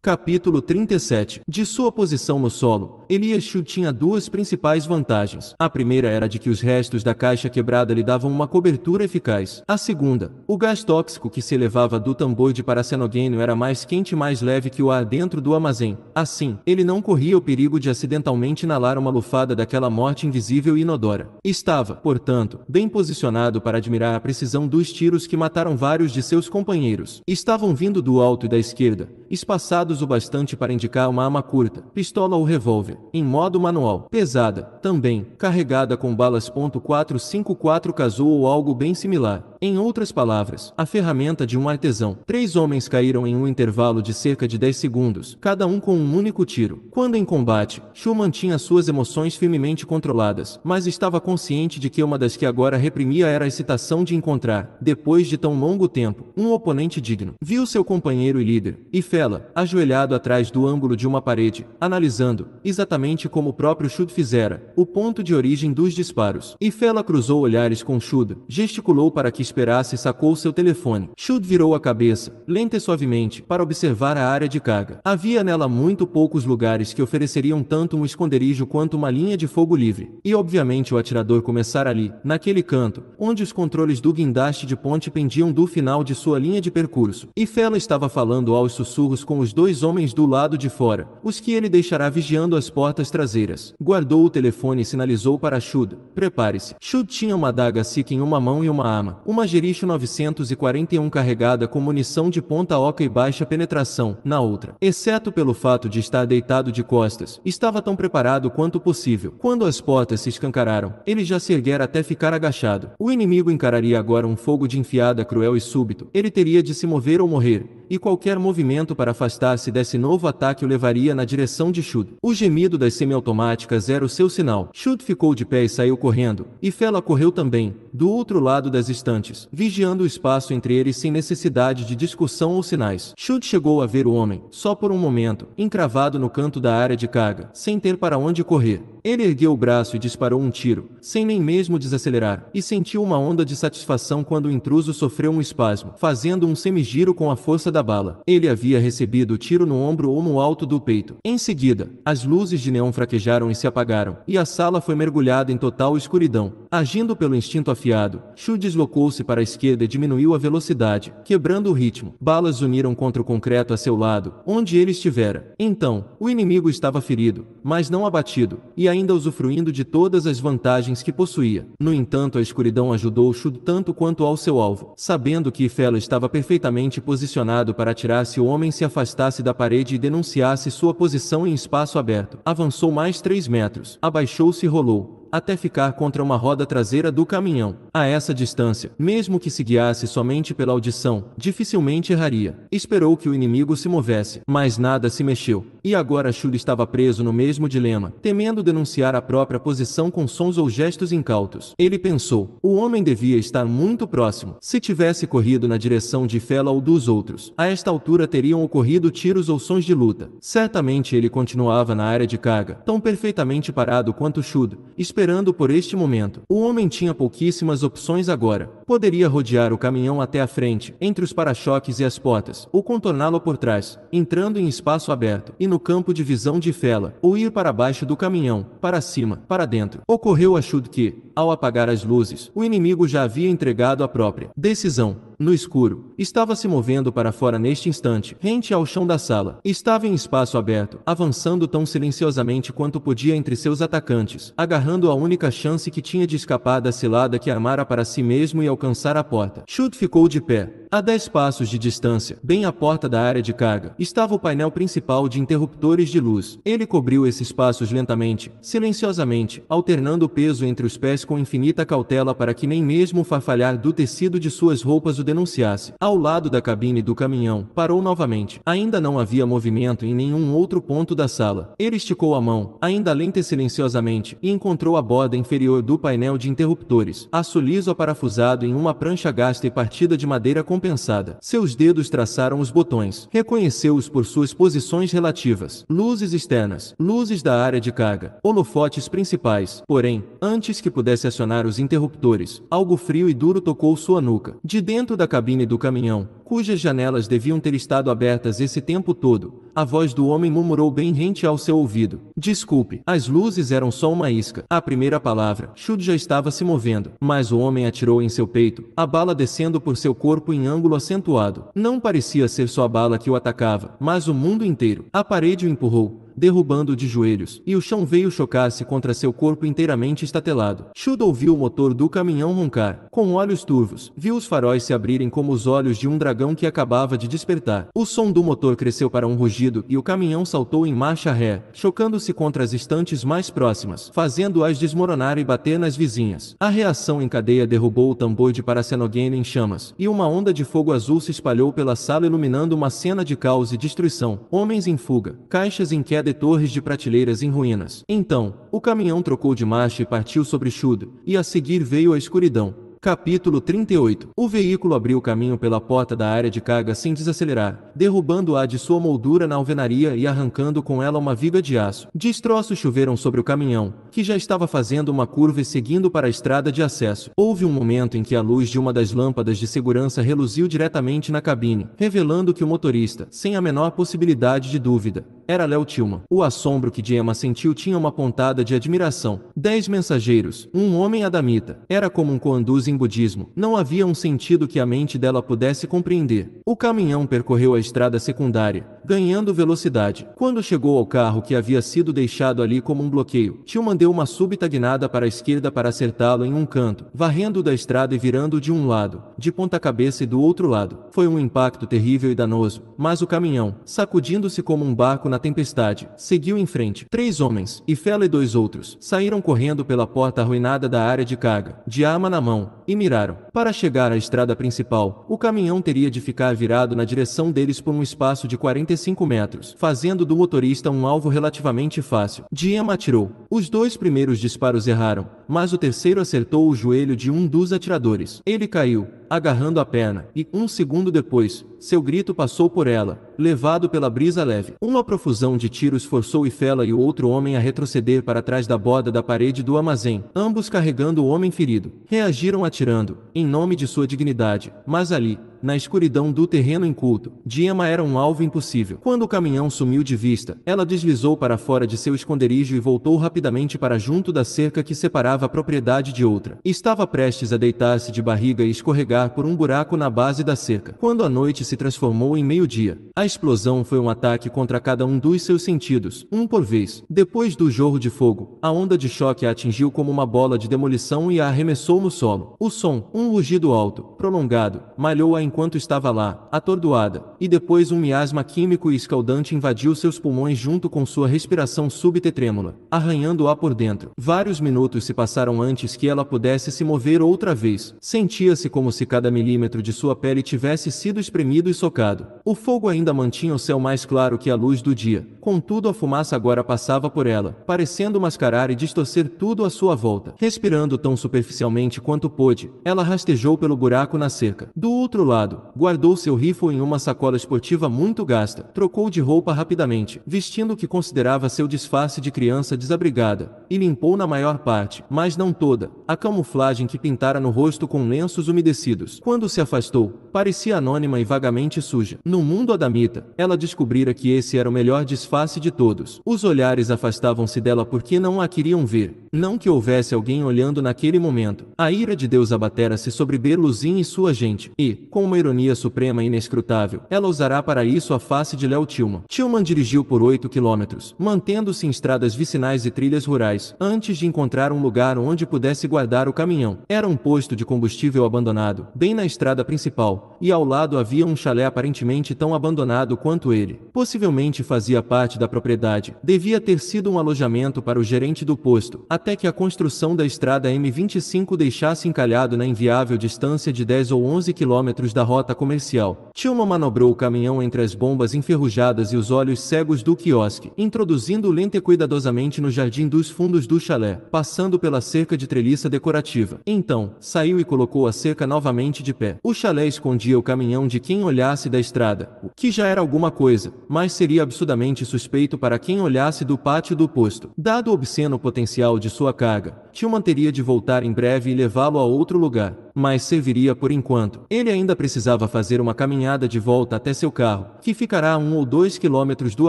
Capítulo 37 De sua posição no solo, Eliashu tinha duas principais vantagens. A primeira era de que os restos da caixa quebrada lhe davam uma cobertura eficaz. A segunda, o gás tóxico que se elevava do tambor de paracenogênio era mais quente e mais leve que o ar dentro do armazém. Assim, ele não corria o perigo de acidentalmente inalar uma lufada daquela morte invisível e inodora. Estava, portanto, bem posicionado para admirar a precisão dos tiros que mataram vários de seus companheiros. Estavam vindo do alto e da esquerda, espaçados avançados o bastante para indicar uma arma curta, pistola ou revólver, em modo manual, pesada, também, carregada com balas .454 Casu ou algo bem similar, em outras palavras, a ferramenta de um artesão. Três homens caíram em um intervalo de cerca de 10 segundos, cada um com um único tiro. Quando em combate, Schumann tinha suas emoções firmemente controladas, mas estava consciente de que uma das que agora reprimia era a excitação de encontrar, depois de tão longo tempo, um oponente digno. Viu seu companheiro e líder, Ifela, ajoelhado atrás do ângulo de uma parede, analisando, exatamente como o próprio Shud fizera, o ponto de origem dos disparos. Ifela cruzou olhares com Shud, gesticulou para que esperasse sacou seu telefone. Shud virou a cabeça, lenta e suavemente, para observar a área de carga. Havia nela muito poucos lugares que ofereceriam tanto um esconderijo quanto uma linha de fogo livre. E obviamente o atirador começara ali, naquele canto, onde os controles do guindaste de ponte pendiam do final de sua linha de percurso. E Fela estava falando aos sussurros com os dois homens do lado de fora, os que ele deixará vigiando as portas traseiras. Guardou o telefone e sinalizou para Shud. Prepare-se. Shud tinha uma daga seca em uma mão e uma arma. Uma Lajeirixo 941 carregada com munição de ponta oca e baixa penetração, na outra. Exceto pelo fato de estar deitado de costas, estava tão preparado quanto possível. Quando as portas se escancararam, ele já se erguera até ficar agachado. O inimigo encararia agora um fogo de enfiada cruel e súbito. Ele teria de se mover ou morrer e qualquer movimento para afastar-se desse novo ataque o levaria na direção de Shud. O gemido das semiautomáticas era o seu sinal. Shud ficou de pé e saiu correndo, e Fela correu também, do outro lado das estantes, vigiando o espaço entre eles sem necessidade de discussão ou sinais. Shud chegou a ver o homem, só por um momento, encravado no canto da área de carga, sem ter para onde correr. Ele ergueu o braço e disparou um tiro, sem nem mesmo desacelerar, e sentiu uma onda de satisfação quando o intruso sofreu um espasmo, fazendo um semigiro com a força da bala. Ele havia recebido tiro no ombro ou no alto do peito. Em seguida, as luzes de neon fraquejaram e se apagaram, e a sala foi mergulhada em total escuridão. Agindo pelo instinto afiado, Shu deslocou-se para a esquerda e diminuiu a velocidade, quebrando o ritmo. Balas uniram contra o concreto a seu lado, onde ele estivera. Então, o inimigo estava ferido, mas não abatido, e ainda usufruindo de todas as vantagens que possuía. No entanto, a escuridão ajudou Shu tanto quanto ao seu alvo, sabendo que Fela estava perfeitamente posicionado cuidado para atirar se o homem se afastasse da parede e denunciasse sua posição em espaço aberto. Avançou mais três metros, abaixou-se e rolou, até ficar contra uma roda traseira do caminhão. A essa distância, mesmo que se guiasse somente pela audição, dificilmente erraria. Esperou que o inimigo se movesse, mas nada se mexeu. E agora Shuri estava preso no mesmo dilema, temendo denunciar a própria posição com sons ou gestos incautos. Ele pensou, o homem devia estar muito próximo. Se tivesse corrido na direção de Fela ou dos outros, a esta altura teriam ocorrido tiros ou sons de luta. Certamente ele continuava na área de carga, tão perfeitamente parado quanto Shud, esperando por este momento. O homem tinha pouquíssimas opções agora. Poderia rodear o caminhão até a frente, entre os para-choques e as portas, ou contorná-lo por trás, entrando em espaço aberto e no campo de visão de Fela, ou ir para baixo do caminhão, para cima, para dentro. Ocorreu a Shud que, ao apagar as luzes, o inimigo já havia entregado a própria decisão no escuro. Estava se movendo para fora neste instante, rente ao chão da sala. Estava em espaço aberto, avançando tão silenciosamente quanto podia entre seus atacantes, agarrando a única chance que tinha de escapar da cilada que armara para si mesmo e alcançar a porta. Chute ficou de pé, a 10 passos de distância, bem à porta da área de carga, estava o painel principal de interruptores de luz. Ele cobriu esses passos lentamente, silenciosamente, alternando o peso entre os pés com infinita cautela para que nem mesmo o farfalhar do tecido de suas roupas o denunciasse, ao lado da cabine do caminhão, parou novamente. Ainda não havia movimento em nenhum outro ponto da sala. Ele esticou a mão, ainda lenta e silenciosamente, e encontrou a borda inferior do painel de interruptores, aço liso parafusado em uma prancha gasta e partida de madeira compensada. Seus dedos traçaram os botões. Reconheceu-os por suas posições relativas. Luzes externas, luzes da área de carga, holofotes principais. Porém, antes que pudesse acionar os interruptores, algo frio e duro tocou sua nuca. De dentro dentro da cabine do caminhão, cujas janelas deviam ter estado abertas esse tempo todo, a voz do homem murmurou bem rente ao seu ouvido. Desculpe, as luzes eram só uma isca. A primeira palavra, Shud já estava se movendo, mas o homem atirou em seu peito, a bala descendo por seu corpo em ângulo acentuado. Não parecia ser só a bala que o atacava, mas o mundo inteiro. A parede o empurrou, derrubando-o de joelhos, e o chão veio chocar-se contra seu corpo inteiramente estatelado. Shud ouviu o motor do caminhão roncar, com olhos turvos, viu os faróis se abrirem como os olhos de um dragão dragão que acabava de despertar. O som do motor cresceu para um rugido e o caminhão saltou em marcha ré, chocando-se contra as estantes mais próximas, fazendo-as desmoronar e bater nas vizinhas. A reação em cadeia derrubou o tambor de paracenogênio em chamas, e uma onda de fogo azul se espalhou pela sala iluminando uma cena de caos e destruição, homens em fuga, caixas em queda e torres de prateleiras em ruínas. Então, o caminhão trocou de marcha e partiu sobre Chudo, e a seguir veio a escuridão, Capítulo 38 O veículo abriu caminho pela porta da área de carga sem desacelerar, derrubando-a de sua moldura na alvenaria e arrancando com ela uma viga de aço. Destroços choveram sobre o caminhão, que já estava fazendo uma curva e seguindo para a estrada de acesso. Houve um momento em que a luz de uma das lâmpadas de segurança reluziu diretamente na cabine, revelando que o motorista, sem a menor possibilidade de dúvida, era Léo Tilma. O assombro que Diema sentiu tinha uma pontada de admiração. Dez mensageiros, um homem adamita. Era como um koanduz em budismo. Não havia um sentido que a mente dela pudesse compreender. O caminhão percorreu a estrada secundária, ganhando velocidade. Quando chegou ao carro que havia sido deixado ali como um bloqueio, Tilma deu uma súbita guinada para a esquerda para acertá-lo em um canto, varrendo da estrada e virando de um lado, de ponta cabeça e do outro lado. Foi um impacto terrível e danoso, mas o caminhão, sacudindo-se como um barco na na tempestade, seguiu em frente. Três homens, e Fela e dois outros, saíram correndo pela porta arruinada da área de carga, de arma na mão, e miraram. Para chegar à estrada principal, o caminhão teria de ficar virado na direção deles por um espaço de 45 metros, fazendo do motorista um alvo relativamente fácil. Diem atirou. Os dois primeiros disparos erraram, mas o terceiro acertou o joelho de um dos atiradores. Ele caiu, agarrando a perna, e, um segundo depois, seu grito passou por ela, levado pela brisa leve. Uma profusão de tiros forçou Ifela e o outro homem a retroceder para trás da borda da parede do armazém, ambos carregando o homem ferido. Reagiram atirando, em nome de sua dignidade, mas ali, na escuridão do terreno inculto. Diema era um alvo impossível. Quando o caminhão sumiu de vista, ela deslizou para fora de seu esconderijo e voltou rapidamente para junto da cerca que separava a propriedade de outra. Estava prestes a deitar-se de barriga e escorregar por um buraco na base da cerca. Quando a noite se transformou em meio-dia, a explosão foi um ataque contra cada um dos seus sentidos, um por vez. Depois do jorro de fogo, a onda de choque a atingiu como uma bola de demolição e a arremessou no solo. O som, um rugido alto, prolongado, malhou-a em enquanto estava lá, atordoada, e depois um miasma químico e escaldante invadiu seus pulmões junto com sua respiração súbita e trêmula, arranhando-a por dentro. Vários minutos se passaram antes que ela pudesse se mover outra vez. Sentia-se como se cada milímetro de sua pele tivesse sido espremido e socado. O fogo ainda mantinha o céu mais claro que a luz do dia, contudo a fumaça agora passava por ela, parecendo mascarar e distorcer tudo à sua volta. Respirando tão superficialmente quanto pôde, ela rastejou pelo buraco na cerca. Do outro lado, lado, guardou seu rifle em uma sacola esportiva muito gasta, trocou de roupa rapidamente, vestindo o que considerava seu disfarce de criança desabrigada, e limpou na maior parte, mas não toda, a camuflagem que pintara no rosto com lenços umedecidos. Quando se afastou, parecia anônima e vagamente suja. No mundo adamita, ela descobrira que esse era o melhor disfarce de todos. Os olhares afastavam-se dela porque não a queriam ver, não que houvesse alguém olhando naquele momento. A ira de Deus abatera-se sobre Berluzin e sua gente, e, com uma ironia suprema e inescrutável. Ela usará para isso a face de Léo Tilman. Tilman dirigiu por 8 quilômetros, mantendo-se em estradas vicinais e trilhas rurais, antes de encontrar um lugar onde pudesse guardar o caminhão. Era um posto de combustível abandonado, bem na estrada principal, e ao lado havia um chalé aparentemente tão abandonado quanto ele. Possivelmente fazia parte da propriedade. Devia ter sido um alojamento para o gerente do posto, até que a construção da estrada M25 deixasse encalhado na inviável distância de 10 ou 11 quilômetros da rota comercial. Tilma manobrou o caminhão entre as bombas enferrujadas e os olhos cegos do quiosque, introduzindo o lenta e cuidadosamente no jardim dos fundos do chalé, passando pela cerca de treliça decorativa. Então, saiu e colocou a cerca novamente de pé. O chalé escondia o caminhão de quem olhasse da estrada, o que já era alguma coisa, mas seria absurdamente suspeito para quem olhasse do pátio do posto. Dado o obsceno potencial de sua carga, tio manteria de voltar em breve e levá-lo a outro lugar, mas serviria por enquanto. Ele ainda precisava fazer uma caminhada de volta até seu carro, que ficará a um ou dois quilômetros do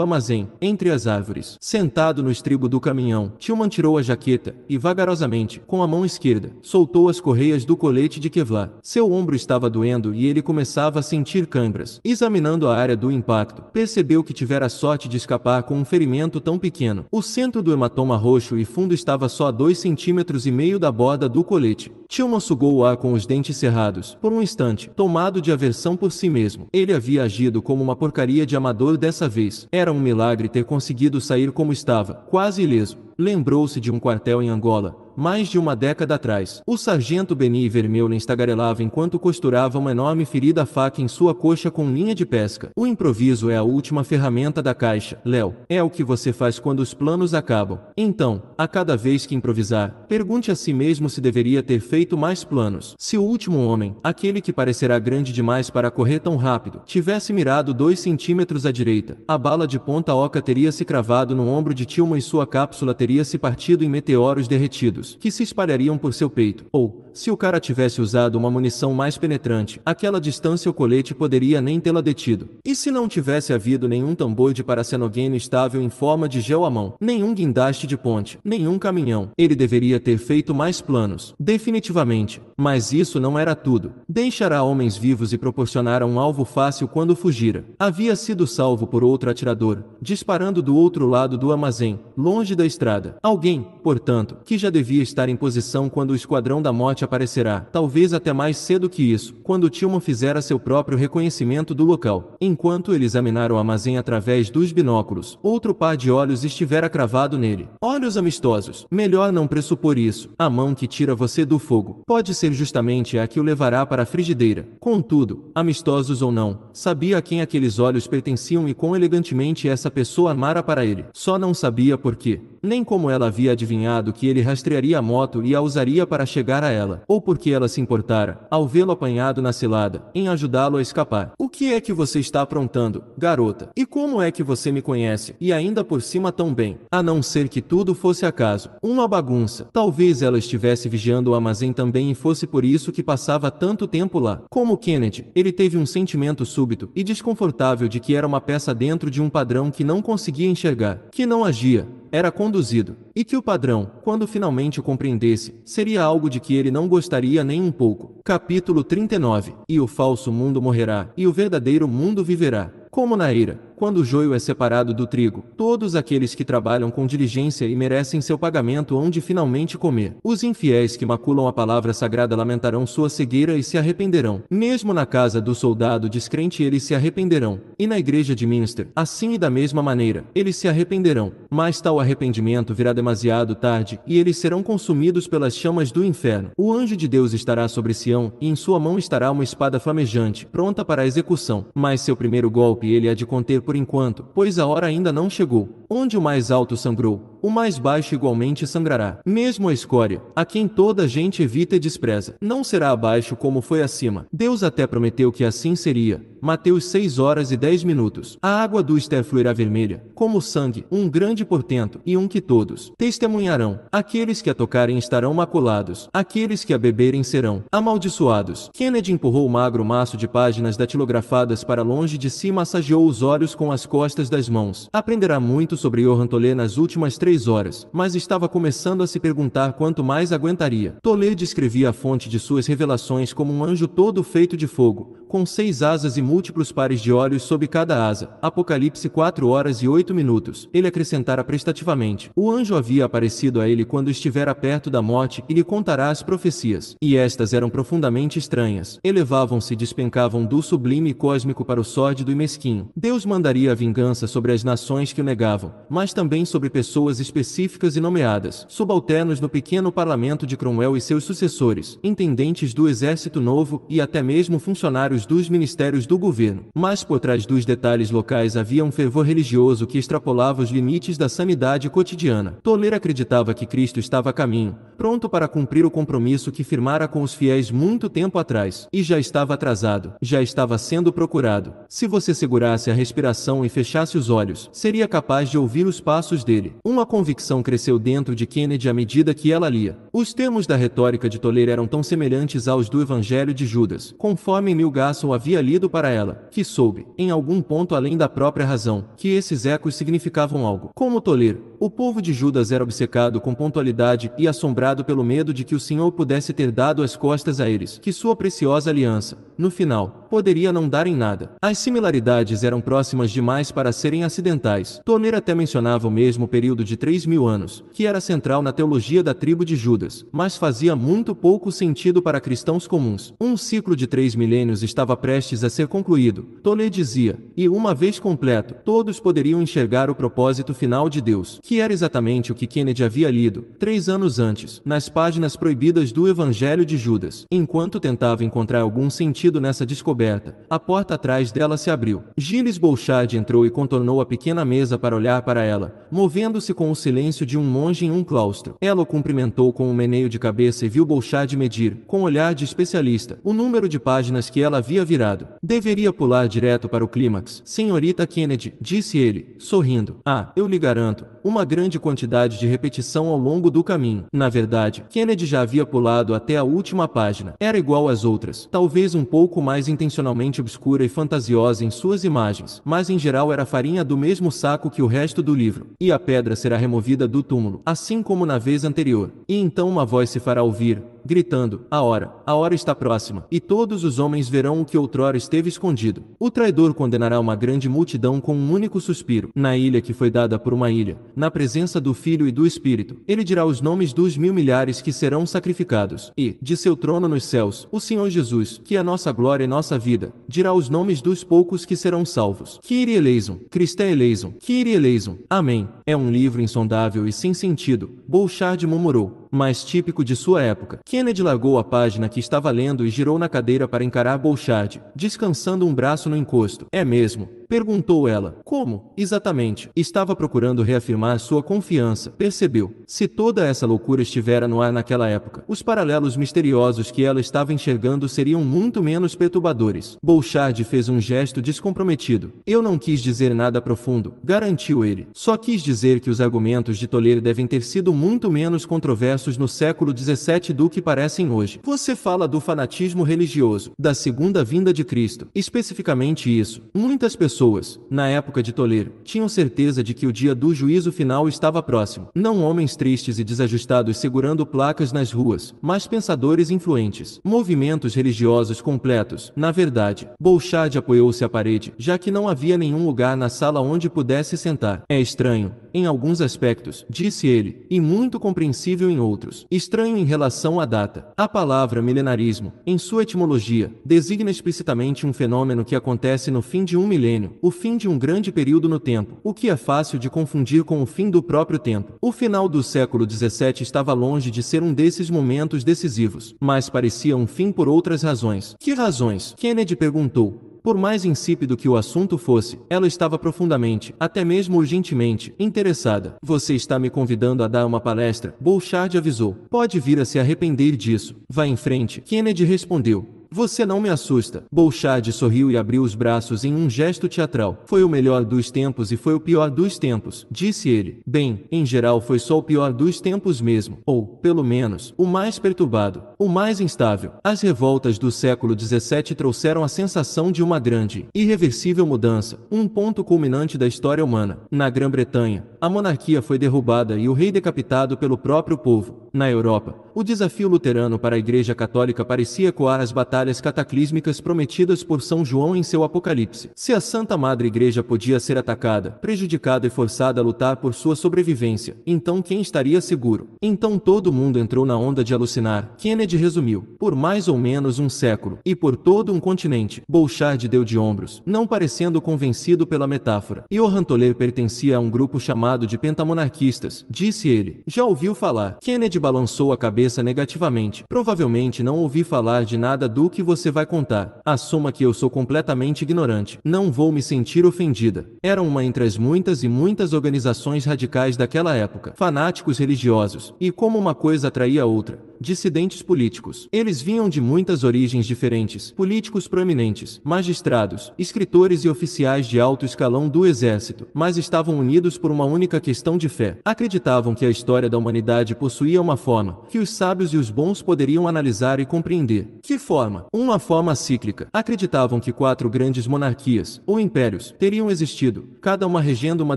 armazém, entre as árvores. Sentado no estribo do caminhão, Tillman tirou a jaqueta e, vagarosamente, com a mão esquerda, soltou as correias do colete de Kevlar. Seu ombro estava doendo e ele começava a sentir câimbras. Examinando a área do impacto, percebeu que tivera sorte de escapar com um ferimento tão pequeno. O centro do hematoma roxo e fundo estava só a 2 centímetros centímetros e meio da borda do colete. Tilma sugou o ar com os dentes cerrados, por um instante, tomado de aversão por si mesmo. Ele havia agido como uma porcaria de amador dessa vez. Era um milagre ter conseguido sair como estava, quase ileso lembrou-se de um quartel em Angola, mais de uma década atrás. O sargento Beni Vermeulen estagarelava enquanto costurava uma enorme ferida à faca em sua coxa com linha de pesca. O improviso é a última ferramenta da caixa. Léo, é o que você faz quando os planos acabam. Então, a cada vez que improvisar, pergunte a si mesmo se deveria ter feito mais planos. Se o último homem, aquele que parecerá grande demais para correr tão rápido, tivesse mirado dois centímetros à direita, a bala de ponta oca teria se cravado no ombro de Tilma e sua cápsula teria teria se partido em meteoros derretidos, que se espalhariam por seu peito. Ou, se o cara tivesse usado uma munição mais penetrante, aquela distância o colete poderia nem tê-la detido. E se não tivesse havido nenhum tambor de paracenogênio estável em forma de gel à mão, nenhum guindaste de ponte, nenhum caminhão, ele deveria ter feito mais planos, definitivamente. Mas isso não era tudo. Deixará homens vivos e proporcionará um alvo fácil quando fugira. Havia sido salvo por outro atirador, disparando do outro lado do armazém, longe da estrada. Alguém, portanto, que já devia estar em posição quando o Esquadrão da Morte aparecerá, talvez até mais cedo que isso, quando Tilman fizera seu próprio reconhecimento do local. Enquanto ele examinara o armazém através dos binóculos, outro par de olhos estivera cravado nele. Olhos amistosos. Melhor não pressupor isso. A mão que tira você do fogo pode ser justamente a que o levará para a frigideira. Contudo, amistosos ou não, sabia a quem aqueles olhos pertenciam e quão elegantemente essa pessoa amara para ele. Só não sabia por quê nem como ela havia adivinhado que ele rastrearia a moto e a usaria para chegar a ela, ou porque ela se importara, ao vê-lo apanhado na cilada, em ajudá-lo a escapar. O que é que você está aprontando, garota? E como é que você me conhece, e ainda por cima tão bem? A não ser que tudo fosse acaso, uma bagunça. Talvez ela estivesse vigiando o armazém também e fosse por isso que passava tanto tempo lá. Como Kennedy, ele teve um sentimento súbito e desconfortável de que era uma peça dentro de um padrão que não conseguia enxergar, que não agia, era quando reduzido, e que o padrão, quando finalmente o compreendesse, seria algo de que ele não gostaria nem um pouco. Capítulo 39 E o falso mundo morrerá, e o verdadeiro mundo viverá. Como na ira, quando o joio é separado do trigo, todos aqueles que trabalham com diligência e merecem seu pagamento hão de finalmente comer. Os infiéis que maculam a palavra sagrada lamentarão sua cegueira e se arrependerão. Mesmo na casa do soldado descrente eles se arrependerão, e na igreja de Minster, assim e da mesma maneira, eles se arrependerão, mas tal arrependimento virá demasiado tarde, e eles serão consumidos pelas chamas do inferno. O anjo de Deus estará sobre Sião, e em sua mão estará uma espada flamejante, pronta para a execução, mas seu primeiro golpe ele há de conter por enquanto, pois a hora ainda não chegou. Onde o mais alto sangrou, o mais baixo igualmente sangrará. Mesmo a escória, a quem toda gente evita e despreza, não será abaixo como foi acima. Deus até prometeu que assim seria. Mateus 6 horas e 10 minutos. A água do Esther fluirá vermelha, como sangue, um grande portento, e um que todos testemunharão. Aqueles que a tocarem estarão maculados, aqueles que a beberem serão amaldiçoados. Kennedy empurrou o magro maço de páginas datilografadas para longe de si e massageou os olhos com as costas das mãos. Aprenderá muito muito sobre Johan Tolé nas últimas três horas, mas estava começando a se perguntar quanto mais aguentaria. Tolé descrevia a fonte de suas revelações como um anjo todo feito de fogo, com seis asas e múltiplos pares de olhos sob cada asa. Apocalipse 4 horas e 8 minutos. Ele acrescentara prestativamente: O anjo havia aparecido a ele quando estivera perto da morte e lhe contará as profecias. E estas eram profundamente estranhas. Elevavam-se e despencavam do sublime cósmico para o sórdido e mesquinho. Deus mandaria a vingança sobre as nações que o negavam mas também sobre pessoas específicas e nomeadas, subalternos no pequeno parlamento de Cromwell e seus sucessores, intendentes do Exército Novo e até mesmo funcionários dos ministérios do governo. Mas por trás dos detalhes locais havia um fervor religioso que extrapolava os limites da sanidade cotidiana. Toler acreditava que Cristo estava a caminho, pronto para cumprir o compromisso que firmara com os fiéis muito tempo atrás, e já estava atrasado, já estava sendo procurado. Se você segurasse a respiração e fechasse os olhos, seria capaz de de ouvir os passos dele. Uma convicção cresceu dentro de Kennedy à medida que ela lia. Os termos da retórica de Toler eram tão semelhantes aos do Evangelho de Judas, conforme Gasson havia lido para ela, que soube, em algum ponto além da própria razão, que esses ecos significavam algo. Como Toler, o povo de Judas era obcecado com pontualidade e assombrado pelo medo de que o Senhor pudesse ter dado as costas a eles, que sua preciosa aliança, no final, poderia não dar em nada. As similaridades eram próximas demais para serem acidentais. Toner até mencionava o mesmo período de 3 mil anos, que era central na teologia da tribo de Judas, mas fazia muito pouco sentido para cristãos comuns. Um ciclo de três milênios estava prestes a ser concluído, Toner dizia, e uma vez completo, todos poderiam enxergar o propósito final de Deus, que era exatamente o que Kennedy havia lido, três anos antes, nas páginas proibidas do Evangelho de Judas. Enquanto tentava encontrar algum sentido nessa descoberta, descoberta. A porta atrás dela se abriu. Gilles Bolchard entrou e contornou a pequena mesa para olhar para ela, movendo-se com o silêncio de um monge em um claustro. Ela o cumprimentou com um meneio de cabeça e viu Bolchard medir, com olhar de especialista, o número de páginas que ela havia virado. Deveria pular direto para o clímax. Senhorita Kennedy, disse ele, sorrindo. Ah, eu lhe garanto, uma grande quantidade de repetição ao longo do caminho. Na verdade, Kennedy já havia pulado até a última página. Era igual às outras, talvez um pouco mais intencionalmente obscura e fantasiosa em suas imagens, mas em geral era farinha do mesmo saco que o resto do livro. E a pedra será removida do túmulo, assim como na vez anterior. E então uma voz se fará ouvir, gritando: A hora, a hora está próxima, e todos os homens verão o que outrora esteve escondido. O traidor condenará uma grande multidão com um único suspiro, na ilha que foi dada por uma ilha, na presença do Filho e do Espírito. Ele dirá os nomes dos mil milhares que serão sacrificados, e, de seu trono nos céus, o Senhor Jesus, que é nossa glória e nossa vida, dirá os nomes dos poucos que serão salvos. Kiri eleison, Cristé eleison, Kiri eleison. Amém. É um livro insondável e sem sentido. Bouchard murmurou. Mais típico de sua época. Kennedy largou a página que estava lendo e girou na cadeira para encarar Bolchard, descansando um braço no encosto. É mesmo, Perguntou ela. Como? Exatamente. Estava procurando reafirmar sua confiança. Percebeu. Se toda essa loucura estivera no ar naquela época, os paralelos misteriosos que ela estava enxergando seriam muito menos perturbadores. Bouchard fez um gesto descomprometido. Eu não quis dizer nada profundo, garantiu ele. Só quis dizer que os argumentos de Toler devem ter sido muito menos controversos no século XVII do que parecem hoje. Você fala do fanatismo religioso, da segunda vinda de Cristo. Especificamente isso. Muitas pessoas pessoas, na época de Toledo, tinham certeza de que o dia do juízo final estava próximo. Não homens tristes e desajustados segurando placas nas ruas, mas pensadores influentes. Movimentos religiosos completos. Na verdade, Bolchard apoiou-se à parede, já que não havia nenhum lugar na sala onde pudesse sentar. É estranho, em alguns aspectos, disse ele, e muito compreensível em outros. Estranho em relação à data. A palavra milenarismo, em sua etimologia, designa explicitamente um fenômeno que acontece no fim de um milênio o fim de um grande período no tempo, o que é fácil de confundir com o fim do próprio tempo. O final do século XVII estava longe de ser um desses momentos decisivos, mas parecia um fim por outras razões. Que razões? Kennedy perguntou. Por mais insípido que o assunto fosse, ela estava profundamente, até mesmo urgentemente, interessada. Você está me convidando a dar uma palestra? Bouchard avisou. Pode vir a se arrepender disso. Vá em frente. Kennedy respondeu. Você não me assusta. Bolchard sorriu e abriu os braços em um gesto teatral. Foi o melhor dos tempos e foi o pior dos tempos, disse ele. Bem, em geral foi só o pior dos tempos mesmo. Ou, pelo menos, o mais perturbado, o mais instável. As revoltas do século XVII trouxeram a sensação de uma grande, irreversível mudança, um ponto culminante da história humana. Na Grã-Bretanha, a monarquia foi derrubada e o rei decapitado pelo próprio povo. Na Europa, o desafio luterano para a Igreja Católica parecia ecoar as batalhas áreas cataclísmicas prometidas por São João em seu Apocalipse. Se a Santa Madre Igreja podia ser atacada, prejudicada e forçada a lutar por sua sobrevivência, então quem estaria seguro? Então todo mundo entrou na onda de alucinar, Kennedy resumiu, por mais ou menos um século, e por todo um continente. Bouchard deu de ombros, não parecendo convencido pela metáfora. E Orhantoler pertencia a um grupo chamado de pentamonarquistas, disse ele. Já ouviu falar? Kennedy balançou a cabeça negativamente. Provavelmente não ouvi falar de nada do do que você vai contar. Assuma que eu sou completamente ignorante. Não vou me sentir ofendida. Era uma entre as muitas e muitas organizações radicais daquela época, fanáticos religiosos, e como uma coisa atraía outra dissidentes políticos. Eles vinham de muitas origens diferentes, políticos proeminentes, magistrados, escritores e oficiais de alto escalão do exército, mas estavam unidos por uma única questão de fé. Acreditavam que a história da humanidade possuía uma forma, que os sábios e os bons poderiam analisar e compreender. Que forma? Uma forma cíclica. Acreditavam que quatro grandes monarquias, ou impérios, teriam existido, cada uma regendo uma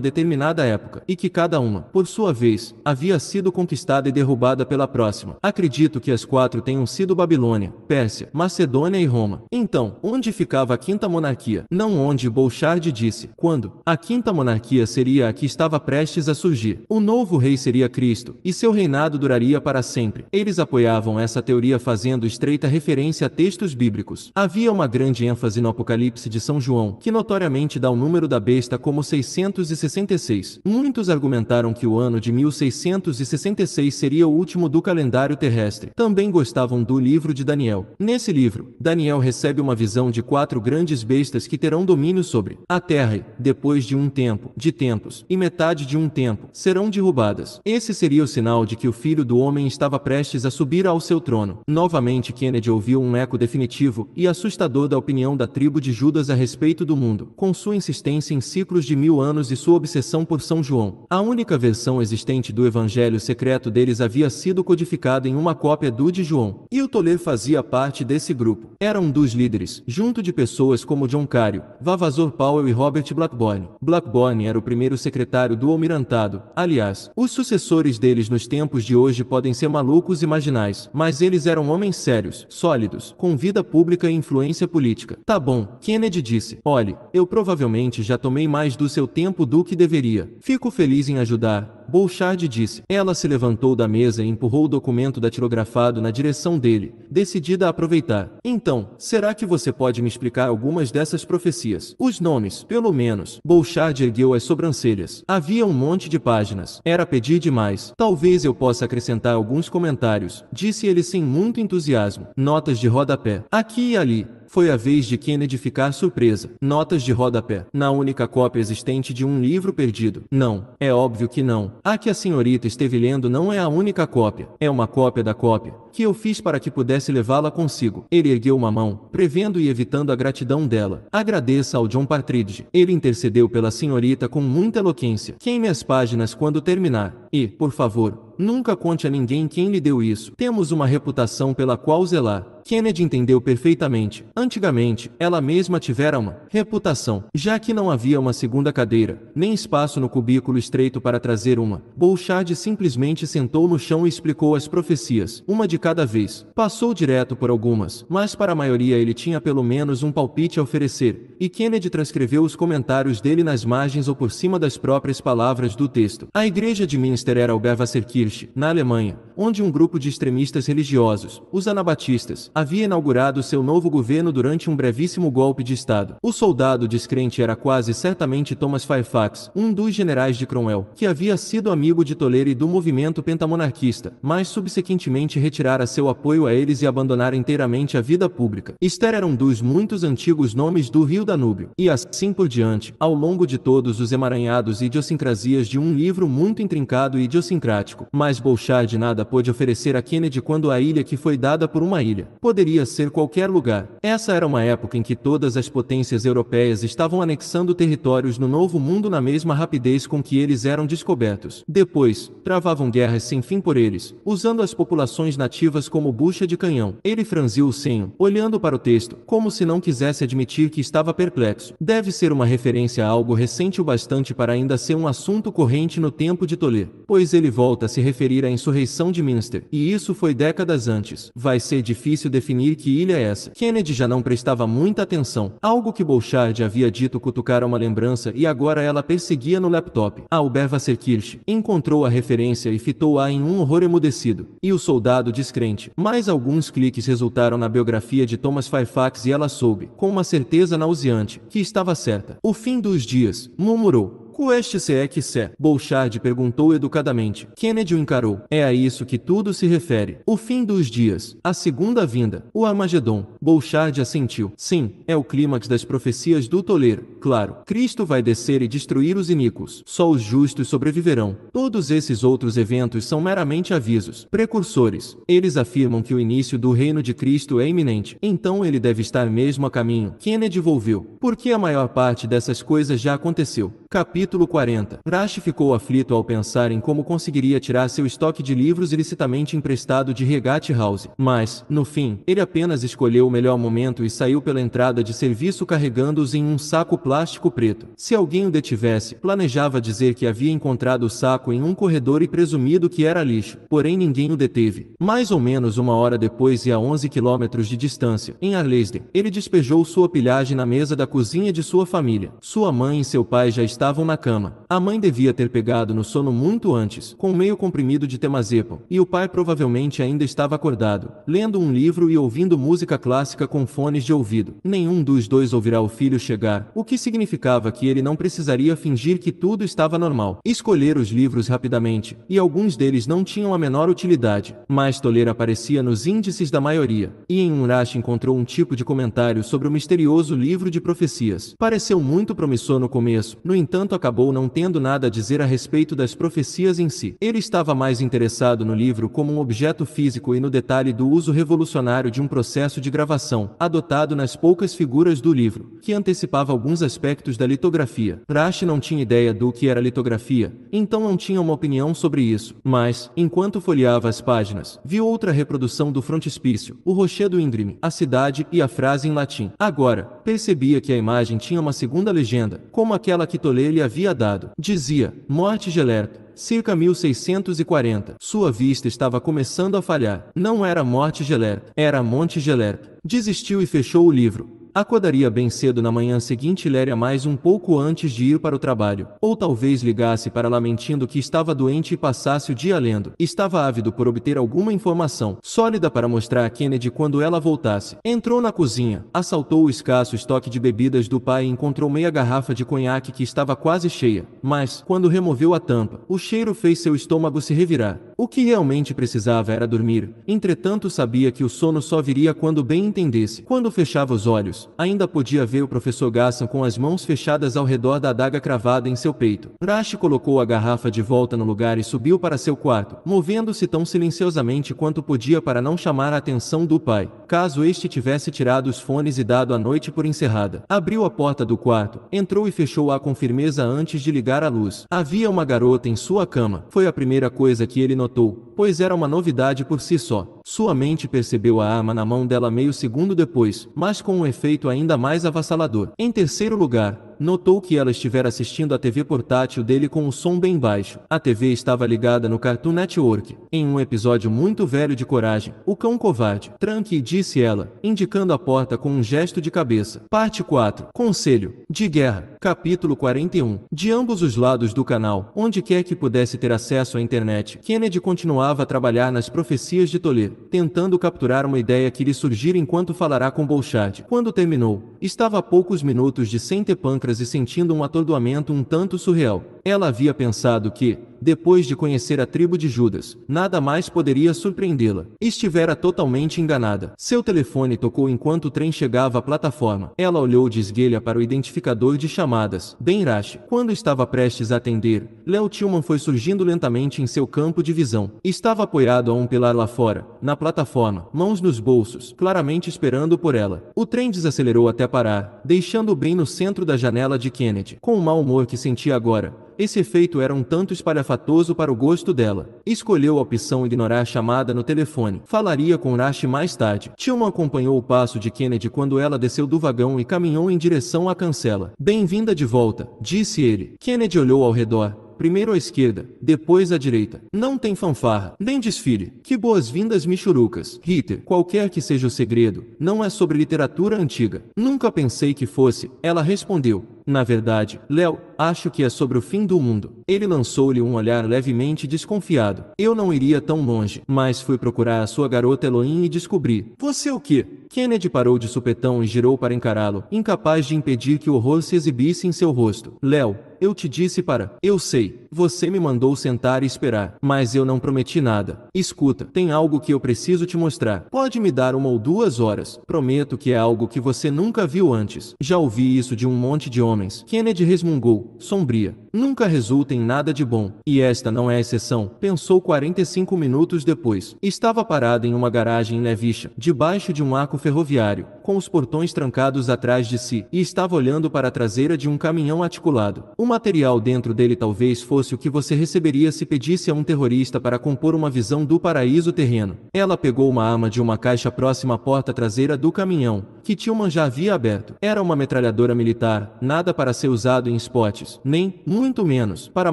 determinada época, e que cada uma, por sua vez, havia sido conquistada e derrubada pela próxima. Acreditavam acredito que as quatro tenham sido Babilônia, Pérsia, Macedônia e Roma. Então, onde ficava a quinta monarquia? Não onde Bouchard disse. Quando? A quinta monarquia seria a que estava prestes a surgir. O novo rei seria Cristo, e seu reinado duraria para sempre. Eles apoiavam essa teoria fazendo estreita referência a textos bíblicos. Havia uma grande ênfase no Apocalipse de São João, que notoriamente dá o número da besta como 666. Muitos argumentaram que o ano de 1666 seria o último do calendário terrestre terrestre, também gostavam do livro de Daniel. Nesse livro, Daniel recebe uma visão de quatro grandes bestas que terão domínio sobre a terra e, depois de um tempo, de tempos, e metade de um tempo, serão derrubadas. Esse seria o sinal de que o filho do homem estava prestes a subir ao seu trono. Novamente, Kennedy ouviu um eco definitivo e assustador da opinião da tribo de Judas a respeito do mundo, com sua insistência em ciclos de mil anos e sua obsessão por São João. A única versão existente do evangelho secreto deles havia sido codificada em uma uma cópia do de João. E o Toler fazia parte desse grupo. Era um dos líderes, junto de pessoas como John Cario, Vavazor Powell e Robert Blackburn. Blackburn era o primeiro secretário do Almirantado. Aliás, os sucessores deles nos tempos de hoje podem ser malucos e marginais, mas eles eram homens sérios, sólidos, com vida pública e influência política. Tá bom, Kennedy disse. Olhe, eu provavelmente já tomei mais do seu tempo do que deveria. Fico feliz em ajudar, Bouchard disse. Ela se levantou da mesa e empurrou o documento datilografado na direção dele, decidida a aproveitar. Então, será que você pode me explicar algumas dessas profecias? Os nomes, pelo menos. Bouchard ergueu as sobrancelhas. Havia um monte de páginas. Era pedir demais. Talvez eu possa acrescentar alguns comentários, disse ele sem muito entusiasmo. Notas de rodapé. Aqui e ali, foi a vez de Kennedy ficar surpresa. Notas de rodapé. Na única cópia existente de um livro perdido. Não, é óbvio que não. A que a senhorita esteve lendo não é a única cópia. É uma cópia da cópia que eu fiz para que pudesse levá-la consigo. Ele ergueu uma mão, prevendo e evitando a gratidão dela. Agradeça ao John Partridge. Ele intercedeu pela senhorita com muita eloquência. Queime as páginas quando terminar. E, por favor, Nunca conte a ninguém quem lhe deu isso. Temos uma reputação pela qual zelar. Kennedy entendeu perfeitamente. Antigamente, ela mesma tivera uma reputação, já que não havia uma segunda cadeira, nem espaço no cubículo estreito para trazer uma. Bouchard simplesmente sentou no chão e explicou as profecias, uma de cada vez. Passou direto por algumas, mas para a maioria ele tinha pelo menos um palpite a oferecer, e Kennedy transcreveu os comentários dele nas margens ou por cima das próprias palavras do texto. A igreja de Minster era Alberva Serquil Zürich, na Alemanha, onde um grupo de extremistas religiosos, os anabatistas, havia inaugurado seu novo governo durante um brevíssimo golpe de Estado. O soldado descrente era quase certamente Thomas Fairfax, um dos generais de Cromwell, que havia sido amigo de Toledo e do movimento pentamonarquista, mas subsequentemente retirara seu apoio a eles e abandonara inteiramente a vida pública. Esther era um dos muitos antigos nomes do rio Danúbio, e assim por diante, ao longo de todos os emaranhados e idiosincrasias de um livro muito intrincado e idiosincrático, mas Bouchard nada pôde oferecer a Kennedy quando a ilha que foi dada por uma ilha. Poderia ser qualquer lugar. Essa era uma época em que todas as potências europeias estavam anexando territórios no Novo Mundo na mesma rapidez com que eles eram descobertos. Depois, travavam guerras sem fim por eles, usando as populações nativas como bucha de canhão. Ele franziu o senho, olhando para o texto, como se não quisesse admitir que estava perplexo. Deve ser uma referência a algo recente o bastante para ainda ser um assunto corrente no tempo de Tolê, pois ele volta a se se referir à insurreição de Minster, e isso foi décadas antes. Vai ser difícil definir que ilha é essa. Kennedy já não prestava muita atenção. Algo que Bouchard havia dito cutucara uma lembrança e agora ela perseguia no laptop. Albert Serkirch encontrou a referência e fitou-a em um horror emudecido. E o soldado descrente. Mais alguns cliques resultaram na biografia de Thomas Fairfax e ela soube, com uma certeza nauseante, que estava certa. O fim dos dias, murmurou. O este se é que se? É, Bouchard perguntou educadamente. Kennedy o encarou. É a isso que tudo se refere. O fim dos dias. A segunda vinda. O Armagedon. Bouchard assentiu. Sim, é o clímax das profecias do toleiro. Claro. Cristo vai descer e destruir os iníquos. Só os justos sobreviverão. Todos esses outros eventos são meramente avisos, precursores. Eles afirmam que o início do reino de Cristo é iminente. Então ele deve estar mesmo a caminho. Kennedy volveu. Porque a maior parte dessas coisas já aconteceu. Capítulo Capítulo 40 Rashi ficou aflito ao pensar em como conseguiria tirar seu estoque de livros ilicitamente emprestado de Regate House, mas, no fim, ele apenas escolheu o melhor momento e saiu pela entrada de serviço carregando-os em um saco plástico preto. Se alguém o detivesse, planejava dizer que havia encontrado o saco em um corredor e presumido que era lixo, porém ninguém o deteve. Mais ou menos uma hora depois e a 11 quilômetros de distância, em Arlesden, ele despejou sua pilhagem na mesa da cozinha de sua família. Sua mãe e seu pai já estavam na cama. A mãe devia ter pegado no sono muito antes, com meio comprimido de temazepam, e o pai provavelmente ainda estava acordado, lendo um livro e ouvindo música clássica com fones de ouvido. Nenhum dos dois ouvirá o filho chegar, o que significava que ele não precisaria fingir que tudo estava normal. Escolher os livros rapidamente, e alguns deles não tinham a menor utilidade, mas Toler aparecia nos índices da maioria, e em Unrash encontrou um tipo de comentário sobre o misterioso livro de profecias. Pareceu muito promissor no começo, no entanto acabou não tendo nada a dizer a respeito das profecias em si. Ele estava mais interessado no livro como um objeto físico e no detalhe do uso revolucionário de um processo de gravação, adotado nas poucas figuras do livro, que antecipava alguns aspectos da litografia. Rashi não tinha ideia do que era litografia, então não tinha uma opinião sobre isso, mas, enquanto folheava as páginas, viu outra reprodução do frontispício, o rochedo índrime, a cidade e a frase em latim. Agora, percebia que a imagem tinha uma segunda legenda, como aquela que Tolê lhe havia dado. Dizia, morte gelert cerca 1640. Sua vista estava começando a falhar. Não era morte gelert era Monte gelert Desistiu e fechou o livro. Acordaria bem cedo na manhã seguinte e leria mais um pouco antes de ir para o trabalho. Ou talvez ligasse para lá mentindo que estava doente e passasse o dia lendo. Estava ávido por obter alguma informação sólida para mostrar a Kennedy quando ela voltasse. Entrou na cozinha, assaltou o escasso estoque de bebidas do pai e encontrou meia garrafa de conhaque que estava quase cheia. Mas, quando removeu a tampa, o cheiro fez seu estômago se revirar. O que realmente precisava era dormir, entretanto sabia que o sono só viria quando bem entendesse. Quando fechava os olhos, ainda podia ver o professor Gasson com as mãos fechadas ao redor da adaga cravada em seu peito. Rashi colocou a garrafa de volta no lugar e subiu para seu quarto, movendo-se tão silenciosamente quanto podia para não chamar a atenção do pai, caso este tivesse tirado os fones e dado a noite por encerrada. Abriu a porta do quarto, entrou e fechou-a com firmeza antes de ligar a luz. Havia uma garota em sua cama. Foi a primeira coisa que ele notou notou, pois era uma novidade por si só. Sua mente percebeu a arma na mão dela meio segundo depois, mas com um efeito ainda mais avassalador. Em terceiro lugar, notou que ela estivera assistindo a TV portátil dele com o som bem baixo. A TV estava ligada no Cartoon Network. Em um episódio muito velho de Coragem, o cão covarde, tranque disse ela, indicando a porta com um gesto de cabeça. Parte 4. Conselho de Guerra. Capítulo 41. De ambos os lados do canal, onde quer que pudesse ter acesso à internet, Kennedy continuava a trabalhar nas profecias de Toledo, tentando capturar uma ideia que lhe surgira enquanto falará com Bolchard. Quando terminou, estava a poucos minutos de sem ter e sentindo um atordoamento um tanto surreal. Ela havia pensado que, depois de conhecer a tribo de Judas, nada mais poderia surpreendê-la. Estivera totalmente enganada. Seu telefone tocou enquanto o trem chegava à plataforma. Ela olhou de esguelha para o identificador de chamadas. Ben Rash. Quando estava prestes a atender, Léo Tillman foi surgindo lentamente em seu campo de visão. Estava apoiado a um pilar lá fora, na plataforma, mãos nos bolsos, claramente esperando por ela. O trem desacelerou até parar, deixando o Ben no centro da janela de Kennedy. Com o mau humor que sentia agora, esse efeito era um tanto espalhafatoso para o gosto dela. Escolheu a opção ignorar a chamada no telefone. Falaria com Rashi mais tarde. Tilma acompanhou o passo de Kennedy quando ela desceu do vagão e caminhou em direção à cancela. Bem-vinda de volta, disse ele. Kennedy olhou ao redor, primeiro à esquerda, depois à direita. Não tem fanfarra, nem desfile. Que boas-vindas, Michurucas. Ritter, qualquer que seja o segredo, não é sobre literatura antiga. Nunca pensei que fosse, ela respondeu. Na verdade, Léo, acho que é sobre o fim do mundo. Ele lançou-lhe um olhar levemente desconfiado. Eu não iria tão longe, mas fui procurar a sua garota Eloin e descobri. Você o quê? Kennedy parou de supetão e girou para encará-lo, incapaz de impedir que o horror se exibisse em seu rosto. Léo, eu te disse para. Eu sei. Você me mandou sentar e esperar, mas eu não prometi nada. Escuta, tem algo que eu preciso te mostrar. Pode me dar uma ou duas horas. Prometo que é algo que você nunca viu antes. Já ouvi isso de um monte de homens. Kennedy resmungou, sombria. Nunca resulta em nada de bom. E esta não é a exceção, pensou 45 minutos depois. Estava parado em uma garagem em Nevisha, debaixo de um arco ferroviário, com os portões trancados atrás de si, e estava olhando para a traseira de um caminhão articulado. O material dentro dele talvez fosse fosse o que você receberia se pedisse a um terrorista para compor uma visão do paraíso terreno. Ela pegou uma arma de uma caixa próxima à porta traseira do caminhão, que Tillman já havia aberto. Era uma metralhadora militar, nada para ser usado em spots, nem, muito menos, para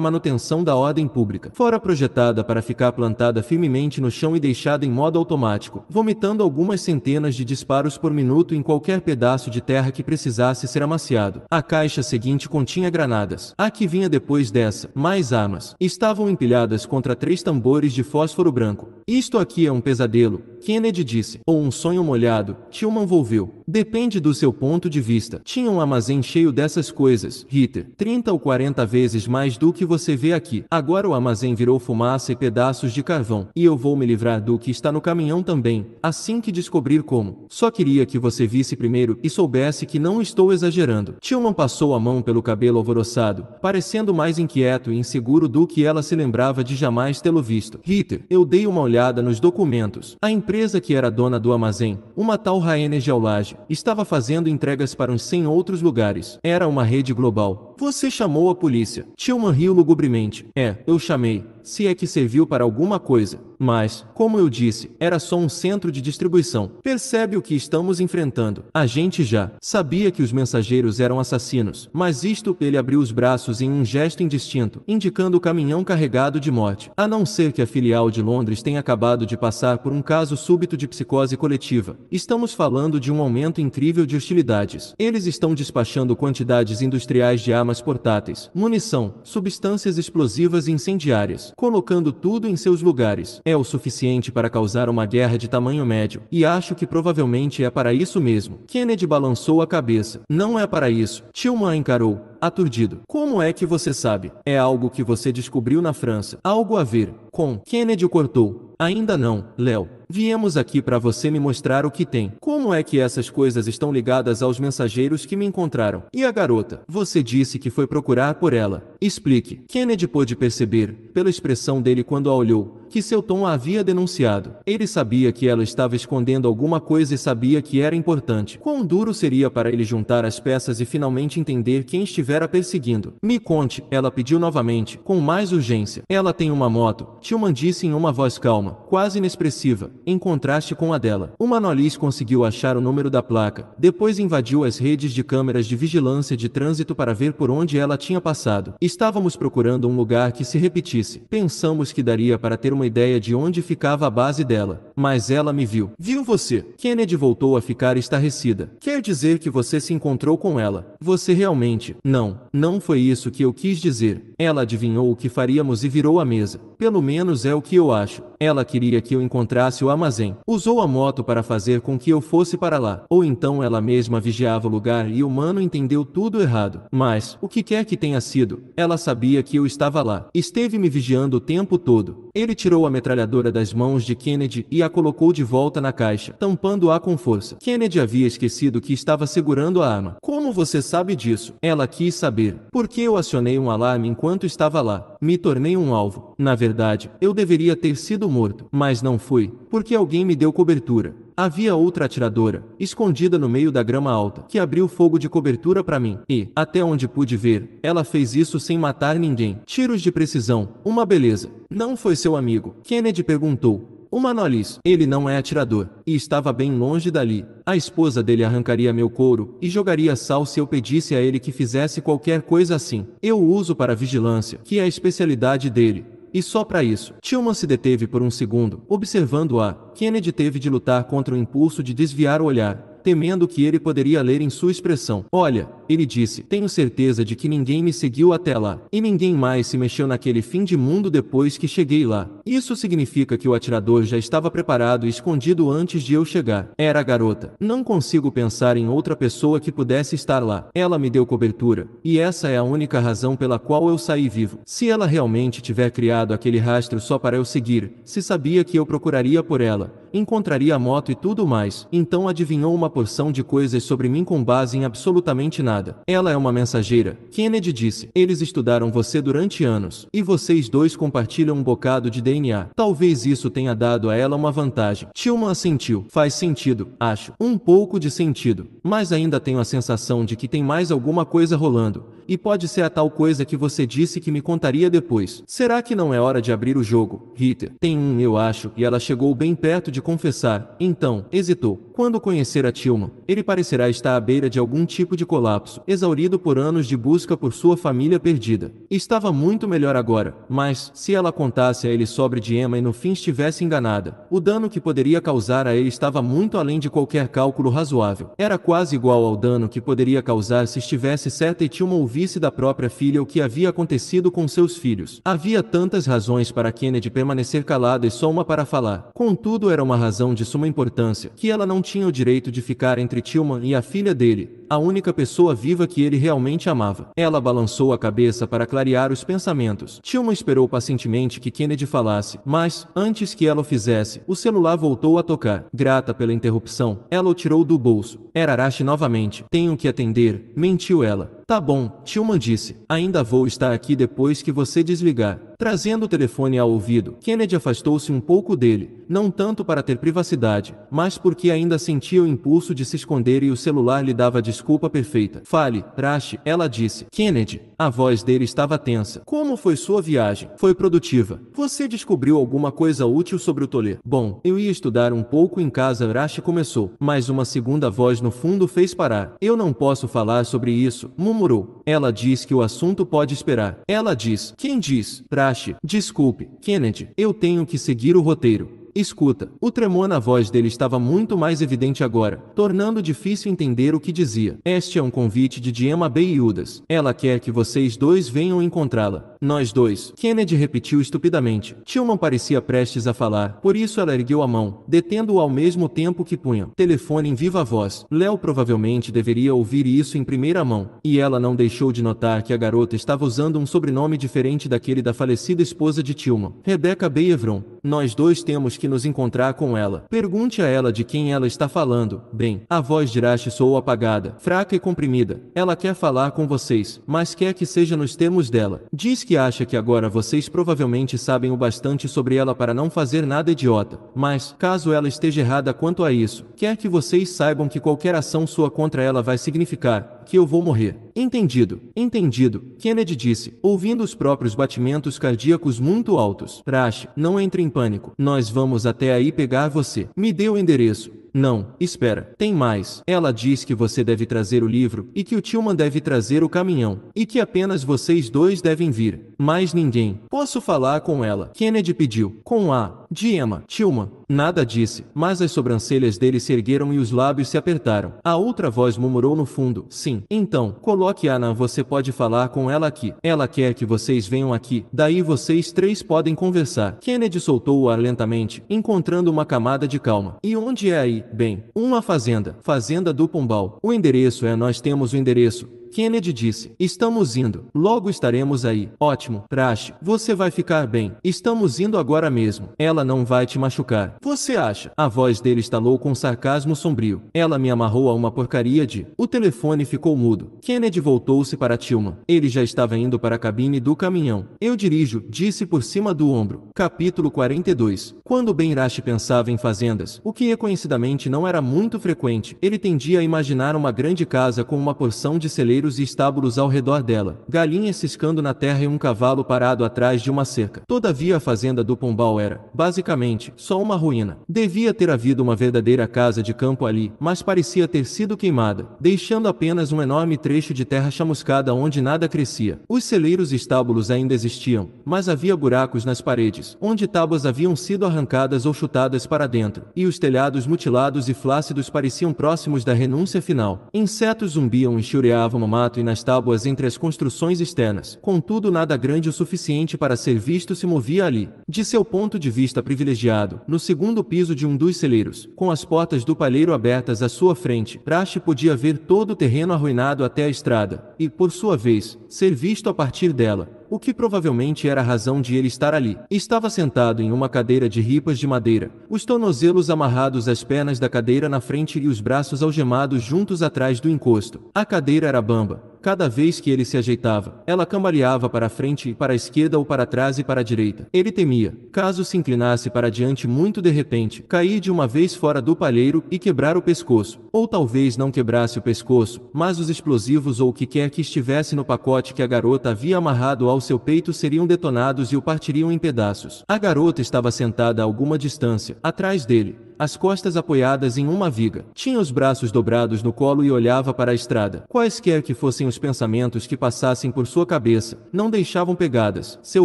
manutenção da ordem pública. Fora projetada para ficar plantada firmemente no chão e deixada em modo automático, vomitando algumas centenas de disparos por minuto em qualquer pedaço de terra que precisasse ser amaciado. A caixa seguinte continha granadas. A que vinha depois dessa, mais mais armas, estavam empilhadas contra três tambores de fósforo branco. Isto aqui é um pesadelo, Kennedy disse, ou um sonho molhado, Tillman volveu. Depende do seu ponto de vista. Tinha um armazém cheio dessas coisas, Ritter. 30 ou 40 vezes mais do que você vê aqui. Agora o armazém virou fumaça e pedaços de carvão. E eu vou me livrar do que está no caminhão também, assim que descobrir como. Só queria que você visse primeiro e soubesse que não estou exagerando. Tillman passou a mão pelo cabelo alvoroçado, parecendo mais inquieto e seguro do que ela se lembrava de jamais tê-lo visto. Ritter, eu dei uma olhada nos documentos. A empresa que era dona do armazém, uma tal Raener Geolage, estava fazendo entregas para uns 100 outros lugares. Era uma rede global, você chamou a polícia. Tilman riu lugubremente. É, eu chamei. Se é que serviu para alguma coisa. Mas, como eu disse, era só um centro de distribuição. Percebe o que estamos enfrentando. A gente já sabia que os mensageiros eram assassinos, mas isto ele abriu os braços em um gesto indistinto, indicando o caminhão carregado de morte. A não ser que a filial de Londres tenha acabado de passar por um caso súbito de psicose coletiva. Estamos falando de um aumento incrível de hostilidades. Eles estão despachando quantidades industriais de armas armas portáteis, munição, substâncias explosivas e incendiárias, colocando tudo em seus lugares, é o suficiente para causar uma guerra de tamanho médio, e acho que provavelmente é para isso mesmo. Kennedy balançou a cabeça. Não é para isso. Tilma encarou aturdido. Como é que você sabe? É algo que você descobriu na França. Algo a ver com. Kennedy cortou. Ainda não, Léo. Viemos aqui para você me mostrar o que tem. Como é que essas coisas estão ligadas aos mensageiros que me encontraram? E a garota? Você disse que foi procurar por ela. Explique. Kennedy pôde perceber, pela expressão dele quando a olhou, que seu tom a havia denunciado. Ele sabia que ela estava escondendo alguma coisa e sabia que era importante. Quão duro seria para ele juntar as peças e finalmente entender quem estivera perseguindo. Me conte, ela pediu novamente, com mais urgência. Ela tem uma moto, Tillman disse em uma voz calma, quase inexpressiva, em contraste com a dela. O Manolis conseguiu achar o número da placa, depois invadiu as redes de câmeras de vigilância de trânsito para ver por onde ela tinha passado. Estávamos procurando um lugar que se repetisse. Pensamos que daria para ter uma uma ideia de onde ficava a base dela, mas ela me viu. Viu você? Kennedy voltou a ficar estarrecida. Quer dizer que você se encontrou com ela? Você realmente? Não, não foi isso que eu quis dizer. Ela adivinhou o que faríamos e virou a mesa. Pelo menos é o que eu acho. Ela queria que eu encontrasse o armazém. Usou a moto para fazer com que eu fosse para lá. Ou então ela mesma vigiava o lugar e o mano entendeu tudo errado. Mas, o que quer que tenha sido, ela sabia que eu estava lá. Esteve me vigiando o tempo todo. Ele tirou a metralhadora das mãos de Kennedy e a colocou de volta na caixa, tampando-a com força. Kennedy havia esquecido que estava segurando a arma. Como você sabe disso? Ela quis saber. Por que eu acionei um alarme enquanto estava lá? me tornei um alvo. Na verdade, eu deveria ter sido morto, mas não fui, porque alguém me deu cobertura. Havia outra atiradora, escondida no meio da grama alta, que abriu fogo de cobertura para mim, e, até onde pude ver, ela fez isso sem matar ninguém. Tiros de precisão, uma beleza. Não foi seu amigo? Kennedy perguntou. O Manolis, ele não é atirador, e estava bem longe dali. A esposa dele arrancaria meu couro e jogaria sal se eu pedisse a ele que fizesse qualquer coisa assim. Eu o uso para vigilância, que é a especialidade dele e só para isso. Tillman se deteve por um segundo, observando-a. Kennedy teve de lutar contra o impulso de desviar o olhar, temendo que ele poderia ler em sua expressão. Olha, ele disse: Tenho certeza de que ninguém me seguiu até lá, e ninguém mais se mexeu naquele fim de mundo depois que cheguei lá. Isso significa que o atirador já estava preparado e escondido antes de eu chegar. Era a garota. Não consigo pensar em outra pessoa que pudesse estar lá. Ela me deu cobertura, e essa é a única razão pela qual eu saí vivo. Se ela realmente tiver criado aquele rastro só para eu seguir, se sabia que eu procuraria por ela, encontraria a moto e tudo mais, então adivinhou uma porção de coisas sobre mim com base em absolutamente nada nada. Ela é uma mensageira. Kennedy disse. Eles estudaram você durante anos. E vocês dois compartilham um bocado de DNA. Talvez isso tenha dado a ela uma vantagem. Tilma assentiu. Faz sentido, acho. Um pouco de sentido. Mas ainda tenho a sensação de que tem mais alguma coisa rolando. E pode ser a tal coisa que você disse que me contaria depois. Será que não é hora de abrir o jogo, Rita? Tem um, eu acho, e ela chegou bem perto de confessar. Então, hesitou. Quando conhecer a Tilma, ele parecerá estar à beira de algum tipo de colapso colapso, exaurido por anos de busca por sua família perdida. Estava muito melhor agora, mas, se ela contasse a ele sobre Diema Emma e no fim estivesse enganada, o dano que poderia causar a ele estava muito além de qualquer cálculo razoável. Era quase igual ao dano que poderia causar se estivesse certa e Tilma ouvisse da própria filha o que havia acontecido com seus filhos. Havia tantas razões para Kennedy permanecer calada e só uma para falar. Contudo, era uma razão de suma importância, que ela não tinha o direito de ficar entre Tilman e a filha dele, a única pessoa viva que ele realmente amava. Ela balançou a cabeça para clarear os pensamentos. Tilma esperou pacientemente que Kennedy falasse, mas, antes que ela o fizesse, o celular voltou a tocar. Grata pela interrupção, ela o tirou do bolso. Era Arashi novamente. Tenho que atender, mentiu ela. Tá bom, Tillman disse. Ainda vou estar aqui depois que você desligar. Trazendo o telefone ao ouvido, Kennedy afastou-se um pouco dele, não tanto para ter privacidade, mas porque ainda sentia o impulso de se esconder e o celular lhe dava a desculpa perfeita. Fale, Rash. ela disse. Kennedy. A voz dele estava tensa. Como foi sua viagem? Foi produtiva. Você descobriu alguma coisa útil sobre o Tolê? Bom, eu ia estudar um pouco em casa. Rash começou, mas uma segunda voz no fundo fez parar. Eu não posso falar sobre isso. Mum murmurou. Ela diz que o assunto pode esperar. Ela diz: Quem diz? Traste. Desculpe, Kennedy. Eu tenho que seguir o roteiro. Escuta, o tremor na voz dele estava muito mais evidente agora, tornando difícil entender o que dizia. Este é um convite de Diema Beyudas. Ela quer que vocês dois venham encontrá-la. Nós dois. Kennedy repetiu estupidamente. Tillman parecia prestes a falar, por isso ela ergueu a mão, detendo-o ao mesmo tempo que punha. Telefone em viva voz. Léo provavelmente deveria ouvir isso em primeira mão. E ela não deixou de notar que a garota estava usando um sobrenome diferente daquele da falecida esposa de Tillman. Rebecca Beevron. Nós dois temos que nos encontrar com ela. Pergunte a ela de quem ela está falando. Bem, a voz de Rash soou apagada, fraca e comprimida. Ela quer falar com vocês, mas quer que seja nos termos dela. Diz que acha que agora vocês provavelmente sabem o bastante sobre ela para não fazer nada idiota, mas, caso ela esteja errada quanto a isso, quer que vocês saibam que qualquer ação sua contra ela vai significar, que eu vou morrer. Entendido, entendido, Kennedy disse, ouvindo os próprios batimentos cardíacos muito altos. Trash, não entre em pânico. Nós vamos até aí pegar você. Me dê o endereço. Não, espera, tem mais. Ela diz que você deve trazer o livro e que o Tillman deve trazer o caminhão e que apenas vocês dois devem vir mais ninguém. Posso falar com ela? Kennedy pediu. Com a Diema, Tilma. Nada disse, mas as sobrancelhas dele se ergueram e os lábios se apertaram. A outra voz murmurou no fundo: Sim. Então, coloque a Ana, você pode falar com ela aqui. Ela quer que vocês venham aqui. Daí vocês três podem conversar. Kennedy soltou o ar lentamente, encontrando uma camada de calma. E onde é aí? Bem, uma fazenda. Fazenda do Pombal. O endereço é nós temos o endereço. Kennedy disse: Estamos indo. Logo estaremos aí. Ótimo. Trash, você vai ficar bem. Estamos indo agora mesmo. Ela não vai te machucar. Você acha? A voz dele estalou com sarcasmo sombrio. Ela me amarrou a uma porcaria de. O telefone ficou mudo. Kennedy voltou-se para Tilma. Ele já estava indo para a cabine do caminhão. Eu dirijo, disse por cima do ombro. Capítulo 42. Quando Ben Rashi pensava em fazendas, o que reconhecidamente é não era muito frequente, ele tendia a imaginar uma grande casa com uma porção de celeiro celeiros e estábulos ao redor dela, galinhas ciscando na terra e um cavalo parado atrás de uma cerca. Todavia a fazenda do Pombal era, basicamente, só uma ruína. Devia ter havido uma verdadeira casa de campo ali, mas parecia ter sido queimada, deixando apenas um enorme trecho de terra chamuscada onde nada crescia. Os celeiros e estábulos ainda existiam, mas havia buracos nas paredes, onde tábuas haviam sido arrancadas ou chutadas para dentro, e os telhados mutilados e flácidos pareciam próximos da renúncia final. Insetos zumbiam e chureavam mato e nas tábuas entre as construções externas. Contudo, nada grande o suficiente para ser visto se movia ali, de seu ponto de vista privilegiado, no segundo piso de um dos celeiros, com as portas do palheiro abertas à sua frente. Praxe podia ver todo o terreno arruinado até a estrada, e, por sua vez, ser visto a partir dela, o que provavelmente era a razão de ele estar ali. Estava sentado em uma cadeira de ripas de madeira, os tornozelos amarrados às pernas da cadeira na frente e os braços algemados juntos atrás do encosto. A cadeira era bamba, Cada vez que ele se ajeitava, ela cambaleava para a frente e para a esquerda ou para trás e para a direita. Ele temia, caso se inclinasse para diante muito de repente, cair de uma vez fora do palheiro e quebrar o pescoço. Ou talvez não quebrasse o pescoço, mas os explosivos ou o que quer que estivesse no pacote que a garota havia amarrado ao seu peito seriam detonados e o partiriam em pedaços. A garota estava sentada a alguma distância, atrás dele, as costas apoiadas em uma viga. Tinha os braços dobrados no colo e olhava para a estrada. Quaisquer que fossem os pensamentos que passassem por sua cabeça, não deixavam pegadas. Seu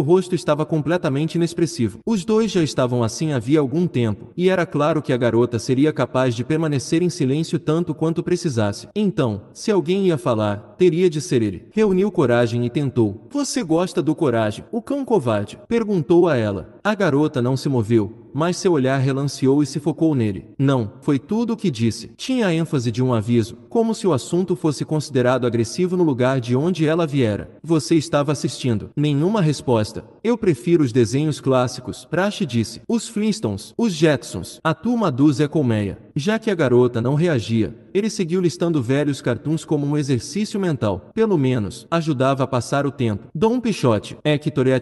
rosto estava completamente inexpressivo. Os dois já estavam assim havia algum tempo, e era claro que a garota seria capaz de permanecer em silêncio tanto quanto precisasse. Então, se alguém ia falar, teria de ser ele. Reuniu coragem e tentou. Você gosta do coragem, o cão covarde? Perguntou a ela. A garota não se moveu, mas seu olhar relanceou e se focou nele. Não, foi tudo o que disse. Tinha a ênfase de um aviso, como se o assunto fosse considerado agressivo no lugar de onde ela viera. Você estava assistindo. Nenhuma resposta. Eu prefiro os desenhos clássicos, Prache disse. Os Flintstones, os Jetsons, a turma dos é Colmeia. Já que a garota não reagia, ele seguiu listando velhos cartuns como um exercício mental. Pelo menos, ajudava a passar o tempo. Dom Pichote, Hector e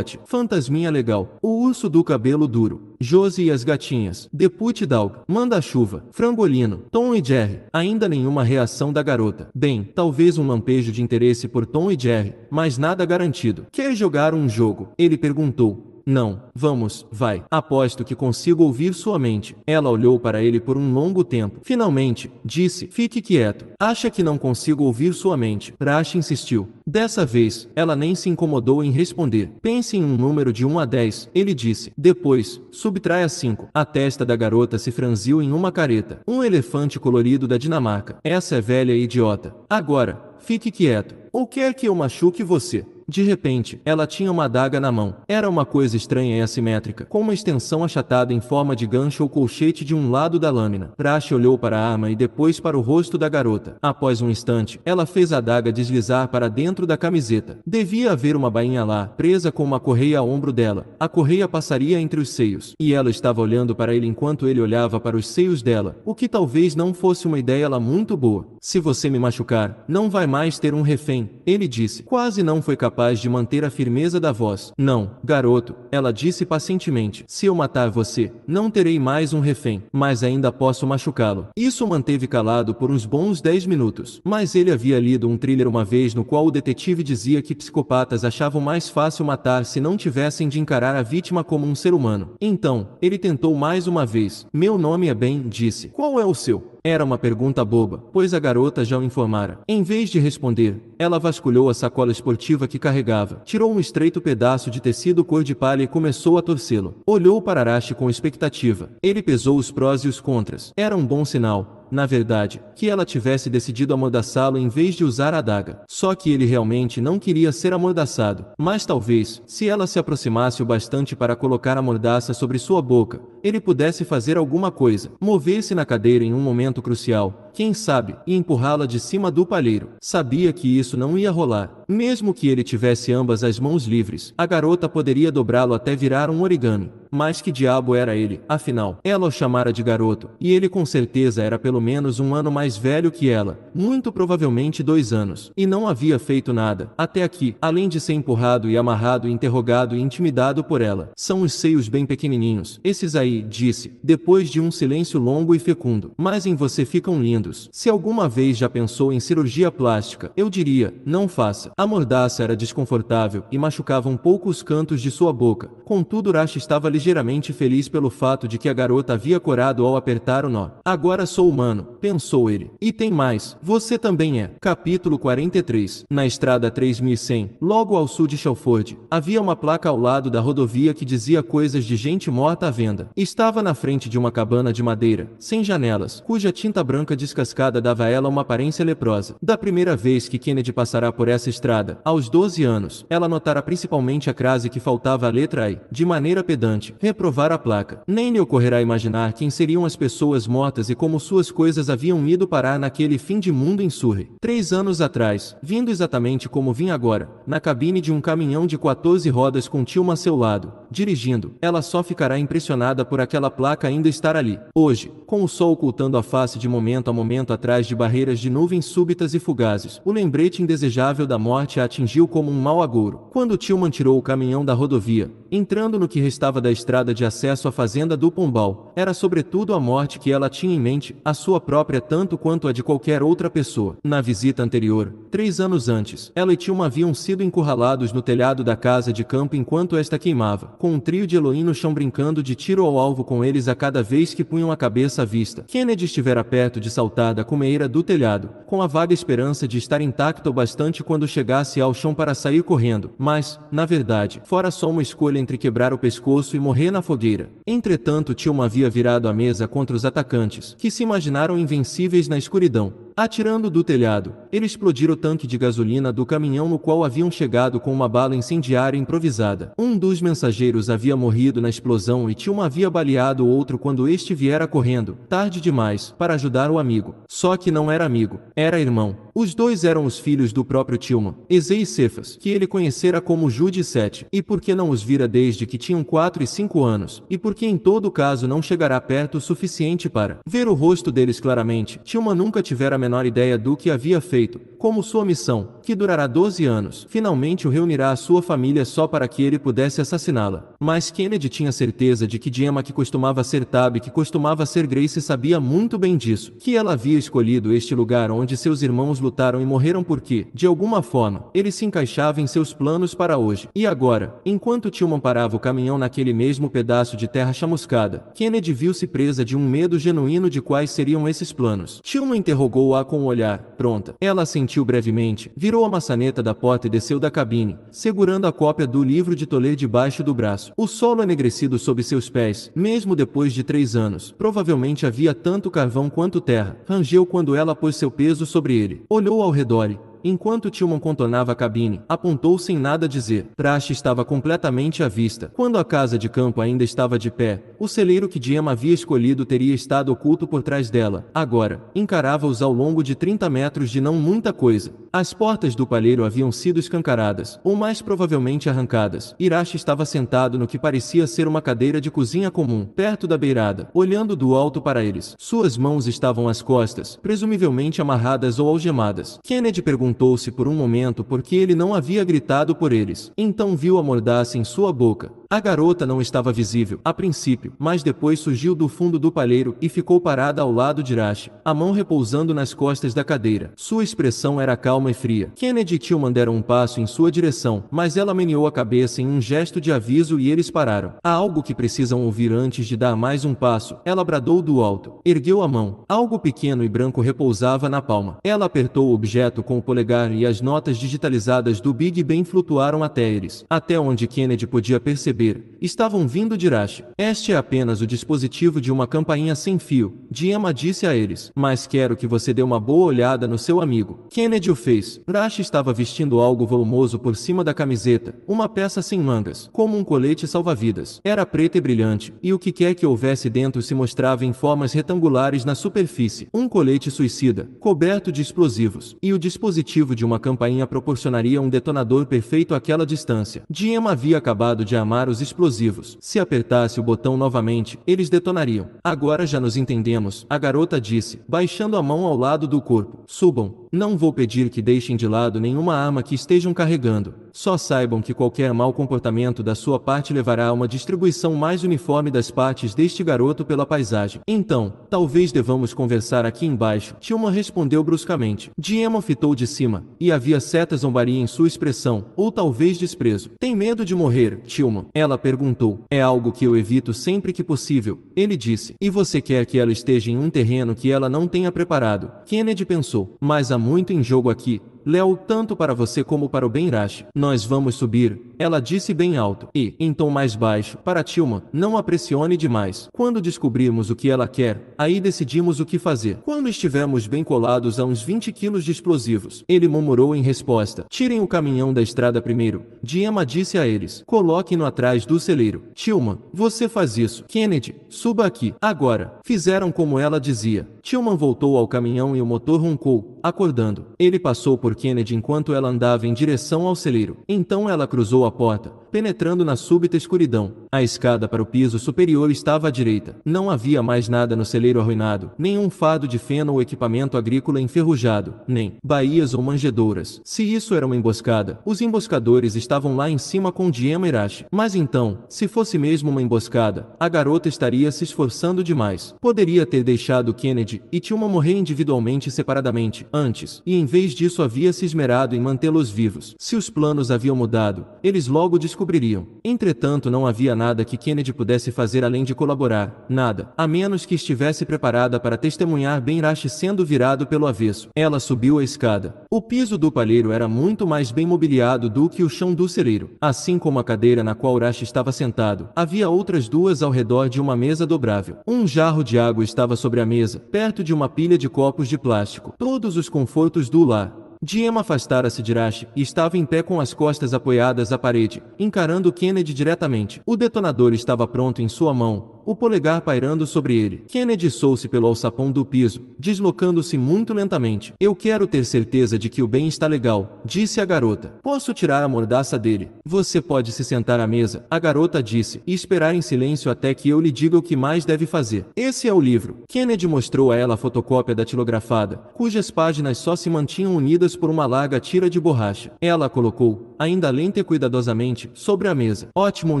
Fantasminha Legal, O Urso do Cabelo Duro, Josi e as Gatinhas, Depute Dalg, Manda-Chuva, Frangolino, Tom e Jerry. Ainda nenhuma reação da garota. Bem, talvez um lampejo de interesse por Tom e Jerry, mas nada garantido. Quer jogar um jogo? Ele perguntou. Não, vamos, vai. Aposto que consigo ouvir sua mente. Ela olhou para ele por um longo tempo. Finalmente, disse: Fique quieto. Acha que não consigo ouvir sua mente? Rash insistiu. Dessa vez, ela nem se incomodou em responder. Pense em um número de 1 a 10, ele disse. Depois, subtraia 5. A testa da garota se franziu em uma careta. Um elefante colorido da Dinamarca. Essa é velha e idiota. Agora, fique quieto. Ou quer é que eu machuque você? De repente, ela tinha uma adaga na mão. Era uma coisa estranha e assimétrica, com uma extensão achatada em forma de gancho ou colchete de um lado da lâmina. Trash olhou para a arma e depois para o rosto da garota. Após um instante, ela fez a adaga deslizar para dentro da camiseta. Devia haver uma bainha lá, presa com uma correia ao ombro dela. A correia passaria entre os seios, e ela estava olhando para ele enquanto ele olhava para os seios dela, o que talvez não fosse uma ideia lá muito boa. Se você me machucar, não vai mais ter um refém, ele disse. Quase não foi capaz capaz de manter a firmeza da voz. Não, garoto, ela disse pacientemente. Se eu matar você, não terei mais um refém, mas ainda posso machucá-lo. Isso manteve calado por uns bons 10 minutos. Mas ele havia lido um thriller uma vez no qual o detetive dizia que psicopatas achavam mais fácil matar se não tivessem de encarar a vítima como um ser humano. Então, ele tentou mais uma vez. Meu nome é Ben, disse. Qual é o seu? Era uma pergunta boba, pois a garota já o informara. Em vez de responder, ela vasculhou a sacola esportiva que carregava, tirou um estreito pedaço de tecido cor de palha e começou a torcê-lo. Olhou para Arashi com expectativa. Ele pesou os prós e os contras. Era um bom sinal, na verdade, que ela tivesse decidido amordaçá-lo em vez de usar a adaga. Só que ele realmente não queria ser amordaçado. Mas talvez, se ela se aproximasse o bastante para colocar a mordaça sobre sua boca, ele pudesse fazer alguma coisa, mover-se na cadeira em um momento crucial, quem sabe, e empurrá-la de cima do palheiro. Sabia que isso não ia rolar. Mesmo que ele tivesse ambas as mãos livres, a garota poderia dobrá-lo até virar um origami. Mas que diabo era ele? Afinal, ela o chamara de garoto, e ele com certeza era pelo menos um ano mais velho que ela, muito provavelmente dois anos, e não havia feito nada. Até aqui, além de ser empurrado e amarrado, interrogado e intimidado por ela, são os seios bem pequenininhos, esses aí disse, depois de um silêncio longo e fecundo. Mas em você ficam lindos. Se alguma vez já pensou em cirurgia plástica, eu diria, não faça. A mordaça era desconfortável e machucava um pouco os cantos de sua boca, Contudo, Rash estava ligeiramente feliz pelo fato de que a garota havia corado ao apertar o nó. Agora sou humano, pensou ele. E tem mais, você também é. Capítulo 43. Na estrada 3100, logo ao sul de Shelford, havia uma placa ao lado da rodovia que dizia coisas de gente morta à venda. Estava na frente de uma cabana de madeira, sem janelas, cuja tinta branca descascada dava a ela uma aparência leprosa. Da primeira vez que Kennedy passará por essa estrada, aos 12 anos, ela notará principalmente a crase que faltava a letra e de maneira pedante, reprovar a placa. Nem lhe ocorrerá imaginar quem seriam as pessoas mortas e como suas coisas haviam ido parar naquele fim de mundo em Surrey. Três anos atrás, vindo exatamente como vim agora, na cabine de um caminhão de 14 rodas com Tilma a seu lado, dirigindo, ela só ficará impressionada por aquela placa ainda estar ali. Hoje, com o sol ocultando a face de momento a momento atrás de barreiras de nuvens súbitas e fugazes, o lembrete indesejável da morte a atingiu como um mau agouro. Quando Tilman tirou o caminhão da rodovia, entrando no que restava da estrada de acesso à fazenda do Pombal, era sobretudo a morte que ela tinha em mente, a sua própria tanto quanto a de qualquer outra pessoa. Na visita anterior, Três anos antes, ela e Tilma haviam sido encurralados no telhado da casa de campo enquanto esta queimava, com um trio de Elohim no chão brincando de tiro ao alvo com eles a cada vez que punham a cabeça à vista. Kennedy estivera perto de saltar da cumeira do telhado, com a vaga esperança de estar intacto o bastante quando chegasse ao chão para sair correndo, mas, na verdade, fora só uma escolha entre quebrar o pescoço e morrer na fogueira. Entretanto, Tilma havia virado a mesa contra os atacantes, que se imaginaram invencíveis na escuridão, Atirando do telhado, ele explodiu o tanque de gasolina do caminhão no qual haviam chegado com uma bala incendiária improvisada. Um dos mensageiros havia morrido na explosão e Tilma havia baleado o outro quando este viera correndo, tarde demais, para ajudar o amigo. Só que não era amigo, era irmão. Os dois eram os filhos do próprio Tilma, Ezei e Cefas, que ele conhecera como Jude e Sete, e porque não os vira desde que tinham 4 e 5 anos, e porque em todo caso não chegará perto o suficiente para ver o rosto deles claramente, Tilma nunca tivera menor ideia do que havia feito, como sua missão, que durará 12 anos, finalmente o reunirá à sua família só para que ele pudesse assassiná-la. Mas Kennedy tinha certeza de que Gemma que costumava ser Tab que costumava ser Grace sabia muito bem disso, que ela havia escolhido este lugar onde seus irmãos lutaram e morreram porque, de alguma forma, ele se encaixava em seus planos para hoje. E agora, enquanto Tillman parava o caminhão naquele mesmo pedaço de terra chamuscada, Kennedy viu-se presa de um medo genuíno de quais seriam esses planos. Tillman interrogou a com o um olhar, pronta. Ela assentiu brevemente, virou a maçaneta da porta e desceu da cabine, segurando a cópia do livro de Toler debaixo do braço. O solo enegrecido sob seus pés, mesmo depois de três anos, provavelmente havia tanto carvão quanto terra, rangeu quando ela pôs seu peso sobre ele. Olhou ao redor Enquanto Tillman contornava a cabine, apontou sem nada dizer. Trash estava completamente à vista. Quando a casa de campo ainda estava de pé, o celeiro que Diem havia escolhido teria estado oculto por trás dela. Agora, encarava-os ao longo de 30 metros de não muita coisa. As portas do palheiro haviam sido escancaradas, ou mais provavelmente arrancadas. Irache estava sentado no que parecia ser uma cadeira de cozinha comum, perto da beirada, olhando do alto para eles. Suas mãos estavam às costas, presumivelmente amarradas ou algemadas. Kennedy perguntou Perguntou-se por um momento por que ele não havia gritado por eles. Então viu a mordaça em sua boca. A garota não estava visível, a princípio, mas depois surgiu do fundo do palheiro e ficou parada ao lado de Rashi, a mão repousando nas costas da cadeira. Sua expressão era calma e fria. Kennedy e Tillman deram um passo em sua direção, mas ela meneou a cabeça em um gesto de aviso e eles pararam. Há algo que precisam ouvir antes de dar mais um passo. Ela bradou do alto. Ergueu a mão. Algo pequeno e branco repousava na palma. Ela apertou o objeto com o polegar polegar e as notas digitalizadas do Big Ben flutuaram até eles, até onde Kennedy podia perceber, estavam vindo de Rashi. Este é apenas o dispositivo de uma campainha sem fio, Diema disse a eles, mas quero que você dê uma boa olhada no seu amigo. Kennedy o fez. Rashi estava vestindo algo volumoso por cima da camiseta, uma peça sem mangas, como um colete salva-vidas. Era preto e brilhante, e o que quer que houvesse dentro se mostrava em formas retangulares na superfície. Um colete suicida, coberto de explosivos, e o dispositivo objetivo de uma campainha proporcionaria um detonador perfeito àquela distância. Jim havia acabado de amar os explosivos. Se apertasse o botão novamente, eles detonariam. Agora já nos entendemos, a garota disse, baixando a mão ao lado do corpo. Subam. Não vou pedir que deixem de lado nenhuma arma que estejam carregando só saibam que qualquer mau comportamento da sua parte levará a uma distribuição mais uniforme das partes deste garoto pela paisagem. Então, talvez devamos conversar aqui embaixo. Tilma respondeu bruscamente. Diema fitou de cima, e havia certa zombaria em sua expressão, ou talvez desprezo. Tem medo de morrer, Tilma? Ela perguntou. É algo que eu evito sempre que possível, ele disse. E você quer que ela esteja em um terreno que ela não tenha preparado? Kennedy pensou. Mas há muito em jogo aqui, Léo tanto para você como para o Benrash. Nós vamos subir, ela disse bem alto e, em tom mais baixo, para Tilma, não a pressione demais. Quando descobrirmos o que ela quer, aí decidimos o que fazer. Quando estivermos bem colados a uns 20 quilos de explosivos, ele murmurou em resposta. Tirem o caminhão da estrada primeiro. Diema disse a eles. Coloque no atrás do celeiro. Tilma, você faz isso. Kennedy, suba aqui. Agora. Fizeram como ela dizia. Tilman voltou ao caminhão e o motor roncou, acordando. Ele passou por Kennedy enquanto ela andava em direção ao celeiro. Então ela cruzou a porta, penetrando na súbita escuridão. A escada para o piso superior estava à direita. Não havia mais nada no celeiro arruinado, nenhum fado de feno ou equipamento agrícola enferrujado, nem baías ou manjedouras. Se isso era uma emboscada, os emboscadores estavam lá em cima com Diema Irache. Mas então, se fosse mesmo uma emboscada, a garota estaria se esforçando demais. Poderia ter deixado Kennedy e Tilma morrer individualmente e separadamente, antes, e em vez disso havia se esmerado em mantê-los vivos. Se os planos haviam mudado, ele eles logo descobririam. Entretanto, não havia nada que Kennedy pudesse fazer além de colaborar, nada, a menos que estivesse preparada para testemunhar Benrache sendo virado pelo avesso. Ela subiu a escada. O piso do palheiro era muito mais bem mobiliado do que o chão do cereiro, assim como a cadeira na qual Rash estava sentado. Havia outras duas ao redor de uma mesa dobrável. Um jarro de água estava sobre a mesa, perto de uma pilha de copos de plástico. Todos os confortos do lar, Diem afastara-se de Rash e estava em pé com as costas apoiadas à parede, encarando Kennedy diretamente. O detonador estava pronto em sua mão, o polegar pairando sobre ele. Kennedy sou-se pelo alçapão do piso, deslocando-se muito lentamente. Eu quero ter certeza de que o bem está legal, disse a garota. Posso tirar a mordaça dele. Você pode se sentar à mesa, a garota disse, e esperar em silêncio até que eu lhe diga o que mais deve fazer. Esse é o livro. Kennedy mostrou a ela a fotocópia tilografada, cujas páginas só se mantinham unidas por uma larga tira de borracha. Ela colocou ainda lenta e cuidadosamente, sobre a mesa. Ótimo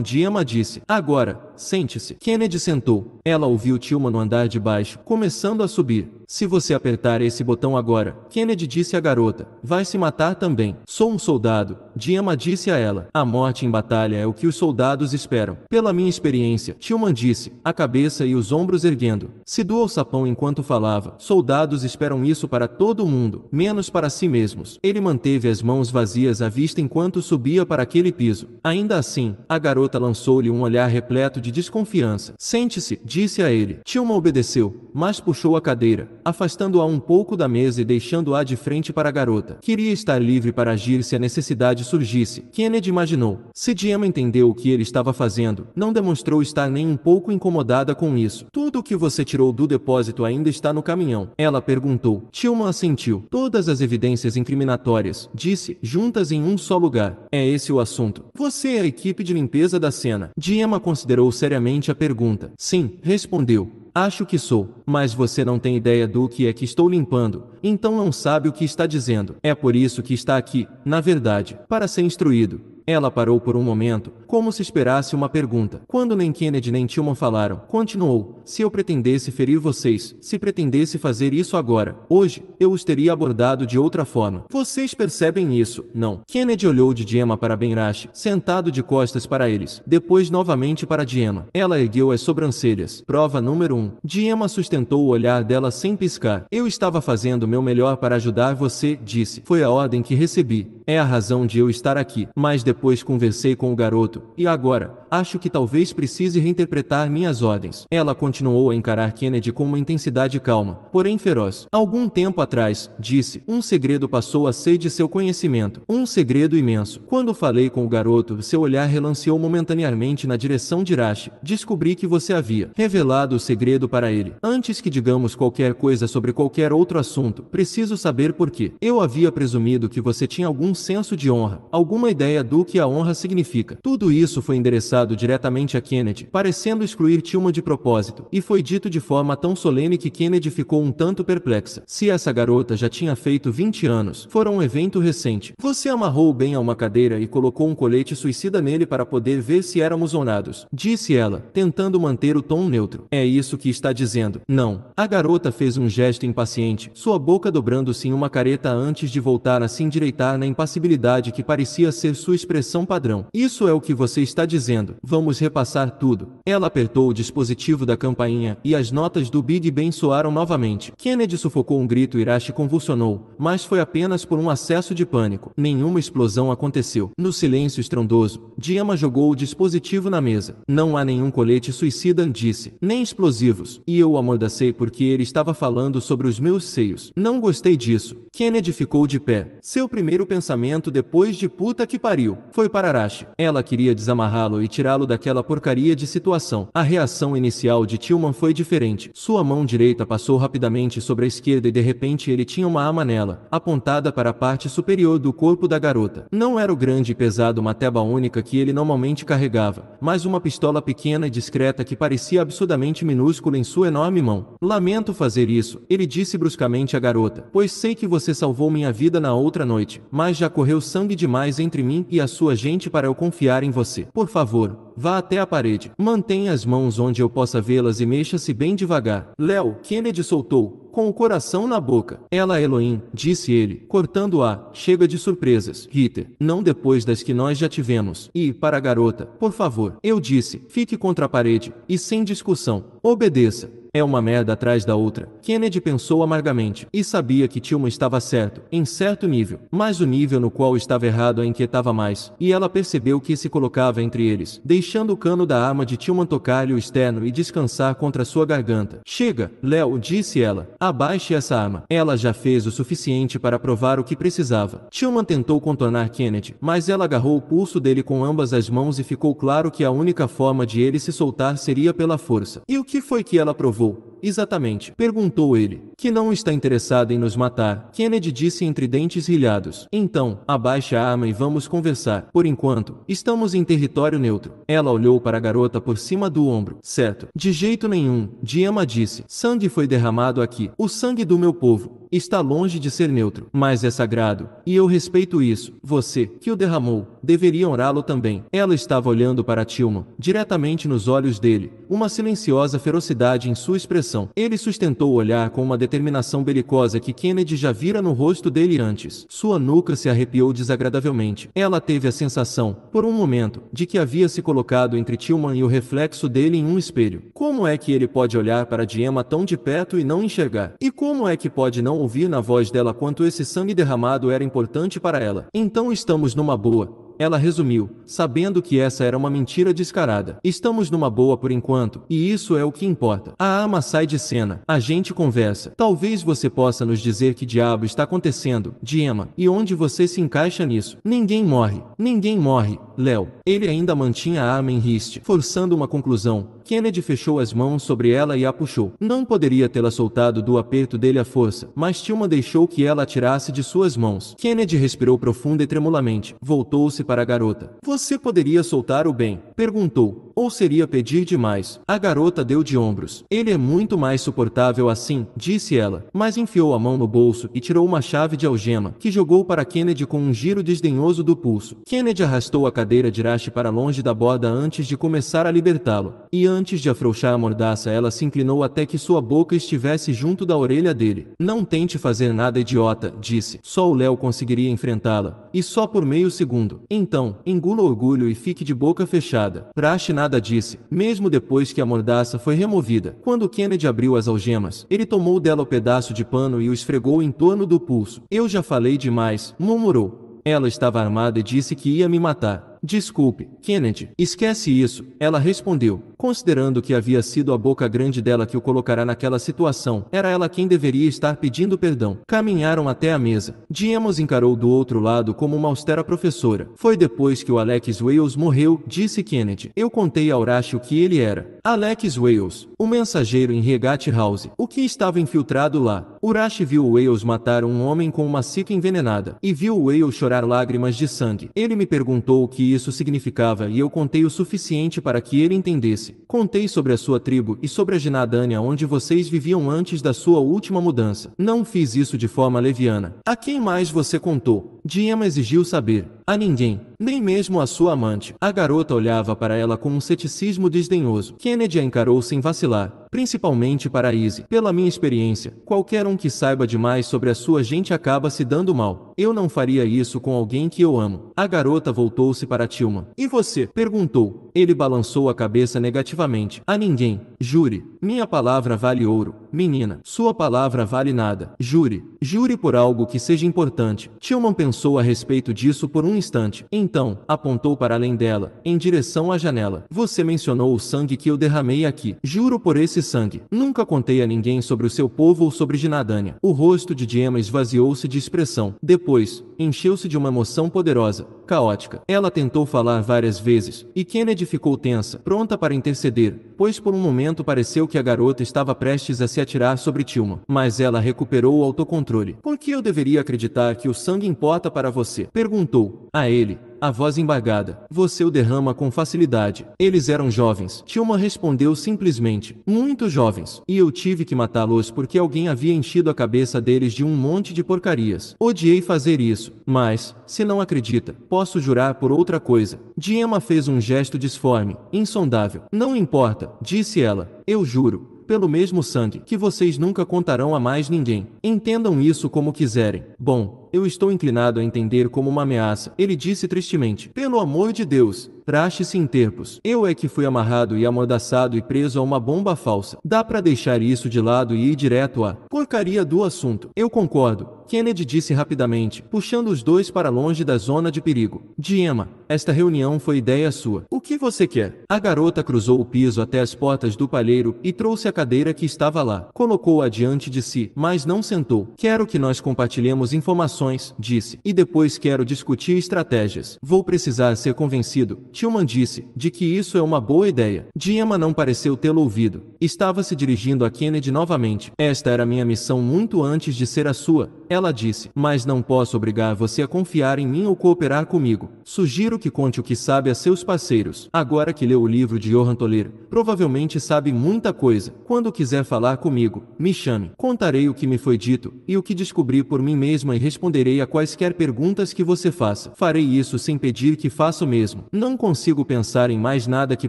dia, Emma disse. Agora, sente-se. Kennedy sentou. Ela ouviu Tilma no andar de baixo, começando a subir. Se você apertar esse botão agora, Kennedy disse à garota, vai se matar também. Sou um soldado, Diama disse a ela. A morte em batalha é o que os soldados esperam. Pela minha experiência, Tillman disse, a cabeça e os ombros erguendo. Sidou o sapão enquanto falava. Soldados esperam isso para todo mundo, menos para si mesmos. Ele manteve as mãos vazias à vista enquanto subia para aquele piso. Ainda assim, a garota lançou-lhe um olhar repleto de desconfiança. Sente-se, disse a ele. Tillman obedeceu, mas puxou a cadeira afastando-a um pouco da mesa e deixando-a de frente para a garota. Queria estar livre para agir se a necessidade surgisse. Kennedy imaginou. Se Diema entendeu o que ele estava fazendo. Não demonstrou estar nem um pouco incomodada com isso. Tudo o que você tirou do depósito ainda está no caminhão. Ela perguntou. Tilma assentiu. Todas as evidências incriminatórias, disse, juntas em um só lugar. É esse o assunto. Você é a equipe de limpeza da cena. Diema considerou seriamente a pergunta. Sim, respondeu. Acho que sou, mas você não tem ideia do que é que estou limpando, então não sabe o que está dizendo. É por isso que está aqui, na verdade, para ser instruído. Ela parou por um momento, como se esperasse uma pergunta. Quando nem Kennedy nem Tillman falaram, continuou: Se eu pretendesse ferir vocês, se pretendesse fazer isso agora, hoje, eu os teria abordado de outra forma. Vocês percebem isso, não? Kennedy olhou de Diema para Benrash, sentado de costas para eles, depois novamente para Diema. Ela ergueu as sobrancelhas. Prova número 1. Um. Diema sustentou o olhar dela sem piscar. Eu estava fazendo meu melhor para ajudar você, disse. Foi a ordem que recebi. É a razão de eu estar aqui. Mas depois conversei com o garoto, e agora, acho que talvez precise reinterpretar minhas ordens. Ela continuou a encarar Kennedy com uma intensidade calma, porém feroz. Algum tempo atrás, disse, um segredo passou a ser de seu conhecimento. Um segredo imenso. Quando falei com o garoto, seu olhar relanceou momentaneamente na direção de Irache. Descobri que você havia revelado o segredo para ele. Antes que digamos qualquer coisa sobre qualquer outro assunto, preciso saber por quê. Eu havia presumido que você tinha algum senso de honra, alguma ideia do que a honra significa. Tudo tudo isso foi endereçado diretamente a Kennedy, parecendo excluir Tilma de propósito, e foi dito de forma tão solene que Kennedy ficou um tanto perplexa. Se essa garota já tinha feito 20 anos, fora um evento recente. Você amarrou bem a uma cadeira e colocou um colete suicida nele para poder ver se éramos honrados, disse ela, tentando manter o tom neutro. É isso que está dizendo. Não. A garota fez um gesto impaciente, sua boca dobrando-se em uma careta antes de voltar a se endireitar na impassibilidade que parecia ser sua expressão padrão. Isso é o que que você está dizendo. Vamos repassar tudo. Ela apertou o dispositivo da campainha e as notas do Big Ben soaram novamente. Kennedy sufocou um grito e Irache convulsionou, mas foi apenas por um acesso de pânico. Nenhuma explosão aconteceu. No silêncio estrondoso, Diema jogou o dispositivo na mesa. Não há nenhum colete suicida, disse. Nem explosivos. E eu amordacei porque ele estava falando sobre os meus seios. Não gostei disso. Kennedy ficou de pé. Seu primeiro pensamento depois de puta que pariu foi para Arashi. Ela queria sabia desamarrá-lo e tirá-lo daquela porcaria de situação. A reação inicial de Tillman foi diferente. Sua mão direita passou rapidamente sobre a esquerda e de repente ele tinha uma arma nela, apontada para a parte superior do corpo da garota. Não era o grande e pesado mateba única que ele normalmente carregava, mas uma pistola pequena e discreta que parecia absurdamente minúscula em sua enorme mão. Lamento fazer isso, ele disse bruscamente à garota, pois sei que você salvou minha vida na outra noite, mas já correu sangue demais entre mim e a sua gente para eu confiar em você. Por favor, vá até a parede. Mantenha as mãos onde eu possa vê-las e mexa-se bem devagar. Léo, Kennedy soltou, com o coração na boca. Ela, Elohim, disse ele, cortando-a, chega de surpresas, Ritter, não depois das que nós já tivemos. E, para a garota, por favor, eu disse, fique contra a parede, e sem discussão, obedeça. É uma merda atrás da outra. Kennedy pensou amargamente e sabia que Tilma estava certo, em certo nível, mas o nível no qual estava errado a inquietava mais, e ela percebeu que se colocava entre eles, deixando o cano da arma de Tilman tocar-lhe o externo e descansar contra sua garganta. Chega, Léo, disse ela. Abaixe essa arma. Ela já fez o suficiente para provar o que precisava. Tilman tentou contornar Kennedy, mas ela agarrou o pulso dele com ambas as mãos e ficou claro que a única forma de ele se soltar seria pela força. E o que foi que ela provou? vụ Exatamente, perguntou ele. Que não está interessado em nos matar, Kennedy disse entre dentes rilhados. Então, abaixe a arma e vamos conversar. Por enquanto, estamos em território neutro. Ela olhou para a garota por cima do ombro. Certo. De jeito nenhum, Diama disse. Sangue foi derramado aqui. O sangue do meu povo está longe de ser neutro, mas é sagrado, e eu respeito isso. Você, que o derramou, deveria orá-lo também. Ela estava olhando para Tilma diretamente nos olhos dele, uma silenciosa ferocidade em sua expressão ele sustentou o olhar com uma determinação belicosa que Kennedy já vira no rosto dele antes. Sua nuca se arrepiou desagradavelmente. Ela teve a sensação, por um momento, de que havia se colocado entre Tillman e o reflexo dele em um espelho. Como é que ele pode olhar para Diema tão de perto e não enxergar? E como é que pode não ouvir na voz dela quanto esse sangue derramado era importante para ela? Então estamos numa boa, ela resumiu, sabendo que essa era uma mentira descarada. Estamos numa boa por enquanto, e isso é o que importa. A ama sai de cena, a gente conversa. Talvez você possa nos dizer que diabo está acontecendo, Diema, e onde você se encaixa nisso. Ninguém morre, ninguém morre, Léo. Ele ainda mantinha a arma em riste, forçando uma conclusão. Kennedy fechou as mãos sobre ela e a puxou. Não poderia tê-la soltado do aperto dele à força, mas Tilma deixou que ela tirasse de suas mãos. Kennedy respirou profunda e tremulamente. Voltou-se para a garota. Você poderia soltar o bem? Perguntou ou seria pedir demais? A garota deu de ombros. Ele é muito mais suportável assim, disse ela, mas enfiou a mão no bolso e tirou uma chave de algema, que jogou para Kennedy com um giro desdenhoso do pulso. Kennedy arrastou a cadeira de Rashi para longe da borda antes de começar a libertá-lo, e antes de afrouxar a mordaça ela se inclinou até que sua boca estivesse junto da orelha dele. Não tente fazer nada idiota, disse. Só o Léo conseguiria enfrentá-la, e só por meio segundo. Então, engula o orgulho e fique de boca fechada. Praxe nada disse, mesmo depois que a mordaça foi removida. Quando Kennedy abriu as algemas, ele tomou dela o pedaço de pano e o esfregou em torno do pulso. Eu já falei demais, murmurou. Ela estava armada e disse que ia me matar. Desculpe, Kennedy. Esquece isso, ela respondeu, considerando que havia sido a boca grande dela que o colocará naquela situação. Era ela quem deveria estar pedindo perdão. Caminharam até a mesa. Diemos encarou do outro lado como uma austera professora. Foi depois que o Alex Wales morreu, disse Kennedy. Eu contei a Horácio que ele era. Alex Wales, o mensageiro em Regate House. O que estava infiltrado lá? Urashi viu Wales matar um homem com uma cica envenenada e viu Wales chorar lágrimas de sangue. Ele me perguntou o que isso significava e eu contei o suficiente para que ele entendesse. Contei sobre a sua tribo e sobre a Ginadânia onde vocês viviam antes da sua última mudança. Não fiz isso de forma leviana. A quem mais você contou? Diema exigiu saber a ninguém, nem mesmo a sua amante. A garota olhava para ela com um ceticismo desdenhoso. Kennedy a encarou sem vacilar, principalmente para Izzy. Pela minha experiência, qualquer um que saiba demais sobre a sua gente acaba se dando mal. Eu não faria isso com alguém que eu amo. A garota voltou-se para Tilma. E você? Perguntou ele balançou a cabeça negativamente. A ninguém. Jure. Minha palavra vale ouro. Menina. Sua palavra vale nada. Jure. Jure por algo que seja importante. Tillman pensou a respeito disso por um instante. Então, apontou para além dela, em direção à janela. Você mencionou o sangue que eu derramei aqui. Juro por esse sangue. Nunca contei a ninguém sobre o seu povo ou sobre Jinadania. O rosto de Gemma esvaziou-se de expressão. Depois, encheu-se de uma emoção poderosa, caótica. Ela tentou falar várias vezes, e Kennedy Lady ficou tensa, pronta para interceder, pois por um momento pareceu que a garota estava prestes a se atirar sobre Tilma, mas ela recuperou o autocontrole. Por que eu deveria acreditar que o sangue importa para você? Perguntou a ele, a voz embargada. Você o derrama com facilidade. Eles eram jovens. Tilma respondeu simplesmente, muito jovens. E eu tive que matá-los porque alguém havia enchido a cabeça deles de um monte de porcarias. Odiei fazer isso, mas, se não acredita, posso jurar por outra coisa. Diema fez um gesto disforme, insondável. Não importa, disse ela. Eu juro pelo mesmo sangue, que vocês nunca contarão a mais ninguém. Entendam isso como quiserem. Bom, eu estou inclinado a entender como uma ameaça. Ele disse tristemente: Pelo amor de Deus, traste-se em termos. Eu é que fui amarrado e amordaçado e preso a uma bomba falsa. Dá para deixar isso de lado e ir direto à porcaria do assunto. Eu concordo. Kennedy disse rapidamente, puxando os dois para longe da zona de perigo. Diema, esta reunião foi ideia sua. O que você quer? A garota cruzou o piso até as portas do palheiro e trouxe a cadeira que estava lá. Colocou-a diante de si, mas não sentou. Quero que nós compartilhemos informações, disse, e depois quero discutir estratégias. Vou precisar ser convencido, Tillman disse, de que isso é uma boa ideia. Diema não pareceu tê-lo ouvido. Estava se dirigindo a Kennedy novamente. Esta era minha missão muito antes de ser a sua. Ela disse: Mas não posso obrigar você a confiar em mim ou cooperar comigo. Sugiro que conte o que sabe a seus parceiros. Agora que leu o livro de Johan Toler, provavelmente sabe muita coisa. Quando quiser falar comigo, me chame. Contarei o que me foi dito e o que descobri por mim mesma e responderei a quaisquer perguntas que você faça. Farei isso sem pedir que faça o mesmo. Não consigo pensar em mais nada que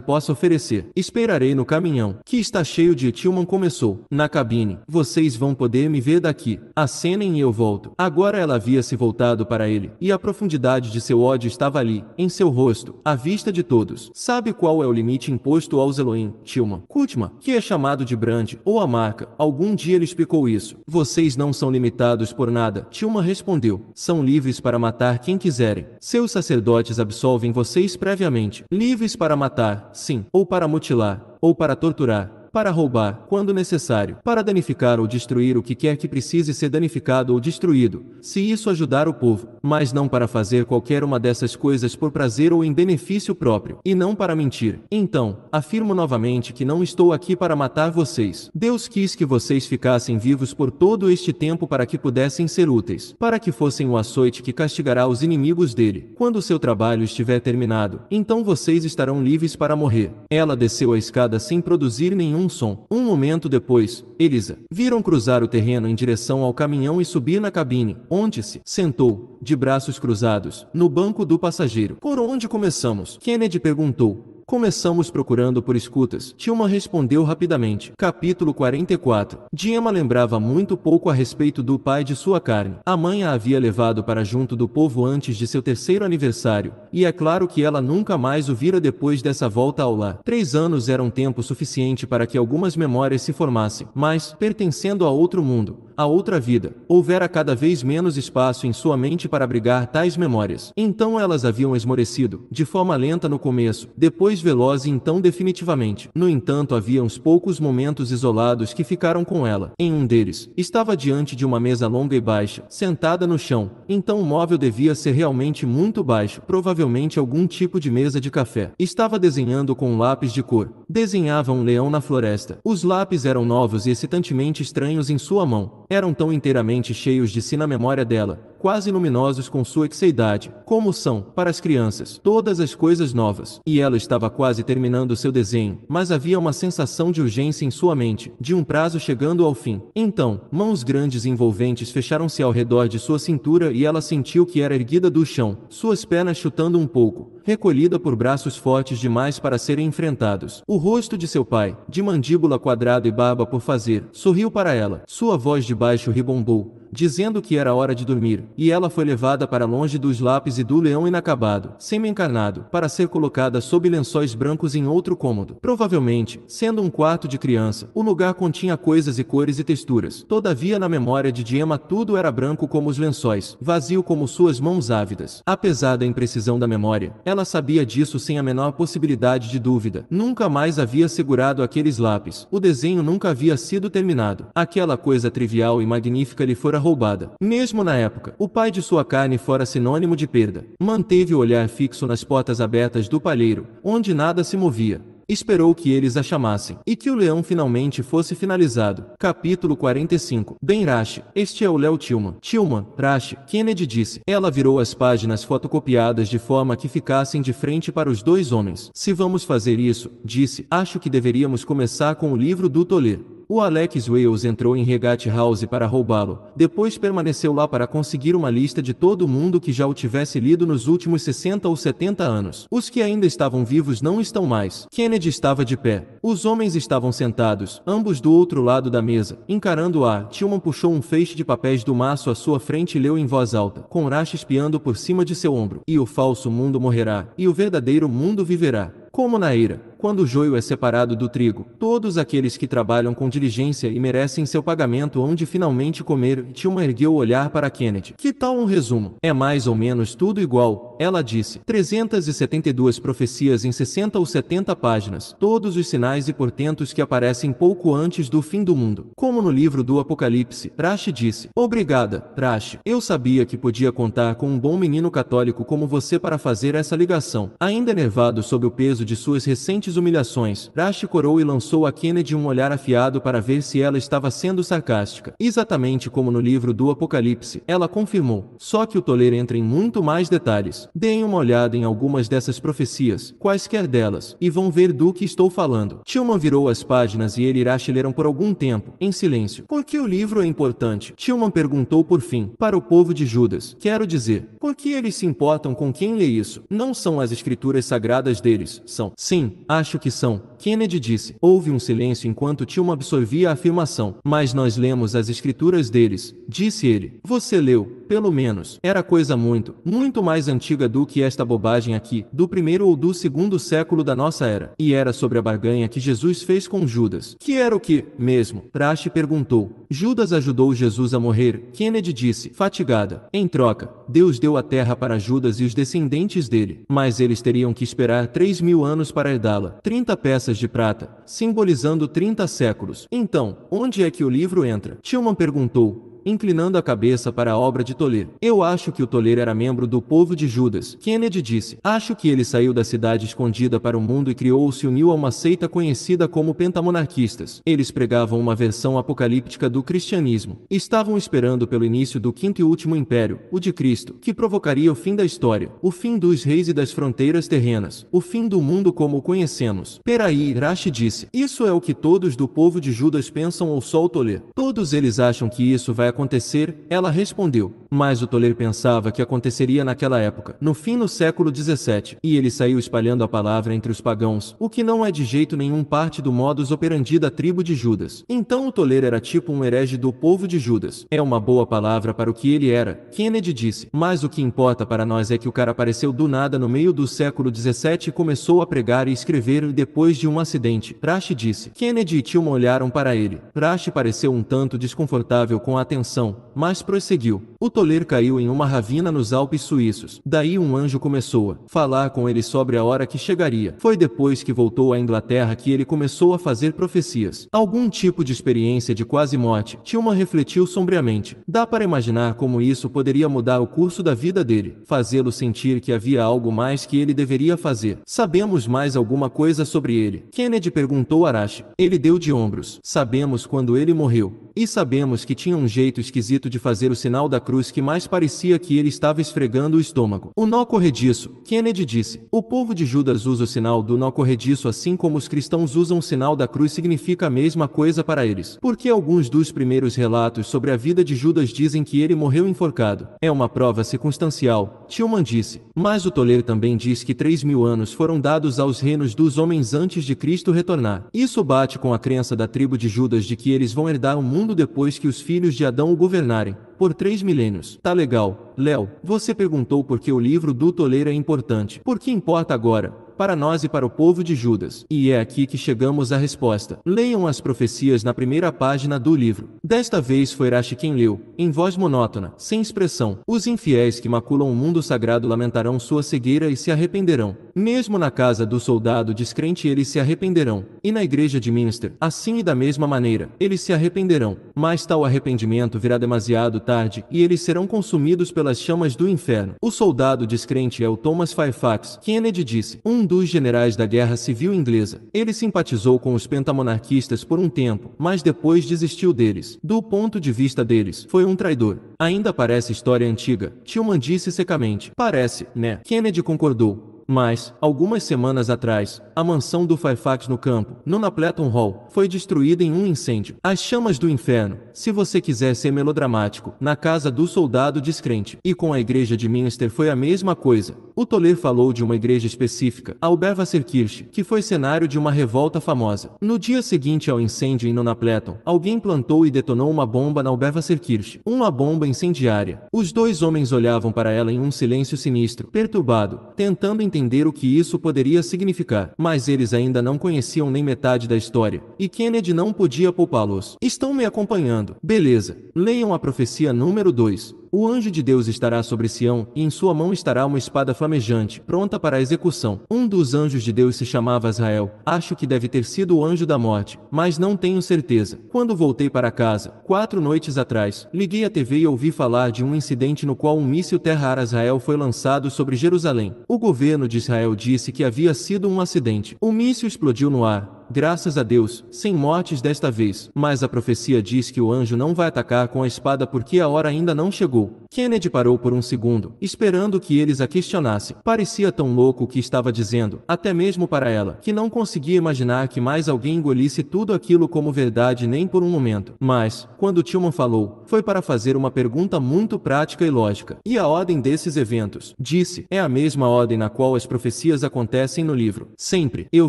possa oferecer. Esperarei no caminhão, que está cheio de Tilman começou. Na cabine, vocês vão poder me ver daqui. Acenem e eu volto. Agora ela havia se voltado para ele, e a profundidade de seu ódio estava ali, em seu rosto, à vista de todos. Sabe qual é o limite imposto aos Elohim, Tilma? Kutma, que é chamado de Brand, ou a marca, algum dia lhe explicou isso. Vocês não são limitados por nada, Tilma respondeu. São livres para matar quem quiserem. Seus sacerdotes absolvem vocês previamente. Livres para matar, sim, ou para mutilar, ou para torturar, para roubar, quando necessário, para danificar ou destruir o que quer que precise ser danificado ou destruído, se isso ajudar o povo, mas não para fazer qualquer uma dessas coisas por prazer ou em benefício próprio, e não para mentir. Então, afirmo novamente que não estou aqui para matar vocês. Deus quis que vocês ficassem vivos por todo este tempo para que pudessem ser úteis, para que fossem o açoite que castigará os inimigos dele. Quando seu trabalho estiver terminado, então vocês estarão livres para morrer. Ela desceu a escada sem produzir nenhum um som. Um momento depois, Elisa, viram cruzar o terreno em direção ao caminhão e subir na cabine, onde se sentou, de braços cruzados, no banco do passageiro. Por onde começamos? Kennedy perguntou. Começamos procurando por escutas. Tilma respondeu rapidamente. Capítulo 44. Diema lembrava muito pouco a respeito do pai de sua carne. A mãe a havia levado para junto do povo antes de seu terceiro aniversário, e é claro que ela nunca mais o vira depois dessa volta ao lar. Três anos eram tempo suficiente para que algumas memórias se formassem, mas, pertencendo a outro mundo, a outra vida, houvera cada vez menos espaço em sua mente para abrigar tais memórias. Então elas haviam esmorecido, de forma lenta no começo, depois mais veloz e então definitivamente. No entanto, havia uns poucos momentos isolados que ficaram com ela. Em um deles, estava diante de uma mesa longa e baixa, sentada no chão. Então o móvel devia ser realmente muito baixo, provavelmente algum tipo de mesa de café. Estava desenhando com um lápis de cor. Desenhava um leão na floresta. Os lápis eram novos e excitantemente estranhos em sua mão. Eram tão inteiramente cheios de si na memória dela, quase luminosos com sua exceidade, como são, para as crianças, todas as coisas novas. E ela estava estava quase terminando seu desenho, mas havia uma sensação de urgência em sua mente, de um prazo chegando ao fim. Então, mãos grandes e envolventes fecharam-se ao redor de sua cintura e ela sentiu que era erguida do chão, suas pernas chutando um pouco, recolhida por braços fortes demais para serem enfrentados. O rosto de seu pai, de mandíbula quadrada e barba por fazer, sorriu para ela. Sua voz de baixo ribombou, dizendo que era hora de dormir, e ela foi levada para longe dos lápis e do leão inacabado, semi-encarnado, para ser colocada sob lençóis brancos em outro cômodo. Provavelmente, sendo um quarto de criança, o lugar continha coisas e cores e texturas. Todavia, na memória de Diema, tudo era branco como os lençóis, vazio como suas mãos ávidas. Apesar da imprecisão da memória, ela ela sabia disso sem a menor possibilidade de dúvida. Nunca mais havia segurado aqueles lápis. O desenho nunca havia sido terminado. Aquela coisa trivial e magnífica lhe fora roubada. Mesmo na época, o pai de sua carne fora sinônimo de perda. Manteve o olhar fixo nas portas abertas do palheiro, onde nada se movia. Esperou que eles a chamassem, e que o leão finalmente fosse finalizado. Capítulo 45 Ben Rashi, este é o Léo Tilman. Tilman, Rashi, Kennedy disse. Ela virou as páginas fotocopiadas de forma que ficassem de frente para os dois homens. Se vamos fazer isso, disse, acho que deveríamos começar com o livro do Toler o Alex Wales entrou em Regate House para roubá-lo, depois permaneceu lá para conseguir uma lista de todo mundo que já o tivesse lido nos últimos 60 ou 70 anos. Os que ainda estavam vivos não estão mais. Kennedy estava de pé. Os homens estavam sentados, ambos do outro lado da mesa. Encarando-a, Tillman puxou um feixe de papéis do maço à sua frente e leu em voz alta, com Rash espiando por cima de seu ombro. E o falso mundo morrerá, e o verdadeiro mundo viverá. Como na ira quando o joio é separado do trigo, todos aqueles que trabalham com diligência e merecem seu pagamento onde finalmente comer, Tilma ergueu o olhar para Kennedy. Que tal um resumo? É mais ou menos tudo igual, ela disse. 372 profecias em 60 ou 70 páginas, todos os sinais e portentos que aparecem pouco antes do fim do mundo. Como no livro do Apocalipse, Trash disse. Obrigada, Trash. Eu sabia que podia contar com um bom menino católico como você para fazer essa ligação. Ainda nervado sob o peso de suas recentes seguintes humilhações. Rashi corou e lançou a Kennedy um olhar afiado para ver se ela estava sendo sarcástica. Exatamente como no livro do Apocalipse, ela confirmou. Só que o Toler entra em muito mais detalhes. Deem uma olhada em algumas dessas profecias, quaisquer delas, e vão ver do que estou falando. Tilman virou as páginas e ele e Rashi leram por algum tempo, em silêncio. Por que o livro é importante? Tilman perguntou por fim, para o povo de Judas. Quero dizer, por que eles se importam com quem lê isso? Não são as escrituras sagradas deles, são, sim, a Acho que são, Kennedy disse. Houve um silêncio enquanto Tilma absorvia a afirmação. Mas nós lemos as escrituras deles, disse ele. Você leu, pelo menos, era coisa muito, muito mais antiga do que esta bobagem aqui, do primeiro ou do segundo século da nossa era. E era sobre a barganha que Jesus fez com Judas. Que era o que, mesmo? Praxe perguntou. Judas ajudou Jesus a morrer, Kennedy disse, fatigada. Em troca, Deus deu a terra para Judas e os descendentes dele, mas eles teriam que esperar três mil anos para herdá-la. Trinta peças de prata, simbolizando trinta séculos. Então, onde é que o livro entra? Tillman perguntou inclinando a cabeça para a obra de Toler. Eu acho que o Toler era membro do povo de Judas. Kennedy disse: Acho que ele saiu da cidade escondida para o mundo e criou ou se uniu a uma seita conhecida como pentamonarquistas. Eles pregavam uma versão apocalíptica do cristianismo. Estavam esperando pelo início do quinto e último império, o de Cristo, que provocaria o fim da história, o fim dos reis e das fronteiras terrenas, o fim do mundo como o conhecemos. Peraí, Rashi disse: Isso é o que todos do povo de Judas pensam ou só o Toler. Todos eles acham que isso vai acontecer acontecer, ela respondeu. Mas o Toler pensava que aconteceria naquela época, no fim do século XVII, e ele saiu espalhando a palavra entre os pagãos, o que não é de jeito nenhum parte do modus operandi da tribo de Judas. Então o Toler era tipo um herege do povo de Judas. É uma boa palavra para o que ele era, Kennedy disse. Mas o que importa para nós é que o cara apareceu do nada no meio do século XVII e começou a pregar e escrever depois de um acidente, Prash disse. Kennedy e Tilma olharam para ele. Prash pareceu um tanto desconfortável com a atenção canção, mas prosseguiu. O toler caiu em uma ravina nos Alpes suíços. Daí um anjo começou a falar com ele sobre a hora que chegaria. Foi depois que voltou à Inglaterra que ele começou a fazer profecias. Algum tipo de experiência de quase morte. Tilma refletiu sombriamente. Dá para imaginar como isso poderia mudar o curso da vida dele, fazê-lo sentir que havia algo mais que ele deveria fazer. Sabemos mais alguma coisa sobre ele? Kennedy perguntou a Arashi. Ele deu de ombros. Sabemos quando ele morreu. E sabemos que tinha um jeito jeito esquisito de fazer o sinal da cruz que mais parecia que ele estava esfregando o estômago. O nó corrediço, Kennedy disse. O povo de Judas usa o sinal do nó corrediço assim como os cristãos usam o sinal da cruz significa a mesma coisa para eles. Porque alguns dos primeiros relatos sobre a vida de Judas dizem que ele morreu enforcado. É uma prova circunstancial, Tillman disse. Mas o Toler também diz que três mil anos foram dados aos reinos dos homens antes de Cristo retornar. Isso bate com a crença da tribo de Judas de que eles vão herdar o mundo depois que os filhos de Adão o governarem, por três milênios. Tá legal, Léo, você perguntou por que o livro do toleiro é importante. Por que importa agora? para nós e para o povo de Judas. E é aqui que chegamos à resposta. Leiam as profecias na primeira página do livro. Desta vez foi Rashi quem leu, em voz monótona, sem expressão. Os infiéis que maculam o mundo sagrado lamentarão sua cegueira e se arrependerão. Mesmo na casa do soldado descrente eles se arrependerão, e na igreja de Minster, assim e da mesma maneira, eles se arrependerão. Mas tal arrependimento virá demasiado tarde, e eles serão consumidos pelas chamas do inferno. O soldado descrente é o Thomas Fairfax. Kennedy disse, um um dos generais da Guerra Civil Inglesa. Ele simpatizou com os pentamonarquistas por um tempo, mas depois desistiu deles. Do ponto de vista deles, foi um traidor. Ainda parece história antiga, Tillman disse secamente. Parece, né? Kennedy concordou. Mas, algumas semanas atrás, a mansão do Fairfax no campo, no Napleton Hall, foi destruída em um incêndio. As chamas do inferno, se você quiser ser melodramático, na casa do soldado descrente. E com a igreja de Minster foi a mesma coisa. O Toler falou de uma igreja específica, a Albervasserkirche, que foi cenário de uma revolta famosa. No dia seguinte ao incêndio em Nonapleton, alguém plantou e detonou uma bomba na Albervasserkirche, uma bomba incendiária. Os dois homens olhavam para ela em um silêncio sinistro, perturbado, tentando entender entender o que isso poderia significar, mas eles ainda não conheciam nem metade da história, e Kennedy não podia poupá-los. Estão me acompanhando. Beleza. Leiam a profecia número 2. O anjo de Deus estará sobre Sião, e em sua mão estará uma espada flamejante, pronta para a execução. Um dos anjos de Deus se chamava Israel. Acho que deve ter sido o anjo da morte, mas não tenho certeza. Quando voltei para casa, quatro noites atrás, liguei a TV e ouvi falar de um incidente no qual um míssil terra-ar Israel foi lançado sobre Jerusalém. O governo de Israel disse que havia sido um acidente. O míssil explodiu no ar, Graças a Deus, sem mortes desta vez, mas a profecia diz que o anjo não vai atacar com a espada porque a hora ainda não chegou. Kennedy parou por um segundo, esperando que eles a questionassem. Parecia tão louco o que estava dizendo, até mesmo para ela, que não conseguia imaginar que mais alguém engolisse tudo aquilo como verdade nem por um momento. Mas, quando Tillman falou, foi para fazer uma pergunta muito prática e lógica. E a ordem desses eventos? Disse, é a mesma ordem na qual as profecias acontecem no livro. Sempre. Eu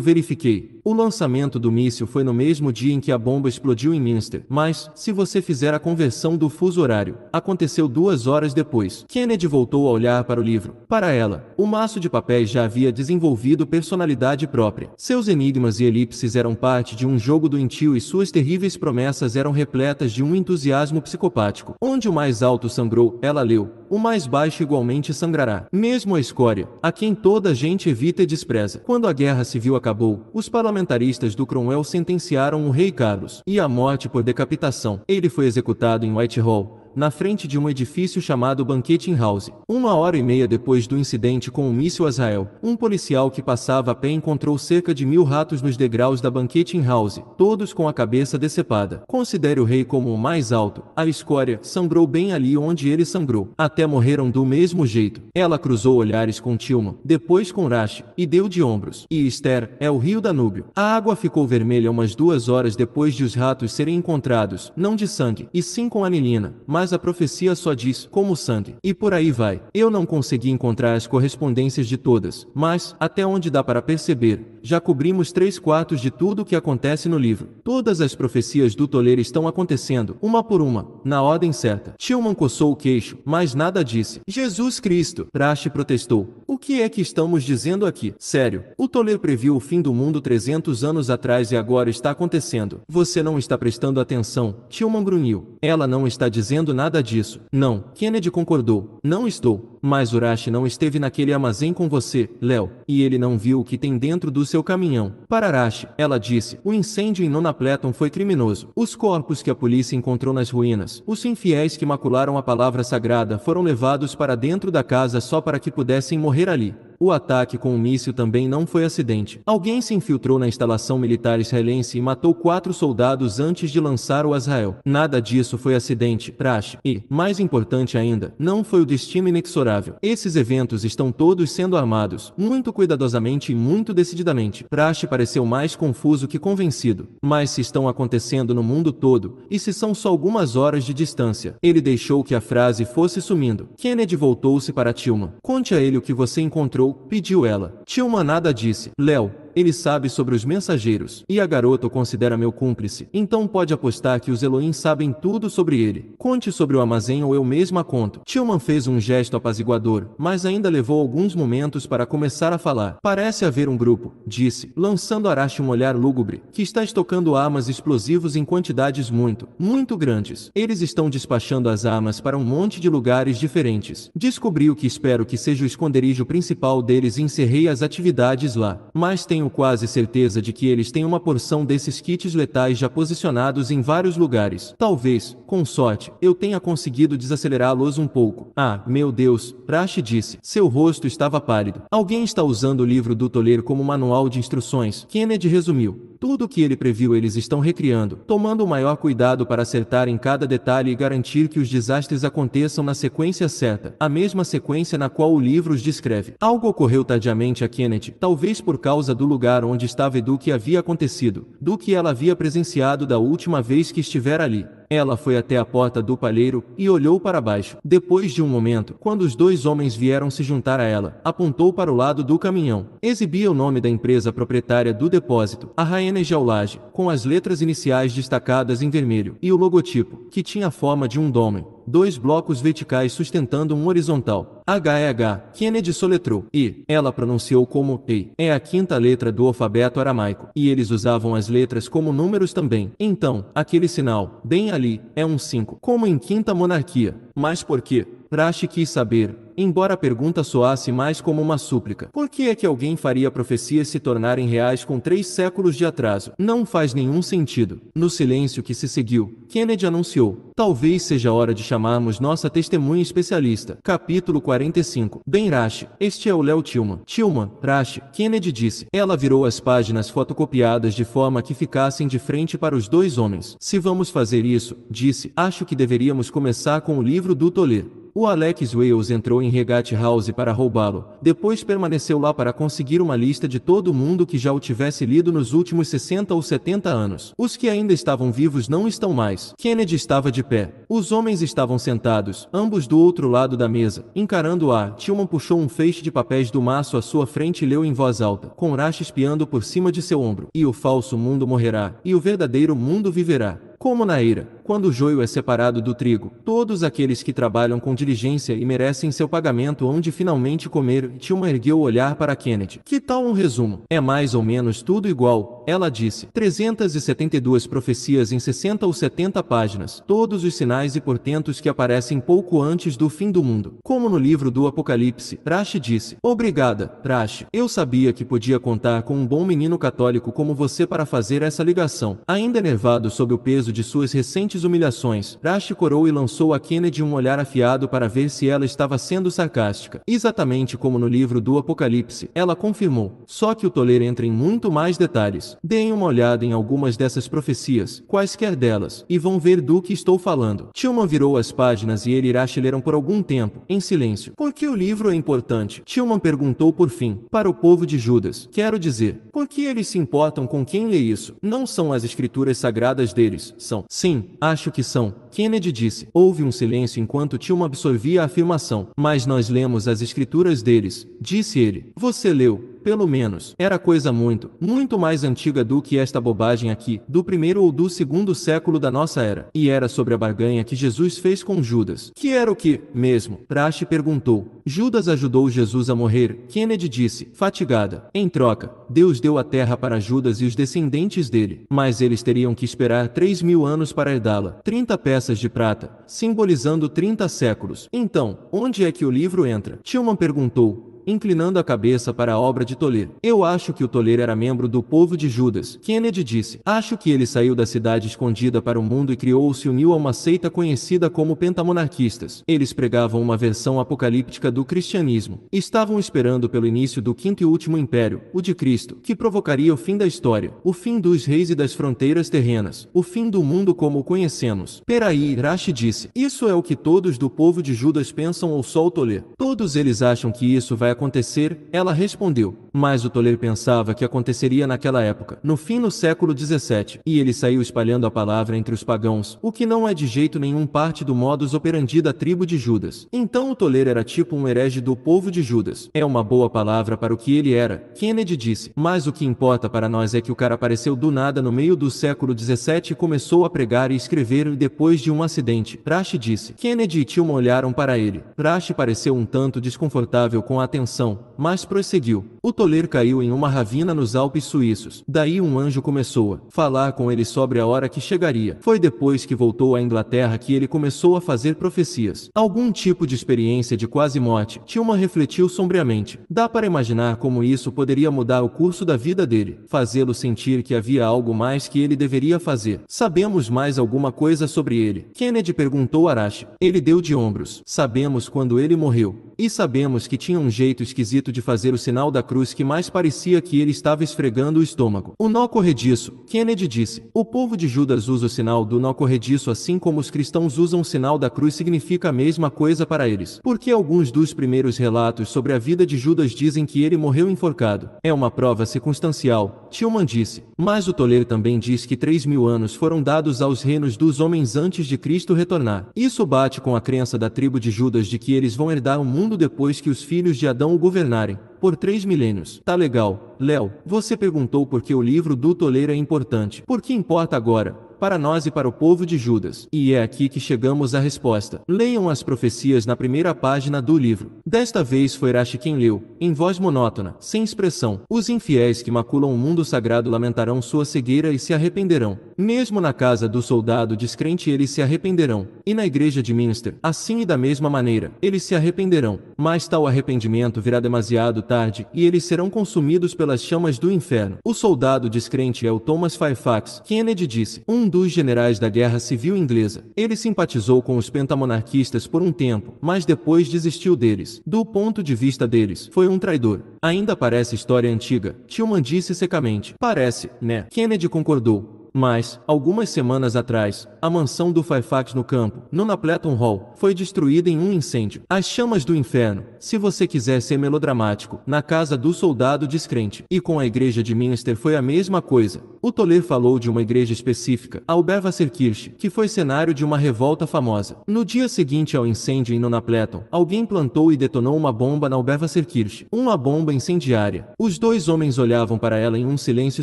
verifiquei. O lançamento do míssil foi no mesmo dia em que a bomba explodiu em Minster. Mas, se você fizer a conversão do fuso horário, aconteceu duas horas horas depois, Kennedy voltou a olhar para o livro. Para ela, o maço de papéis já havia desenvolvido personalidade própria. Seus enigmas e elipses eram parte de um jogo doentio e suas terríveis promessas eram repletas de um entusiasmo psicopático. Onde o mais alto sangrou, ela leu, o mais baixo igualmente sangrará. Mesmo a escória, a quem toda a gente evita e despreza. Quando a guerra civil acabou, os parlamentaristas do Cromwell sentenciaram o rei Carlos e a morte por decapitação. Ele foi executado em Whitehall, na frente de um edifício chamado Banqueting House. Uma hora e meia depois do incidente com o míssil Azrael, um policial que passava a pé encontrou cerca de mil ratos nos degraus da Banqueting House, todos com a cabeça decepada. Considere o rei como o mais alto. A escória sangrou bem ali onde ele sangrou. Até morreram do mesmo jeito. Ela cruzou olhares com tilma depois com Rashi, e deu de ombros. E Esther é o rio Danúbio. A água ficou vermelha umas duas horas depois de os ratos serem encontrados, não de sangue, e sim com anilina, mas mas a profecia só diz como sangue. E por aí vai. Eu não consegui encontrar as correspondências de todas, mas, até onde dá para perceber, já cobrimos três quartos de tudo o que acontece no livro. Todas as profecias do Toleiro estão acontecendo, uma por uma, na ordem certa. Tilman coçou o queixo, mas nada disse. Jesus Cristo, Praxe protestou. O que é que estamos dizendo aqui? Sério, o Toleiro previu o fim do mundo 300 anos atrás e agora está acontecendo. Você não está prestando atenção, Tilman grunhiu. Ela não está dizendo nada disso. Não, Kennedy concordou. Não estou mas Urashi não esteve naquele armazém com você, Léo, e ele não viu o que tem dentro do seu caminhão. Para Urashi, ela disse, o incêndio em Nonapleton foi criminoso. Os corpos que a polícia encontrou nas ruínas, os infiéis que macularam a palavra sagrada foram levados para dentro da casa só para que pudessem morrer ali. O ataque com o míssil também não foi acidente. Alguém se infiltrou na instalação militar israelense e matou quatro soldados antes de lançar o Azrael. Nada disso foi acidente, trash. E, mais importante ainda, não foi o destino inexorável favorável. Esses eventos estão todos sendo armados, muito cuidadosamente e muito decididamente. Traste pareceu mais confuso que convencido, mas se estão acontecendo no mundo todo, e se são só algumas horas de distância. Ele deixou que a frase fosse sumindo. Kennedy voltou-se para Tilma. Conte a ele o que você encontrou, pediu ela. Tilma nada disse. Léo, ele sabe sobre os mensageiros, e a garota o considera meu cúmplice. Então pode apostar que os Elohim sabem tudo sobre ele. Conte sobre o armazém ou eu mesma conto. Tillman fez um gesto apaziguador, mas ainda levou alguns momentos para começar a falar. Parece haver um grupo, disse, lançando Arashi um olhar lúgubre, que está estocando armas explosivos em quantidades muito, muito grandes. Eles estão despachando as armas para um monte de lugares diferentes. Descobri o que espero que seja o esconderijo principal deles e encerrei as atividades lá. Mas tenho tenho quase certeza de que eles têm uma porção desses kits letais já posicionados em vários lugares. Talvez, com sorte, eu tenha conseguido desacelerá-los um pouco. Ah, meu Deus, Prachi disse. Seu rosto estava pálido. Alguém está usando o livro do Toler como manual de instruções. Kennedy resumiu. Tudo o que ele previu eles estão recriando, tomando o maior cuidado para acertar em cada detalhe e garantir que os desastres aconteçam na sequência certa, a mesma sequência na qual o livro os descreve. Algo ocorreu tardiamente a Kennedy, talvez por causa do lugar onde estava e do que havia acontecido, do que ela havia presenciado da última vez que estivera ali. Ela foi até a porta do palheiro e olhou para baixo. Depois de um momento, quando os dois homens vieram se juntar a ela, apontou para o lado do caminhão. Exibia o nome da empresa proprietária do depósito, a Raenes Geolage, com as letras iniciais destacadas em vermelho, e o logotipo, que tinha a forma de um dômen dois blocos verticais sustentando um horizontal. HEH, Kennedy soletrou, e ela pronunciou como EI. É a quinta letra do alfabeto aramaico, e eles usavam as letras como números também. Então, aquele sinal, bem ali, é um 5, como em Quinta Monarquia. Mas por quê? Praxe quis saber, embora a pergunta soasse mais como uma súplica. Por que é que alguém faria profecias se tornarem reais com três séculos de atraso? Não faz nenhum sentido. No silêncio que se seguiu, Kennedy anunciou: Talvez seja hora de chamarmos nossa testemunha especialista. Capítulo 45. Bem, Rashi, este é o Léo Tilman. Tilman, Rashi, Kennedy disse. Ela virou as páginas fotocopiadas de forma que ficassem de frente para os dois homens. Se vamos fazer isso, disse, acho que deveríamos começar com o livro do Toler. O Alex Wales entrou em Regate House para roubá-lo, depois permaneceu lá para conseguir uma lista de todo mundo que já o tivesse lido nos últimos 60 ou 70 anos. Os que ainda estavam vivos não estão mais. Kennedy estava de pé. Os homens estavam sentados, ambos do outro lado da mesa. Encarando-a, Tillman puxou um feixe de papéis do maço à sua frente e leu em voz alta, com Rash espiando por cima de seu ombro. E o falso mundo morrerá, e o verdadeiro mundo viverá como na ira, quando o joio é separado do trigo, todos aqueles que trabalham com diligência e merecem seu pagamento hão de finalmente comer. Tilma ergueu o olhar para Kennedy. Que tal um resumo? É mais ou menos tudo igual, ela disse: 372 profecias em 60 ou 70 páginas, todos os sinais e portentos que aparecem pouco antes do fim do mundo. Como no livro do Apocalipse, Trash disse: Obrigada, Trash. Eu sabia que podia contar com um bom menino católico como você para fazer essa ligação. Ainda enervado sob o peso de suas recentes humilhações, Trash corou e lançou a Kennedy um olhar afiado para ver se ela estava sendo sarcástica. Exatamente como no livro do Apocalipse, ela confirmou. Só que o Toler entra em muito mais detalhes. Deem uma olhada em algumas dessas profecias, quaisquer delas, e vão ver do que estou falando. Tilman virou as páginas e ele e Irache leram por algum tempo, em silêncio. Por que o livro é importante? Tilman perguntou por fim, para o povo de Judas. Quero dizer, por que eles se importam com quem lê isso? Não são as escrituras sagradas deles, são. Sim, acho que são. Kennedy disse. Houve um silêncio enquanto Tilman absorvia a afirmação. Mas nós lemos as escrituras deles, disse ele. Você leu, pelo menos, era coisa muito, muito mais antiga do que esta bobagem aqui, do primeiro ou do segundo século da nossa era. E era sobre a barganha que Jesus fez com Judas. Que era o que, mesmo? Praxe perguntou. Judas ajudou Jesus a morrer, Kennedy disse, fatigada. Em troca, Deus deu a terra para Judas e os descendentes dele, mas eles teriam que esperar três mil anos para herdá-la. Trinta peças de prata, simbolizando trinta séculos. Então, onde é que o livro entra? Tillman perguntou, inclinando a cabeça para a obra de Toler. Eu acho que o Toler era membro do povo de Judas. Kennedy disse: Acho que ele saiu da cidade escondida para o mundo e criou ou se uniu a uma seita conhecida como pentamonarquistas. Eles pregavam uma versão apocalíptica do cristianismo. Estavam esperando pelo início do quinto e último império, o de Cristo, que provocaria o fim da história, o fim dos reis e das fronteiras terrenas, o fim do mundo como o conhecemos. Peraí, Rashi disse: Isso é o que todos do povo de Judas pensam ou só o Toler. Todos eles acham que isso vai acontecer, ela respondeu. Mas o Toler pensava que aconteceria naquela época, no fim do século 17, e ele saiu espalhando a palavra entre os pagãos, o que não é de jeito nenhum parte do modus operandi da tribo de Judas. Então o Toler era tipo um herege do povo de Judas. É uma boa palavra para o que ele era, Kennedy disse. Mas o que importa para nós é que o cara apareceu do nada no meio do século 17 e começou a pregar e escrever depois de um acidente, Rashi disse. Kennedy e Tilma olharam para ele. Rashi pareceu um tanto desconfortável com a atenção mas prosseguiu. O toleiro caiu em uma ravina nos Alpes suíços. Daí um anjo começou a falar com ele sobre a hora que chegaria. Foi depois que voltou à Inglaterra que ele começou a fazer profecias. Algum tipo de experiência de quase morte. Tilma refletiu sombriamente. Dá para imaginar como isso poderia mudar o curso da vida dele, fazê-lo sentir que havia algo mais que ele deveria fazer. Sabemos mais alguma coisa sobre ele? Kennedy perguntou a Arashi. Ele deu de ombros. Sabemos quando ele morreu. E sabemos que tinha um jeito jeito esquisito de fazer o sinal da cruz que mais parecia que ele estava esfregando o estômago. O nó corrediço, Kennedy disse. O povo de Judas usa o sinal do nó corrediço assim como os cristãos usam o sinal da cruz significa a mesma coisa para eles. Porque alguns dos primeiros relatos sobre a vida de Judas dizem que ele morreu enforcado. É uma prova circunstancial, Tillman disse. Mas o Toler também diz que três mil anos foram dados aos reinos dos homens antes de Cristo retornar. Isso bate com a crença da tribo de Judas de que eles vão herdar o mundo depois que os filhos de Adão o governarem, por três milênios. Tá legal. Léo, você perguntou por que o livro do Toleiro é importante. Por que importa agora? para nós e para o povo de Judas. E é aqui que chegamos à resposta. Leiam as profecias na primeira página do livro. Desta vez foi Rashi quem leu, em voz monótona, sem expressão. Os infiéis que maculam o mundo sagrado lamentarão sua cegueira e se arrependerão. Mesmo na casa do soldado descrente eles se arrependerão, e na igreja de Minster, assim e da mesma maneira, eles se arrependerão. Mas tal arrependimento virá demasiado tarde, e eles serão consumidos pelas chamas do inferno. O soldado descrente é o Thomas Fairfax. Kennedy disse, um um dos generais da Guerra Civil Inglesa. Ele simpatizou com os pentamonarquistas por um tempo, mas depois desistiu deles. Do ponto de vista deles, foi um traidor. Ainda parece história antiga, Tillman disse secamente. Parece, né? Kennedy concordou. Mas, algumas semanas atrás, a mansão do Fairfax no campo, no Napleton Hall, foi destruída em um incêndio. As chamas do inferno, se você quiser ser melodramático, na casa do soldado descrente. E com a igreja de Minster foi a mesma coisa. O Toler falou de uma igreja específica, a Albervasserkirche, que foi cenário de uma revolta famosa. No dia seguinte ao incêndio em Nonapleton, alguém plantou e detonou uma bomba na Albervasserkirche, uma bomba incendiária. Os dois homens olhavam para ela em um silêncio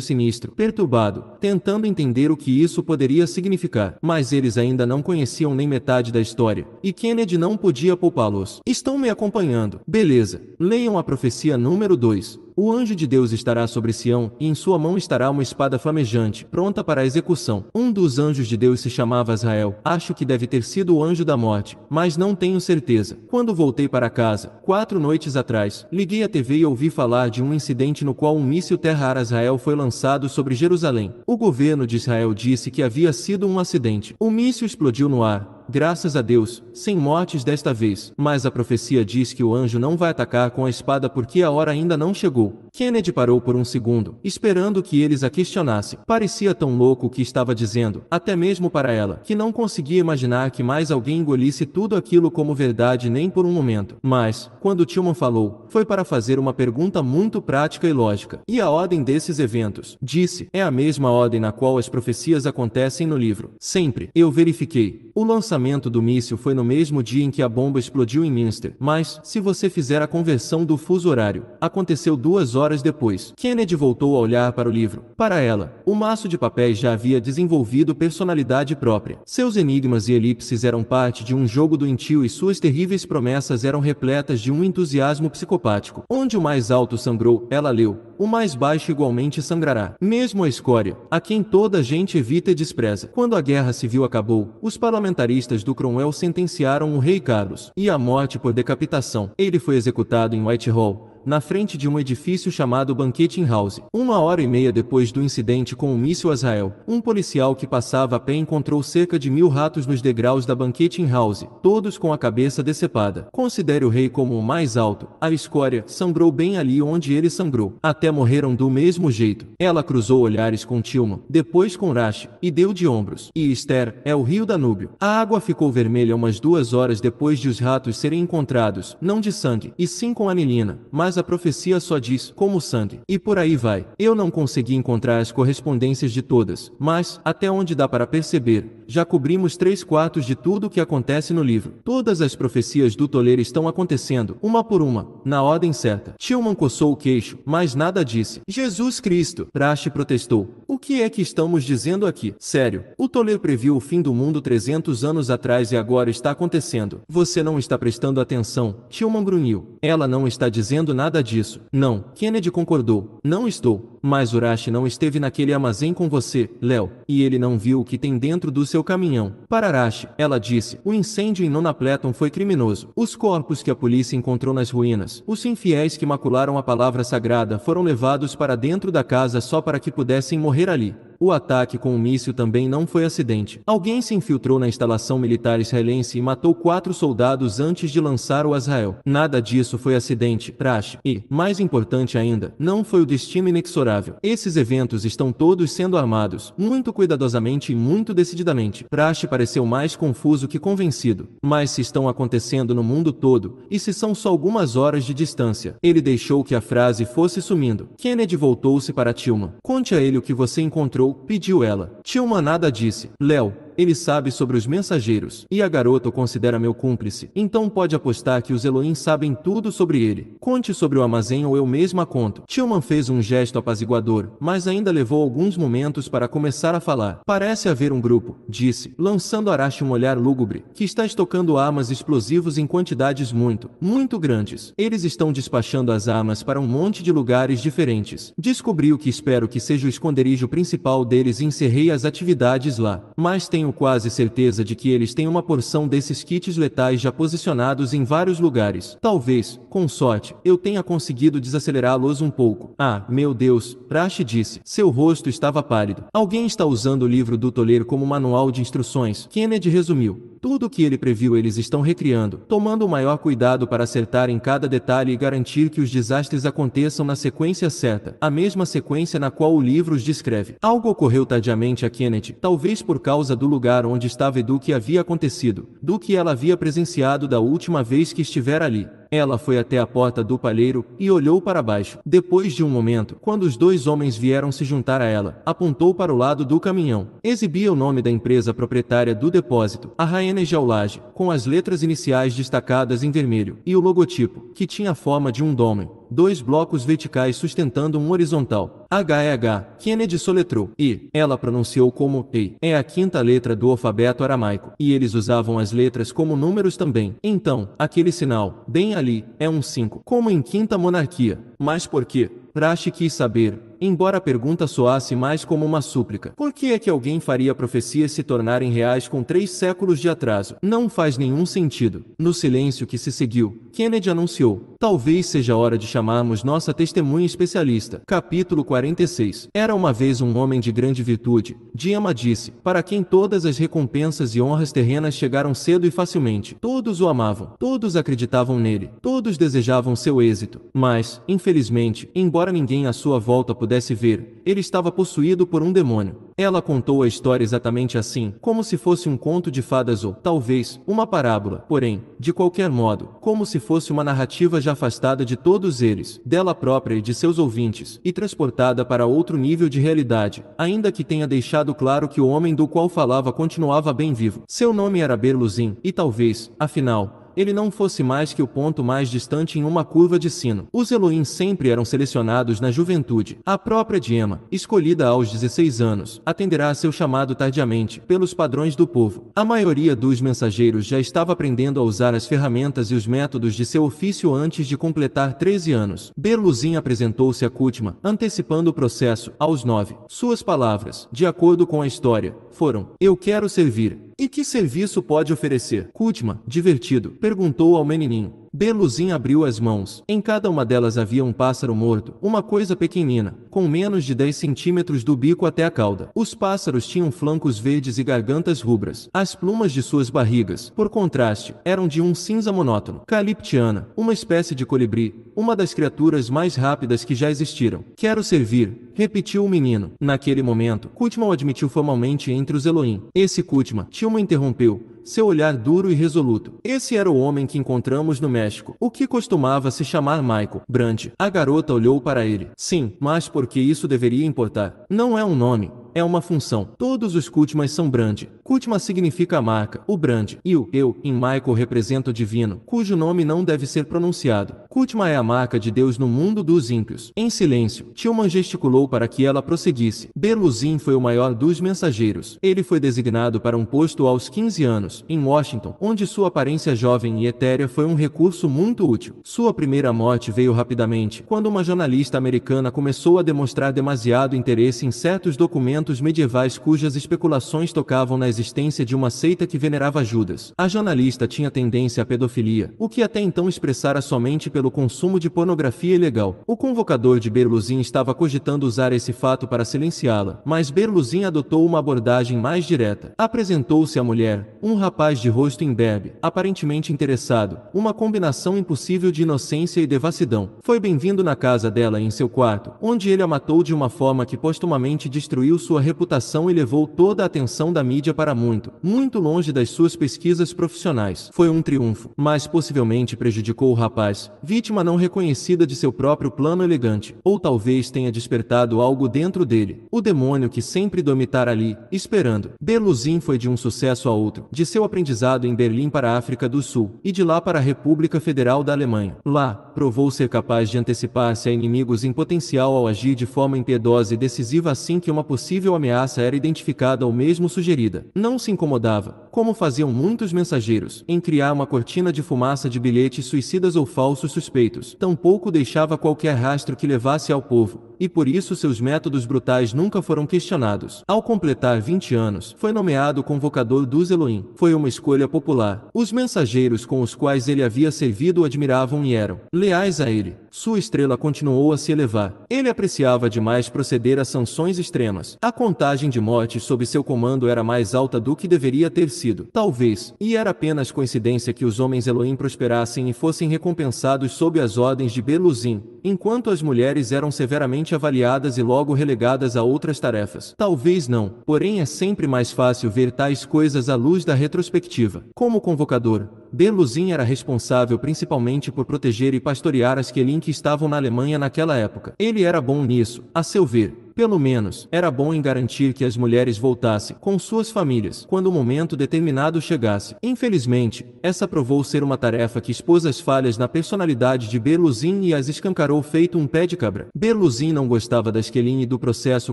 sinistro, perturbado, tentando entender o que isso poderia significar. Mas eles ainda não conheciam nem metade da história, e Kennedy não podia poupá-los. Estão me acompanhando orando. Beleza. Leiam a profecia número 2. O anjo de Deus estará sobre Sião, e em sua mão estará uma espada flamejante, pronta para a execução. Um dos anjos de Deus se chamava Israel. Acho que deve ter sido o anjo da morte, mas não tenho certeza. Quando voltei para casa, quatro noites atrás, liguei a TV e ouvi falar de um incidente no qual um míssil terra-ar Israel foi lançado sobre Jerusalém. O governo de Israel disse que havia sido um acidente. O míssil explodiu no ar, Graças a Deus, sem mortes desta vez, mas a profecia diz que o anjo não vai atacar com a espada porque a hora ainda não chegou. Kennedy parou por um segundo, esperando que eles a questionassem. Parecia tão louco o que estava dizendo, até mesmo para ela, que não conseguia imaginar que mais alguém engolisse tudo aquilo como verdade nem por um momento. Mas, quando Tillman falou, foi para fazer uma pergunta muito prática e lógica. E a ordem desses eventos? Disse, é a mesma ordem na qual as profecias acontecem no livro. Sempre. Eu verifiquei. O lançamento lançamento do míssil foi no mesmo dia em que a bomba explodiu em Minster, mas, se você fizer a conversão do fuso horário, aconteceu duas horas depois. Kennedy voltou a olhar para o livro. Para ela, o maço de papéis já havia desenvolvido personalidade própria. Seus enigmas e elipses eram parte de um jogo doentio e suas terríveis promessas eram repletas de um entusiasmo psicopático. Onde o mais alto sangrou, ela leu, o mais baixo igualmente sangrará. Mesmo a escória, a quem toda a gente evita e despreza. Quando a guerra civil acabou, os parlamentaristas do Cromwell sentenciaram o rei Carlos e a morte por decapitação. Ele foi executado em Whitehall, na frente de um edifício chamado Banqueting House. Uma hora e meia depois do incidente com o míssil Israel, um policial que passava a pé encontrou cerca de mil ratos nos degraus da Banqueting House, todos com a cabeça decepada. Considere o rei como o mais alto. A escória sangrou bem ali onde ele sangrou. Até morreram do mesmo jeito. Ela cruzou olhares com Tilma, depois com Rashi, e deu de ombros. E Esther é o rio Danúbio. A água ficou vermelha umas duas horas depois de os ratos serem encontrados, não de sangue, e sim com anilina, mas a profecia só diz como sangue. E por aí vai. Eu não consegui encontrar as correspondências de todas, mas, até onde dá para perceber, já cobrimos três quartos de tudo o que acontece no livro. Todas as profecias do Toleiro estão acontecendo, uma por uma, na ordem certa. Tilman coçou o queixo, mas nada disse. Jesus Cristo, Prache protestou. O que é que estamos dizendo aqui? Sério, o Toleiro previu o fim do mundo 300 anos atrás e agora está acontecendo. Você não está prestando atenção, Tilman grunhiu. Ela não está dizendo nada nada disso. Não, Kennedy concordou. Não estou. Mas Urashi não esteve naquele armazém com você, Léo, e ele não viu o que tem dentro do seu caminhão. Para Urashi, ela disse, o incêndio em Nonapleton foi criminoso. Os corpos que a polícia encontrou nas ruínas, os infiéis que macularam a palavra sagrada foram levados para dentro da casa só para que pudessem morrer ali. O ataque com o um míssil também não foi acidente. Alguém se infiltrou na instalação militar israelense e matou quatro soldados antes de lançar o Israel. Nada disso foi acidente, trash. E, mais importante ainda, não foi o destino inexorável. Esses eventos estão todos sendo armados, muito cuidadosamente e muito decididamente. Trash pareceu mais confuso que convencido. Mas se estão acontecendo no mundo todo, e se são só algumas horas de distância. Ele deixou que a frase fosse sumindo. Kennedy voltou-se para Tilma. Conte a ele o que você encontrou olhou, pediu ela. Tio Manada disse, Léo, ele sabe sobre os mensageiros, e a garota o considera meu cúmplice. Então pode apostar que os Elohim sabem tudo sobre ele. Conte sobre o armazém ou eu mesma conto. Tillman fez um gesto apaziguador, mas ainda levou alguns momentos para começar a falar. Parece haver um grupo, disse, lançando Arashi um olhar lúgubre, que está estocando armas explosivos em quantidades muito, muito grandes. Eles estão despachando as armas para um monte de lugares diferentes. Descobri o que espero que seja o esconderijo principal deles e encerrei as atividades lá. Mas tenho tenho quase certeza de que eles têm uma porção desses kits letais já posicionados em vários lugares. Talvez, com sorte, eu tenha conseguido desacelerá-los um pouco. Ah, meu Deus, Prache disse. Seu rosto estava pálido. Alguém está usando o livro do toleiro como manual de instruções. Kennedy resumiu. Tudo o que ele previu eles estão recriando, tomando o maior cuidado para acertar em cada detalhe e garantir que os desastres aconteçam na sequência certa, a mesma sequência na qual o livro os descreve. Algo ocorreu tardiamente a Kennedy, talvez por causa do lugar onde estava e do que havia acontecido, do que ela havia presenciado da última vez que estivera ali. Ela foi até a porta do palheiro e olhou para baixo. Depois de um momento, quando os dois homens vieram se juntar a ela, apontou para o lado do caminhão. Exibia o nome da empresa proprietária do depósito, a Raene Jaulage, com as letras iniciais destacadas em vermelho, e o logotipo, que tinha a forma de um dômen dois blocos verticais sustentando um horizontal. HEH, é Kennedy soletrou, e ela pronunciou como EI. É a quinta letra do alfabeto aramaico, e eles usavam as letras como números também. Então, aquele sinal, bem ali, é um 5, como em Quinta Monarquia. Mas por quê? Praxe quis saber, embora a pergunta soasse mais como uma súplica. Por que é que alguém faria profecias se tornarem reais com três séculos de atraso? Não faz nenhum sentido. No silêncio que se seguiu, Kennedy anunciou: Talvez seja hora de chamarmos nossa testemunha especialista. Capítulo 46 Era uma vez um homem de grande virtude, Diama disse, para quem todas as recompensas e honras terrenas chegaram cedo e facilmente. Todos o amavam, todos acreditavam nele, todos desejavam seu êxito. Mas, infelizmente, embora ninguém à sua volta pudesse pudesse ver, ele estava possuído por um demônio. Ela contou a história exatamente assim, como se fosse um conto de fadas ou, talvez, uma parábola, porém, de qualquer modo, como se fosse uma narrativa já afastada de todos eles, dela própria e de seus ouvintes, e transportada para outro nível de realidade, ainda que tenha deixado claro que o homem do qual falava continuava bem vivo. Seu nome era Berluzin, e talvez, afinal, ele não fosse mais que o ponto mais distante em uma curva de sino. Os Elohim sempre eram selecionados na juventude. A própria Diema, escolhida aos 16 anos, atenderá a seu chamado tardiamente, pelos padrões do povo. A maioria dos mensageiros já estava aprendendo a usar as ferramentas e os métodos de seu ofício antes de completar 13 anos. Berluzin apresentou-se a Kutma, antecipando o processo, aos 9. Suas palavras, de acordo com a história, foram: Eu quero servir. E que serviço pode oferecer? Kutma, divertido, perguntou ao menininho. Beluzin abriu as mãos. Em cada uma delas havia um pássaro morto, uma coisa pequenina, com menos de 10 centímetros do bico até a cauda. Os pássaros tinham flancos verdes e gargantas rubras. As plumas de suas barrigas, por contraste, eram de um cinza monótono. Caliptiana, uma espécie de colibri, uma das criaturas mais rápidas que já existiram. Quero servir, repetiu o menino. Naquele momento, Kutman o admitiu formalmente entre os Elohim. Esse Kutman, Tilma interrompeu, seu olhar duro e resoluto. Esse era o homem que encontramos no México, o que costumava se chamar Michael Brandt. A garota olhou para ele. Sim, mas por que isso deveria importar? Não é um nome, é uma função. Todos os Kutmas são Brand. Kutma significa a marca, o Brand, e o eu, em Michael, representa o divino, cujo nome não deve ser pronunciado. Kutma é a marca de Deus no mundo dos ímpios. Em silêncio, Tilman gesticulou para que ela prosseguisse. Berluzin foi o maior dos mensageiros. Ele foi designado para um posto aos 15 anos, em Washington, onde sua aparência jovem e etérea foi um recurso muito útil. Sua primeira morte veio rapidamente, quando uma jornalista americana começou a demonstrar demasiado interesse em certos documentos documentos medievais cujas especulações tocavam na existência de uma seita que venerava Judas. A jornalista tinha tendência à pedofilia, o que até então expressara somente pelo consumo de pornografia ilegal. O convocador de Berluzin estava cogitando usar esse fato para silenciá-la, mas Berluzin adotou uma abordagem mais direta. Apresentou-se à mulher, um rapaz de rosto imberbe, aparentemente interessado, uma combinação impossível de inocência e devassidão. Foi bem-vindo na casa dela e em seu quarto, onde ele a matou de uma forma que postumamente destruiu sua sua reputação e levou toda a atenção da mídia para muito, muito longe das suas pesquisas profissionais. Foi um triunfo, mas possivelmente prejudicou o rapaz, vítima não reconhecida de seu próprio plano elegante, ou talvez tenha despertado algo dentro dele, o demônio que sempre dormitara ali, esperando. Berlusin foi de um sucesso a outro, de seu aprendizado em Berlim para a África do Sul, e de lá para a República Federal da Alemanha. Lá, provou ser capaz de antecipar-se a inimigos em potencial ao agir de forma impiedosa e decisiva assim que uma possível possível ameaça era identificada ou mesmo sugerida. Não se incomodava, como faziam muitos mensageiros, em criar uma cortina de fumaça de bilhetes suicidas ou falsos suspeitos. Tampouco deixava qualquer rastro que levasse ao povo, e por isso seus métodos brutais nunca foram questionados. Ao completar 20 anos, foi nomeado convocador dos Elohim. Foi uma escolha popular. Os mensageiros com os quais ele havia servido admiravam e eram leais a ele. Sua estrela continuou a se elevar. Ele apreciava demais proceder a sanções extremas. A contagem de mortes sob seu comando era mais alta do que deveria ter sido. Talvez, e era apenas coincidência que os homens Elohim prosperassem e fossem recompensados sob as ordens de Beluzim, enquanto as mulheres eram severamente avaliadas e logo relegadas a outras tarefas. Talvez não, porém é sempre mais fácil ver tais coisas à luz da retrospectiva. Como convocador, Berluzin era responsável principalmente por proteger e pastorear as Quelin que estavam na Alemanha naquela época. Ele era bom nisso, a seu ver. Pelo menos, era bom em garantir que as mulheres voltassem com suas famílias quando o momento determinado chegasse. Infelizmente, essa provou ser uma tarefa que expôs as falhas na personalidade de Berluzin e as escancarou feito um pé de cabra. Berluzin não gostava das Quelin e do processo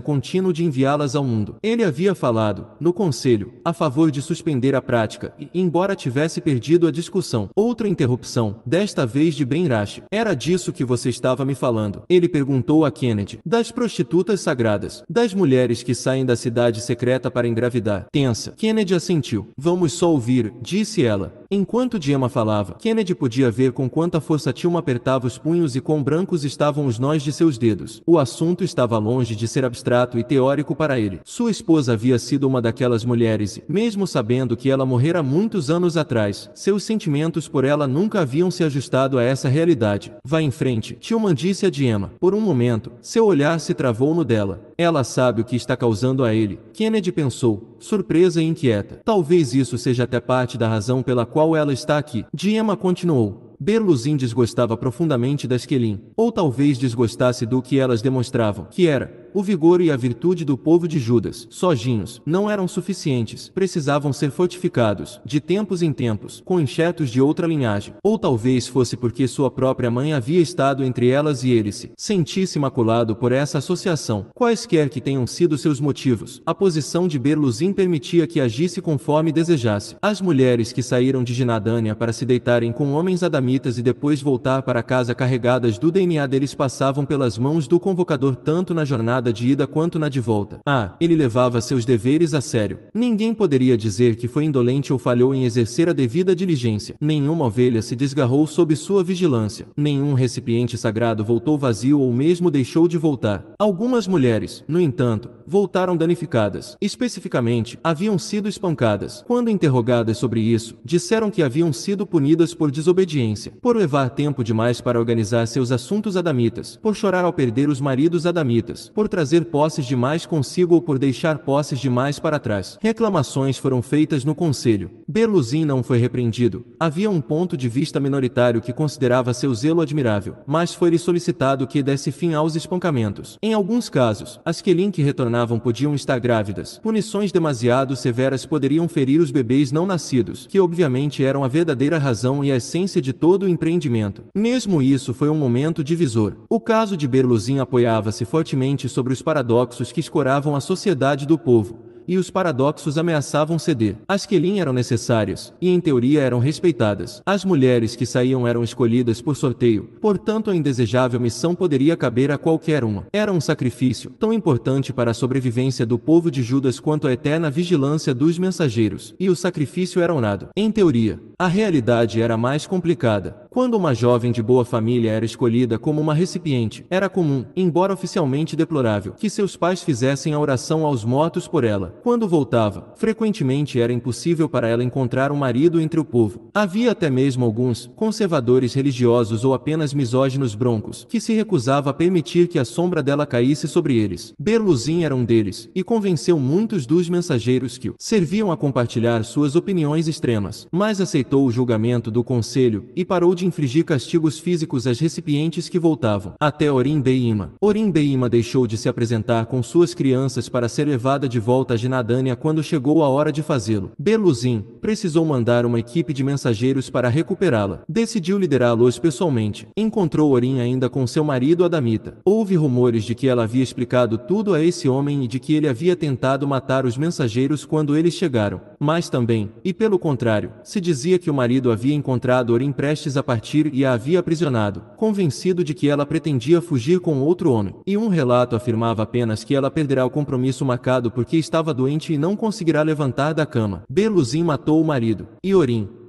contínuo de enviá-las ao mundo. Ele havia falado, no conselho, a favor de suspender a prática e, embora tivesse perdido a discussão. Outra interrupção, desta vez de Ben Rash. Era disso que você estava me falando. Ele perguntou a Kennedy. Das prostitutas sagradas. Das mulheres que saem da cidade secreta para engravidar. Tensa. Kennedy assentiu. Vamos só ouvir, disse ela. Enquanto Gemma falava, Kennedy podia ver com quanta força Tilma apertava os punhos e quão brancos estavam os nós de seus dedos. O assunto estava longe de ser abstrato e teórico para ele. Sua esposa havia sido uma daquelas mulheres e, mesmo sabendo que ela morrera muitos anos atrás, seu seus sentimentos por ela nunca haviam se ajustado a essa realidade. Vá em frente, Tillman disse a Diema. Por um momento, seu olhar se travou no dela. Ela sabe o que está causando a ele. Kennedy pensou, surpresa e inquieta. Talvez isso seja até parte da razão pela qual ela está aqui. Diema continuou. Berluzin desgostava profundamente das Kelin, ou talvez desgostasse do que elas demonstravam, que era, o vigor e a virtude do povo de Judas, sozinhos, não eram suficientes, precisavam ser fortificados, de tempos em tempos, com enxertos de outra linhagem. Ou talvez fosse porque sua própria mãe havia estado entre elas e ele se sentisse maculado por essa associação. Quaisquer que tenham sido seus motivos, a posição de Berluzin permitia que agisse conforme desejasse. As mulheres que saíram de Ginadânia para se deitarem com homens adamitas e depois voltar para casa carregadas do DNA deles passavam pelas mãos do convocador tanto na jornada jornada de ida quanto na de volta. Ah, ele levava seus deveres a sério. Ninguém poderia dizer que foi indolente ou falhou em exercer a devida diligência. Nenhuma ovelha se desgarrou sob sua vigilância. Nenhum recipiente sagrado voltou vazio ou mesmo deixou de voltar. Algumas mulheres, no entanto, voltaram danificadas. Especificamente, haviam sido espancadas. Quando interrogadas sobre isso, disseram que haviam sido punidas por desobediência, por levar tempo demais para organizar seus assuntos adamitas, por chorar ao perder os maridos adamitas, por trazer posses demais consigo ou por deixar posses demais para trás. Reclamações foram feitas no conselho. Berluzin não foi repreendido. Havia um ponto de vista minoritário que considerava seu zelo admirável, mas foi-lhe solicitado que desse fim aos espancamentos. Em alguns casos, as que que retornavam podiam estar grávidas. Punições demasiado severas poderiam ferir os bebês não nascidos, que obviamente eram a verdadeira razão e a essência de todo o empreendimento. Mesmo isso foi um momento divisor. O caso de Berluzin apoiava-se fortemente sobre sobre os paradoxos que escoravam a sociedade do povo, e os paradoxos ameaçavam ceder. As quelin eram necessárias, e em teoria eram respeitadas. As mulheres que saíam eram escolhidas por sorteio, portanto a indesejável missão poderia caber a qualquer uma. Era um sacrifício, tão importante para a sobrevivência do povo de Judas quanto a eterna vigilância dos mensageiros, e o sacrifício era honrado. Em teoria, a realidade era mais complicada quando uma jovem de boa família era escolhida como uma recipiente, era comum, embora oficialmente deplorável, que seus pais fizessem a oração aos mortos por ela. Quando voltava, frequentemente era impossível para ela encontrar um marido entre o povo. Havia até mesmo alguns, conservadores religiosos ou apenas misóginos broncos, que se recusava a permitir que a sombra dela caísse sobre eles. Berluzin era um deles, e convenceu muitos dos mensageiros que o serviam a compartilhar suas opiniões extremas, mas aceitou o julgamento do conselho e parou de infligir castigos físicos às recipientes que voltavam até Orim Beima. Orim Beima deixou de se apresentar com suas crianças para ser levada de volta a Ginadânia quando chegou a hora de fazê-lo. Beluzim precisou mandar uma equipe de mensageiros para recuperá-la. Decidiu liderá-los pessoalmente. Encontrou Orim ainda com seu marido Adamita. Houve rumores de que ela havia explicado tudo a esse homem e de que ele havia tentado matar os mensageiros quando eles chegaram. Mas também, e pelo contrário, se dizia que o marido havia encontrado Orim prestes a partir e a havia aprisionado, convencido de que ela pretendia fugir com outro homem. E um relato afirmava apenas que ela perderá o compromisso marcado porque estava doente e não conseguirá levantar da cama. Beluzim matou o marido. E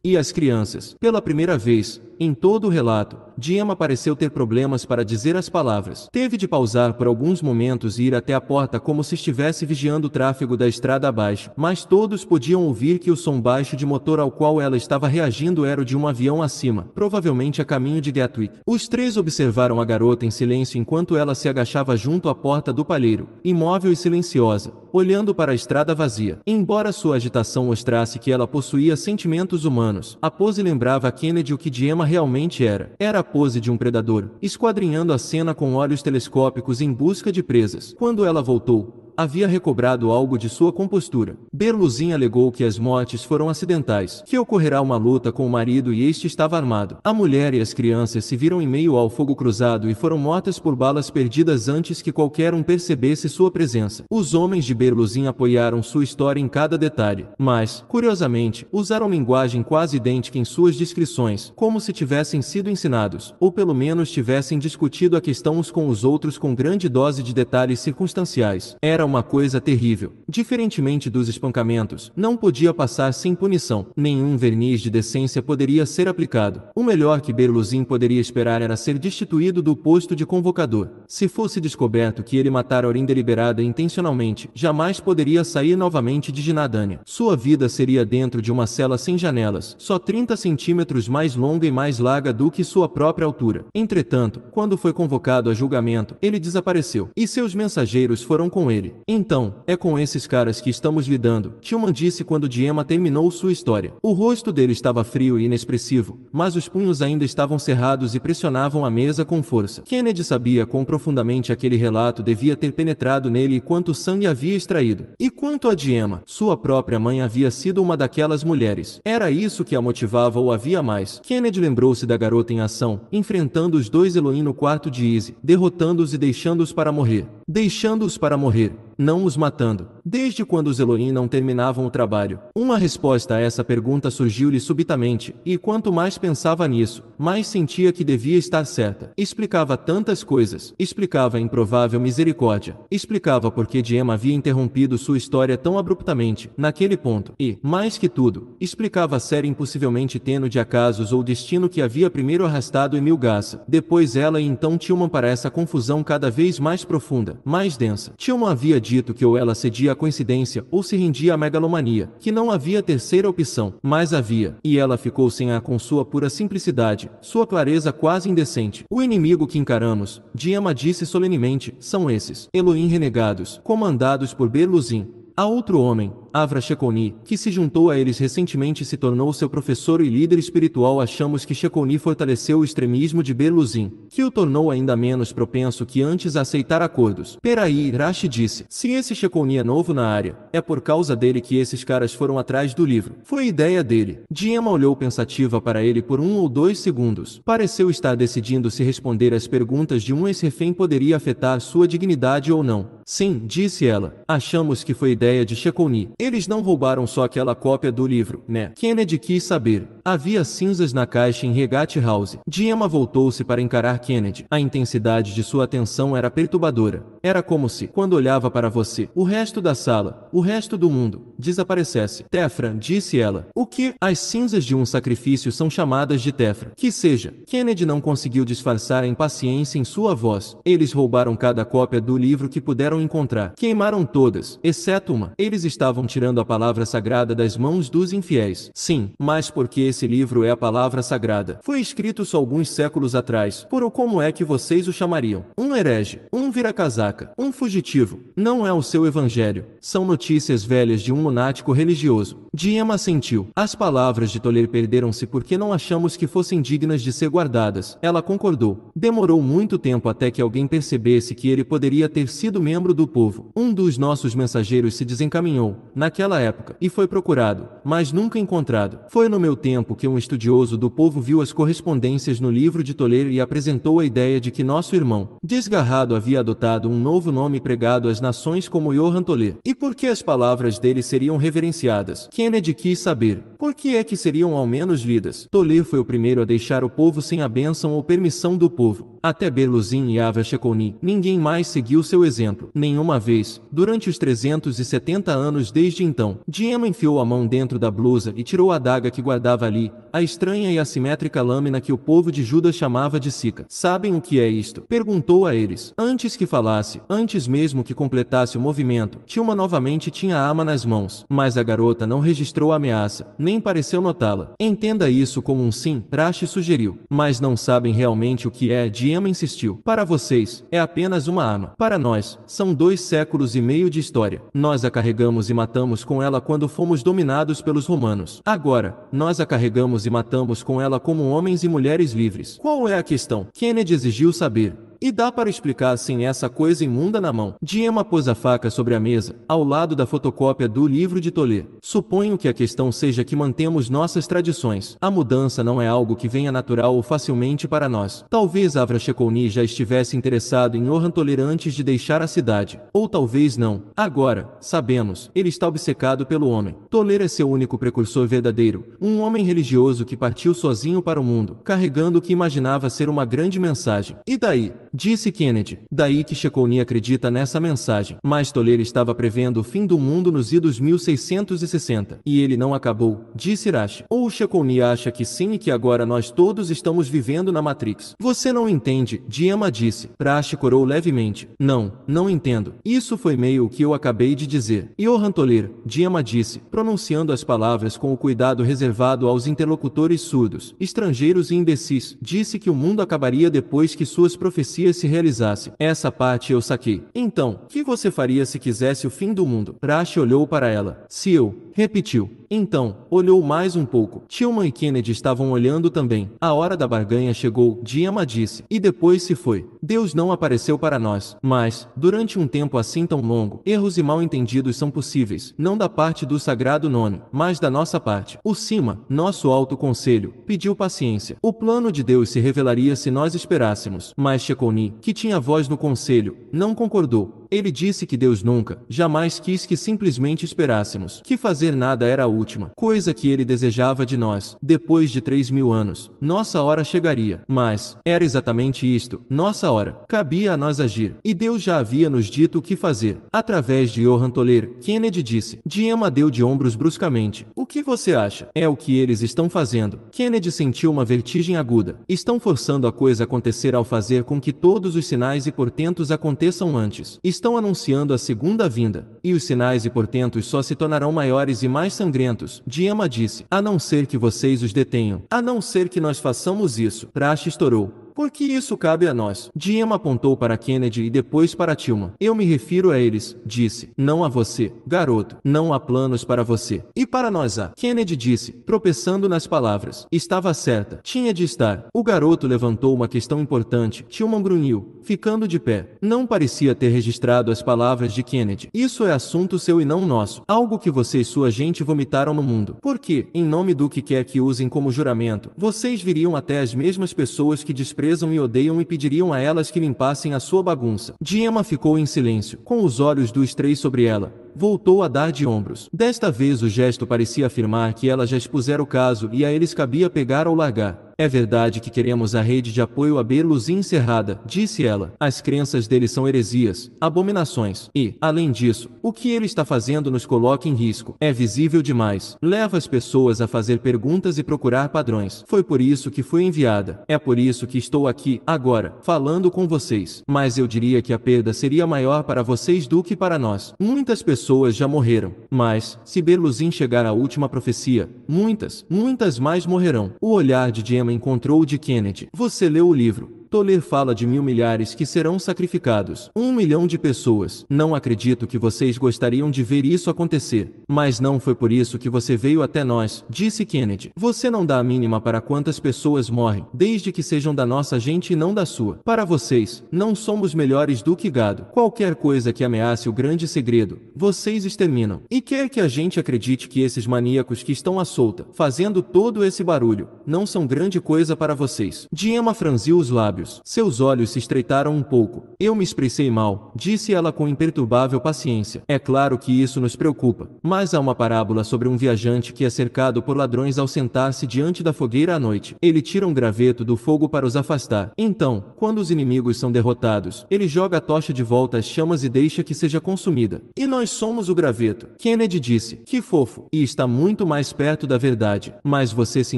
e as crianças. Pela primeira vez, em todo o relato, Diema pareceu ter problemas para dizer as palavras. Teve de pausar por alguns momentos e ir até a porta como se estivesse vigiando o tráfego da estrada abaixo, mas todos podiam ouvir que o som baixo de motor ao qual ela estava reagindo era o de um avião acima, provavelmente a caminho de Gatwick. Os três observaram a garota em silêncio enquanto ela se agachava junto à porta do palheiro, imóvel e silenciosa, olhando para a estrada vazia. Embora sua agitação mostrasse que ela possuía sentimentos humanos, anos. A pose lembrava a Kennedy o que Diema realmente era. Era a pose de um predador, esquadrinhando a cena com olhos telescópicos em busca de presas. Quando ela voltou, havia recobrado algo de sua compostura. Berluzin alegou que as mortes foram acidentais, que ocorrerá uma luta com o marido e este estava armado. A mulher e as crianças se viram em meio ao fogo cruzado e foram mortas por balas perdidas antes que qualquer um percebesse sua presença. Os homens de Berluzin apoiaram sua história em cada detalhe, mas, curiosamente, usaram linguagem quase idêntica em suas descrições, como se tivessem sido ensinados, ou pelo menos tivessem discutido a questão uns com os outros com grande dose de detalhes circunstanciais. Era era uma coisa terrível. Diferentemente dos espancamentos, não podia passar sem punição. Nenhum verniz de decência poderia ser aplicado. O melhor que Berluzin poderia esperar era ser destituído do posto de convocador. Se fosse descoberto que ele matara Orin deliberada e intencionalmente, jamais poderia sair novamente de Ginadânia. Sua vida seria dentro de uma cela sem janelas, só 30 centímetros mais longa e mais larga do que sua própria altura. Entretanto, quando foi convocado a julgamento, ele desapareceu, e seus mensageiros foram com ele. Então, é com esses caras que estamos lidando, Tillman disse quando Diema terminou sua história. O rosto dele estava frio e inexpressivo, mas os punhos ainda estavam cerrados e pressionavam a mesa com força. Kennedy sabia quão profundamente aquele relato devia ter penetrado nele e quanto sangue havia extraído. E quanto a Diema, sua própria mãe havia sido uma daquelas mulheres. Era isso que a motivava ou havia mais. Kennedy lembrou-se da garota em ação, enfrentando os dois Elohim no quarto de Izzy, derrotando-os e deixando-os para morrer. Deixando-os para morrer não os matando. Desde quando os Elohim não terminavam o trabalho? Uma resposta a essa pergunta surgiu-lhe subitamente, e quanto mais pensava nisso, mais sentia que devia estar certa. Explicava tantas coisas, explicava a improvável misericórdia, explicava por que Diema havia interrompido sua história tão abruptamente, naquele ponto, e, mais que tudo, explicava a série impossivelmente tênue de acasos ou destino que havia primeiro arrastado Emil Gassa, depois ela e então Tilman para essa confusão cada vez mais profunda, mais densa. Tilman havia dito que ou ela cedia à coincidência ou se rendia à megalomania, que não havia terceira opção, mas havia, e ela ficou sem a com sua pura simplicidade, sua clareza quase indecente. O inimigo que encaramos, Diama disse solenemente, são esses, Elohim renegados, comandados por Berluzin. A outro homem, Avra Chekoni, que se juntou a eles recentemente e se tornou seu professor e líder espiritual, achamos que Chekoni fortaleceu o extremismo de Berluzin, que o tornou ainda menos propenso que antes a aceitar acordos. Peraí, Rashi disse, se esse Chekoni é novo na área, é por causa dele que esses caras foram atrás do livro. Foi ideia dele. Diema olhou pensativa para ele por um ou dois segundos. Pareceu estar decidindo se responder às perguntas de um ex-refém poderia afetar sua dignidade ou não. Sim, disse ela. Achamos que foi ideia de Chekoni. Eles não roubaram só aquela cópia do livro, né? Kennedy quis saber. Havia cinzas na caixa em Regate House. Gemma voltou-se para encarar Kennedy. A intensidade de sua atenção era perturbadora. Era como se, quando olhava para você, o resto da sala, o resto do mundo, desaparecesse. Tefra, disse ela. O que? As cinzas de um sacrifício são chamadas de Tefra. Que seja. Kennedy não conseguiu disfarçar a impaciência em sua voz. Eles roubaram cada cópia do livro que puderam encontrar. Queimaram todas, exceto uma. Eles estavam tirando a palavra sagrada das mãos dos infiéis. Sim, mas porque esse livro é a palavra sagrada. Foi escrito só alguns séculos atrás, por ou como é que vocês o chamariam? Um herege, um vira-casaca, um fugitivo. Não é o seu evangelho. São notícias velhas de um lunático religioso. Diema sentiu. As palavras de Toler perderam-se porque não achamos que fossem dignas de ser guardadas. Ela concordou. Demorou muito tempo até que alguém percebesse que ele poderia ter sido membro do povo. Um dos nossos mensageiros se desencaminhou. Na naquela época, e foi procurado, mas nunca encontrado. Foi no meu tempo que um estudioso do povo viu as correspondências no livro de Toledo e apresentou a ideia de que nosso irmão, desgarrado, havia adotado um novo nome pregado às nações como Johan Toledo. E por que as palavras dele seriam reverenciadas? Kennedy quis saber. Por que é que seriam ao menos lidas? Toledo foi o primeiro a deixar o povo sem a bênção ou permissão do povo. Até Berluzin e Ava Chekoni, ninguém mais seguiu seu exemplo. Nenhuma vez, durante os 370 anos desde Desde então, Diema enfiou a mão dentro da blusa e tirou a daga que guardava ali, a estranha e assimétrica lâmina que o povo de Judas chamava de sica. Sabem o que é isto? Perguntou a eles. Antes que falasse, antes mesmo que completasse o movimento, Tilma novamente tinha a arma nas mãos, mas a garota não registrou a ameaça, nem pareceu notá-la. Entenda isso como um sim, Rashi sugeriu. Mas não sabem realmente o que é, Diema insistiu. Para vocês, é apenas uma arma. Para nós, são dois séculos e meio de história. Nós a carregamos e matamos matamos com ela quando fomos dominados pelos romanos. Agora, nós a carregamos e matamos com ela como homens e mulheres livres. Qual é a questão? Kennedy exigiu saber. E dá para explicar sem essa coisa imunda na mão. Diema pôs a faca sobre a mesa, ao lado da fotocópia do livro de Tolê. Suponho que a questão seja que mantemos nossas tradições. A mudança não é algo que venha natural ou facilmente para nós. Talvez Avra Chekoni já estivesse interessado em Orhan Tolê antes de deixar a cidade. Ou talvez não. Agora, sabemos, ele está obcecado pelo homem. Tolê é seu único precursor verdadeiro, um homem religioso que partiu sozinho para o mundo, carregando o que imaginava ser uma grande mensagem. E daí? disse Kennedy. Daí que Chekouny acredita nessa mensagem. Mas Toller estava prevendo o fim do mundo nos idos 1660. E ele não acabou, disse Rashi. Ou Chekouny acha que sim e que agora nós todos estamos vivendo na Matrix. Você não entende, Diema disse. Rashi corou levemente. Não, não entendo. Isso foi meio o que eu acabei de dizer. Johan Toller, Diema disse, pronunciando as palavras com o cuidado reservado aos interlocutores surdos, estrangeiros e imbecis, disse que o mundo acabaria depois que suas profecias dia se realizasse. Essa parte eu saquei. Então, o que você faria se quisesse o fim do mundo? Rashi olhou para ela. Se eu, repetiu. Então, olhou mais um pouco. Tillman e Kennedy estavam olhando também. A hora da barganha chegou, Diama disse, e depois se foi. Deus não apareceu para nós, mas, durante um tempo assim tão longo, erros e mal entendidos são possíveis, não da parte do Sagrado Nono, mas da nossa parte. O Cima, nosso alto conselho, pediu paciência. O plano de Deus se revelaria se nós esperássemos, mas chegou que tinha voz no conselho, não concordou. Ele disse que Deus nunca, jamais quis que simplesmente esperássemos que fazer nada era a última coisa que ele desejava de nós. Depois de três mil anos, nossa hora chegaria. Mas, era exatamente isto, nossa hora. Cabia a nós agir. E Deus já havia nos dito o que fazer. Através de Johan Toller, Kennedy disse. Diema deu de ombros bruscamente. O que você acha? É o que eles estão fazendo. Kennedy sentiu uma vertigem aguda. Estão forçando a coisa acontecer ao fazer com que todos os sinais e portentos aconteçam antes. Estão estão anunciando a segunda vinda, e os sinais e portentos só se tornarão maiores e mais sangrentos, Diema disse, a não ser que vocês os detenham, a não ser que nós façamos isso. Traste estourou. Por que isso cabe a nós? Diem apontou para Kennedy e depois para Tilman. Eu me refiro a eles, disse. Não a você, garoto. Não há planos para você. E para nós há. Kennedy disse, tropeçando nas palavras. Estava certa. Tinha de estar. O garoto levantou uma questão importante. Tilman grunhiu, ficando de pé. Não parecia ter registrado as palavras de Kennedy. Isso é assunto seu e não nosso. Algo que você e sua gente vomitaram no mundo. Porque, em nome do que quer que usem como juramento, vocês viriam até as mesmas pessoas que desprezam desprezam e odeiam e pediriam a elas que limpassem a sua bagunça. Diema ficou em silêncio, com os olhos dos três sobre ela. Voltou a dar de ombros. Desta vez o gesto parecia afirmar que ela já expusera o caso e a eles cabia pegar ou largar. É verdade que queremos a rede de apoio a Berluzin encerrada, disse ela. As crenças dele são heresias, abominações, e, além disso, o que ele está fazendo nos coloca em risco. É visível demais. Leva as pessoas a fazer perguntas e procurar padrões. Foi por isso que fui enviada. É por isso que estou aqui, agora, falando com vocês. Mas eu diria que a perda seria maior para vocês do que para nós. Muitas pessoas já morreram. Mas, se Berluzin chegar à última profecia, muitas, muitas mais morrerão. O olhar de Jem Graham encontrou de Kennedy. Você leu o livro? Toler fala de mil milhares que serão sacrificados. Um milhão de pessoas. Não acredito que vocês gostariam de ver isso acontecer. Mas não foi por isso que você veio até nós, disse Kennedy. Você não dá a mínima para quantas pessoas morrem, desde que sejam da nossa gente e não da sua. Para vocês, não somos melhores do que gado. Qualquer coisa que ameace o grande segredo, vocês exterminam. E quer que a gente acredite que esses maníacos que estão à solta, fazendo todo esse barulho, não são grande coisa para vocês. Diema franziu os lábios lábios. Seus olhos se estreitaram um pouco. Eu me expressei mal, disse ela com imperturbável paciência. É claro que isso nos preocupa, mas há uma parábola sobre um viajante que é cercado por ladrões ao sentar-se diante da fogueira à noite. Ele tira um graveto do fogo para os afastar. Então, quando os inimigos são derrotados, ele joga a tocha de volta às chamas e deixa que seja consumida. E nós somos o graveto. Kennedy disse: Que fofo! E está muito mais perto da verdade. Mas você se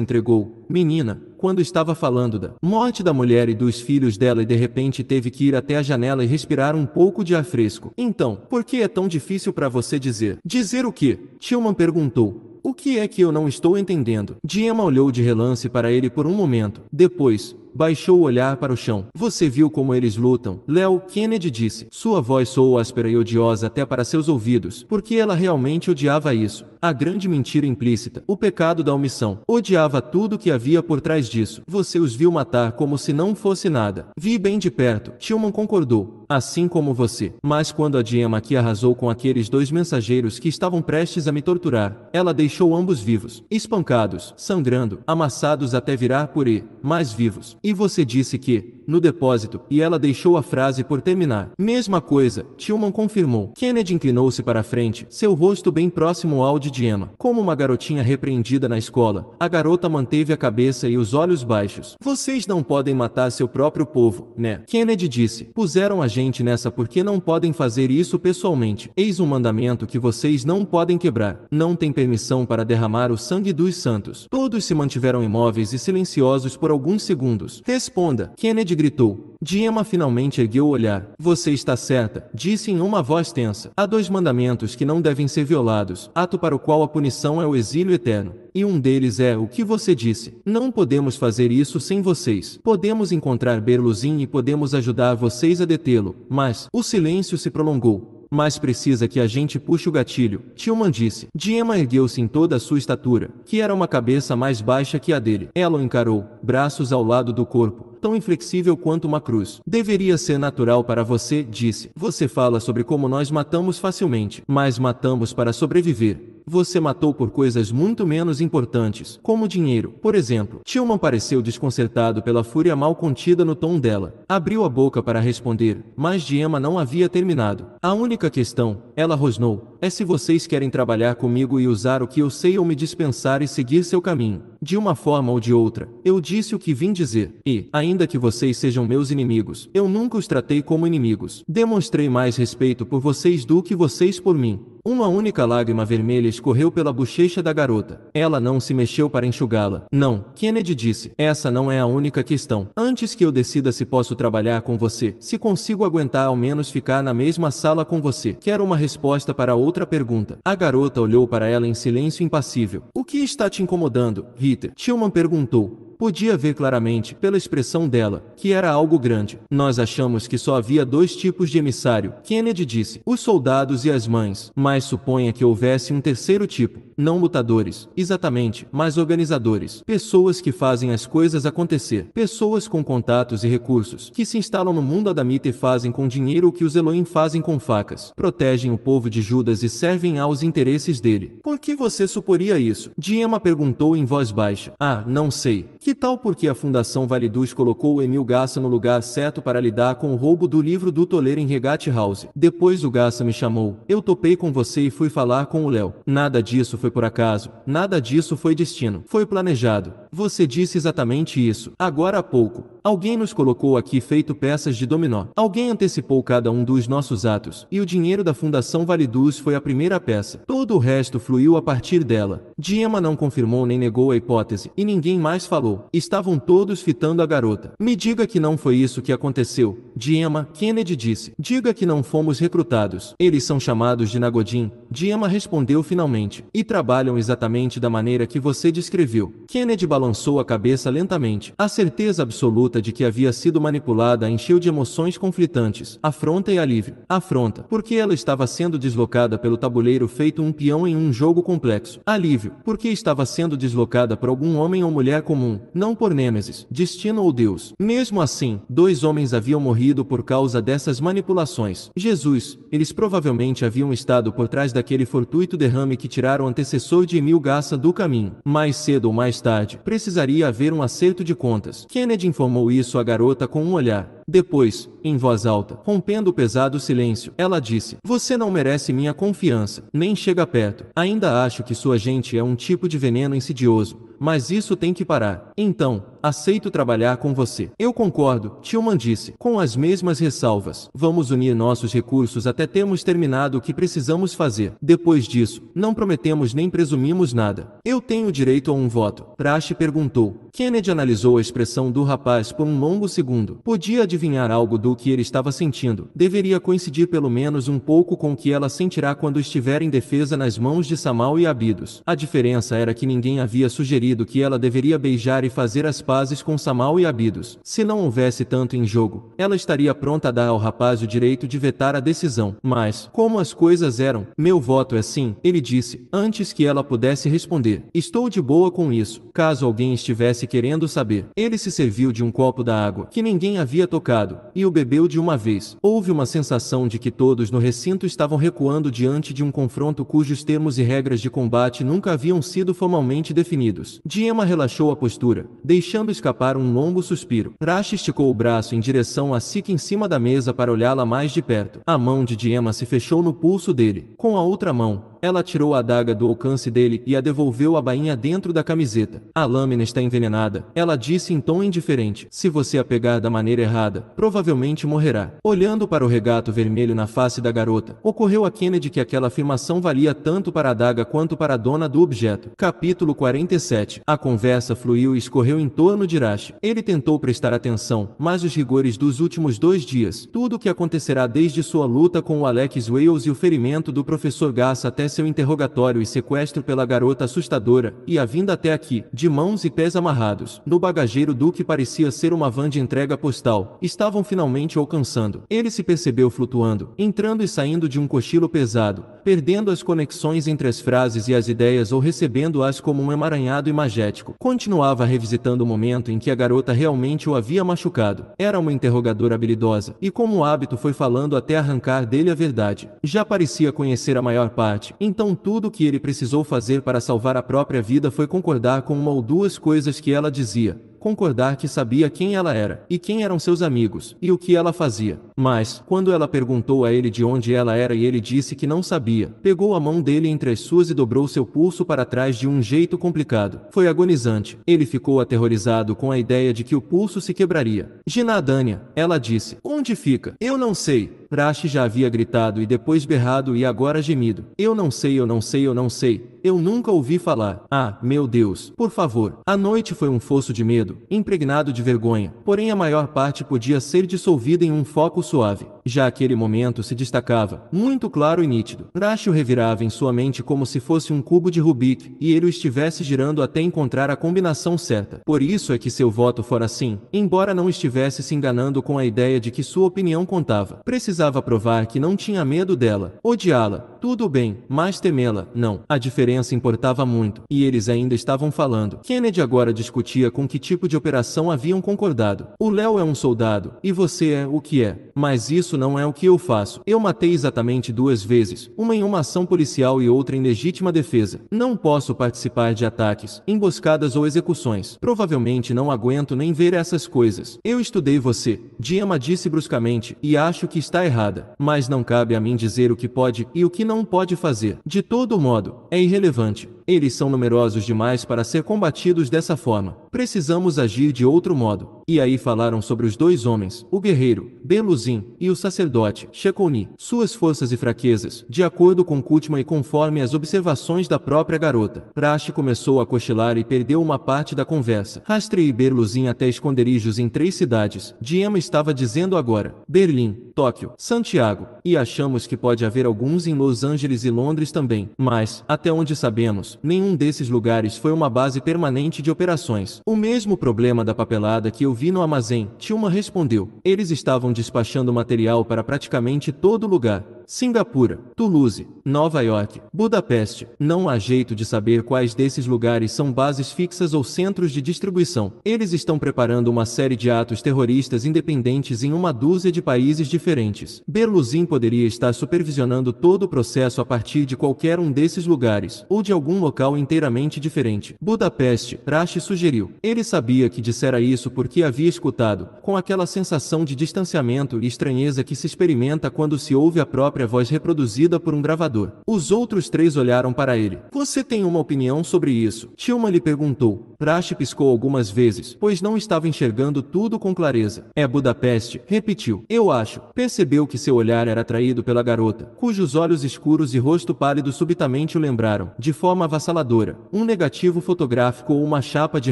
entregou, menina, quando estava falando da morte da mulher e dos filhos dela e de repente teve que ir até a janela e respirar um pouco de ar fresco. Então, por que é tão difícil para você dizer? Dizer o que? Tillman perguntou. O que é que eu não estou entendendo? Diema olhou de relance para ele por um momento. Depois, Baixou o olhar para o chão. Você viu como eles lutam? Léo Kennedy disse. Sua voz soou áspera e odiosa até para seus ouvidos, porque ela realmente odiava isso. A grande mentira implícita. O pecado da omissão. Odiava tudo que havia por trás disso. Você os viu matar como se não fosse nada. Vi bem de perto. Tillman concordou. Assim como você. Mas quando a Gemma aqui arrasou com aqueles dois mensageiros que estavam prestes a me torturar, ela deixou ambos vivos. Espancados, sangrando, amassados até virar e, mais vivos e você disse que, no depósito, e ela deixou a frase por terminar. Mesma coisa, Tillman confirmou. Kennedy inclinou-se para a frente, seu rosto bem próximo ao de Emma. Como uma garotinha repreendida na escola, a garota manteve a cabeça e os olhos baixos. Vocês não podem matar seu próprio povo, né? Kennedy disse. Puseram a gente nessa porque não podem fazer isso pessoalmente. Eis um mandamento que vocês não podem quebrar. Não tem permissão para derramar o sangue dos santos. Todos se mantiveram imóveis e silenciosos por alguns segundos. Responda. Kennedy gritou. Diema finalmente ergueu o olhar. Você está certa, disse em uma voz tensa. Há dois mandamentos que não devem ser violados, ato para o qual a punição é o exílio eterno. E um deles é o que você disse. Não podemos fazer isso sem vocês. Podemos encontrar Berluzin e podemos ajudar vocês a detê-lo. Mas, o silêncio se prolongou mas precisa que a gente puxe o gatilho, Tilman disse. Diema ergueu-se em toda a sua estatura, que era uma cabeça mais baixa que a dele. Ela o encarou, braços ao lado do corpo, tão inflexível quanto uma cruz. Deveria ser natural para você, disse. Você fala sobre como nós matamos facilmente, mas matamos para sobreviver você matou por coisas muito menos importantes, como dinheiro, por exemplo. Tillman pareceu desconcertado pela fúria mal contida no tom dela. Abriu a boca para responder, mas Diema não havia terminado. A única questão, ela rosnou, é se vocês querem trabalhar comigo e usar o que eu sei ou me dispensar e seguir seu caminho. De uma forma ou de outra, eu disse o que vim dizer, e, ainda Ainda que vocês sejam meus inimigos, eu nunca os tratei como inimigos. Demonstrei mais respeito por vocês do que vocês por mim. Uma única lágrima vermelha escorreu pela bochecha da garota. Ela não se mexeu para enxugá-la. Não, Kennedy disse. Essa não é a única questão. Antes que eu decida se posso trabalhar com você, se consigo aguentar ao menos ficar na mesma sala com você. Quero uma resposta para outra pergunta. A garota olhou para ela em silêncio impassível. O que está te incomodando, Ritter? Tillman perguntou. Podia ver claramente, pela expressão dela, que era algo grande. Nós achamos que só havia dois tipos de emissário, Kennedy disse: os soldados e as mães, mas suponha que houvesse um terceiro tipo, não lutadores, exatamente, mas organizadores, pessoas que fazem as coisas acontecer, pessoas com contatos e recursos, que se instalam no mundo adamita e fazem com dinheiro o que os Elohim fazem com facas, protegem o povo de Judas e servem aos interesses dele. Por que você suporia isso? Diema perguntou em voz baixa. Ah, não sei. Que tal porque a Fundação Validus colocou o Emil Gassa no lugar certo para lidar com o roubo do livro do Toler em Regate House? Depois o Gassa me chamou, eu topei com você e fui falar com o Léo. Nada disso foi por acaso, nada disso foi destino, foi planejado. Você disse exatamente isso, agora há pouco. Alguém nos colocou aqui feito peças de dominó. Alguém antecipou cada um dos nossos atos, e o dinheiro da Fundação Validus foi a primeira peça. Todo o resto fluiu a partir dela. Diema não confirmou nem negou a hipótese, e ninguém mais falou. Estavam todos fitando a garota. Me diga que não foi isso que aconteceu. Diema, Kennedy disse. Diga que não fomos recrutados. Eles são chamados de Nagodin. Diema respondeu finalmente. E trabalham exatamente da maneira que você descreveu. Kennedy balançou a cabeça lentamente. A certeza absoluta de que havia sido manipulada encheu de emoções conflitantes, afronta e alívio. Afronta, porque ela estava sendo deslocada pelo tabuleiro feito um peão em um jogo complexo. Alívio, porque estava sendo deslocada por algum homem ou mulher comum, não por Nêmesis, destino ou Deus. Mesmo assim, dois homens haviam morrido por causa dessas manipulações. Jesus, eles provavelmente haviam estado por trás daquele fortuito derrame que tiraram o antecessor de Emil Gassa do caminho. Mais cedo ou mais tarde, precisaria haver um acerto de contas. Kennedy informou Chamou isso a garota com um olhar. Depois, em voz alta, rompendo o pesado silêncio, ela disse: Você não merece minha confiança, nem chega perto. Ainda acho que sua gente é um tipo de veneno insidioso, mas isso tem que parar. Então, aceito trabalhar com você. Eu concordo, Tilman disse, com as mesmas ressalvas. Vamos unir nossos recursos até termos terminado o que precisamos fazer. Depois disso, não prometemos nem presumimos nada. Eu tenho direito a um voto. Praxe perguntou. Kennedy analisou a expressão do rapaz por um longo segundo. Podia adivinhar algo do que ele estava sentindo, deveria coincidir pelo menos um pouco com o que ela sentirá quando estiver em defesa nas mãos de Samal e Abidos. A diferença era que ninguém havia sugerido que ela deveria beijar e fazer as pazes com Samal e Abidos. Se não houvesse tanto em jogo, ela estaria pronta a dar ao rapaz o direito de vetar a decisão. Mas, como as coisas eram, meu voto é sim, ele disse, antes que ela pudesse responder. Estou de boa com isso, caso alguém estivesse querendo saber. Ele se serviu de um copo da água que ninguém havia tocado e o bebeu de uma vez. Houve uma sensação de que todos no recinto estavam recuando diante de um confronto cujos termos e regras de combate nunca haviam sido formalmente definidos. Diema relaxou a postura, deixando escapar um longo suspiro. Rash esticou o braço em direção a Sika em cima da mesa para olhá-la mais de perto. A mão de Diema se fechou no pulso dele. Com a outra mão, ela tirou a adaga do alcance dele e a devolveu à bainha dentro da camiseta. A lâmina está envenenada, ela disse em tom indiferente. Se você a pegar da maneira errada, provavelmente morrerá. Olhando para o regato vermelho na face da garota, ocorreu a Kennedy que aquela afirmação valia tanto para a daga quanto para a dona do objeto. Capítulo 47 A conversa fluiu e escorreu em torno de Rashi. Ele tentou prestar atenção, mas os rigores dos últimos dois dias, tudo o que acontecerá desde sua luta com o Alex Wales e o ferimento do professor Gass até seu interrogatório e sequestro pela garota assustadora, e a vinda até aqui, de mãos e pés amarrados, no bagageiro do que parecia ser uma van de entrega postal, estavam finalmente alcançando. Ele se percebeu flutuando, entrando e saindo de um cochilo pesado, perdendo as conexões entre as frases e as ideias ou recebendo-as como um emaranhado imagético. Continuava revisitando o momento em que a garota realmente o havia machucado. Era uma interrogadora habilidosa, e como hábito foi falando até arrancar dele a verdade. Já parecia conhecer a maior parte, então tudo o que ele precisou fazer para salvar a própria vida foi concordar com uma ou duas coisas que ela dizia concordar que sabia quem ela era, e quem eram seus amigos, e o que ela fazia. Mas, quando ela perguntou a ele de onde ela era e ele disse que não sabia, pegou a mão dele entre as suas e dobrou seu pulso para trás de um jeito complicado. Foi agonizante. Ele ficou aterrorizado com a ideia de que o pulso se quebraria. Ginadania, ela disse. Onde fica? Eu não sei. Praxe já havia gritado e depois berrado e agora gemido. Eu não sei, eu não sei, eu não sei eu nunca ouvi falar. Ah, meu Deus, por favor. A noite foi um fosso de medo, impregnado de vergonha, porém a maior parte podia ser dissolvida em um foco suave. Já aquele momento se destacava, muito claro e nítido. Racho revirava em sua mente como se fosse um cubo de Rubik e ele o estivesse girando até encontrar a combinação certa. Por isso é que seu voto fora assim, embora não estivesse se enganando com a ideia de que sua opinião contava. Precisava provar que não tinha medo dela, odiá-la, tudo bem, mas temê-la, não. A diferença diferença importava muito, e eles ainda estavam falando. Kennedy agora discutia com que tipo de operação haviam concordado. O Léo é um soldado, e você é o que é. Mas isso não é o que eu faço. Eu matei exatamente duas vezes, uma em uma ação policial e outra em legítima defesa. Não posso participar de ataques, emboscadas ou execuções. Provavelmente não aguento nem ver essas coisas. Eu estudei você, Diama disse bruscamente, e acho que está errada. Mas não cabe a mim dizer o que pode e o que não pode fazer. De todo modo, é irre irrelevante. Eles são numerosos demais para ser combatidos dessa forma. Precisamos agir de outro modo. E aí falaram sobre os dois homens, o guerreiro, Beluzim, e o sacerdote, Shekoni, suas forças e fraquezas, de acordo com Kutma e conforme as observações da própria garota. Rashi começou a cochilar e perdeu uma parte da conversa. Rastrei Berluzin até esconderijos em três cidades. Diema estava dizendo agora: Berlim, Tóquio, Santiago, e achamos que pode haver alguns em Los Angeles e Londres também. Mas, até onde sabemos, nenhum desses lugares foi uma base permanente de operações. O mesmo problema da papelada que eu vi no armazém, Tilma respondeu. Eles estavam despachando material para praticamente todo lugar. Singapura, Toulouse, Nova York, Budapeste. Não há jeito de saber quais desses lugares são bases fixas ou centros de distribuição. Eles estão preparando uma série de atos terroristas independentes em uma dúzia de países diferentes. Berluzin poderia estar supervisionando todo o processo a partir de qualquer um desses lugares, ou de algum local inteiramente diferente. Budapeste, Rashi sugeriu. Ele sabia que dissera isso porque havia escutado, com aquela sensação de distanciamento e estranheza que se experimenta quando se ouve a própria própria voz reproduzida por um gravador. Os outros três olharam para ele. Você tem uma opinião sobre isso? Tilma lhe perguntou. Prash piscou algumas vezes, pois não estava enxergando tudo com clareza. É Budapeste, repetiu. Eu acho. Percebeu que seu olhar era atraído pela garota, cujos olhos escuros e rosto pálido subitamente o lembraram, de forma avassaladora, um negativo fotográfico ou uma chapa de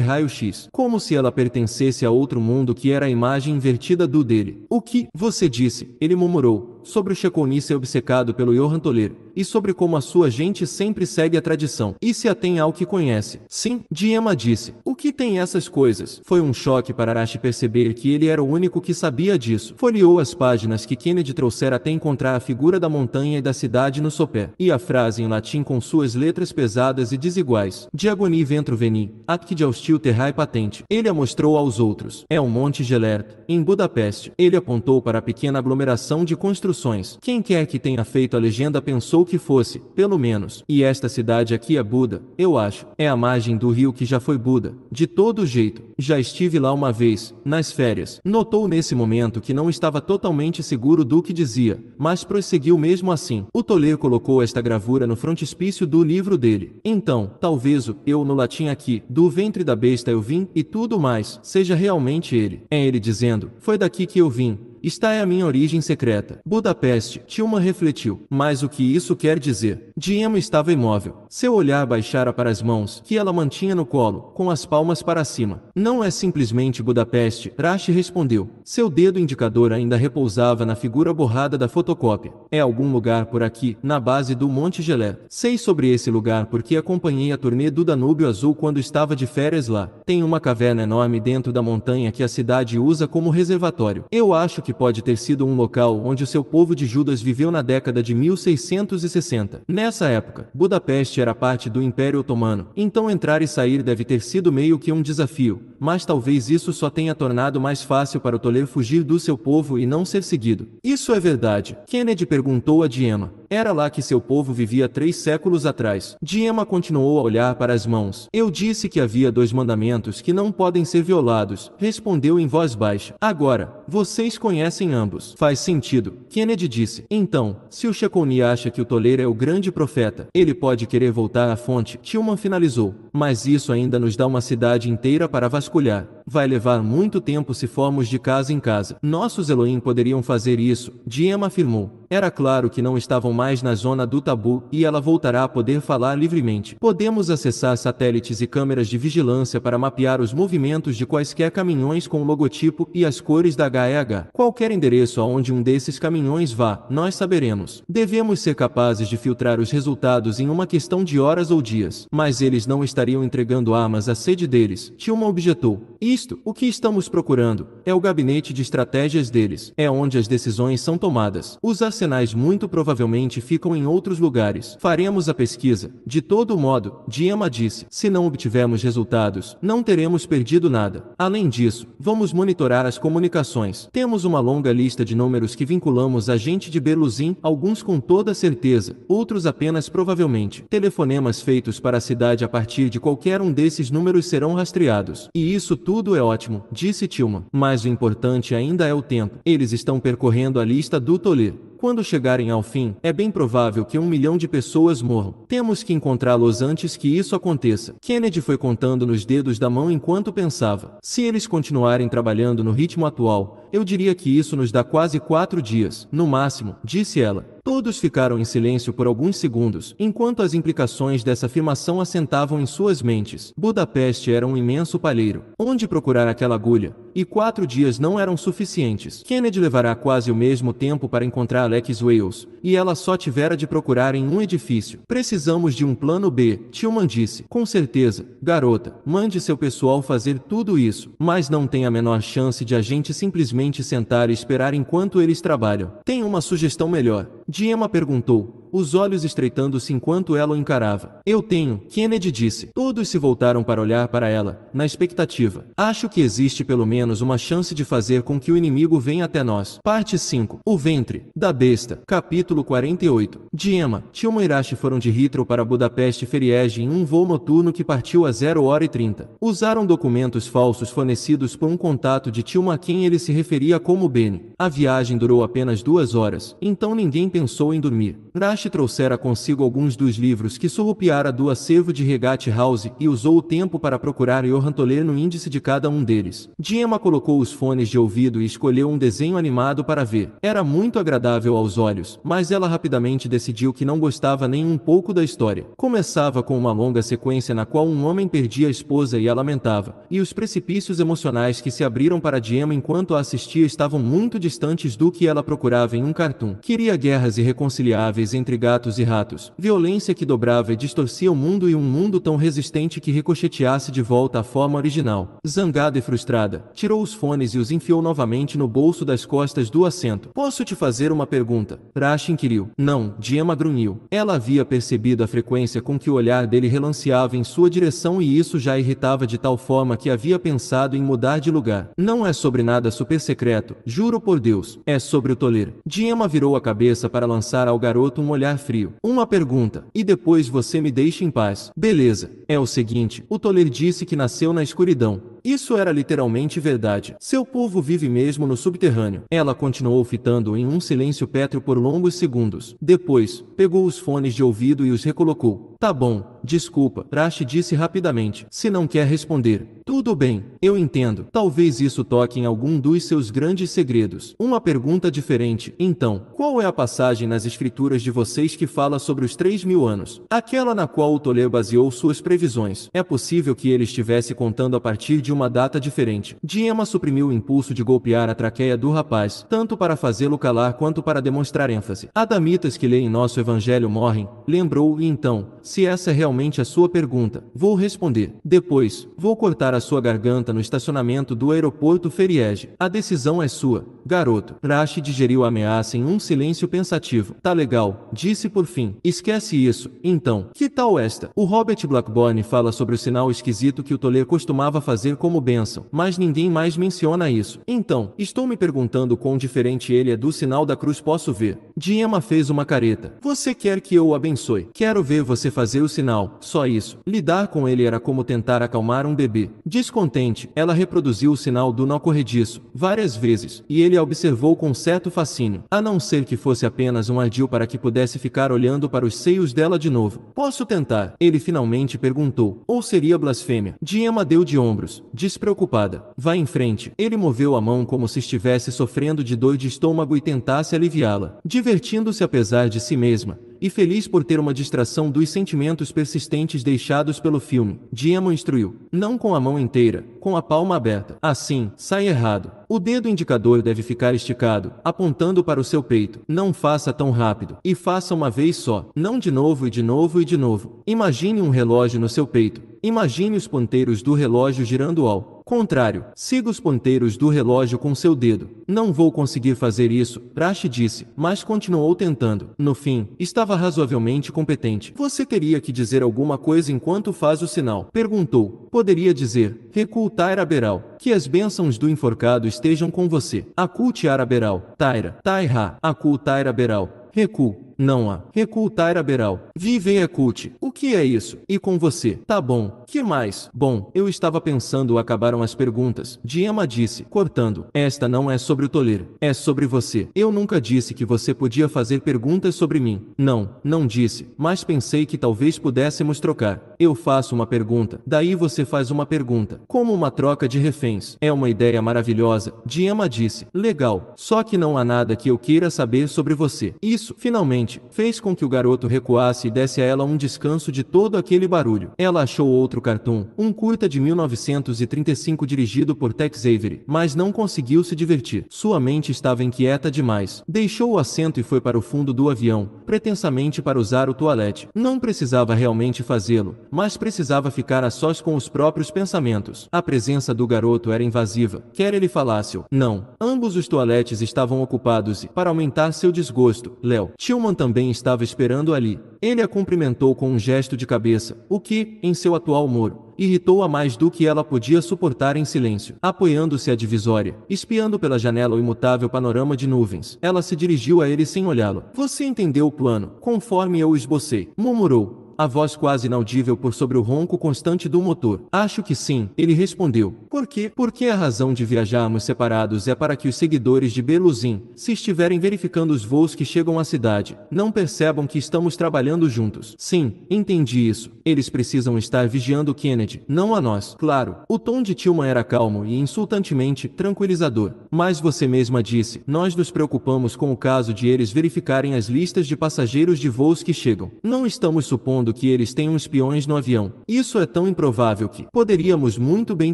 raio-x, como se ela pertencesse a outro mundo que era a imagem invertida do dele. O que você disse? Ele murmurou, sobre o ser obcecado pelo Johan Toledo e sobre como a sua gente sempre segue a tradição e se atém ao que conhece. Sim, Diema disse. O que tem essas coisas? Foi um choque para Arashi perceber que ele era o único que sabia disso. Folheou as páginas que Kennedy trouxera até encontrar a figura da montanha e da cidade no sopé, e a frase em latim com suas letras pesadas e desiguais. Diagoni ventro veni, atque de austil terrae patente. Ele a mostrou aos outros. É um monte Gelert. em Budapeste. Ele apontou para a pequena aglomeração de construções. Quem quer que tenha feito a legenda pensou que fosse, pelo menos. E esta cidade aqui é Buda, eu acho. É a margem do rio que já foi Buda. De todo jeito, já estive lá uma vez, nas férias. Notou nesse momento que não estava totalmente seguro do que dizia, mas prosseguiu mesmo assim. O Toler colocou esta gravura no frontispício do livro dele. Então, talvez o eu no latim aqui, do ventre da besta eu vim, e tudo mais, seja realmente ele. É ele dizendo, foi daqui que eu vim, Está é a minha origem secreta. Budapeste, Tilma refletiu. Mas o que isso quer dizer? Diema estava imóvel. Seu olhar baixara para as mãos, que ela mantinha no colo, com as palmas para cima. Não é simplesmente Budapeste, Rashi respondeu. Seu dedo indicador ainda repousava na figura borrada da fotocópia. É algum lugar por aqui, na base do Monte Gelé. Sei sobre esse lugar porque acompanhei a turnê do Danúbio Azul quando estava de férias lá. Tem uma caverna enorme dentro da montanha que a cidade usa como reservatório. Eu acho que que pode ter sido um local onde seu povo de Judas viveu na década de 1660. Nessa época, Budapeste era parte do Império Otomano, então entrar e sair deve ter sido meio que um desafio, mas talvez isso só tenha tornado mais fácil para o Toler fugir do seu povo e não ser seguido. Isso é verdade. Kennedy perguntou a Diema. Era lá que seu povo vivia três séculos atrás. Diema continuou a olhar para as mãos. Eu disse que havia dois mandamentos que não podem ser violados, respondeu em voz baixa. Agora, vocês conhecem conhecem ambos. Faz sentido. Kennedy disse. Então, se o Chaconi acha que o Toleiro é o grande profeta, ele pode querer voltar à fonte. Tillman finalizou. Mas isso ainda nos dá uma cidade inteira para vasculhar. Vai levar muito tempo se formos de casa em casa. Nossos Elohim poderiam fazer isso, Diema afirmou. Era claro que não estavam mais na zona do tabu e ela voltará a poder falar livremente. Podemos acessar satélites e câmeras de vigilância para mapear os movimentos de quaisquer caminhões com o logotipo e as cores da HEH. Qualquer endereço aonde um desses caminhões vá, nós saberemos. Devemos ser capazes de filtrar os resultados em uma questão de horas ou dias. Mas eles não estariam entregando armas à sede deles, Tilma objetou. E isto, o que estamos procurando, é o gabinete de estratégias deles, é onde as decisões são tomadas. Os arsenais muito provavelmente ficam em outros lugares. Faremos a pesquisa. De todo modo, Diema disse, se não obtivermos resultados, não teremos perdido nada. Além disso, vamos monitorar as comunicações. Temos uma longa lista de números que vinculamos a gente de Berluzin, alguns com toda certeza, outros apenas provavelmente. Telefonemas feitos para a cidade a partir de qualquer um desses números serão rastreados. E isso tudo tudo é ótimo, disse Tilma. Mas o importante ainda é o tempo. Eles estão percorrendo a lista do Tolir. Quando chegarem ao fim, é bem provável que um milhão de pessoas morram. Temos que encontrá-los antes que isso aconteça. Kennedy foi contando nos dedos da mão enquanto pensava. Se eles continuarem trabalhando no ritmo atual, eu diria que isso nos dá quase quatro dias, no máximo, disse ela. Todos ficaram em silêncio por alguns segundos, enquanto as implicações dessa afirmação assentavam em suas mentes. Budapeste era um imenso palheiro. Onde procurar aquela agulha? e quatro dias não eram suficientes. Kennedy levará quase o mesmo tempo para encontrar Alex Wales, e ela só tivera de procurar em um edifício. Precisamos de um plano B, Tillman disse. Com certeza, garota, mande seu pessoal fazer tudo isso, mas não tem a menor chance de a gente simplesmente sentar e esperar enquanto eles trabalham. Tem uma sugestão melhor? Diema perguntou, os olhos estreitando-se enquanto ela o encarava. Eu tenho, Kennedy disse. Todos se voltaram para olhar para ela, na expectativa. Acho que existe pelo menos uma chance de fazer com que o inimigo venha até nós. Parte 5. O ventre da besta. Capítulo 48. Diema, Tilma e Hirashi foram de Hitro para Budapeste Feriege em um voo noturno que partiu a 0 hora e 30. Usaram documentos falsos fornecidos por um contato de Tilma a quem ele se referia como Benny. A viagem durou apenas duas horas, então ninguém pensou em dormir. Rashi Utashi trouxera consigo alguns dos livros que sorrupiara do acervo de Regate House e usou o tempo para procurar e orrantoler no índice de cada um deles. Diema colocou os fones de ouvido e escolheu um desenho animado para ver. Era muito agradável aos olhos, mas ela rapidamente decidiu que não gostava nem um pouco da história. Começava com uma longa sequência na qual um homem perdia a esposa e a lamentava, e os precipícios emocionais que se abriram para Diema enquanto a assistia estavam muito distantes do que ela procurava em um cartoon. Queria guerras irreconciliáveis entre entre gatos e ratos, violência que dobrava e distorcia o mundo e um mundo tão resistente que ricocheteasse de volta à forma original. Zangada e frustrada, tirou os fones e os enfiou novamente no bolso das costas do assento. Posso te fazer uma pergunta? Prash inquiriu. Não, Gemma grunhiu. Ela havia percebido a frequência com que o olhar dele relanceava em sua direção e isso já irritava de tal forma que havia pensado em mudar de lugar. Não é sobre nada super secreto, juro por Deus, é sobre o Toler. Gemma virou a cabeça para lançar ao garoto um olhar olhar frio. Uma pergunta, e depois você me deixa em paz. Beleza. É o seguinte, o Toler disse que nasceu na escuridão isso era literalmente verdade. Seu povo vive mesmo no subterrâneo. Ela continuou fitando em um silêncio pétreo por longos segundos. Depois, pegou os fones de ouvido e os recolocou. Tá bom, desculpa, Rashi disse rapidamente. Se não quer responder, tudo bem, eu entendo. Talvez isso toque em algum dos seus grandes segredos. Uma pergunta diferente. Então, qual é a passagem nas escrituras de vocês que fala sobre os três mil anos? Aquela na qual o Tolê baseou suas previsões. É possível que ele estivesse contando a partir de uma uma data diferente. Diema suprimiu o impulso de golpear a traqueia do rapaz, tanto para fazê-lo calar quanto para demonstrar ênfase. Adamitas que lêem nosso evangelho morrem, lembrou e então, se essa é realmente a sua pergunta, vou responder. Depois, vou cortar a sua garganta no estacionamento do aeroporto Feriege. A decisão é sua, garoto. Rashi digeriu a ameaça em um silêncio pensativo. Tá legal, disse por fim. Esquece isso, então. Que tal esta? O Robert Blackburn fala sobre o sinal esquisito que o Toler costumava fazer com como bênção, mas ninguém mais menciona isso. Então, estou me perguntando quão diferente ele é do sinal da cruz posso ver. Diema fez uma careta. Você quer que eu o abençoe? Quero ver você fazer o sinal, só isso. Lidar com ele era como tentar acalmar um bebê. Descontente, ela reproduziu o sinal do nó corrediço, várias vezes, e ele a observou com certo fascínio, a não ser que fosse apenas um ardil para que pudesse ficar olhando para os seios dela de novo. Posso tentar? Ele finalmente perguntou. Ou seria blasfêmia? Diema deu de ombros. Despreocupada, vá em frente. Ele moveu a mão como se estivesse sofrendo de dor de estômago e tentasse aliviá-la, divertindo-se apesar de si mesma, e feliz por ter uma distração dos sentimentos persistentes deixados pelo filme. Diemo instruiu, não com a mão inteira, com a palma aberta. Assim, sai errado. O dedo indicador deve ficar esticado, apontando para o seu peito. Não faça tão rápido. E faça uma vez só. Não de novo e de novo e de novo. Imagine um relógio no seu peito Imagine os ponteiros do relógio girando ao contrário. Siga os ponteiros do relógio com seu dedo. Não vou conseguir fazer isso, Rashi disse, mas continuou tentando. No fim, estava razoavelmente competente. Você teria que dizer alguma coisa enquanto faz o sinal. Perguntou. Poderia dizer, recuo Taira Beral, que as bênçãos do enforcado estejam com você. Acu Tiara Beral, Taira, Taira, Acu Taira Beral, recuo não há. Recultar a Beral. Vivem a cult. O que é isso? E com você? Tá bom, que mais? Bom, eu estava pensando, acabaram as perguntas. Diema disse, cortando. Esta não é sobre o toleiro, é sobre você. Eu nunca disse que você podia fazer perguntas sobre mim. Não, não disse, mas pensei que talvez pudéssemos trocar. Eu faço uma pergunta, daí você faz uma pergunta. Como uma troca de reféns. É uma ideia maravilhosa, Diema disse. Legal, só que não há nada que eu queira saber sobre você. Isso, finalmente, fez com que o garoto recuasse e desse a ela um descanso de todo aquele barulho. Ela achou outro cartoon, um curta de 1935 dirigido por Tex Avery, mas não conseguiu se divertir. Sua mente estava inquieta demais. Deixou o assento e foi para o fundo do avião, pretensamente para usar o toalete. Não precisava realmente fazê-lo, mas precisava ficar a sós com os próprios pensamentos. A presença do garoto era invasiva, quer ele falasse ou não. Ambos os toaletes estavam ocupados e, para aumentar seu desgosto, Léo Tillman também estava esperando ali. Ele a cumprimentou com um gesto de cabeça, o que, em seu atual ao muro. Irritou-a mais do que ela podia suportar em silêncio. Apoiando-se à divisória, espiando pela janela o imutável panorama de nuvens, ela se dirigiu a ele sem olhá-lo. Você entendeu o plano, conforme eu esbocei, murmurou a voz quase inaudível por sobre o ronco constante do motor. Acho que sim, ele respondeu. Por quê? Porque a razão de viajarmos separados é para que os seguidores de Beluzim, se estiverem verificando os voos que chegam à cidade, não percebam que estamos trabalhando juntos. Sim, entendi isso. Eles precisam estar vigiando Kennedy, não a nós. Claro, o tom de Tilman era calmo e insultantemente tranquilizador. Mas você mesma disse, nós nos preocupamos com o caso de eles verificarem as listas de passageiros de voos que chegam. Não estamos supondo afirmando que eles tenham espiões no avião. Isso é tão improvável que poderíamos muito bem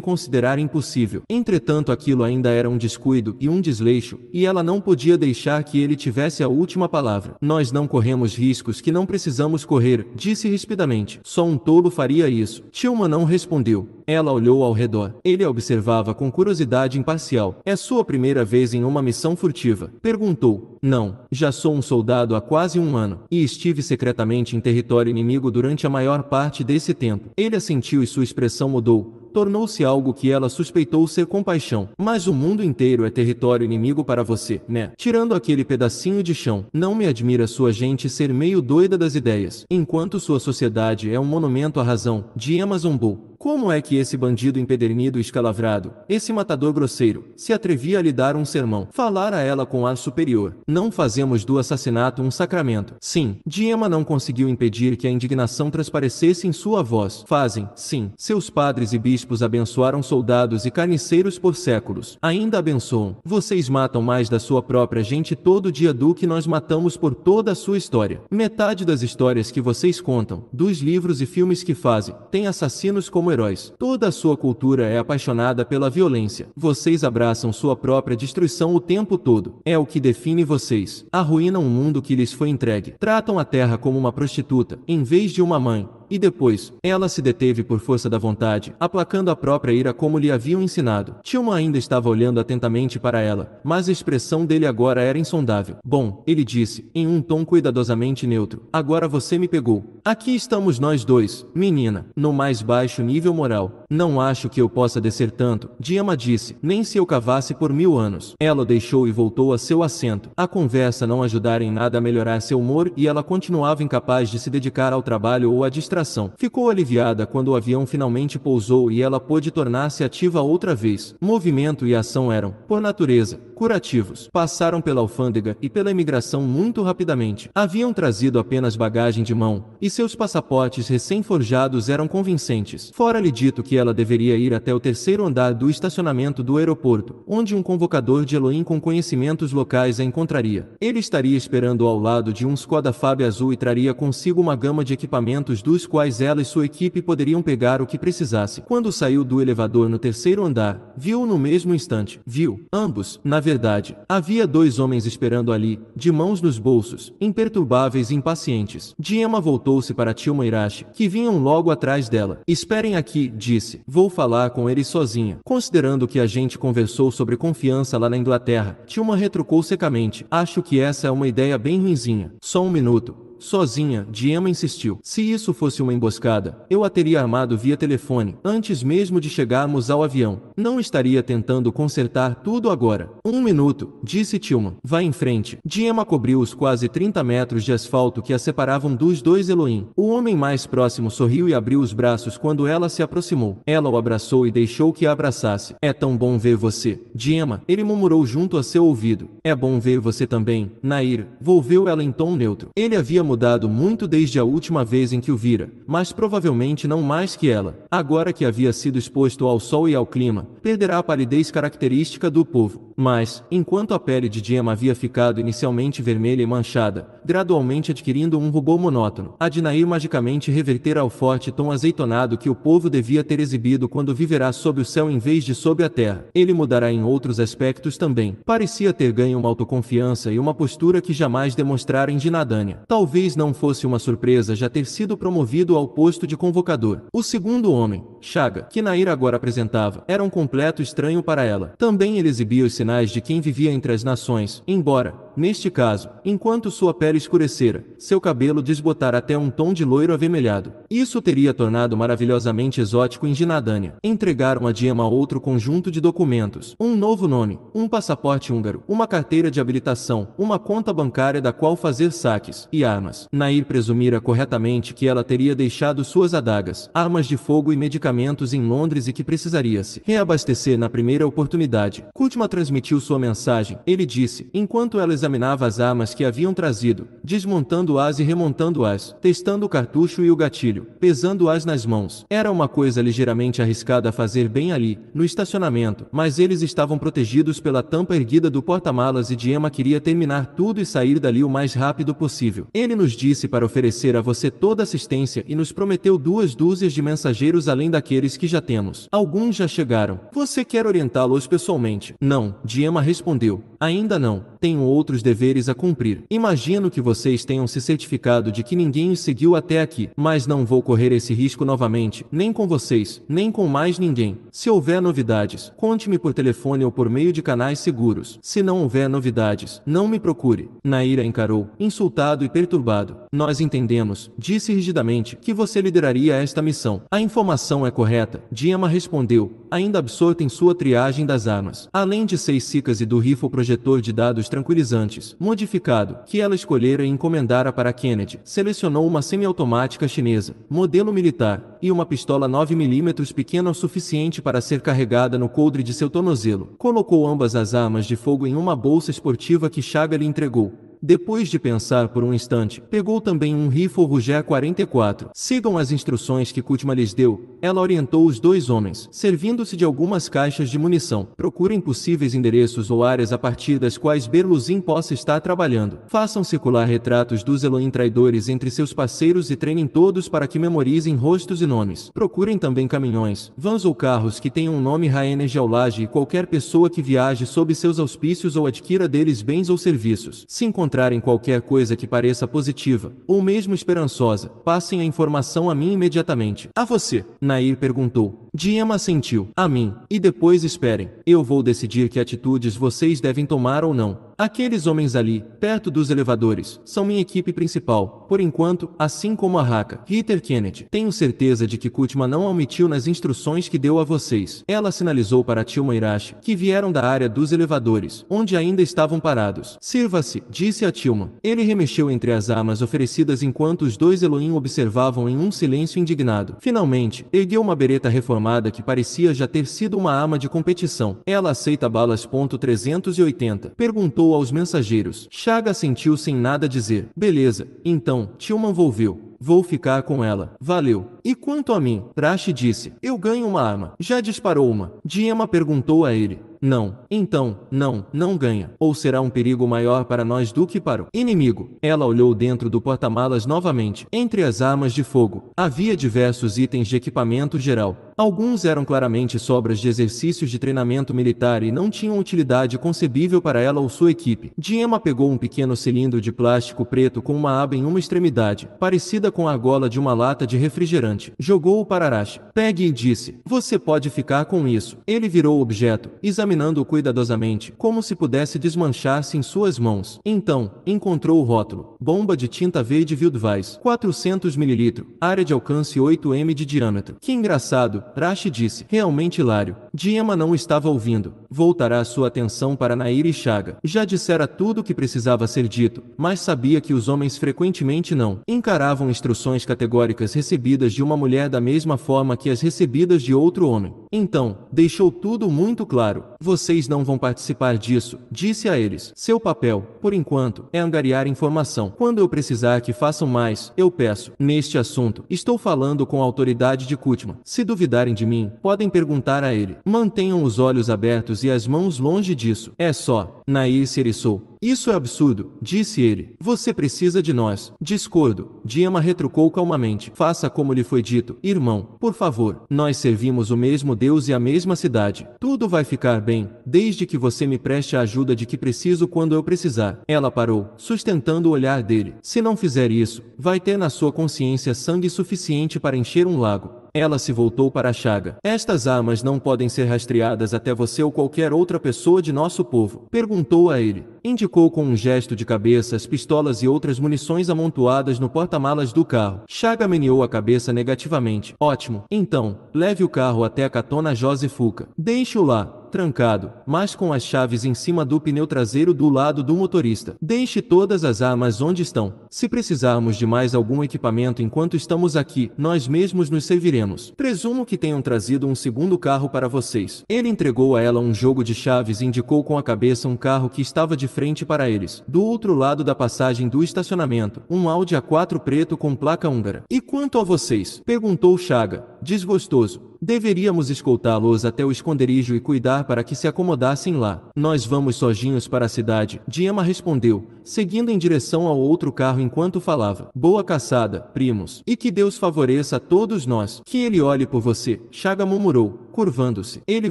considerar impossível. Entretanto, aquilo ainda era um descuido e um desleixo, e ela não podia deixar que ele tivesse a última palavra. Nós não corremos riscos que não precisamos correr, disse rispidamente. Só um tolo faria isso. Tilma não respondeu. Ela olhou ao redor. Ele a observava com curiosidade imparcial. É sua primeira vez em uma missão furtiva. Perguntou. Não, já sou um soldado há quase um ano, e estive secretamente em território inimigo durante a maior parte desse tempo. Ele assentiu e sua expressão mudou, tornou-se algo que ela suspeitou ser compaixão. Mas o mundo inteiro é território inimigo para você, né? Tirando aquele pedacinho de chão, não me admira sua gente ser meio doida das ideias, enquanto sua sociedade é um monumento à razão, de Emma zombou. Como é que esse bandido empedernido e escalavrado, esse matador grosseiro, se atrevia a lhe dar um sermão, falar a ela com ar superior? Não fazemos do assassinato um sacramento. Sim, Diema não conseguiu impedir que a indignação transparecesse em sua voz. Fazem, sim, seus padres e bispos abençoaram soldados e carniceiros por séculos. Ainda abençoam. Vocês matam mais da sua própria gente todo dia do que nós matamos por toda a sua história. Metade das histórias que vocês contam, dos livros e filmes que fazem, tem assassinos como heróis. Toda a sua cultura é apaixonada pela violência. Vocês abraçam sua própria destruição o tempo todo. É o que define vocês. Arruinam o mundo que lhes foi entregue. Tratam a terra como uma prostituta, em vez de uma mãe. E depois, ela se deteve por força da vontade, aplacando a própria ira como lhe haviam ensinado. Tilma ainda estava olhando atentamente para ela, mas a expressão dele agora era insondável. Bom, ele disse, em um tom cuidadosamente neutro. Agora você me pegou. Aqui estamos nós dois, menina, no mais baixo nível moral. Não acho que eu possa descer tanto, Diama disse, nem se eu cavasse por mil anos. Ela deixou e voltou a seu assento. A conversa não ajudara em nada a melhorar seu humor e ela continuava incapaz de se dedicar ao trabalho ou à distração coração. Ficou aliviada quando o avião finalmente pousou e ela pôde tornar-se ativa outra vez. Movimento e ação eram, por natureza, curativos. Passaram pela alfândega e pela imigração muito rapidamente. Haviam trazido apenas bagagem de mão, e seus passaportes recém-forjados eram convincentes. Fora-lhe dito que ela deveria ir até o terceiro andar do estacionamento do aeroporto, onde um convocador de Elohim com conhecimentos locais a encontraria. Ele estaria esperando ao lado de um Skoda Fabia azul e traria consigo uma gama de equipamentos dos quais ela e sua equipe poderiam pegar o que precisasse. Quando saiu do elevador no terceiro andar, viu no mesmo instante. Viu. Ambos, na verdade, havia dois homens esperando ali, de mãos nos bolsos, imperturbáveis e impacientes. Diema voltou-se para Tilma Irashi, que vinham logo atrás dela. Esperem aqui, disse. Vou falar com eles sozinha. Considerando que a gente conversou sobre confiança lá na Inglaterra, Tilma retrucou secamente. Acho que essa é uma ideia bem ruinzinha. Só um minuto sozinha, Diema insistiu. Se isso fosse uma emboscada, eu a teria armado via telefone, antes mesmo de chegarmos ao avião. Não estaria tentando consertar tudo agora. Um minuto, disse Tilma. Vá em frente. Diema cobriu os quase 30 metros de asfalto que a separavam dos dois Elohim. O homem mais próximo sorriu e abriu os braços quando ela se aproximou. Ela o abraçou e deixou que a abraçasse. É tão bom ver você. Diema, ele murmurou junto a seu ouvido. É bom ver você também, Nair. Volveu ela em tom neutro. Ele havia mudado mudado muito desde a última vez em que o vira, mas provavelmente não mais que ela. Agora que havia sido exposto ao sol e ao clima, perderá a palidez característica do povo. Mas, enquanto a pele de Gemma havia ficado inicialmente vermelha e manchada, gradualmente adquirindo um rubor monótono, Adinair magicamente reverterá ao forte tom azeitonado que o povo devia ter exibido quando viverá sob o céu em vez de sob a terra. Ele mudará em outros aspectos também. Parecia ter ganho uma autoconfiança e uma postura que jamais demonstrara em Dinadânia. Talvez talvez não fosse uma surpresa já ter sido promovido ao posto de convocador. O segundo homem, Chaga, que Nair agora apresentava, era um completo estranho para ela. Também ele exibia os sinais de quem vivia entre as nações, embora, Neste caso, enquanto sua pele escurecera, seu cabelo desbotara até um tom de loiro avermelhado. Isso teria tornado maravilhosamente exótico em Ginadânia. Entregaram a Diema outro conjunto de documentos, um novo nome, um passaporte húngaro, uma carteira de habilitação, uma conta bancária da qual fazer saques, e armas. Nair presumira corretamente que ela teria deixado suas adagas, armas de fogo e medicamentos em Londres e que precisaria se reabastecer na primeira oportunidade. Kutma transmitiu sua mensagem. Ele disse, enquanto ela examinava as armas que haviam trazido, desmontando-as e remontando-as, testando o cartucho e o gatilho, pesando-as nas mãos. Era uma coisa ligeiramente arriscada fazer bem ali, no estacionamento, mas eles estavam protegidos pela tampa erguida do porta-malas e Diema queria terminar tudo e sair dali o mais rápido possível. Ele nos disse para oferecer a você toda assistência e nos prometeu duas dúzias de mensageiros além daqueles que já temos. Alguns já chegaram. Você quer orientá-los pessoalmente? Não, Diema respondeu. Ainda não. Tenho outros outros deveres a cumprir. Imagino que vocês tenham se certificado de que ninguém os seguiu até aqui, mas não vou correr esse risco novamente, nem com vocês, nem com mais ninguém. Se houver novidades, conte-me por telefone ou por meio de canais seguros. Se não houver novidades, não me procure. Naira encarou, insultado e perturbado. Nós entendemos, disse rigidamente, que você lideraria esta missão. A informação é correta, Diema respondeu, ainda absorto em sua triagem das armas. Além de seis sicas e do rifle projetor de dados tranquilizantes, antes, modificado, que ela escolhera e encomendara para Kennedy. Selecionou uma semiautomática chinesa, modelo militar, e uma pistola 9mm pequena o suficiente para ser carregada no coldre de seu tornozelo. Colocou ambas as armas de fogo em uma bolsa esportiva que Chaga lhe entregou, depois de pensar por um instante, pegou também um rifle Ruger 44. Sigam as instruções que Kutma lhes deu. Ela orientou os dois homens, servindo-se de algumas caixas de munição. Procurem possíveis endereços ou áreas a partir das quais Berluzin possa estar trabalhando. Façam circular retratos dos Elohim traidores entre seus parceiros e treinem todos para que memorizem rostos e nomes. Procurem também caminhões, vans ou carros que tenham o nome Raene Geolage e qualquer pessoa que viaje sob seus auspícios ou adquira deles bens ou serviços. Se encontrar encontrar em qualquer coisa que pareça positiva, ou mesmo esperançosa, passem a informação a mim imediatamente. A você, Nair perguntou. Diema assentiu. A mim. E depois esperem. Eu vou decidir que atitudes vocês devem tomar ou não. Aqueles homens ali, perto dos elevadores, são minha equipe principal. Por enquanto, assim como a Raka, Ritter Kennedy, tenho certeza de que Kutma não omitiu nas instruções que deu a vocês. Ela sinalizou para Tilma Hirashi que vieram da área dos elevadores, onde ainda estavam parados. Sirva-se, disse a Tilma. Ele remexeu entre as armas oferecidas enquanto os dois Elohim observavam em um silêncio indignado. Finalmente, ergueu uma bereta reformada que parecia já ter sido uma arma de competição. Ela aceita balas .380. Perguntou perguntou aos mensageiros. Chaga sentiu sem nada dizer. Beleza, então, Tilman volveu. Vou ficar com ela. Valeu. E quanto a mim? Trash disse. Eu ganho uma arma. Já disparou uma. Diema perguntou a ele. Não. Então, não, não ganha. Ou será um perigo maior para nós do que para o inimigo. Ela olhou dentro do porta-malas novamente. Entre as armas de fogo, havia diversos itens de equipamento geral. Alguns eram claramente sobras de exercícios de treinamento militar e não tinham utilidade concebível para ela ou sua equipe. Diema pegou um pequeno cilindro de plástico preto com uma aba em uma extremidade, parecida com a argola de uma lata de refrigerante. Jogou-o para Arashi. Pegue e disse, você pode ficar com isso. Ele virou o objeto, examinou examinando-o cuidadosamente, como se pudesse desmanchar-se em suas mãos. Então, encontrou o rótulo: bomba de tinta verde Wildweiss, 400 ml, área de alcance 8 m de diâmetro. Que engraçado, Rashi disse, realmente hilário. Diema não estava ouvindo. Voltará sua atenção para Nair e Chaga. Já dissera tudo o que precisava ser dito, mas sabia que os homens frequentemente não encaravam instruções categóricas recebidas de uma mulher da mesma forma que as recebidas de outro homem. Então, deixou tudo muito claro. Vocês não vão participar disso, disse a eles. Seu papel, por enquanto, é angariar informação. Quando eu precisar que façam mais, eu peço. Neste assunto, estou falando com a autoridade de Kutma. Se duvidarem de mim, podem perguntar a ele. Mantenham os olhos abertos e as mãos longe disso. É só. Nair se eriçou. Isso é absurdo, disse ele. Você precisa de nós. Discordo. Diama retrucou calmamente. Faça como lhe foi dito. Irmão, por favor, nós servimos o mesmo Deus e a mesma cidade. Tudo vai ficar bem, desde que você me preste a ajuda de que preciso quando eu precisar. Ela parou, sustentando o olhar dele. Se não fizer isso, vai ter na sua consciência sangue suficiente para encher um lago. Ela se voltou para a chaga. Estas armas não podem ser rastreadas até você ou qualquer outra pessoa de nosso povo. Perguntou a ele. Indicou com um gesto de cabeça as pistolas e outras munições amontoadas no porta-malas do carro. Chaga meneou a cabeça negativamente. Ótimo. Então, leve o carro até a Catona Jose Fuca. Deixe-o lá trancado, mas com as chaves em cima do pneu traseiro do lado do motorista. Deixe todas as armas onde estão. Se precisarmos de mais algum equipamento enquanto estamos aqui, nós mesmos nos serviremos. Presumo que tenham trazido um segundo carro para vocês. Ele entregou a ela um jogo de chaves e indicou com a cabeça um carro que estava de frente para eles. Do outro lado da passagem do estacionamento, um Audi A4 preto com placa húngara. E quanto a vocês? Perguntou Chaga, desgostoso. Deveríamos escoltá-los até o esconderijo e cuidar para que se acomodassem lá. Nós vamos sozinhos para a cidade, Diema respondeu, seguindo em direção ao outro carro enquanto falava. Boa caçada, primos. E que Deus favoreça a todos nós. Que ele olhe por você, Chaga murmurou, curvando-se. Ele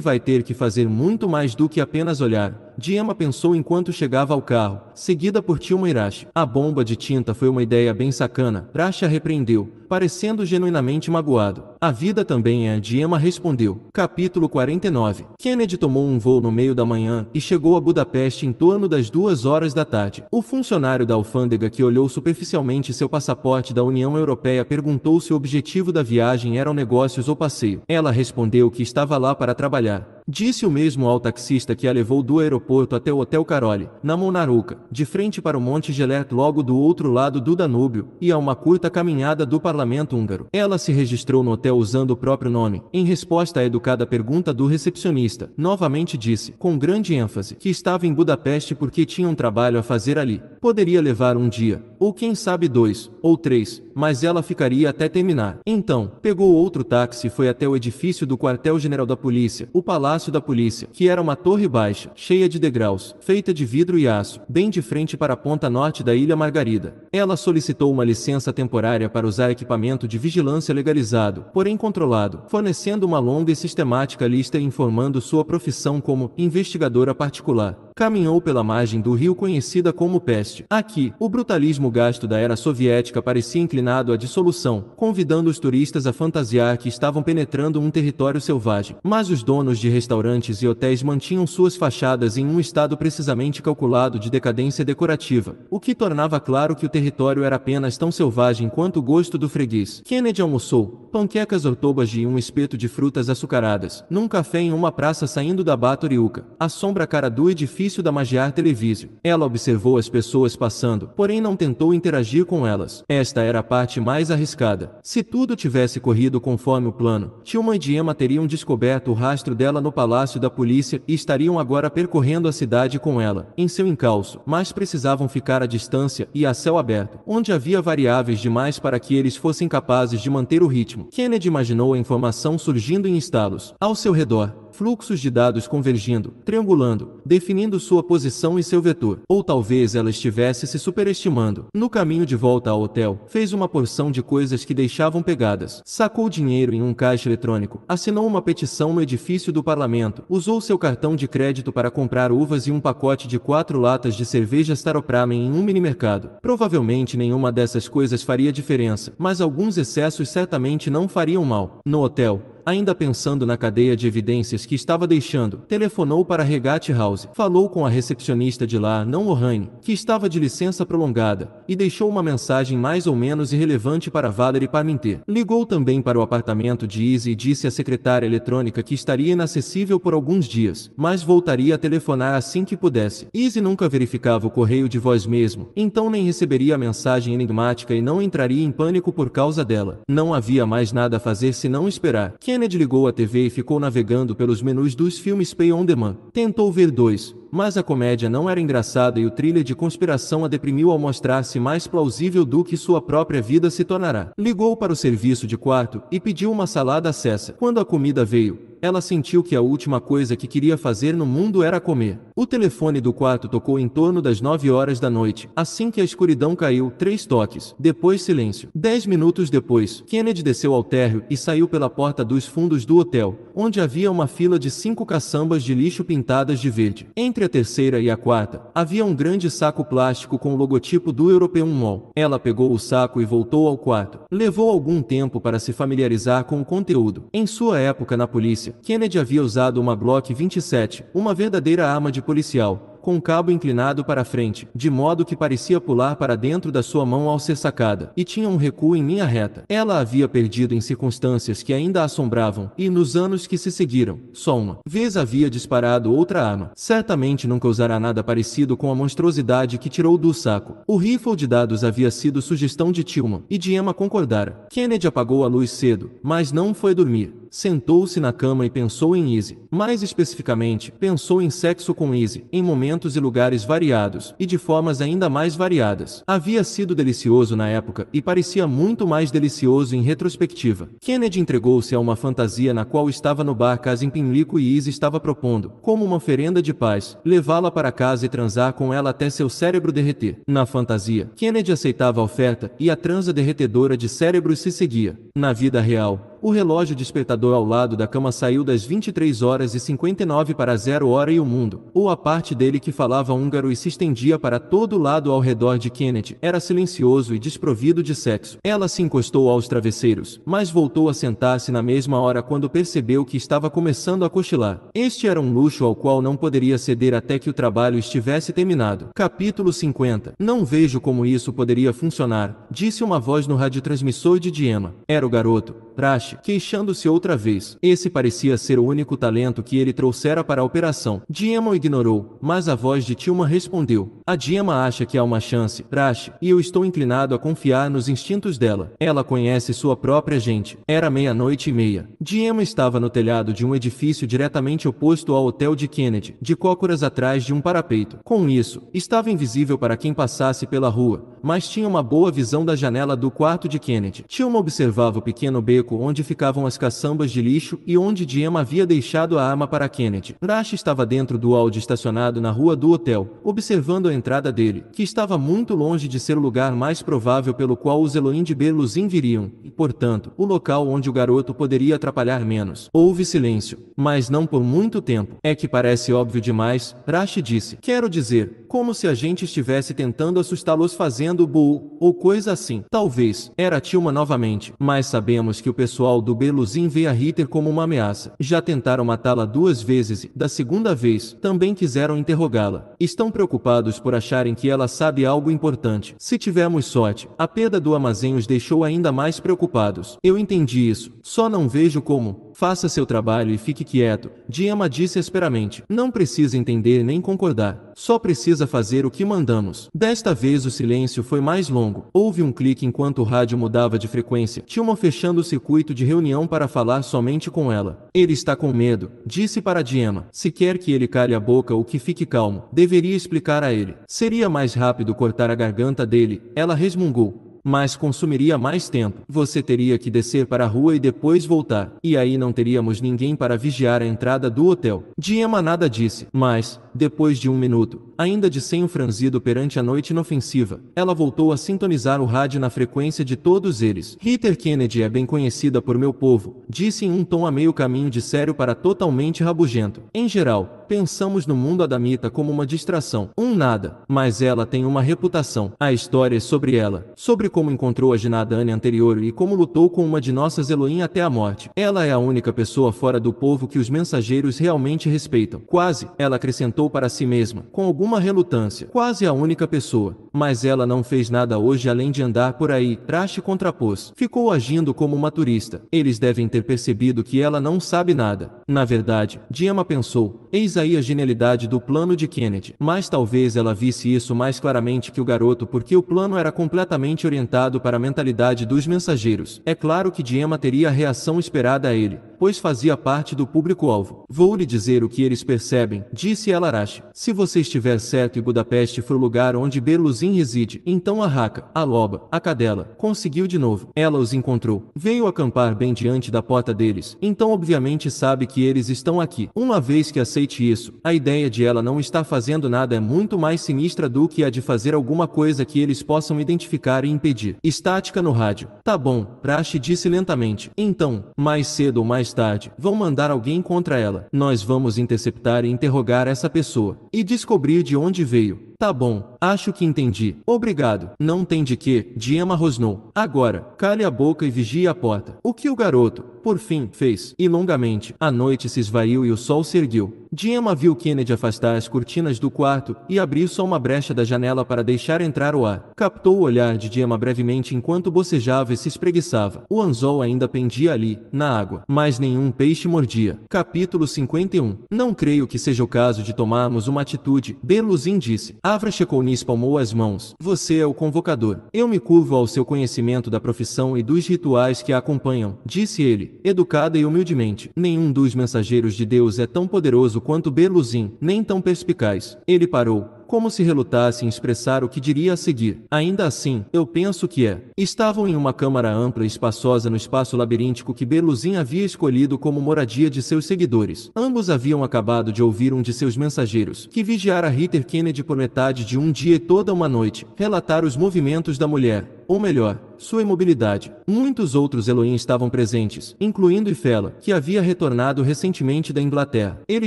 vai ter que fazer muito mais do que apenas olhar. Diema pensou enquanto chegava ao carro, seguida por Tilma Irashi. A bomba de tinta foi uma ideia bem sacana. Rasha repreendeu, parecendo genuinamente magoado. A vida também é, Diema respondeu. Capítulo 49. Kennedy tomou um voo no meio da manhã e chegou a Budapeste em torno das duas horas da tarde. O funcionário da alfândega que olhou superficialmente seu passaporte da União Europeia perguntou se o objetivo da viagem eram negócios ou passeio. Ela respondeu que estava lá para trabalhar. Disse o mesmo ao taxista que a levou do aeroporto até o Hotel Caroli, na Monaruca, de frente para o Monte Gelert logo do outro lado do Danúbio, e a uma curta caminhada do parlamento húngaro. Ela se registrou no hotel usando o próprio nome, em resposta à educada pergunta do recepcionista. Novamente disse, com grande ênfase, que estava em Budapeste porque tinha um trabalho a fazer ali. Poderia levar um dia, ou quem sabe dois, ou três, mas ela ficaria até terminar. Então, pegou outro táxi e foi até o edifício do quartel-general da polícia, o palácio palácio da polícia, que era uma torre baixa, cheia de degraus, feita de vidro e aço, bem de frente para a ponta norte da Ilha Margarida. Ela solicitou uma licença temporária para usar equipamento de vigilância legalizado, porém controlado, fornecendo uma longa e sistemática lista e informando sua profissão como investigadora particular caminhou pela margem do rio conhecida como Peste. Aqui, o brutalismo gasto da era soviética parecia inclinado à dissolução, convidando os turistas a fantasiar que estavam penetrando um território selvagem. Mas os donos de restaurantes e hotéis mantinham suas fachadas em um estado precisamente calculado de decadência decorativa, o que tornava claro que o território era apenas tão selvagem quanto o gosto do freguês. Kennedy almoçou panquecas ortobas de um espeto de frutas açucaradas, num café em uma praça saindo da Batoriuca, A sombra cara do edifício da Magiar Televisio. Ela observou as pessoas passando, porém não tentou interagir com elas. Esta era a parte mais arriscada. Se tudo tivesse corrido conforme o plano, Tilma e Diema teriam descoberto o rastro dela no palácio da polícia e estariam agora percorrendo a cidade com ela, em seu encalço, mas precisavam ficar à distância e a céu aberto, onde havia variáveis demais para que eles fossem capazes de manter o ritmo. Kennedy imaginou a informação surgindo em estalos. Ao seu redor, fluxos de dados convergindo, triangulando, definindo sua posição e seu vetor. Ou talvez ela estivesse se superestimando. No caminho de volta ao hotel, fez uma porção de coisas que deixavam pegadas. Sacou dinheiro em um caixa eletrônico, assinou uma petição no edifício do parlamento, usou seu cartão de crédito para comprar uvas e um pacote de quatro latas de cerveja Staropramen em um minimercado. Provavelmente nenhuma dessas coisas faria diferença, mas alguns excessos certamente não fariam mal. No hotel, ainda pensando na cadeia de evidências que estava deixando, telefonou para Regate House, falou com a recepcionista de lá, não Ohane, que estava de licença prolongada, e deixou uma mensagem mais ou menos irrelevante para Valerie Parmentier. Ligou também para o apartamento de Izzy e disse à secretária eletrônica que estaria inacessível por alguns dias, mas voltaria a telefonar assim que pudesse. Izzy nunca verificava o correio de voz mesmo, então nem receberia a mensagem enigmática e não entraria em pânico por causa dela. Não havia mais nada a fazer senão esperar. Kennedy ligou a TV e ficou navegando pelos menus dos filmes Pay on Demand. Tentou ver dois, mas a comédia não era engraçada e o thriller de conspiração a deprimiu ao mostrar-se mais plausível do que sua própria vida se tornará. Ligou para o serviço de quarto e pediu uma salada acessa. Quando a comida veio, ela sentiu que a última coisa que queria fazer no mundo era comer. O telefone do quarto tocou em torno das 9 horas da noite. Assim que a escuridão caiu, três toques, depois silêncio. Dez minutos depois, Kennedy desceu ao térreo e saiu pela porta dos fundos do hotel, onde havia uma fila de cinco caçambas de lixo pintadas de verde. Entre a terceira e a quarta, havia um grande saco plástico com o logotipo do European Mall. Ela pegou o saco e voltou ao quarto. Levou algum tempo para se familiarizar com o conteúdo. Em sua época na polícia, Kennedy havia usado uma Glock 27, uma verdadeira arma de policial, com o cabo inclinado para frente, de modo que parecia pular para dentro da sua mão ao ser sacada, e tinha um recuo em linha reta. Ela havia perdido em circunstâncias que ainda a assombravam, e nos anos que se seguiram, só uma vez havia disparado outra arma. Certamente não causará nada parecido com a monstruosidade que tirou do saco. O rifle de dados havia sido sugestão de Tilman, e de Emma concordara. Kennedy apagou a luz cedo, mas não foi dormir sentou-se na cama e pensou em Izzy. Mais especificamente, pensou em sexo com Izzy, em momentos e lugares variados, e de formas ainda mais variadas. Havia sido delicioso na época e parecia muito mais delicioso em retrospectiva. Kennedy entregou-se a uma fantasia na qual estava no bar Casim Pinlico e Is estava propondo, como uma oferenda de paz, levá-la para casa e transar com ela até seu cérebro derreter. Na fantasia, Kennedy aceitava a oferta e a transa derretedora de cérebros se seguia. Na vida real, o relógio despertador ao lado da cama saiu das 23 horas e 59 para zero hora e o mundo, ou a parte dele que falava húngaro e se estendia para todo lado ao redor de Kennedy, era silencioso e desprovido de sexo. Ela se encostou aos travesseiros, mas voltou a sentar-se na mesma hora quando percebeu que estava começando a cochilar. Este era um luxo ao qual não poderia ceder até que o trabalho estivesse terminado. Capítulo 50 Não vejo como isso poderia funcionar, disse uma voz no radiotransmissor de Diema. Era o garoto, Trash, queixando-se outra vez. Esse parecia ser o único talento que ele trouxera para a operação. o ignorou, mas a voz de Tilma respondeu. A Diema acha que há uma chance, Trash, e eu estou inclinado a confiar nos instintos dela. Ela conhece sua própria gente. Era meia-noite e meia. Diema estava no telhado de um edifício diretamente oposto ao hotel de Kennedy, de cócoras atrás de um parapeito. Com isso, estava invisível para quem passasse pela rua, mas tinha uma boa visão da janela do quarto de Kennedy. Tilma observava o pequeno beco beco onde ficavam as caçambas de lixo e onde Diem havia deixado a arma para Kennedy. Rash estava dentro do Audi estacionado na rua do hotel, observando a entrada dele, que estava muito longe de ser o lugar mais provável pelo qual os Elohim de Berluzin viriam, e, portanto, o local onde o garoto poderia atrapalhar menos. Houve silêncio, mas não por muito tempo. É que parece óbvio demais, Rash disse. Quero dizer, como se a gente estivesse tentando assustá-los fazendo bull, ou coisa assim. Talvez, era Tilma novamente, mas sabemos que o o pessoal do Beluzin vê a Ritter como uma ameaça. Já tentaram matá-la duas vezes e, da segunda vez, também quiseram interrogá-la. Estão preocupados por acharem que ela sabe algo importante. Se tivermos sorte, a perda do armazém os deixou ainda mais preocupados. Eu entendi isso, só não vejo como, Faça seu trabalho e fique quieto. Diema disse asperamente. Não precisa entender nem concordar. Só precisa fazer o que mandamos. Desta vez o silêncio foi mais longo. Houve um clique enquanto o rádio mudava de frequência. Tilma fechando o circuito de reunião para falar somente com ela. Ele está com medo, disse para Diema. Se quer que ele cale a boca ou que fique calmo, deveria explicar a ele. Seria mais rápido cortar a garganta dele. Ela resmungou mas consumiria mais tempo. Você teria que descer para a rua e depois voltar, e aí não teríamos ninguém para vigiar a entrada do hotel. Diema nada disse, mas, depois de um minuto, ainda de senho franzido perante a noite inofensiva. Ela voltou a sintonizar o rádio na frequência de todos eles. Ritter Kennedy é bem conhecida por meu povo, disse em um tom a meio caminho de sério para totalmente rabugento. Em geral, pensamos no mundo adamita como uma distração, um nada, mas ela tem uma reputação. A história é sobre ela, sobre como encontrou a Jinadane anterior e como lutou com uma de nossas Elohim até a morte. Ela é a única pessoa fora do povo que os mensageiros realmente respeitam. Quase, ela acrescentou para si mesma, com algum alguma relutância, quase a única pessoa. Mas ela não fez nada hoje além de andar por aí, traste contrapôs. Ficou agindo como uma turista. Eles devem ter percebido que ela não sabe nada. Na verdade, Diema pensou, eis aí a genialidade do plano de Kennedy. Mas talvez ela visse isso mais claramente que o garoto porque o plano era completamente orientado para a mentalidade dos mensageiros. É claro que Diema teria a reação esperada a ele, pois fazia parte do público-alvo. Vou lhe dizer o que eles percebem, disse ela Arashi. Se você estiver certo e Budapeste foi o lugar onde Berluzin reside. Então a raca, a loba, a cadela, conseguiu de novo. Ela os encontrou. Veio acampar bem diante da porta deles. Então obviamente sabe que eles estão aqui. Uma vez que aceite isso, a ideia de ela não estar fazendo nada é muito mais sinistra do que a de fazer alguma coisa que eles possam identificar e impedir. Estática no rádio. Tá bom, Prache disse lentamente. Então, mais cedo ou mais tarde, vão mandar alguém contra ela. Nós vamos interceptar e interrogar essa pessoa. E descobrir de onde veio, Tá bom, acho que entendi. Obrigado. Não tem de que, Diema rosnou. Agora, cale a boca e vigie a porta. O que o garoto, por fim, fez, e longamente, a noite se esvaiu e o sol se ergueu. Diema viu Kennedy afastar as cortinas do quarto e abrir só uma brecha da janela para deixar entrar o ar. Captou o olhar de Diema brevemente enquanto bocejava e se espreguiçava. O anzol ainda pendia ali, na água, mas nenhum peixe mordia. Capítulo 51 Não creio que seja o caso de tomarmos uma atitude, Berluzin disse. A palavra Chekoni palmou as mãos. Você é o convocador. Eu me curvo ao seu conhecimento da profissão e dos rituais que a acompanham, disse ele, educada e humildemente. Nenhum dos mensageiros de Deus é tão poderoso quanto Berluzin, nem tão perspicaz. Ele parou, como se relutasse em expressar o que diria a seguir. Ainda assim, eu penso que é. Estavam em uma câmara ampla e espaçosa no espaço labiríntico que Beluzin havia escolhido como moradia de seus seguidores. Ambos haviam acabado de ouvir um de seus mensageiros, que vigiara Ritter Kennedy por metade de um dia e toda uma noite, relatar os movimentos da mulher, ou melhor, sua imobilidade. Muitos outros Elohim estavam presentes, incluindo Ifela, que havia retornado recentemente da Inglaterra. Ele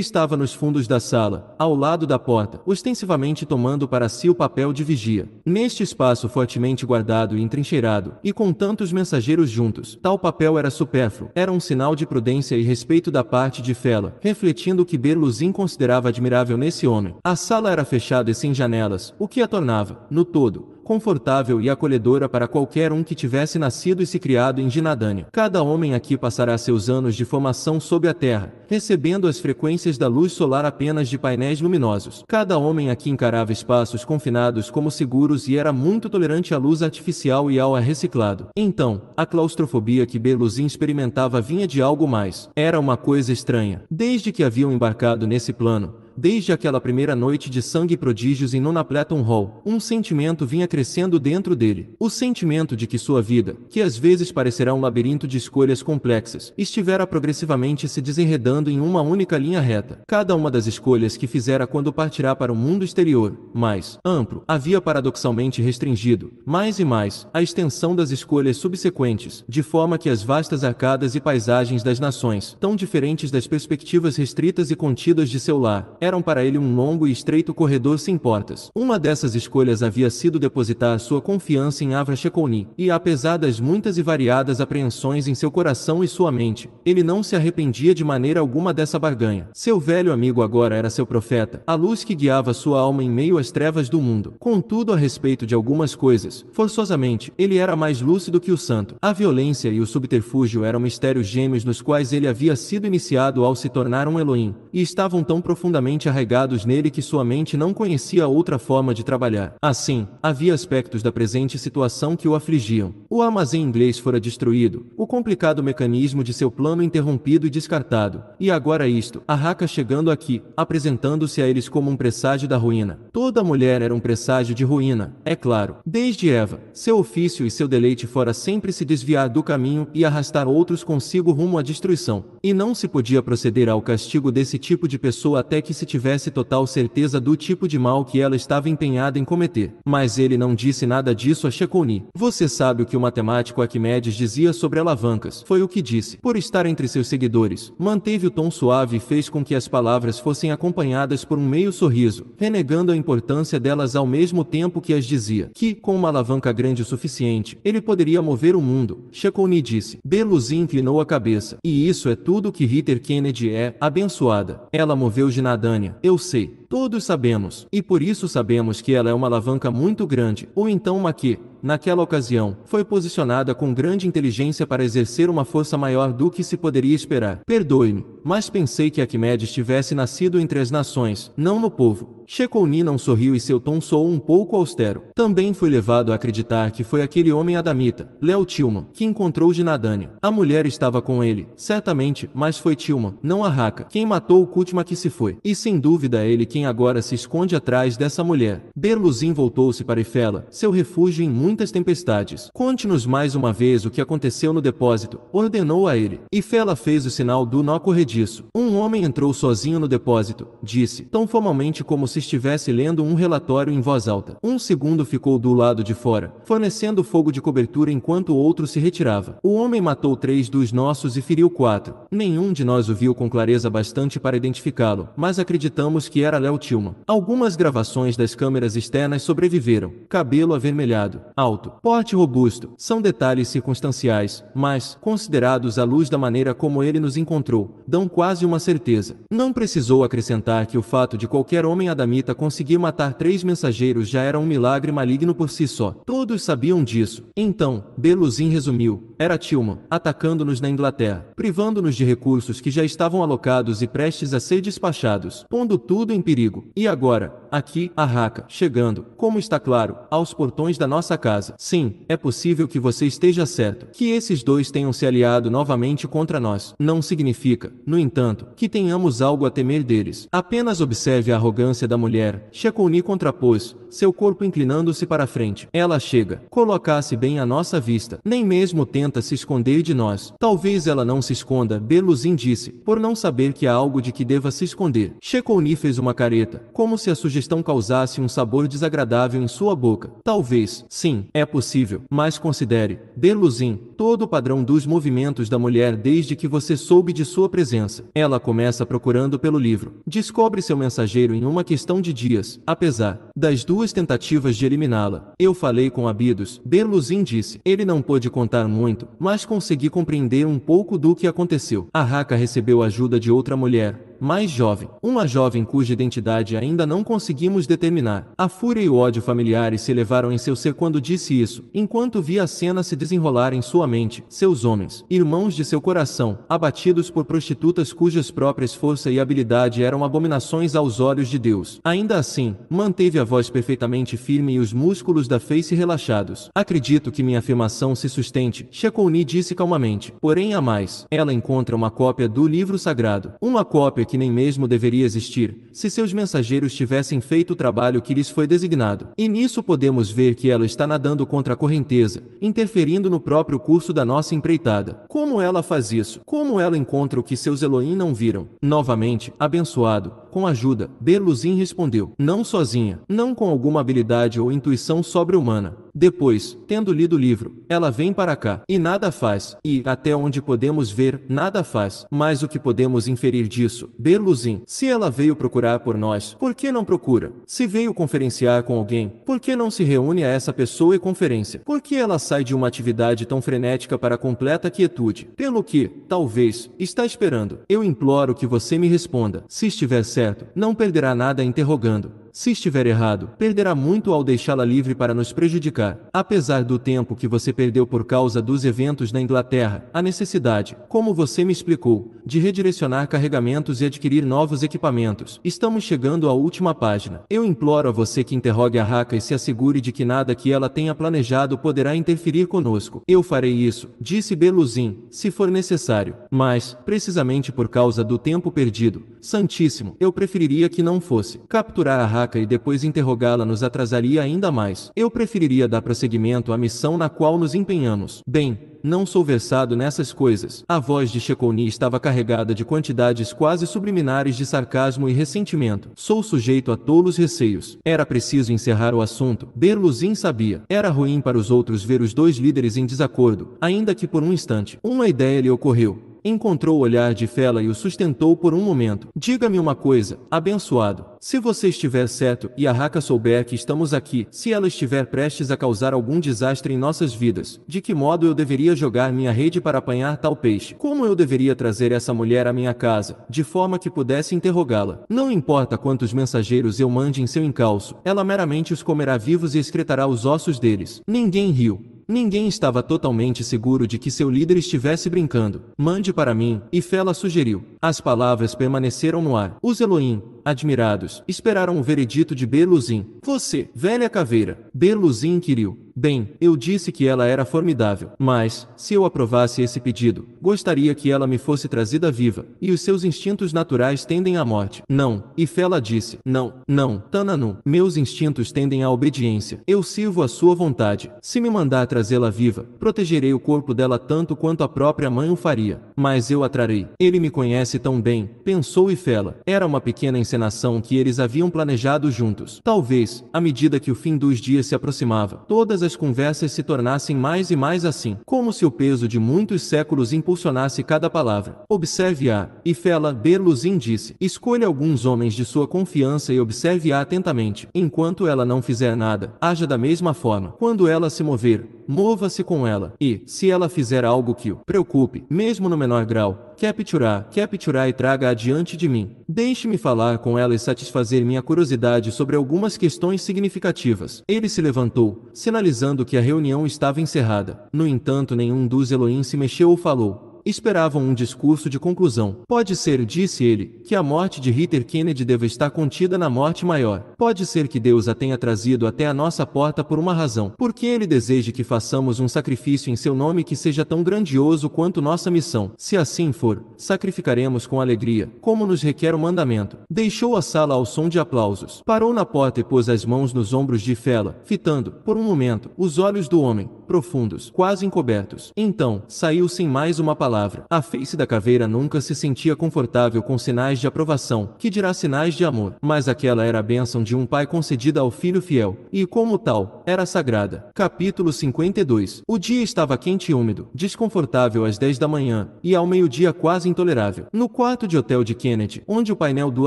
estava nos fundos da sala, ao lado da porta, ostensivamente tomando para si o papel de vigia. Neste espaço fortemente guardado e entrincheirado, e com tantos mensageiros juntos, tal papel era supérfluo. Era um sinal de prudência e respeito da parte de Ifela, refletindo o que Berluzin considerava admirável nesse homem. A sala era fechada e sem janelas, o que a tornava, no todo, confortável e acolhedora para qualquer um que tivesse nascido e se criado em Ginadânia. Cada homem aqui passará seus anos de formação sob a terra, recebendo as frequências da luz solar apenas de painéis luminosos. Cada homem aqui encarava espaços confinados como seguros e era muito tolerante à luz artificial e ao ar reciclado. Então, a claustrofobia que Berluzin experimentava vinha de algo mais. Era uma coisa estranha. Desde que haviam embarcado nesse plano, desde aquela primeira noite de sangue prodígios em Nonapleton Hall, um sentimento vinha crescendo dentro dele. O sentimento de que sua vida, que às vezes parecerá um labirinto de escolhas complexas, estivera progressivamente se desenredando em uma única linha reta. Cada uma das escolhas que fizera quando partirá para o mundo exterior, mais amplo, havia paradoxalmente restringido, mais e mais, a extensão das escolhas subsequentes, de forma que as vastas arcadas e paisagens das nações, tão diferentes das perspectivas restritas e contidas de seu lar, eram para ele um longo e estreito corredor sem portas. Uma dessas escolhas havia sido depositar sua confiança em Avra Shekolni, e apesar das muitas e variadas apreensões em seu coração e sua mente, ele não se arrependia de maneira alguma dessa barganha. Seu velho amigo agora era seu profeta, a luz que guiava sua alma em meio às trevas do mundo. Contudo, a respeito de algumas coisas, forçosamente, ele era mais lúcido que o santo. A violência e o subterfúgio eram mistérios gêmeos nos quais ele havia sido iniciado ao se tornar um Elohim, e estavam tão profundamente profundamente arraigados nele que sua mente não conhecia outra forma de trabalhar. Assim, havia aspectos da presente situação que o afligiam. O armazém inglês fora destruído, o complicado mecanismo de seu plano interrompido e descartado, e agora isto, a raca chegando aqui, apresentando-se a eles como um presságio da ruína. Toda mulher era um presságio de ruína, é claro. Desde Eva, seu ofício e seu deleite fora sempre se desviar do caminho e arrastar outros consigo rumo à destruição, e não se podia proceder ao castigo desse tipo de pessoa até que se tivesse total certeza do tipo de mal que ela estava empenhada em cometer. Mas ele não disse nada disso a Chekoni. Você sabe o que o matemático Arquimedes dizia sobre alavancas. Foi o que disse. Por estar entre seus seguidores, manteve o tom suave e fez com que as palavras fossem acompanhadas por um meio sorriso, renegando a importância delas ao mesmo tempo que as dizia. Que, com uma alavanca grande o suficiente, ele poderia mover o mundo. Chekoni disse. Beluzi inclinou a cabeça. E isso é tudo que Ritter Kennedy é, abençoada. Ela moveu de nada eu sei, todos sabemos, e por isso sabemos que ela é uma alavanca muito grande, ou então uma que, naquela ocasião, foi posicionada com grande inteligência para exercer uma força maior do que se poderia esperar. Perdoe-me, mas pensei que Aquimedes tivesse nascido entre as nações, não no povo. Chekoni não sorriu e seu tom soou um pouco austero. Também foi levado a acreditar que foi aquele homem adamita, Léo Tilman, que encontrou de Nadânia. A mulher estava com ele, certamente, mas foi Tilman, não a Raka, quem matou o Kutma que se foi. E sem dúvida é ele quem agora se esconde atrás dessa mulher. Berluzin voltou-se para Ifela, seu refúgio em mundo muitas tempestades. Conte-nos mais uma vez o que aconteceu no depósito, ordenou a ele. E Fela fez o sinal do nó corrediço. Um homem entrou sozinho no depósito, disse, tão formalmente como se estivesse lendo um relatório em voz alta. Um segundo ficou do lado de fora, fornecendo fogo de cobertura enquanto o outro se retirava. O homem matou três dos nossos e feriu quatro. Nenhum de nós o viu com clareza bastante para identificá-lo, mas acreditamos que era Léo Tilma. Algumas gravações das câmeras externas sobreviveram. Cabelo avermelhado, alto, porte robusto, são detalhes circunstanciais, mas, considerados à luz da maneira como ele nos encontrou, dão quase uma certeza. Não precisou acrescentar que o fato de qualquer homem adamita conseguir matar três mensageiros já era um milagre maligno por si só. Todos sabiam disso. Então, Beluzin resumiu, era Tilma, atacando-nos na Inglaterra, privando-nos de recursos que já estavam alocados e prestes a ser despachados, pondo tudo em perigo. E agora, aqui, a Raca, chegando, como está claro, aos portões da nossa casa. Sim, é possível que você esteja certo, que esses dois tenham se aliado novamente contra nós. Não significa, no entanto, que tenhamos algo a temer deles. Apenas observe a arrogância da mulher. Shekuni contrapôs, seu corpo inclinando-se para frente. Ela chega, colocasse bem à nossa vista, nem mesmo tendo tenta se esconder de nós. Talvez ela não se esconda, Beluzin disse, por não saber que há algo de que deva se esconder. Shekouni fez uma careta, como se a sugestão causasse um sabor desagradável em sua boca. Talvez, sim, é possível, mas considere, Beluzin, todo o padrão dos movimentos da mulher desde que você soube de sua presença. Ela começa procurando pelo livro. Descobre seu mensageiro em uma questão de dias, apesar das duas tentativas de eliminá-la. Eu falei com Abidos, Berluzin disse. Ele não pôde contar muito, mas consegui compreender um pouco do que aconteceu. A Haka recebeu ajuda de outra mulher, mais jovem, uma jovem cuja identidade ainda não conseguimos determinar. A fúria e o ódio familiares se elevaram em seu ser quando disse isso, enquanto via a cena se desenrolar em sua mente, seus homens, irmãos de seu coração, abatidos por prostitutas cujas próprias força e habilidade eram abominações aos olhos de Deus. Ainda assim, manteve a voz perfeitamente firme e os músculos da face relaxados. Acredito que minha afirmação se sustente, Shekouni disse calmamente. Porém, a mais, ela encontra uma cópia do livro sagrado, uma cópia que nem mesmo deveria existir, se seus mensageiros tivessem feito o trabalho que lhes foi designado. E nisso podemos ver que ela está nadando contra a correnteza, interferindo no próprio curso da nossa empreitada. Como ela faz isso? Como ela encontra o que seus Elohim não viram? Novamente, abençoado, com ajuda. Berluzin respondeu, não sozinha, não com alguma habilidade ou intuição sobre-humana. Depois, tendo lido o livro, ela vem para cá e nada faz, e, até onde podemos ver, nada faz. Mas o que podemos inferir disso? Berluzin, se ela veio procurar por nós, por que não procura? Se veio conferenciar com alguém, por que não se reúne a essa pessoa e conferência? Por que ela sai de uma atividade tão frenética para completa quietude? Pelo que, talvez, está esperando. Eu imploro que você me responda. Se estiver certo, não perderá nada interrogando. Se estiver errado, perderá muito ao deixá-la livre para nos prejudicar. Apesar do tempo que você perdeu por causa dos eventos na Inglaterra, a necessidade, como você me explicou, de redirecionar carregamentos e adquirir novos equipamentos. Estamos chegando à última página. Eu imploro a você que interrogue a Raca e se assegure de que nada que ela tenha planejado poderá interferir conosco. Eu farei isso, disse Beluzin, se for necessário. Mas, precisamente por causa do tempo perdido, Santíssimo, eu preferiria que não fosse. Capturar a Raca barraca e depois interrogá-la nos atrasaria ainda mais. Eu preferiria dar prosseguimento à missão na qual nos empenhamos. Bem, não sou versado nessas coisas. A voz de Shekouni estava carregada de quantidades quase subliminares de sarcasmo e ressentimento. Sou sujeito a tolos receios. Era preciso encerrar o assunto. Berluzin sabia. Era ruim para os outros ver os dois líderes em desacordo, ainda que por um instante. Uma ideia lhe ocorreu encontrou o olhar de Fela e o sustentou por um momento. Diga-me uma coisa, abençoado. Se você estiver certo e a Raca souber que estamos aqui, se ela estiver prestes a causar algum desastre em nossas vidas, de que modo eu deveria jogar minha rede para apanhar tal peixe? Como eu deveria trazer essa mulher à minha casa, de forma que pudesse interrogá-la? Não importa quantos mensageiros eu mande em seu encalço, ela meramente os comerá vivos e excretará os ossos deles. Ninguém riu. Ninguém estava totalmente seguro de que seu líder estivesse brincando. Mande para mim, e Fela sugeriu. As palavras permaneceram no ar. Os Elohim, admirados, esperaram o veredito de Berluzin. Você, velha caveira! Berluzin inquiriu. Bem, eu disse que ela era formidável, mas, se eu aprovasse esse pedido, gostaria que ela me fosse trazida viva, e os seus instintos naturais tendem à morte. Não, e Fela disse, não, não, Tananu, meus instintos tendem à obediência, eu sirvo à sua vontade. Se me mandar trazê-la viva, protegerei o corpo dela tanto quanto a própria mãe o faria, mas eu a trarei. Ele me conhece tão bem, pensou e Fela. Era uma pequena encenação encenação que eles haviam planejado juntos. Talvez, à medida que o fim dos dias se aproximava, todas as conversas se tornassem mais e mais assim, como se o peso de muitos séculos impulsionasse cada palavra. Observe-a, e Fela Berluzin disse, escolha alguns homens de sua confiança e observe-a atentamente. Enquanto ela não fizer nada, haja da mesma forma. Quando ela se mover, mova-se com ela, e, se ela fizer algo que o preocupe, mesmo no menor grau, capturar, capturar e traga adiante de mim. Deixe-me falar com ela e satisfazer minha curiosidade sobre algumas questões significativas. Ele se levantou, sinalizando que a reunião estava encerrada. No entanto, nenhum dos Elohim se mexeu ou falou esperavam um discurso de conclusão. Pode ser, disse ele, que a morte de Hitler Kennedy deva estar contida na morte maior. Pode ser que Deus a tenha trazido até a nossa porta por uma razão. Porque ele deseja que façamos um sacrifício em seu nome que seja tão grandioso quanto nossa missão. Se assim for, sacrificaremos com alegria, como nos requer o mandamento. Deixou a sala ao som de aplausos. Parou na porta e pôs as mãos nos ombros de Fela, fitando, por um momento, os olhos do homem, profundos, quase encobertos. Então, saiu sem mais uma palavra palavra. A face da caveira nunca se sentia confortável com sinais de aprovação, que dirá sinais de amor. Mas aquela era a bênção de um pai concedida ao filho fiel, e como tal, era sagrada. Capítulo 52 O dia estava quente e úmido, desconfortável às 10 da manhã, e ao meio-dia quase intolerável. No quarto de hotel de Kennedy, onde o painel do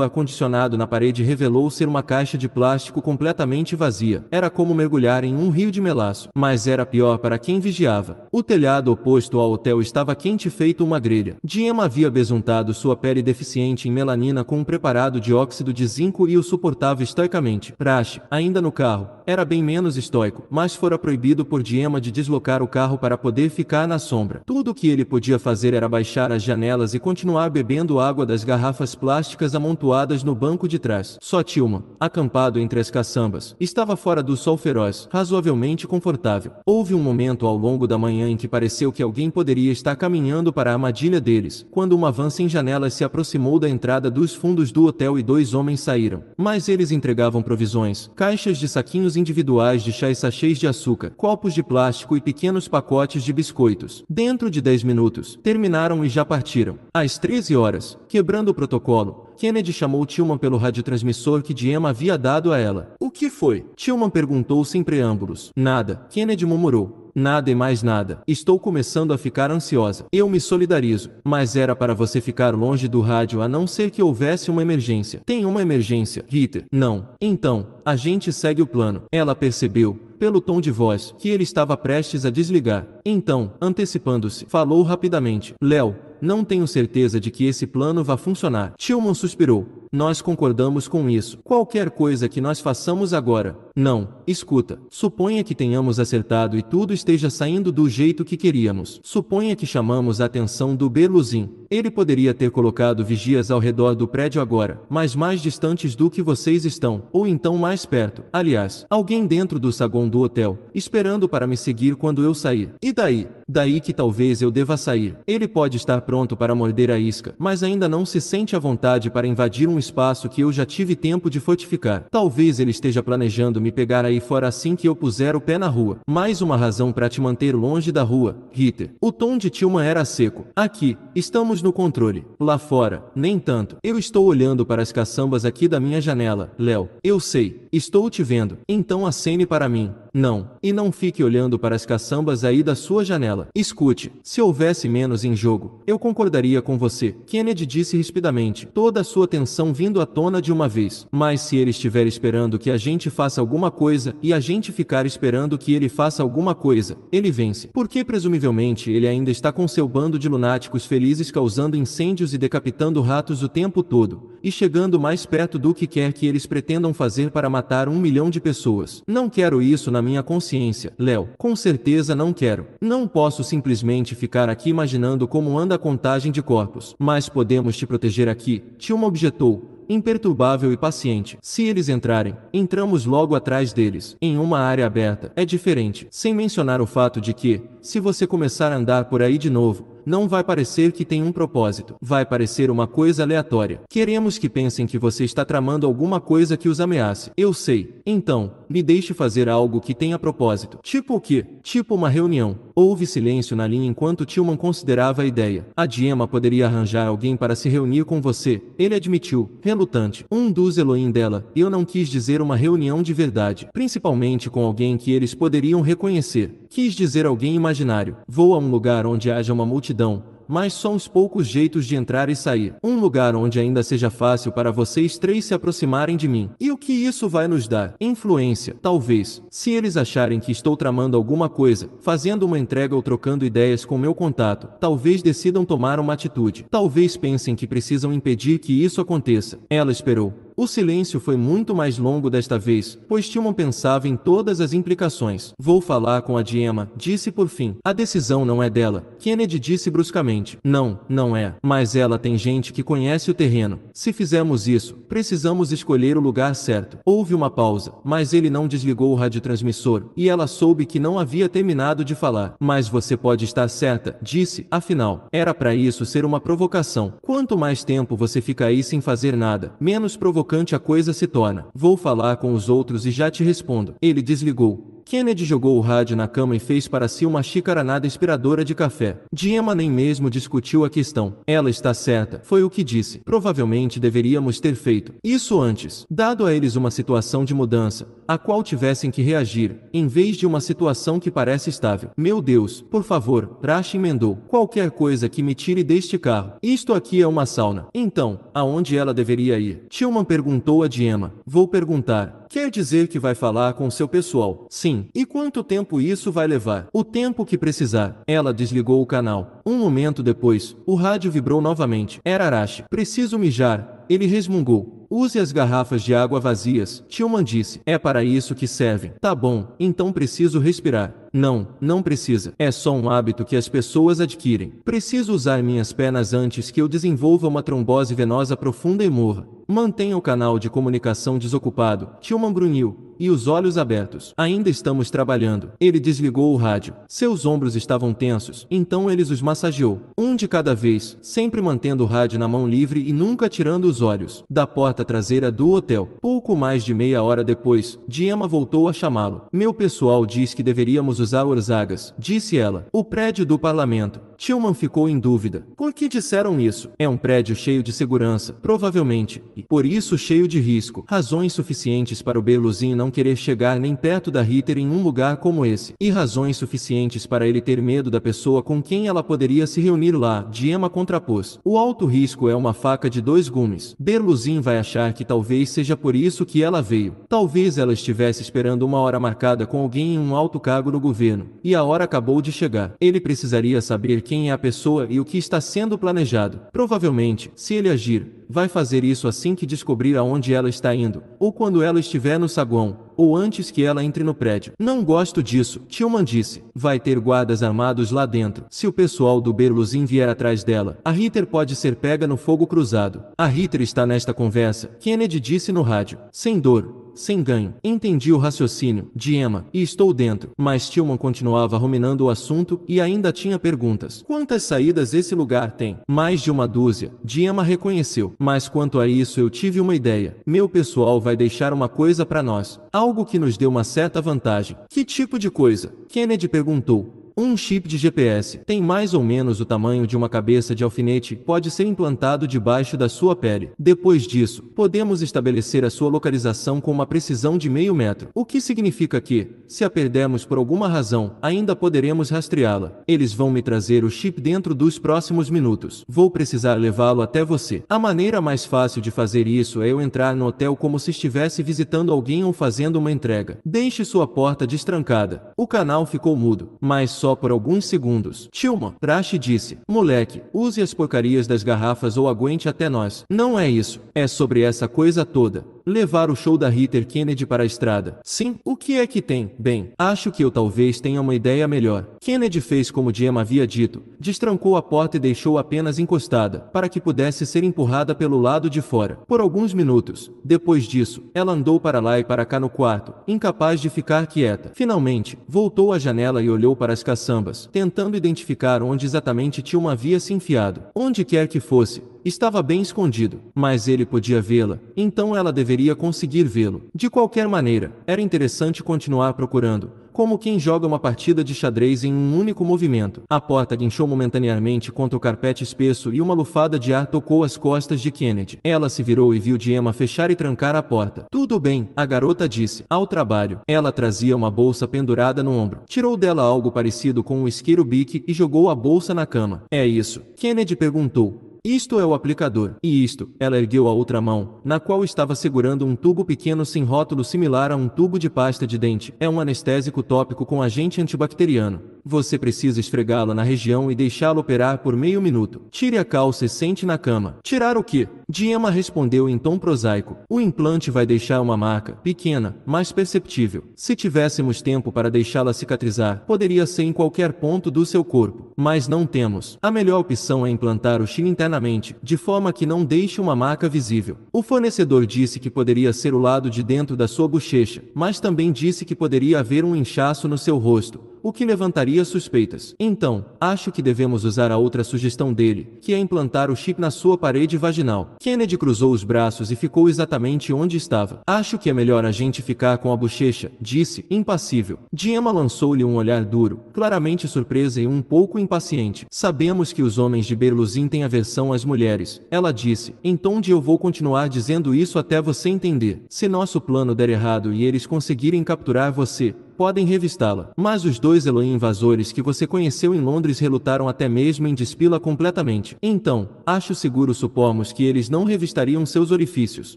ar-condicionado na parede revelou ser uma caixa de plástico completamente vazia, era como mergulhar em um rio de melaço, mas era pior para quem vigiava. O telhado oposto ao hotel estava quente feito uma grelha. Diema havia besuntado sua pele deficiente em melanina com um preparado de óxido de zinco e o suportava estoicamente. Praxe, ainda no carro, era bem menos estoico, mas fora proibido por Diema de deslocar o carro para poder ficar na sombra. Tudo o que ele podia fazer era baixar as janelas e continuar bebendo água das garrafas plásticas amontoadas no banco de trás. Só Tilma, acampado entre as caçambas, estava fora do sol feroz, razoavelmente confortável. Houve um momento ao longo da manhã em que pareceu que alguém poderia estar caminhando para a armadilha deles, quando uma van sem janelas se aproximou da entrada dos fundos do hotel e dois homens saíram. Mas eles entregavam provisões, caixas de saquinhos individuais de chá e sachês de açúcar, copos de plástico e pequenos pacotes de biscoitos. Dentro de 10 minutos, terminaram e já partiram. Às 13 horas, quebrando o protocolo, Kennedy chamou Tillman pelo radiotransmissor que Diem havia dado a ela. O que foi? Tillman perguntou sem preâmbulos. Nada, Kennedy murmurou nada e mais nada. Estou começando a ficar ansiosa. Eu me solidarizo, mas era para você ficar longe do rádio a não ser que houvesse uma emergência. Tem uma emergência, Ritter. Não. Então, a gente segue o plano. Ela percebeu, pelo tom de voz, que ele estava prestes a desligar. Então, antecipando-se, falou rapidamente: Léo, não tenho certeza de que esse plano vá funcionar. Tilman suspirou. Nós concordamos com isso. Qualquer coisa que nós façamos agora não, escuta. Suponha que tenhamos acertado e tudo esteja saindo do jeito que queríamos. Suponha que chamamos a atenção do Berluzin. Ele poderia ter colocado vigias ao redor do prédio agora, mas mais distantes do que vocês estão, ou então mais perto. Aliás, alguém dentro do saguão do hotel, esperando para me seguir quando eu sair. E daí? Daí que talvez eu deva sair. Ele pode estar pronto para morder a isca, mas ainda não se sente à vontade para invadir um espaço que eu já tive tempo de fortificar. Talvez ele esteja planejando me pegar aí fora assim que eu puser o pé na rua. Mais uma razão para te manter longe da rua, Ritter. O tom de Tilman era seco. Aqui, estamos no controle. Lá fora, nem tanto. Eu estou olhando para as caçambas aqui da minha janela, Léo. Eu sei, estou te vendo. Então acene para mim. Não. E não fique olhando para as caçambas aí da sua janela. Escute, se houvesse menos em jogo, eu concordaria com você. Kennedy disse rispidamente, toda a sua atenção vindo à tona de uma vez. Mas se ele estiver esperando que a gente faça alguma coisa e a gente ficar esperando que ele faça alguma coisa, ele vence. Porque presumivelmente ele ainda está com seu bando de lunáticos felizes causando incêndios e decapitando ratos o tempo todo, e chegando mais perto do que quer que eles pretendam fazer para matar um milhão de pessoas. Não quero isso na minha consciência. Léo, com certeza não quero. Não posso simplesmente ficar aqui imaginando como anda a contagem de corpos. Mas podemos te proteger aqui, Tilma objetou, imperturbável e paciente. Se eles entrarem, entramos logo atrás deles, em uma área aberta. É diferente. Sem mencionar o fato de que, se você começar a andar por aí de novo, não vai parecer que tem um propósito. Vai parecer uma coisa aleatória. Queremos que pensem que você está tramando alguma coisa que os ameace. Eu sei. Então, me deixe fazer algo que tenha propósito. Tipo o quê? Tipo uma reunião. Houve silêncio na linha enquanto Tillman considerava a ideia. A Diema poderia arranjar alguém para se reunir com você. Ele admitiu, relutante. Um dos Elohim dela, eu não quis dizer uma reunião de verdade. Principalmente com alguém que eles poderiam reconhecer. Quis dizer alguém imaginário. Vou a um lugar onde haja uma multidão multidão, mas só uns poucos jeitos de entrar e sair. Um lugar onde ainda seja fácil para vocês três se aproximarem de mim. E o que isso vai nos dar? Influência, talvez. Se eles acharem que estou tramando alguma coisa, fazendo uma entrega ou trocando ideias com meu contato, talvez decidam tomar uma atitude. Talvez pensem que precisam impedir que isso aconteça. Ela esperou. O silêncio foi muito mais longo desta vez, pois Tilman pensava em todas as implicações. Vou falar com a Diema, disse por fim. A decisão não é dela. Kennedy disse bruscamente. Não, não é. Mas ela tem gente que conhece o terreno. Se fizermos isso, precisamos escolher o lugar certo. Houve uma pausa, mas ele não desligou o radiotransmissor, e ela soube que não havia terminado de falar. Mas você pode estar certa, disse, afinal. Era para isso ser uma provocação. Quanto mais tempo você fica aí sem fazer nada, menos provocação provocante a coisa se torna. Vou falar com os outros e já te respondo. Ele desligou. Kennedy jogou o rádio na cama e fez para si uma xícara nada inspiradora de café. Diema nem mesmo discutiu a questão. Ela está certa, foi o que disse. Provavelmente deveríamos ter feito isso antes, dado a eles uma situação de mudança, a qual tivessem que reagir, em vez de uma situação que parece estável. Meu Deus, por favor, Rash emendou. Qualquer coisa que me tire deste carro. Isto aqui é uma sauna. Então, aonde ela deveria ir? Tillman perguntou a Diema. Vou perguntar. Quer dizer que vai falar com seu pessoal? Sim. Sim. E quanto tempo isso vai levar? O tempo que precisar. Ela desligou o canal. Um momento depois, o rádio vibrou novamente. Era Arashi. Preciso mijar. Ele resmungou. Use as garrafas de água vazias, Tillman disse. É para isso que servem. Tá bom, então preciso respirar. Não, não precisa. É só um hábito que as pessoas adquirem. Preciso usar minhas pernas antes que eu desenvolva uma trombose venosa profunda e morra. Mantenha o canal de comunicação desocupado, Tilman Brunil, e os olhos abertos. Ainda estamos trabalhando. Ele desligou o rádio. Seus ombros estavam tensos, então eles os massageou, um de cada vez, sempre mantendo o rádio na mão livre e nunca tirando os olhos da porta traseira do hotel. Pouco mais de meia hora depois, Diema voltou a chamá-lo. Meu pessoal diz que deveríamos usar Orzagas, disse ela. O prédio do parlamento. Tillman ficou em dúvida. Por que disseram isso? É um prédio cheio de segurança, provavelmente, e por isso cheio de risco. Razões suficientes para o Berluzin não querer chegar nem perto da Ritter em um lugar como esse. E razões suficientes para ele ter medo da pessoa com quem ela poderia se reunir lá. Diema contrapôs. O alto risco é uma faca de dois gumes. Berluzin vai achar que talvez seja por isso que ela veio. Talvez ela estivesse esperando uma hora marcada com alguém em um alto cargo no governo. E a hora acabou de chegar. Ele precisaria saber que quem é a pessoa e o que está sendo planejado. Provavelmente, se ele agir, vai fazer isso assim que descobrir aonde ela está indo, ou quando ela estiver no saguão, ou antes que ela entre no prédio. Não gosto disso, Tillman disse. Vai ter guardas armados lá dentro. Se o pessoal do Berluzin vier atrás dela, a Ritter pode ser pega no fogo cruzado. A Ritter está nesta conversa, Kennedy disse no rádio. Sem dor, sem ganho. Entendi o raciocínio de Emma e estou dentro. Mas Tilman continuava ruminando o assunto e ainda tinha perguntas. Quantas saídas esse lugar tem? Mais de uma dúzia. Diema reconheceu. Mas quanto a isso eu tive uma ideia. Meu pessoal vai deixar uma coisa para nós. Algo que nos dê uma certa vantagem. Que tipo de coisa? Kennedy perguntou. Um chip de GPS tem mais ou menos o tamanho de uma cabeça de alfinete, pode ser implantado debaixo da sua pele. Depois disso, podemos estabelecer a sua localização com uma precisão de meio metro, o que significa que, se a perdermos por alguma razão, ainda poderemos rastreá-la. Eles vão me trazer o chip dentro dos próximos minutos. Vou precisar levá-lo até você. A maneira mais fácil de fazer isso é eu entrar no hotel como se estivesse visitando alguém ou fazendo uma entrega. Deixe sua porta destrancada. O canal ficou mudo, mas só por alguns segundos. Tilma, Trash disse, moleque, use as porcarias das garrafas ou aguente até nós. Não é isso, é sobre essa coisa toda levar o show da Ritter Kennedy para a estrada. Sim, o que é que tem? Bem, acho que eu talvez tenha uma ideia melhor. Kennedy fez como Dima havia dito, destrancou a porta e deixou apenas encostada, para que pudesse ser empurrada pelo lado de fora. Por alguns minutos, depois disso, ela andou para lá e para cá no quarto, incapaz de ficar quieta. Finalmente, voltou à janela e olhou para as caçambas, tentando identificar onde exatamente Tilma havia se enfiado. Onde quer que fosse, Estava bem escondido, mas ele podia vê-la, então ela deveria conseguir vê-lo. De qualquer maneira, era interessante continuar procurando, como quem joga uma partida de xadrez em um único movimento. A porta guinchou momentaneamente contra o carpete espesso e uma lufada de ar tocou as costas de Kennedy. Ela se virou e viu Diema fechar e trancar a porta. Tudo bem, a garota disse. Ao trabalho. Ela trazia uma bolsa pendurada no ombro. Tirou dela algo parecido com um isqueiro bique e jogou a bolsa na cama. É isso? Kennedy perguntou. Isto é o aplicador. E isto, ela ergueu a outra mão, na qual estava segurando um tubo pequeno sem rótulo similar a um tubo de pasta de dente. É um anestésico tópico com agente antibacteriano. Você precisa esfregá-la na região e deixá-la operar por meio minuto. Tire a calça e sente na cama. Tirar o quê? Diema respondeu em tom prosaico. O implante vai deixar uma marca, pequena, mas perceptível. Se tivéssemos tempo para deixá-la cicatrizar, poderia ser em qualquer ponto do seu corpo. Mas não temos. A melhor opção é implantar o chile interno internamente, de forma que não deixe uma marca visível. O fornecedor disse que poderia ser o lado de dentro da sua bochecha, mas também disse que poderia haver um inchaço no seu rosto, o que levantaria suspeitas. Então, acho que devemos usar a outra sugestão dele, que é implantar o chip na sua parede vaginal. Kennedy cruzou os braços e ficou exatamente onde estava. Acho que é melhor a gente ficar com a bochecha, disse, impassível. Diema lançou-lhe um olhar duro, claramente surpresa e um pouco impaciente. Sabemos que os homens de Berluzin têm aversão às mulheres, ela disse. Então de eu vou continuar dizendo isso até você entender. Se nosso plano der errado e eles conseguirem capturar você, podem revistá-la. Mas os dois Elohim invasores que você conheceu em Londres relutaram até mesmo em despi-la completamente. Então, acho seguro supormos que eles não revistariam seus orifícios.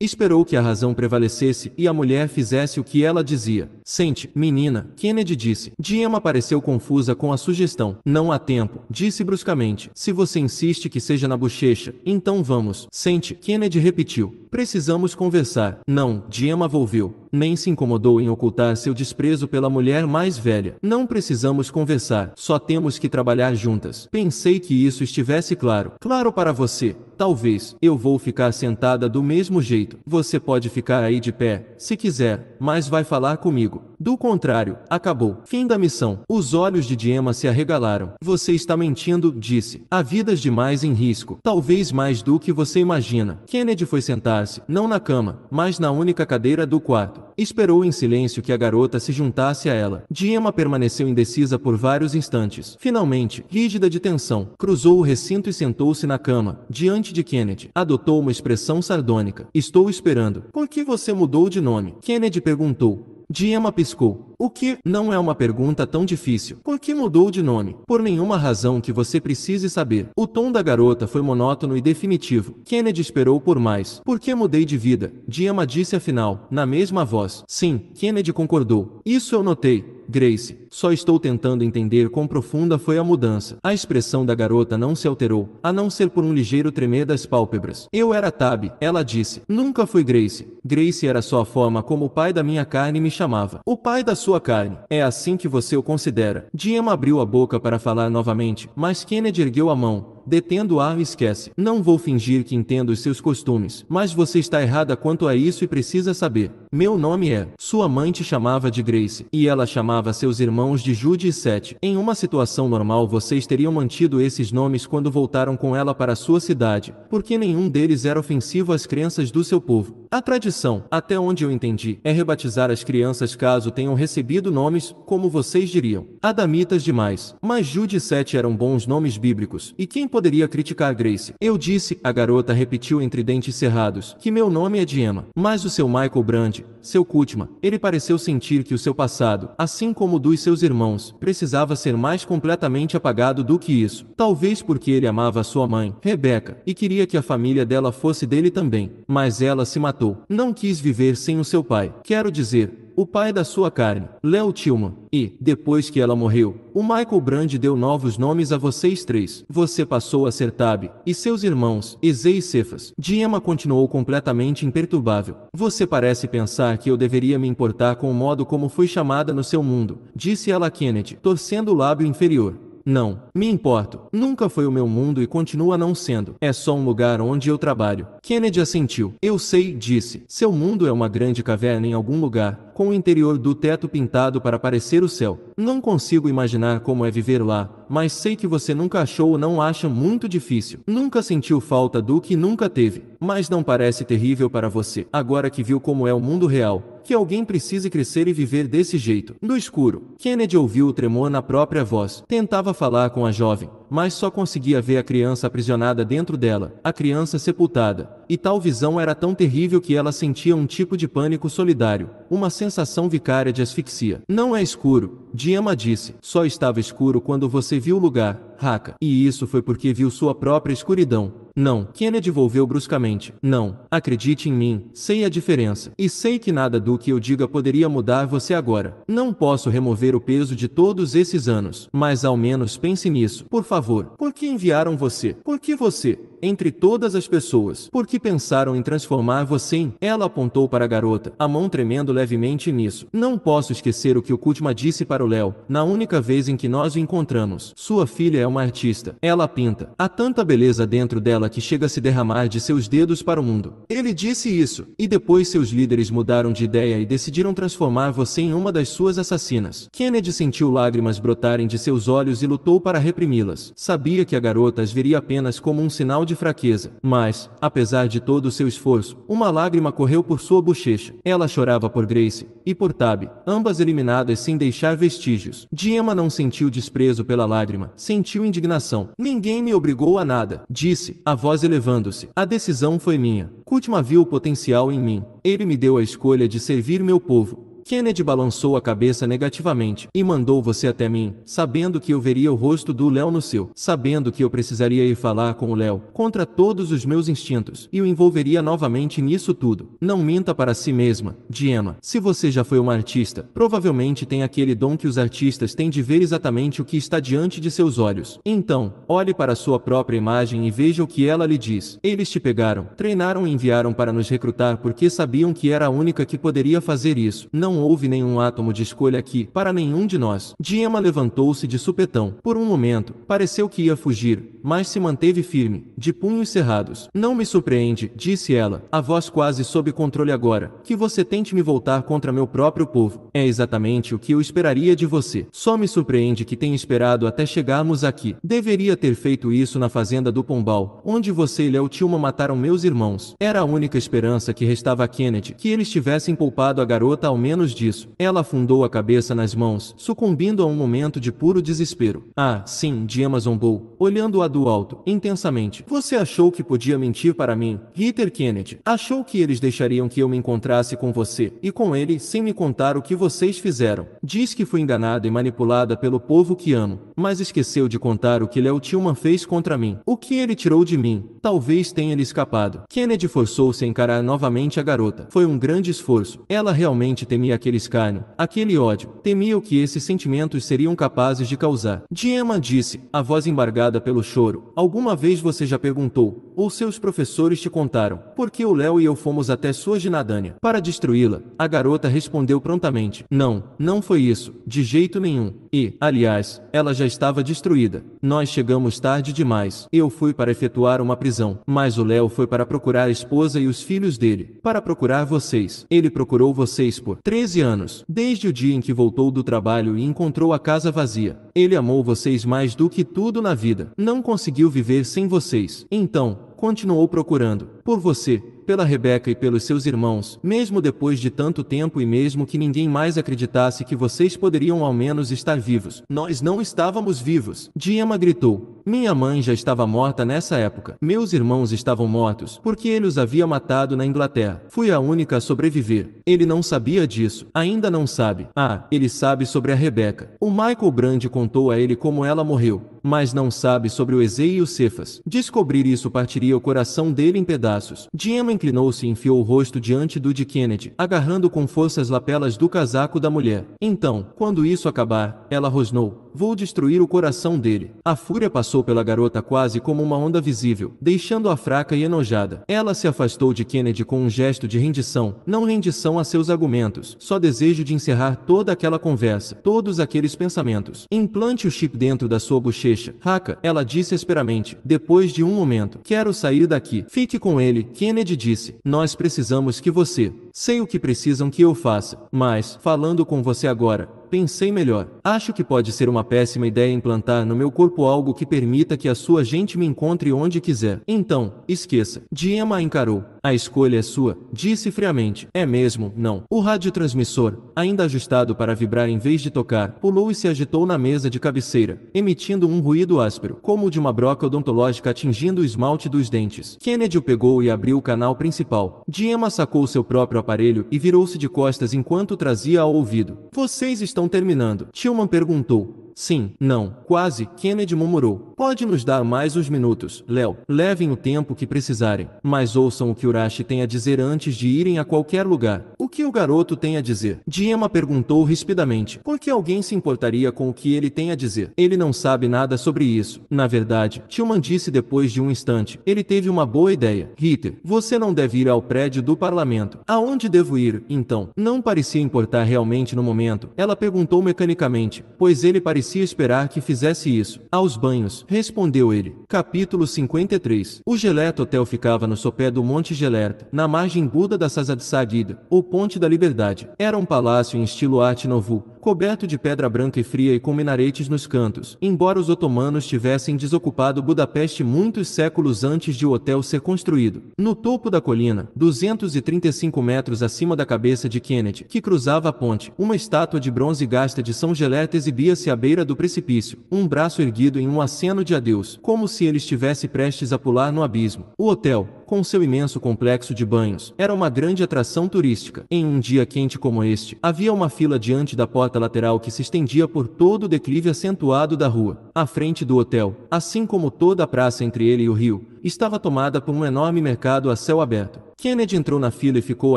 Esperou que a razão prevalecesse e a mulher fizesse o que ela dizia. Sente, menina, Kennedy disse. Diema apareceu confusa com a sugestão. Não há tempo, disse bruscamente. Se você insiste que seja na bochecha, então vamos. Sente, Kennedy repetiu. Precisamos conversar. Não, Diema volveu nem se incomodou em ocultar seu desprezo pela mulher mais velha. Não precisamos conversar, só temos que trabalhar juntas. Pensei que isso estivesse claro. Claro para você. Talvez, eu vou ficar sentada do mesmo jeito. Você pode ficar aí de pé, se quiser, mas vai falar comigo. Do contrário, acabou. Fim da missão. Os olhos de Diema se arregalaram. Você está mentindo, disse. Há vidas é demais em risco. Talvez mais do que você imagina. Kennedy foi sentar-se, não na cama, mas na única cadeira do quarto. Esperou em silêncio que a garota se juntasse a ela. Diema permaneceu indecisa por vários instantes. Finalmente, rígida de tensão, cruzou o recinto e sentou-se na cama, diante de Kennedy. Adotou uma expressão sardônica. Estou esperando. Por que você mudou de nome? Kennedy perguntou. Diema piscou. O que? Não é uma pergunta tão difícil. Por que mudou de nome? Por nenhuma razão que você precise saber. O tom da garota foi monótono e definitivo. Kennedy esperou por mais. Por que mudei de vida? Diema disse afinal, na mesma voz. Sim, Kennedy concordou. Isso eu notei. Grace, só estou tentando entender quão profunda foi a mudança. A expressão da garota não se alterou, a não ser por um ligeiro tremer das pálpebras. Eu era Tab, ela disse. Nunca fui Grace. Grace era só a forma como o pai da minha carne me chamava. O pai da sua carne. É assim que você o considera. Diem abriu a boca para falar novamente, mas Kennedy ergueu a mão, Detendo-a e esquece. Não vou fingir que entendo os seus costumes, mas você está errada quanto a isso e precisa saber. Meu nome é. Sua mãe te chamava de Grace, e ela chamava seus irmãos de Jude e Seth. Em uma situação normal, vocês teriam mantido esses nomes quando voltaram com ela para sua cidade, porque nenhum deles era ofensivo às crenças do seu povo. A tradição, até onde eu entendi, é rebatizar as crianças caso tenham recebido nomes, como vocês diriam, adamitas demais. Mas Jude e Seth eram bons nomes bíblicos, e quem poderia criticar Grace? Eu disse, a garota repetiu entre dentes cerrados, que meu nome é Diema. Mas o seu Michael Brand, seu Kutma, ele pareceu sentir que o seu passado, assim como o dos seus irmãos, precisava ser mais completamente apagado do que isso. Talvez porque ele amava sua mãe, Rebecca, e queria que a família dela fosse dele também. Mas ela se matou matou. Não quis viver sem o seu pai. Quero dizer, o pai da sua carne, Léo Tillman. E, depois que ela morreu, o Michael Brand deu novos nomes a vocês três. Você passou a ser Tab, e seus irmãos, Ezei e Cefas. Diema continuou completamente imperturbável. Você parece pensar que eu deveria me importar com o modo como fui chamada no seu mundo, disse ela a Kennedy, torcendo o lábio inferior. Não, me importo. Nunca foi o meu mundo e continua não sendo. É só um lugar onde eu trabalho. Kennedy assentiu. Eu sei, disse. Seu mundo é uma grande caverna em algum lugar com o interior do teto pintado para parecer o céu. Não consigo imaginar como é viver lá, mas sei que você nunca achou ou não acha muito difícil. Nunca sentiu falta do que nunca teve, mas não parece terrível para você. Agora que viu como é o mundo real, que alguém precise crescer e viver desse jeito. No escuro, Kennedy ouviu o tremor na própria voz. Tentava falar com a jovem, mas só conseguia ver a criança aprisionada dentro dela, a criança sepultada. E tal visão era tão terrível que ela sentia um tipo de pânico solidário, uma sensação vicária de asfixia. Não é escuro, Diema disse. Só estava escuro quando você viu o lugar, Raka. E isso foi porque viu sua própria escuridão. Não, Kennedy volveu bruscamente. Não, acredite em mim, sei a diferença. E sei que nada do que eu diga poderia mudar você agora. Não posso remover o peso de todos esses anos, mas ao menos pense nisso. Por favor, por que enviaram você? Por que você? entre todas as pessoas, porque pensaram em transformar você em. Ela apontou para a garota, a mão tremendo levemente nisso. Não posso esquecer o que o Kutma disse para o Léo, na única vez em que nós o encontramos. Sua filha é uma artista. Ela pinta. Há tanta beleza dentro dela que chega a se derramar de seus dedos para o mundo. Ele disse isso, e depois seus líderes mudaram de ideia e decidiram transformar você em uma das suas assassinas. Kennedy sentiu lágrimas brotarem de seus olhos e lutou para reprimi-las. Sabia que a garota as veria apenas como um sinal de de fraqueza. Mas, apesar de todo o seu esforço, uma lágrima correu por sua bochecha. Ela chorava por Grace e por Tab, ambas eliminadas sem deixar vestígios. Diema não sentiu desprezo pela lágrima, sentiu indignação. Ninguém me obrigou a nada, disse, a voz elevando-se. A decisão foi minha. Kutma viu o potencial em mim. Ele me deu a escolha de servir meu povo Kennedy balançou a cabeça negativamente e mandou você até mim, sabendo que eu veria o rosto do Léo no seu, sabendo que eu precisaria ir falar com o Léo, contra todos os meus instintos, e o envolveria novamente nisso tudo. Não minta para si mesma, Diana. Se você já foi uma artista, provavelmente tem aquele dom que os artistas têm de ver exatamente o que está diante de seus olhos. Então, olhe para sua própria imagem e veja o que ela lhe diz. Eles te pegaram, treinaram e enviaram para nos recrutar porque sabiam que era a única que poderia fazer isso. Não não houve nenhum átomo de escolha aqui, para nenhum de nós. Diema levantou-se de supetão. Por um momento, pareceu que ia fugir, mas se manteve firme, de punhos cerrados. Não me surpreende, disse ela, a voz quase sob controle agora, que você tente me voltar contra meu próprio povo. É exatamente o que eu esperaria de você. Só me surpreende que tenha esperado até chegarmos aqui. Deveria ter feito isso na fazenda do Pombal, onde você e Tilma mataram meus irmãos. Era a única esperança que restava a Kennedy, que eles tivessem poupado a garota ao menos disso. Ela afundou a cabeça nas mãos, sucumbindo a um momento de puro desespero. Ah, sim, Gemma zombou, olhando-a do alto, intensamente. Você achou que podia mentir para mim, Peter Kennedy? Achou que eles deixariam que eu me encontrasse com você e com ele sem me contar o que vocês fizeram? Diz que fui enganada e manipulada pelo povo que amo, mas esqueceu de contar o que Léo Tillman fez contra mim. O que ele tirou de mim, talvez tenha lhe escapado. Kennedy forçou-se a encarar novamente a garota. Foi um grande esforço. Ela realmente temia aquele escárnio, aquele ódio. Temia o que esses sentimentos seriam capazes de causar. Diema disse, a voz embargada pelo choro. Alguma vez você já perguntou, ou seus professores te contaram, por que o Léo e eu fomos até sua ginadânia? Para destruí-la. A garota respondeu prontamente. Não, não foi isso, de jeito nenhum. E, aliás, ela já estava destruída. Nós chegamos tarde demais. Eu fui para efetuar uma prisão, mas o Léo foi para procurar a esposa e os filhos dele. Para procurar vocês. Ele procurou vocês por 13 13 anos, desde o dia em que voltou do trabalho e encontrou a casa vazia. Ele amou vocês mais do que tudo na vida. Não conseguiu viver sem vocês. Então, continuou procurando por você, pela Rebeca e pelos seus irmãos, mesmo depois de tanto tempo e mesmo que ninguém mais acreditasse que vocês poderiam ao menos estar vivos. Nós não estávamos vivos. Diema gritou. Minha mãe já estava morta nessa época. Meus irmãos estavam mortos, porque ele os havia matado na Inglaterra. Fui a única a sobreviver. Ele não sabia disso. Ainda não sabe. Ah, ele sabe sobre a Rebeca. O Michael Brand contou a ele como ela morreu, mas não sabe sobre o Ezei e o Cefas. Descobrir isso partiria o coração dele em pedaços. Diema inclinou-se e enfiou o rosto diante do de Kennedy, agarrando com força as lapelas do casaco da mulher. Então, quando isso acabar, ela rosnou. Vou destruir o coração dele. A fúria passou pela garota quase como uma onda visível, deixando-a fraca e enojada. Ela se afastou de Kennedy com um gesto de rendição, não rendição a seus argumentos, só desejo de encerrar toda aquela conversa, todos aqueles pensamentos. Implante o chip dentro da sua bochecha. Haka, ela disse esperamente, depois de um momento. Quero sair daqui. Fique com ele, Kennedy disse. Nós precisamos que você Sei o que precisam que eu faça, mas, falando com você agora, pensei melhor. Acho que pode ser uma péssima ideia implantar no meu corpo algo que permita que a sua gente me encontre onde quiser. Então, esqueça. Diema encarou. A escolha é sua, disse friamente. É mesmo, não. O radiotransmissor, ainda ajustado para vibrar em vez de tocar, pulou e se agitou na mesa de cabeceira, emitindo um ruído áspero, como o de uma broca odontológica atingindo o esmalte dos dentes. Kennedy o pegou e abriu o canal principal. Diema sacou seu próprio aparelho e virou-se de costas enquanto trazia ao ouvido. Vocês estão terminando? Tillman perguntou. Sim, não, quase, Kennedy murmurou. Pode nos dar mais uns minutos, Léo. Levem o tempo que precisarem, mas ouçam o que Urashi tem a dizer antes de irem a qualquer lugar. O que o garoto tem a dizer? Diema perguntou rispidamente. Por que alguém se importaria com o que ele tem a dizer? Ele não sabe nada sobre isso. Na verdade, Tillman disse depois de um instante. Ele teve uma boa ideia. Ritter, você não deve ir ao prédio do parlamento. Aonde devo ir, então? Não parecia importar realmente no momento. Ela perguntou mecanicamente, pois ele parecia parecia esperar que fizesse isso. Aos banhos, respondeu ele. Capítulo 53 O Geleto Hotel ficava no sopé do Monte Gelerta, na margem Buda da Sazad Sadida, ou Ponte da Liberdade. Era um palácio em estilo Arte Nouveau, coberto de pedra branca e fria e com minaretes nos cantos. Embora os otomanos tivessem desocupado Budapeste muitos séculos antes de o hotel ser construído. No topo da colina, 235 metros acima da cabeça de Kennedy, que cruzava a ponte, uma estátua de bronze gasta de São Geleta exibia-se à beira do precipício, um braço erguido em um aceno de adeus, como se ele estivesse prestes a pular no abismo. O hotel, com seu imenso complexo de banhos, era uma grande atração turística. Em um dia quente como este, havia uma fila diante da porta lateral que se estendia por todo o declive acentuado da rua. À frente do hotel, assim como toda a praça entre ele e o rio, estava tomada por um enorme mercado a céu aberto. Kennedy entrou na fila e ficou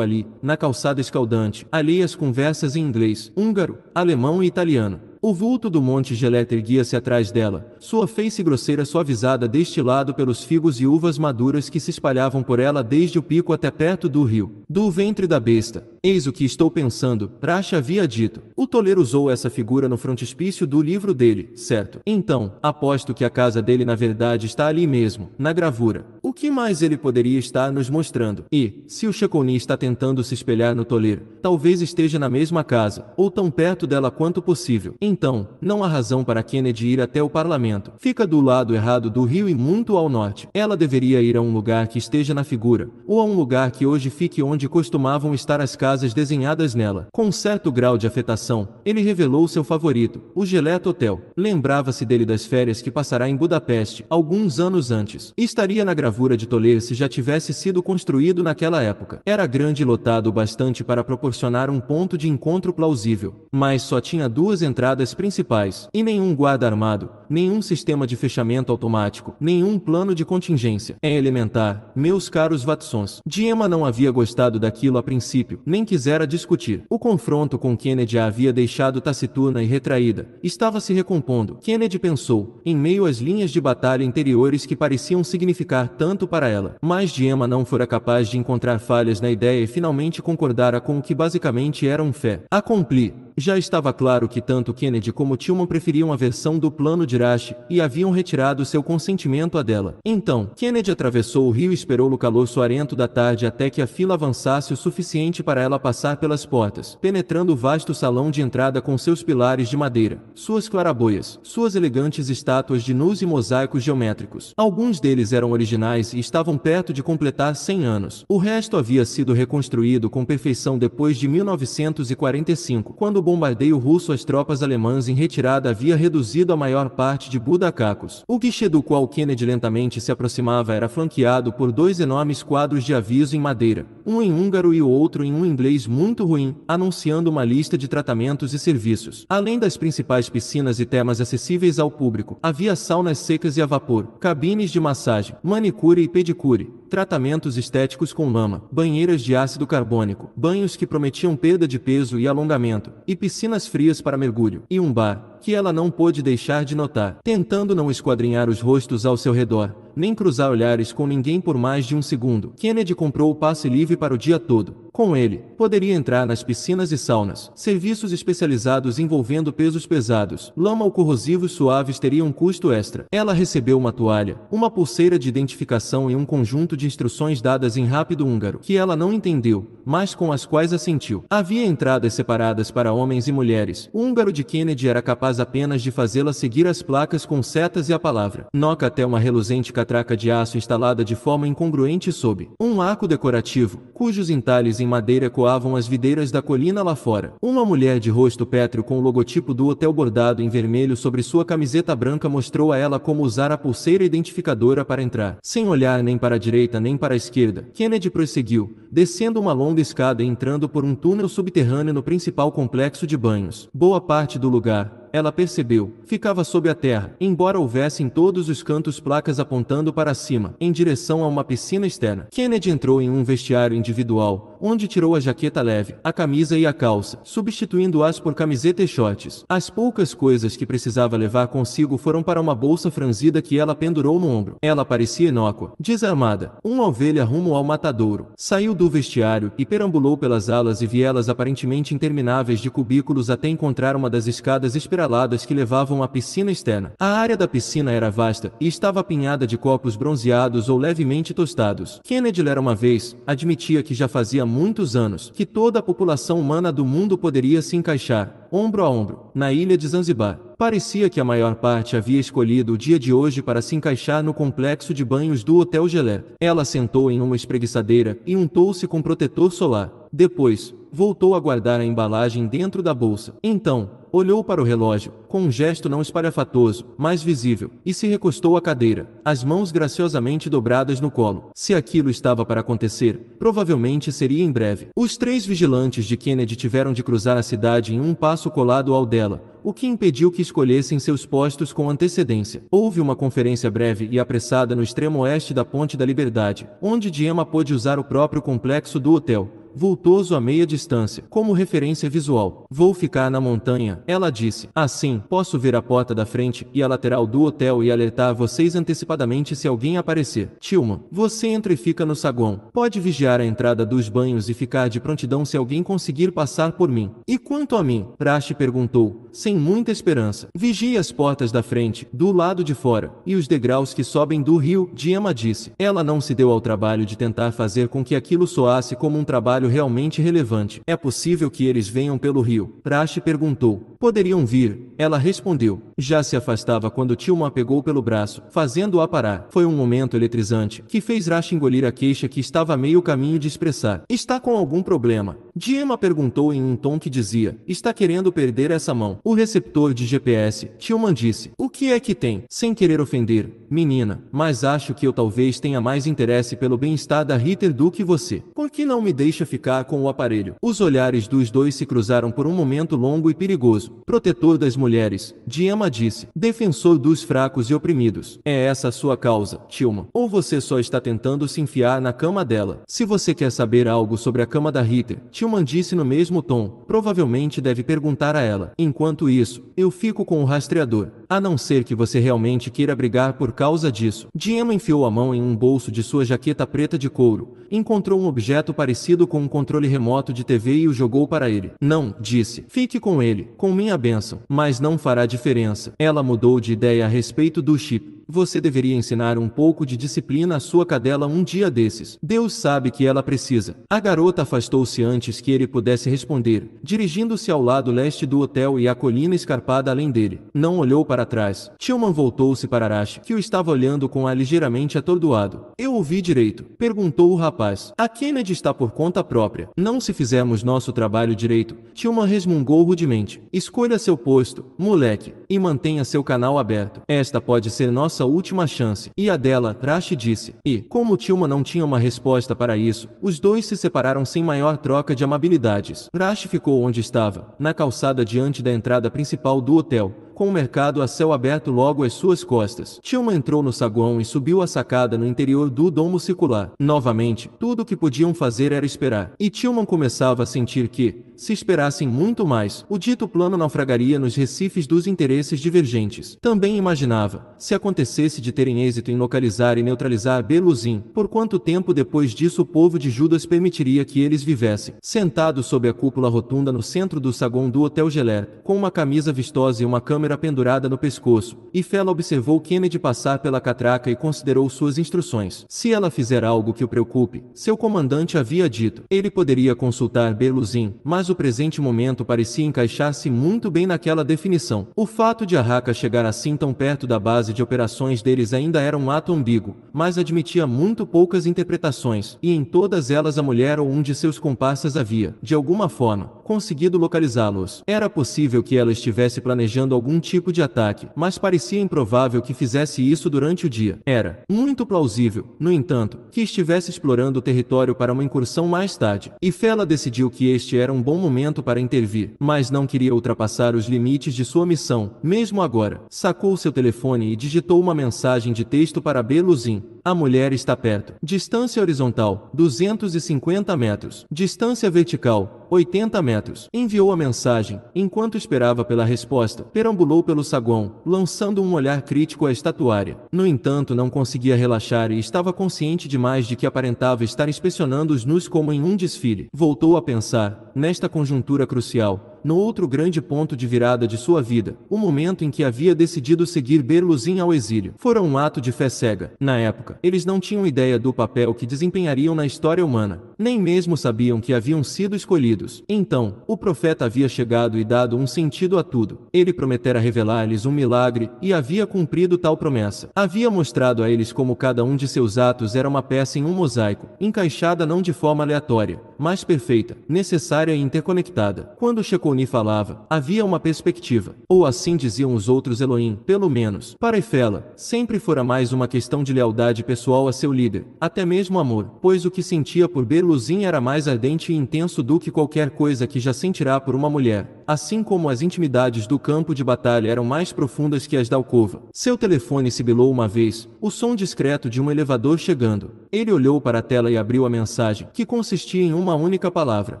ali, na calçada escaldante, alheias conversas em inglês, húngaro, alemão e italiano. O vulto do monte Geleter guia-se atrás dela, sua face grosseira suavizada destilado pelos figos e uvas maduras que se espalhavam por ela desde o pico até perto do rio, do ventre da besta. Eis o que estou pensando, Racha havia dito. O toleiro usou essa figura no frontispício do livro dele, certo? Então, aposto que a casa dele na verdade está ali mesmo, na gravura. O que mais ele poderia estar nos mostrando? E, se o Chaconi está tentando se espelhar no toleiro, talvez esteja na mesma casa, ou tão perto dela quanto possível. Então, não há razão para Kennedy ir até o parlamento. Fica do lado errado do rio e muito ao norte. Ela deveria ir a um lugar que esteja na figura, ou a um lugar que hoje fique onde costumavam estar as casas desenhadas nela. Com certo grau de afetação, ele revelou seu favorito, o Gelet Hotel. Lembrava-se dele das férias que passará em Budapeste, alguns anos antes. Estaria na gravura de Toler se já tivesse sido construído naquela época. Era grande e lotado bastante para proporcionar um ponto de encontro plausível, mas só tinha duas entradas principais, e nenhum guarda armado, nenhum sistema de fechamento automático, nenhum plano de contingência. É elementar, meus caros Watsons. Diema não havia gostado daquilo a princípio, nem quisera discutir. O confronto com Kennedy a havia deixado taciturna e retraída. Estava se recompondo. Kennedy pensou, em meio às linhas de batalha interiores que pareciam significar tanto para ela. Mas Diema não fora capaz de encontrar falhas na ideia e finalmente concordara com o que basicamente era um fé. Accompli, já estava claro que tanto Kennedy como Tillman preferiam a versão do plano de Rash e haviam retirado seu consentimento a dela. Então, Kennedy atravessou o rio e esperou o calor suarento da tarde até que a fila avançasse o suficiente para ela passar pelas portas, penetrando o vasto salão de entrada com seus pilares de madeira, suas claraboias, suas elegantes estátuas de nus e mosaicos geométricos. Alguns deles eram originais e estavam perto de completar 100 anos. O resto havia sido reconstruído com perfeição depois de 1945, quando bombardeio russo as tropas alemãs em retirada havia reduzido a maior parte de Budacacos. O guichê do qual Kennedy lentamente se aproximava era flanqueado por dois enormes quadros de aviso em madeira, um em húngaro e o outro em um inglês muito ruim, anunciando uma lista de tratamentos e serviços. Além das principais piscinas e temas acessíveis ao público, havia saunas secas e a vapor, cabines de massagem, manicure e pedicure, tratamentos estéticos com lama, banheiras de ácido carbônico, banhos que prometiam perda de peso e alongamento, e piscinas frias para mergulho, e um bar, que ela não pôde deixar de notar, tentando não esquadrinhar os rostos ao seu redor, nem cruzar olhares com ninguém por mais de um segundo. Kennedy comprou o passe livre para o dia todo, com ele, poderia entrar nas piscinas e saunas. Serviços especializados envolvendo pesos pesados, lama ou corrosivos suaves teriam um custo extra. Ela recebeu uma toalha, uma pulseira de identificação e um conjunto de instruções dadas em rápido húngaro, que ela não entendeu, mas com as quais assentiu. Havia entradas separadas para homens e mulheres. O húngaro de Kennedy era capaz apenas de fazê-la seguir as placas com setas e a palavra. Noca até uma reluzente catraca de aço instalada de forma incongruente sob um arco decorativo, cujos entalhes em madeira coavam as videiras da colina lá fora. Uma mulher de rosto pétreo com o logotipo do hotel bordado em vermelho sobre sua camiseta branca mostrou a ela como usar a pulseira identificadora para entrar, sem olhar nem para a direita nem para a esquerda. Kennedy prosseguiu, descendo uma longa escada e entrando por um túnel subterrâneo no principal complexo de banhos. Boa parte do lugar, ela percebeu, ficava sob a terra, embora houvesse em todos os cantos placas apontando para cima, em direção a uma piscina externa. Kennedy entrou em um vestiário individual, onde tirou a jaqueta leve, a camisa e a calça, substituindo-as por camiseta e shorts. As poucas coisas que precisava levar consigo foram para uma bolsa franzida que ela pendurou no ombro. Ela parecia inócua, desarmada, uma ovelha rumo ao matadouro. Saiu do vestiário e perambulou pelas alas e vielas aparentemente intermináveis de cubículos até encontrar uma das escadas esperadas que levavam à piscina externa. A área da piscina era vasta e estava apinhada de copos bronzeados ou levemente tostados. Kennedy lera uma vez, admitia que já fazia muitos anos que toda a população humana do mundo poderia se encaixar, ombro a ombro, na ilha de Zanzibar. Parecia que a maior parte havia escolhido o dia de hoje para se encaixar no complexo de banhos do Hotel Gelé. Ela sentou em uma espreguiçadeira e untou-se com protetor solar. Depois, voltou a guardar a embalagem dentro da bolsa. Então, olhou para o relógio, com um gesto não espalhafatoso, mas visível, e se recostou à cadeira, as mãos graciosamente dobradas no colo. Se aquilo estava para acontecer, provavelmente seria em breve. Os três vigilantes de Kennedy tiveram de cruzar a cidade em um passo colado ao dela, o que impediu que escolhessem seus postos com antecedência. Houve uma conferência breve e apressada no extremo oeste da Ponte da Liberdade, onde Diema pôde usar o próprio complexo do hotel, vultoso a meia distância, como referência visual. Vou ficar na montanha, ela disse. Assim, posso ver a porta da frente e a lateral do hotel e alertar vocês antecipadamente se alguém aparecer. Tilma, você entra e fica no saguão. Pode vigiar a entrada dos banhos e ficar de prontidão se alguém conseguir passar por mim. E quanto a mim? Praste perguntou, sem muita esperança. Vigie as portas da frente, do lado de fora, e os degraus que sobem do rio, Diema disse. Ela não se deu ao trabalho de tentar fazer com que aquilo soasse como um trabalho trabalho realmente relevante. É possível que eles venham pelo rio? Trash perguntou. Poderiam vir, ela respondeu. Já se afastava quando Tilma a pegou pelo braço, fazendo-a parar. Foi um momento eletrizante, que fez Rash engolir a queixa que estava a meio caminho de expressar. Está com algum problema? Diema perguntou em um tom que dizia, está querendo perder essa mão. O receptor de GPS, Tilma disse, o que é que tem? Sem querer ofender, menina, mas acho que eu talvez tenha mais interesse pelo bem-estar da Ritter do que você. Por que não me deixa ficar com o aparelho? Os olhares dos dois se cruzaram por um momento longo e perigoso protetor das mulheres, Diema disse, defensor dos fracos e oprimidos. É essa a sua causa, Tilma. Ou você só está tentando se enfiar na cama dela. Se você quer saber algo sobre a cama da Rita, Tilman disse no mesmo tom, provavelmente deve perguntar a ela. Enquanto isso, eu fico com o rastreador a não ser que você realmente queira brigar por causa disso. Diana enfiou a mão em um bolso de sua jaqueta preta de couro, encontrou um objeto parecido com um controle remoto de TV e o jogou para ele. Não, disse. Fique com ele, com minha bênção. Mas não fará diferença. Ela mudou de ideia a respeito do chip. Você deveria ensinar um pouco de disciplina à sua cadela um dia desses. Deus sabe que ela precisa. A garota afastou-se antes que ele pudesse responder, dirigindo-se ao lado leste do hotel e à colina escarpada além dele. Não olhou para para trás. Tillman voltou-se para Arashi, que o estava olhando com ar ligeiramente atordoado. Eu ouvi direito, perguntou o rapaz. A Kennedy está por conta própria. Não se fizermos nosso trabalho direito, Tillman resmungou rudemente. Escolha seu posto, moleque e mantenha seu canal aberto. Esta pode ser nossa última chance. E a dela, Trash disse. E, como Tilma não tinha uma resposta para isso, os dois se separaram sem maior troca de amabilidades. Trash ficou onde estava, na calçada diante da entrada principal do hotel, com o mercado a céu aberto logo às suas costas. Tilma entrou no saguão e subiu a sacada no interior do domo circular. Novamente, tudo o que podiam fazer era esperar. E Tilman começava a sentir que, se esperassem muito mais, o dito plano naufragaria nos recifes dos interesses divergentes. Também imaginava, se acontecesse de terem êxito em localizar e neutralizar Beluzim, por quanto tempo depois disso o povo de Judas permitiria que eles vivessem. Sentado sob a cúpula rotunda no centro do saguão do Hotel Gelé, com uma camisa vistosa e uma câmera pendurada no pescoço, Ifela observou Kennedy passar pela catraca e considerou suas instruções. Se ela fizer algo que o preocupe, seu comandante havia dito, ele poderia consultar Beluzim, mas mas o presente momento parecia encaixar-se muito bem naquela definição. O fato de Arraca chegar assim tão perto da base de operações deles ainda era um ato ambíguo, mas admitia muito poucas interpretações, e em todas elas a mulher ou um de seus comparsas havia, de alguma forma, conseguido localizá-los. Era possível que ela estivesse planejando algum tipo de ataque, mas parecia improvável que fizesse isso durante o dia. Era muito plausível, no entanto, que estivesse explorando o território para uma incursão mais tarde, e Fela decidiu que este era um bom bom momento para intervir, mas não queria ultrapassar os limites de sua missão, mesmo agora. Sacou seu telefone e digitou uma mensagem de texto para Beluzin. A mulher está perto. Distância horizontal: 250 metros. Distância vertical: 80 metros. Enviou a mensagem, enquanto esperava pela resposta. Perambulou pelo saguão, lançando um olhar crítico à estatuária. No entanto, não conseguia relaxar e estava consciente demais de que aparentava estar inspecionando os nus como em um desfile. Voltou a pensar, nesta conjuntura crucial, no outro grande ponto de virada de sua vida, o momento em que havia decidido seguir Berluzin ao exílio, fora um ato de fé cega. Na época, eles não tinham ideia do papel que desempenhariam na história humana, nem mesmo sabiam que haviam sido escolhidos. Então, o profeta havia chegado e dado um sentido a tudo. Ele prometera revelar-lhes um milagre e havia cumprido tal promessa. Havia mostrado a eles como cada um de seus atos era uma peça em um mosaico, encaixada não de forma aleatória, mas perfeita, necessária e interconectada. Quando checou Raoni falava, havia uma perspectiva. Ou assim diziam os outros Elohim, pelo menos. Para Efela, sempre fora mais uma questão de lealdade pessoal a seu líder, até mesmo amor, pois o que sentia por Berluzin era mais ardente e intenso do que qualquer coisa que já sentirá por uma mulher assim como as intimidades do campo de batalha eram mais profundas que as da alcova. Seu telefone sibilou uma vez, o som discreto de um elevador chegando. Ele olhou para a tela e abriu a mensagem, que consistia em uma única palavra: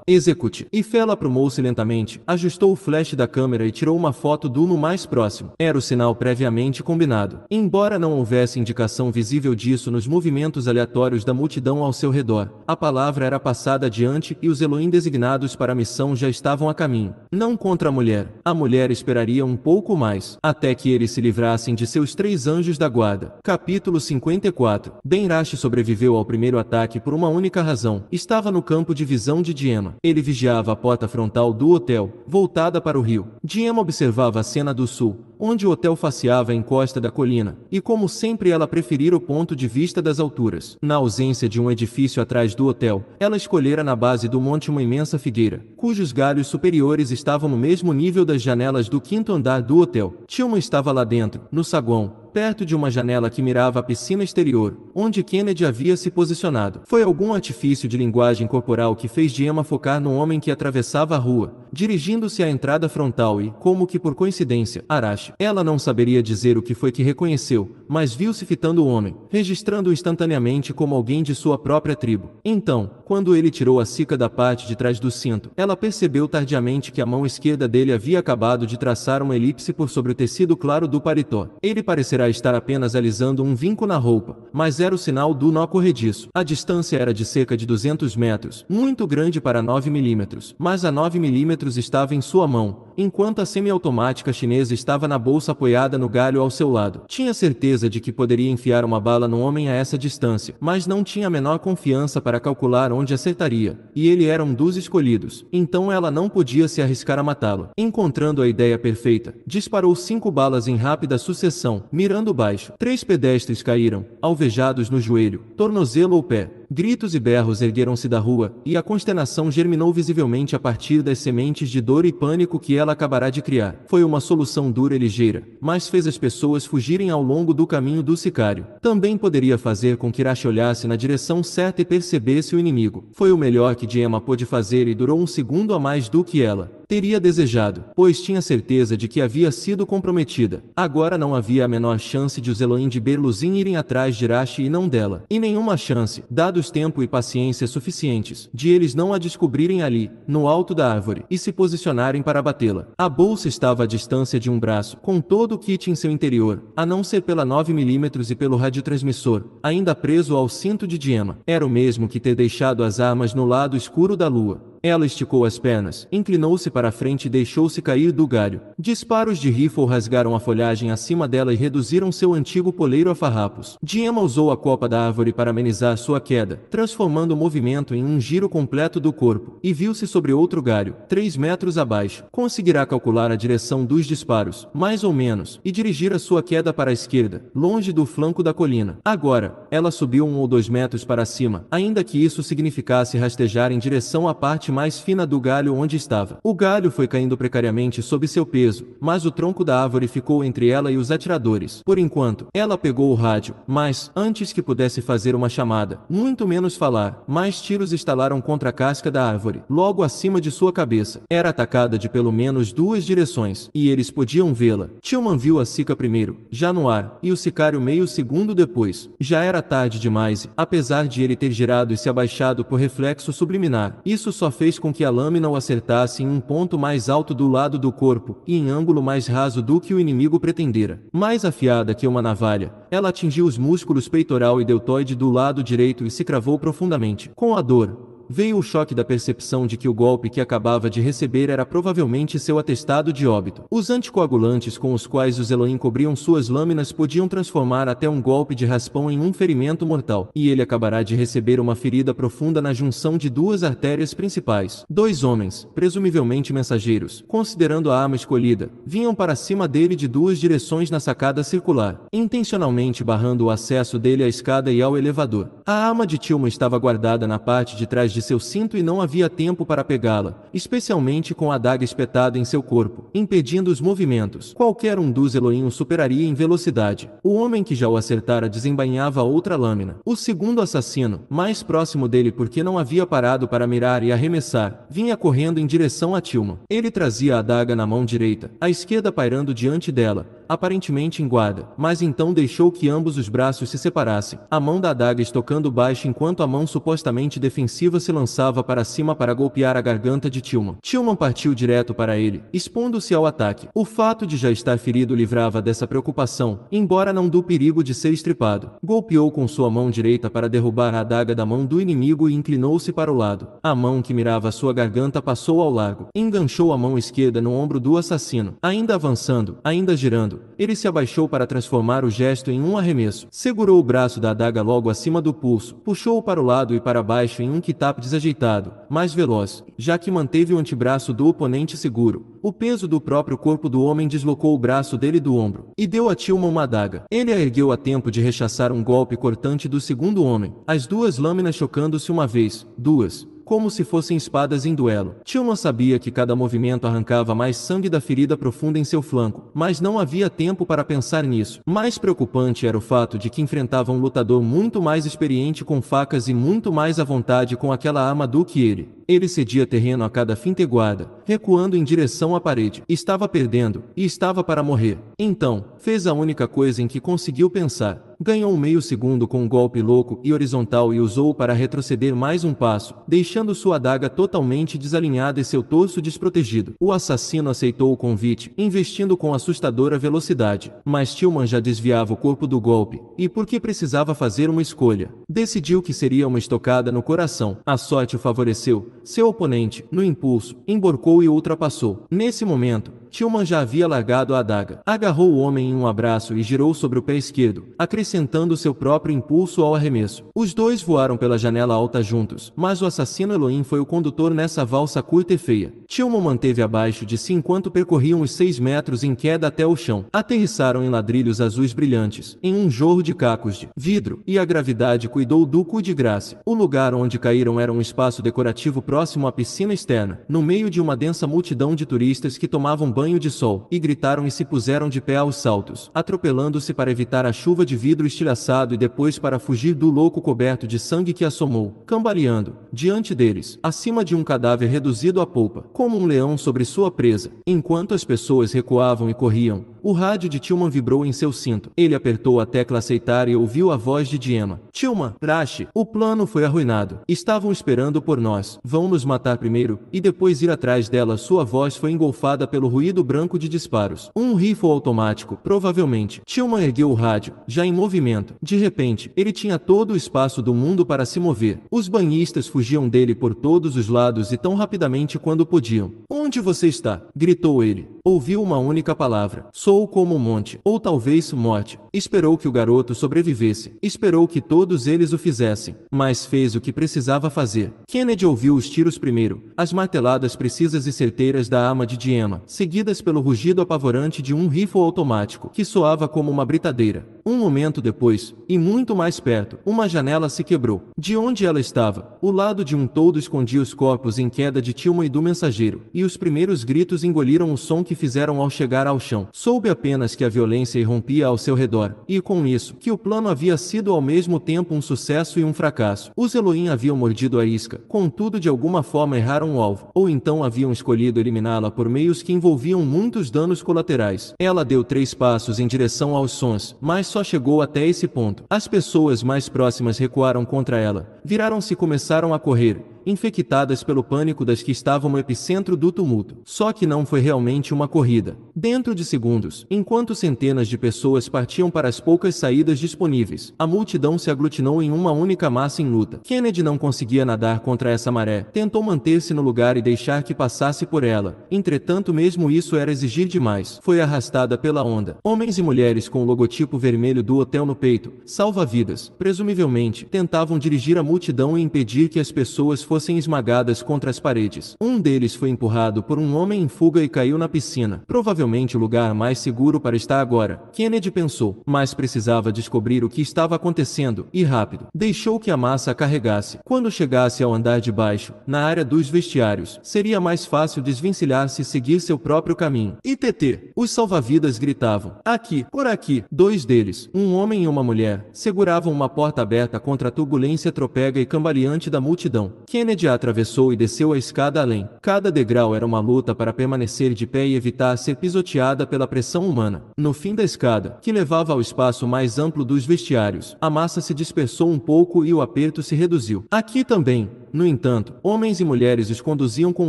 Execute. E Fela aprumou-se lentamente, ajustou o flash da câmera e tirou uma foto do no mais próximo. Era o sinal previamente combinado. Embora não houvesse indicação visível disso nos movimentos aleatórios da multidão ao seu redor, a palavra era passada adiante e os Elohim designados para a missão já estavam a caminho. Não contra a mulher. A mulher esperaria um pouco mais, até que eles se livrassem de seus três anjos da guarda. Capítulo 54 Benrache sobreviveu ao primeiro ataque por uma única razão. Estava no campo de visão de Diema. Ele vigiava a porta frontal do hotel, voltada para o rio. Diema observava a cena do sul, onde o hotel faceava a encosta da colina, e como sempre ela preferira o ponto de vista das alturas. Na ausência de um edifício atrás do hotel, ela escolhera na base do monte uma imensa figueira, cujos galhos superiores estavam no mesmo nível das janelas do quinto andar do hotel. Tilma estava lá dentro, no saguão, perto de uma janela que mirava a piscina exterior, onde Kennedy havia se posicionado. Foi algum artifício de linguagem corporal que fez Diema focar no homem que atravessava a rua, dirigindo-se à entrada frontal e, como que por coincidência, Arashi. Ela não saberia dizer o que foi que reconheceu, mas viu-se fitando o homem, registrando-o instantaneamente como alguém de sua própria tribo. Então, quando ele tirou a cica da parte de trás do cinto, ela percebeu tardiamente que a mão esquerda dele havia acabado de traçar uma elipse por sobre o tecido claro do paritó. Ele parecerá estar apenas alisando um vinco na roupa, mas era o sinal do nó corrediço. A distância era de cerca de 200 metros, muito grande para 9 milímetros, mas a 9 milímetros estava em sua mão, enquanto a semiautomática chinesa estava na bolsa apoiada no galho ao seu lado. Tinha certeza de que poderia enfiar uma bala no homem a essa distância, mas não tinha a menor confiança para calcular onde acertaria, e ele era um dos escolhidos, então ela não podia se arriscar a matá-lo. Encontrando a ideia perfeita, disparou cinco balas em rápida sucessão, mirando baixo. Três pedestres caíram, alvejados no joelho, tornozelo ou pé. Gritos e berros ergueram-se da rua, e a consternação germinou visivelmente a partir das sementes de dor e pânico que ela ela acabará de criar. Foi uma solução dura e ligeira, mas fez as pessoas fugirem ao longo do caminho do sicário. Também poderia fazer com que Irache olhasse na direção certa e percebesse o inimigo. Foi o melhor que Diema pôde fazer e durou um segundo a mais do que ela. Teria desejado, pois tinha certeza de que havia sido comprometida. Agora não havia a menor chance de os Elohim de Berluzin irem atrás de Rashi e não dela. E nenhuma chance, dados tempo e paciência suficientes, de eles não a descobrirem ali, no alto da árvore, e se posicionarem para batê-la. A bolsa estava à distância de um braço, com todo o kit em seu interior, a não ser pela 9mm e pelo radiotransmissor, ainda preso ao cinto de Diema. Era o mesmo que ter deixado as armas no lado escuro da lua. Ela esticou as pernas, inclinou-se para a frente e deixou-se cair do galho. Disparos de rifle rasgaram a folhagem acima dela e reduziram seu antigo poleiro a farrapos. Diema usou a copa da árvore para amenizar sua queda, transformando o movimento em um giro completo do corpo, e viu-se sobre outro galho, três metros abaixo. Conseguirá calcular a direção dos disparos, mais ou menos, e dirigir a sua queda para a esquerda, longe do flanco da colina. Agora, ela subiu um ou dois metros para cima, ainda que isso significasse rastejar em direção à parte mais fina do galho onde estava. O galho foi caindo precariamente sob seu peso, mas o tronco da árvore ficou entre ela e os atiradores. Por enquanto, ela pegou o rádio, mas, antes que pudesse fazer uma chamada, muito menos falar, mais tiros estalaram contra a casca da árvore, logo acima de sua cabeça. Era atacada de pelo menos duas direções, e eles podiam vê-la. Tillman viu a Sica primeiro, já no ar, e o sicário meio segundo depois. Já era tarde demais, apesar de ele ter girado e se abaixado por reflexo subliminar. Isso só fez fez com que a lâmina o acertasse em um ponto mais alto do lado do corpo e em ângulo mais raso do que o inimigo pretendera. Mais afiada que uma navalha, ela atingiu os músculos peitoral e deltoide do lado direito e se cravou profundamente. Com a dor, veio o choque da percepção de que o golpe que acabava de receber era provavelmente seu atestado de óbito. Os anticoagulantes com os quais os Elohim cobriam suas lâminas podiam transformar até um golpe de raspão em um ferimento mortal, e ele acabará de receber uma ferida profunda na junção de duas artérias principais. Dois homens, presumivelmente mensageiros, considerando a arma escolhida, vinham para cima dele de duas direções na sacada circular, intencionalmente barrando o acesso dele à escada e ao elevador. A arma de Tilma estava guardada na parte de trás de seu cinto e não havia tempo para pegá-la, especialmente com a adaga espetada em seu corpo, impedindo os movimentos. Qualquer um dos Elohim o superaria em velocidade. O homem que já o acertara desembainhava outra lâmina. O segundo assassino, mais próximo dele porque não havia parado para mirar e arremessar, vinha correndo em direção a Tilma. Ele trazia a adaga na mão direita, a esquerda pairando diante dela, aparentemente guarda, mas então deixou que ambos os braços se separassem, a mão da adaga estocando baixo enquanto a mão supostamente defensiva se lançava para cima para golpear a garganta de Tilman. Tilman partiu direto para ele, expondo-se ao ataque. O fato de já estar ferido livrava dessa preocupação, embora não do perigo de ser estripado. Golpeou com sua mão direita para derrubar a adaga da mão do inimigo e inclinou-se para o lado. A mão que mirava sua garganta passou ao largo. Enganchou a mão esquerda no ombro do assassino. Ainda avançando, ainda girando, ele se abaixou para transformar o gesto em um arremesso. Segurou o braço da adaga logo acima do pulso, puxou-o para o lado e para baixo em um kitap desajeitado, mais veloz, já que manteve o antebraço do oponente seguro. O peso do próprio corpo do homem deslocou o braço dele do ombro e deu a Tilma uma adaga. Ele a ergueu a tempo de rechaçar um golpe cortante do segundo homem, as duas lâminas chocando-se uma vez, duas, como se fossem espadas em duelo. Tilma sabia que cada movimento arrancava mais sangue da ferida profunda em seu flanco, mas não havia tempo para pensar nisso. Mais preocupante era o fato de que enfrentava um lutador muito mais experiente com facas e muito mais à vontade com aquela arma do que ele. Ele cedia terreno a cada finteguada, recuando em direção à parede. Estava perdendo, e estava para morrer. Então, fez a única coisa em que conseguiu pensar ganhou meio segundo com um golpe louco e horizontal e usou para retroceder mais um passo, deixando sua adaga totalmente desalinhada e seu torso desprotegido. O assassino aceitou o convite, investindo com assustadora velocidade, mas Tillman já desviava o corpo do golpe, e porque precisava fazer uma escolha, decidiu que seria uma estocada no coração. A sorte o favoreceu, seu oponente, no impulso, emborcou e ultrapassou. Nesse momento, Tilman já havia largado a adaga. Agarrou o homem em um abraço e girou sobre o pé esquerdo, acrescentando seu próprio impulso ao arremesso. Os dois voaram pela janela alta juntos, mas o assassino Elohim foi o condutor nessa valsa curta e feia. Tilman manteve abaixo de si enquanto percorriam os seis metros em queda até o chão. Aterrissaram em ladrilhos azuis brilhantes, em um jorro de cacos de vidro, e a gravidade cuidou do cu de graça. O lugar onde caíram era um espaço decorativo próximo à piscina externa, no meio de uma densa multidão de turistas que tomavam banho banho de sol, e gritaram e se puseram de pé aos saltos, atropelando-se para evitar a chuva de vidro estilhaçado e depois para fugir do louco coberto de sangue que assomou, cambaleando, diante deles, acima de um cadáver reduzido à polpa, como um leão sobre sua presa. Enquanto as pessoas recuavam e corriam, o rádio de Tilman vibrou em seu cinto. Ele apertou a tecla aceitar e ouviu a voz de Diema. Tilman, Rashi, o plano foi arruinado. Estavam esperando por nós. Vão nos matar primeiro, e depois ir atrás dela. Sua voz foi engolfada pelo ruído ruído branco de disparos. Um rifle automático, provavelmente. Tilman ergueu o rádio, já em movimento. De repente, ele tinha todo o espaço do mundo para se mover. Os banhistas fugiam dele por todos os lados e tão rapidamente quando podiam. Onde você está? gritou ele. Ouviu uma única palavra. Sou como um monte, ou talvez morte. Esperou que o garoto sobrevivesse. Esperou que todos eles o fizessem, mas fez o que precisava fazer. Kennedy ouviu os tiros primeiro, as marteladas precisas e certeiras da arma de Diema, seguidas pelo rugido apavorante de um rifle automático, que soava como uma britadeira. Um momento depois, e muito mais perto, uma janela se quebrou. De onde ela estava, o lado de um todo escondia os corpos em queda de Tilma e do mensageiro, e os primeiros gritos engoliram o som que fizeram ao chegar ao chão. Soube apenas que a violência irrompia ao seu redor, e com isso, que o plano havia sido ao mesmo tempo um sucesso e um fracasso. Os Elohim haviam mordido a isca, contudo de alguma forma erraram o alvo, ou então haviam escolhido eliminá-la por meios que envolviam muitos danos colaterais. Ela deu três passos em direção aos sons, mas só chegou até esse ponto. As pessoas mais próximas recuaram contra ela, viraram-se e começaram a correr, infectadas pelo pânico das que estavam no epicentro do tumulto. Só que não foi realmente uma corrida. Dentro de segundos, enquanto centenas de pessoas partiam para as poucas saídas disponíveis, a multidão se aglutinou em uma única massa em luta. Kennedy não conseguia nadar contra essa maré, tentou manter-se no lugar e deixar que passasse por ela. Entretanto, mesmo isso era exigir demais. Foi arrastada pela onda. Homens e mulheres com o logotipo vermelho vermelho do hotel no peito, salva-vidas, presumivelmente, tentavam dirigir a multidão e impedir que as pessoas fossem esmagadas contra as paredes. Um deles foi empurrado por um homem em fuga e caiu na piscina, provavelmente o lugar mais seguro para estar agora. Kennedy pensou, mas precisava descobrir o que estava acontecendo, e rápido. Deixou que a massa carregasse. Quando chegasse ao andar de baixo, na área dos vestiários, seria mais fácil desvencilhar-se e seguir seu próprio caminho. E TT, os salva-vidas gritavam: Aqui, por aqui, dois deles um homem e uma mulher, seguravam uma porta aberta contra a turbulência tropega e cambaleante da multidão. Kennedy atravessou e desceu a escada além. Cada degrau era uma luta para permanecer de pé e evitar ser pisoteada pela pressão humana. No fim da escada, que levava ao espaço mais amplo dos vestiários, a massa se dispersou um pouco e o aperto se reduziu. Aqui também, no entanto, homens e mulheres os conduziam com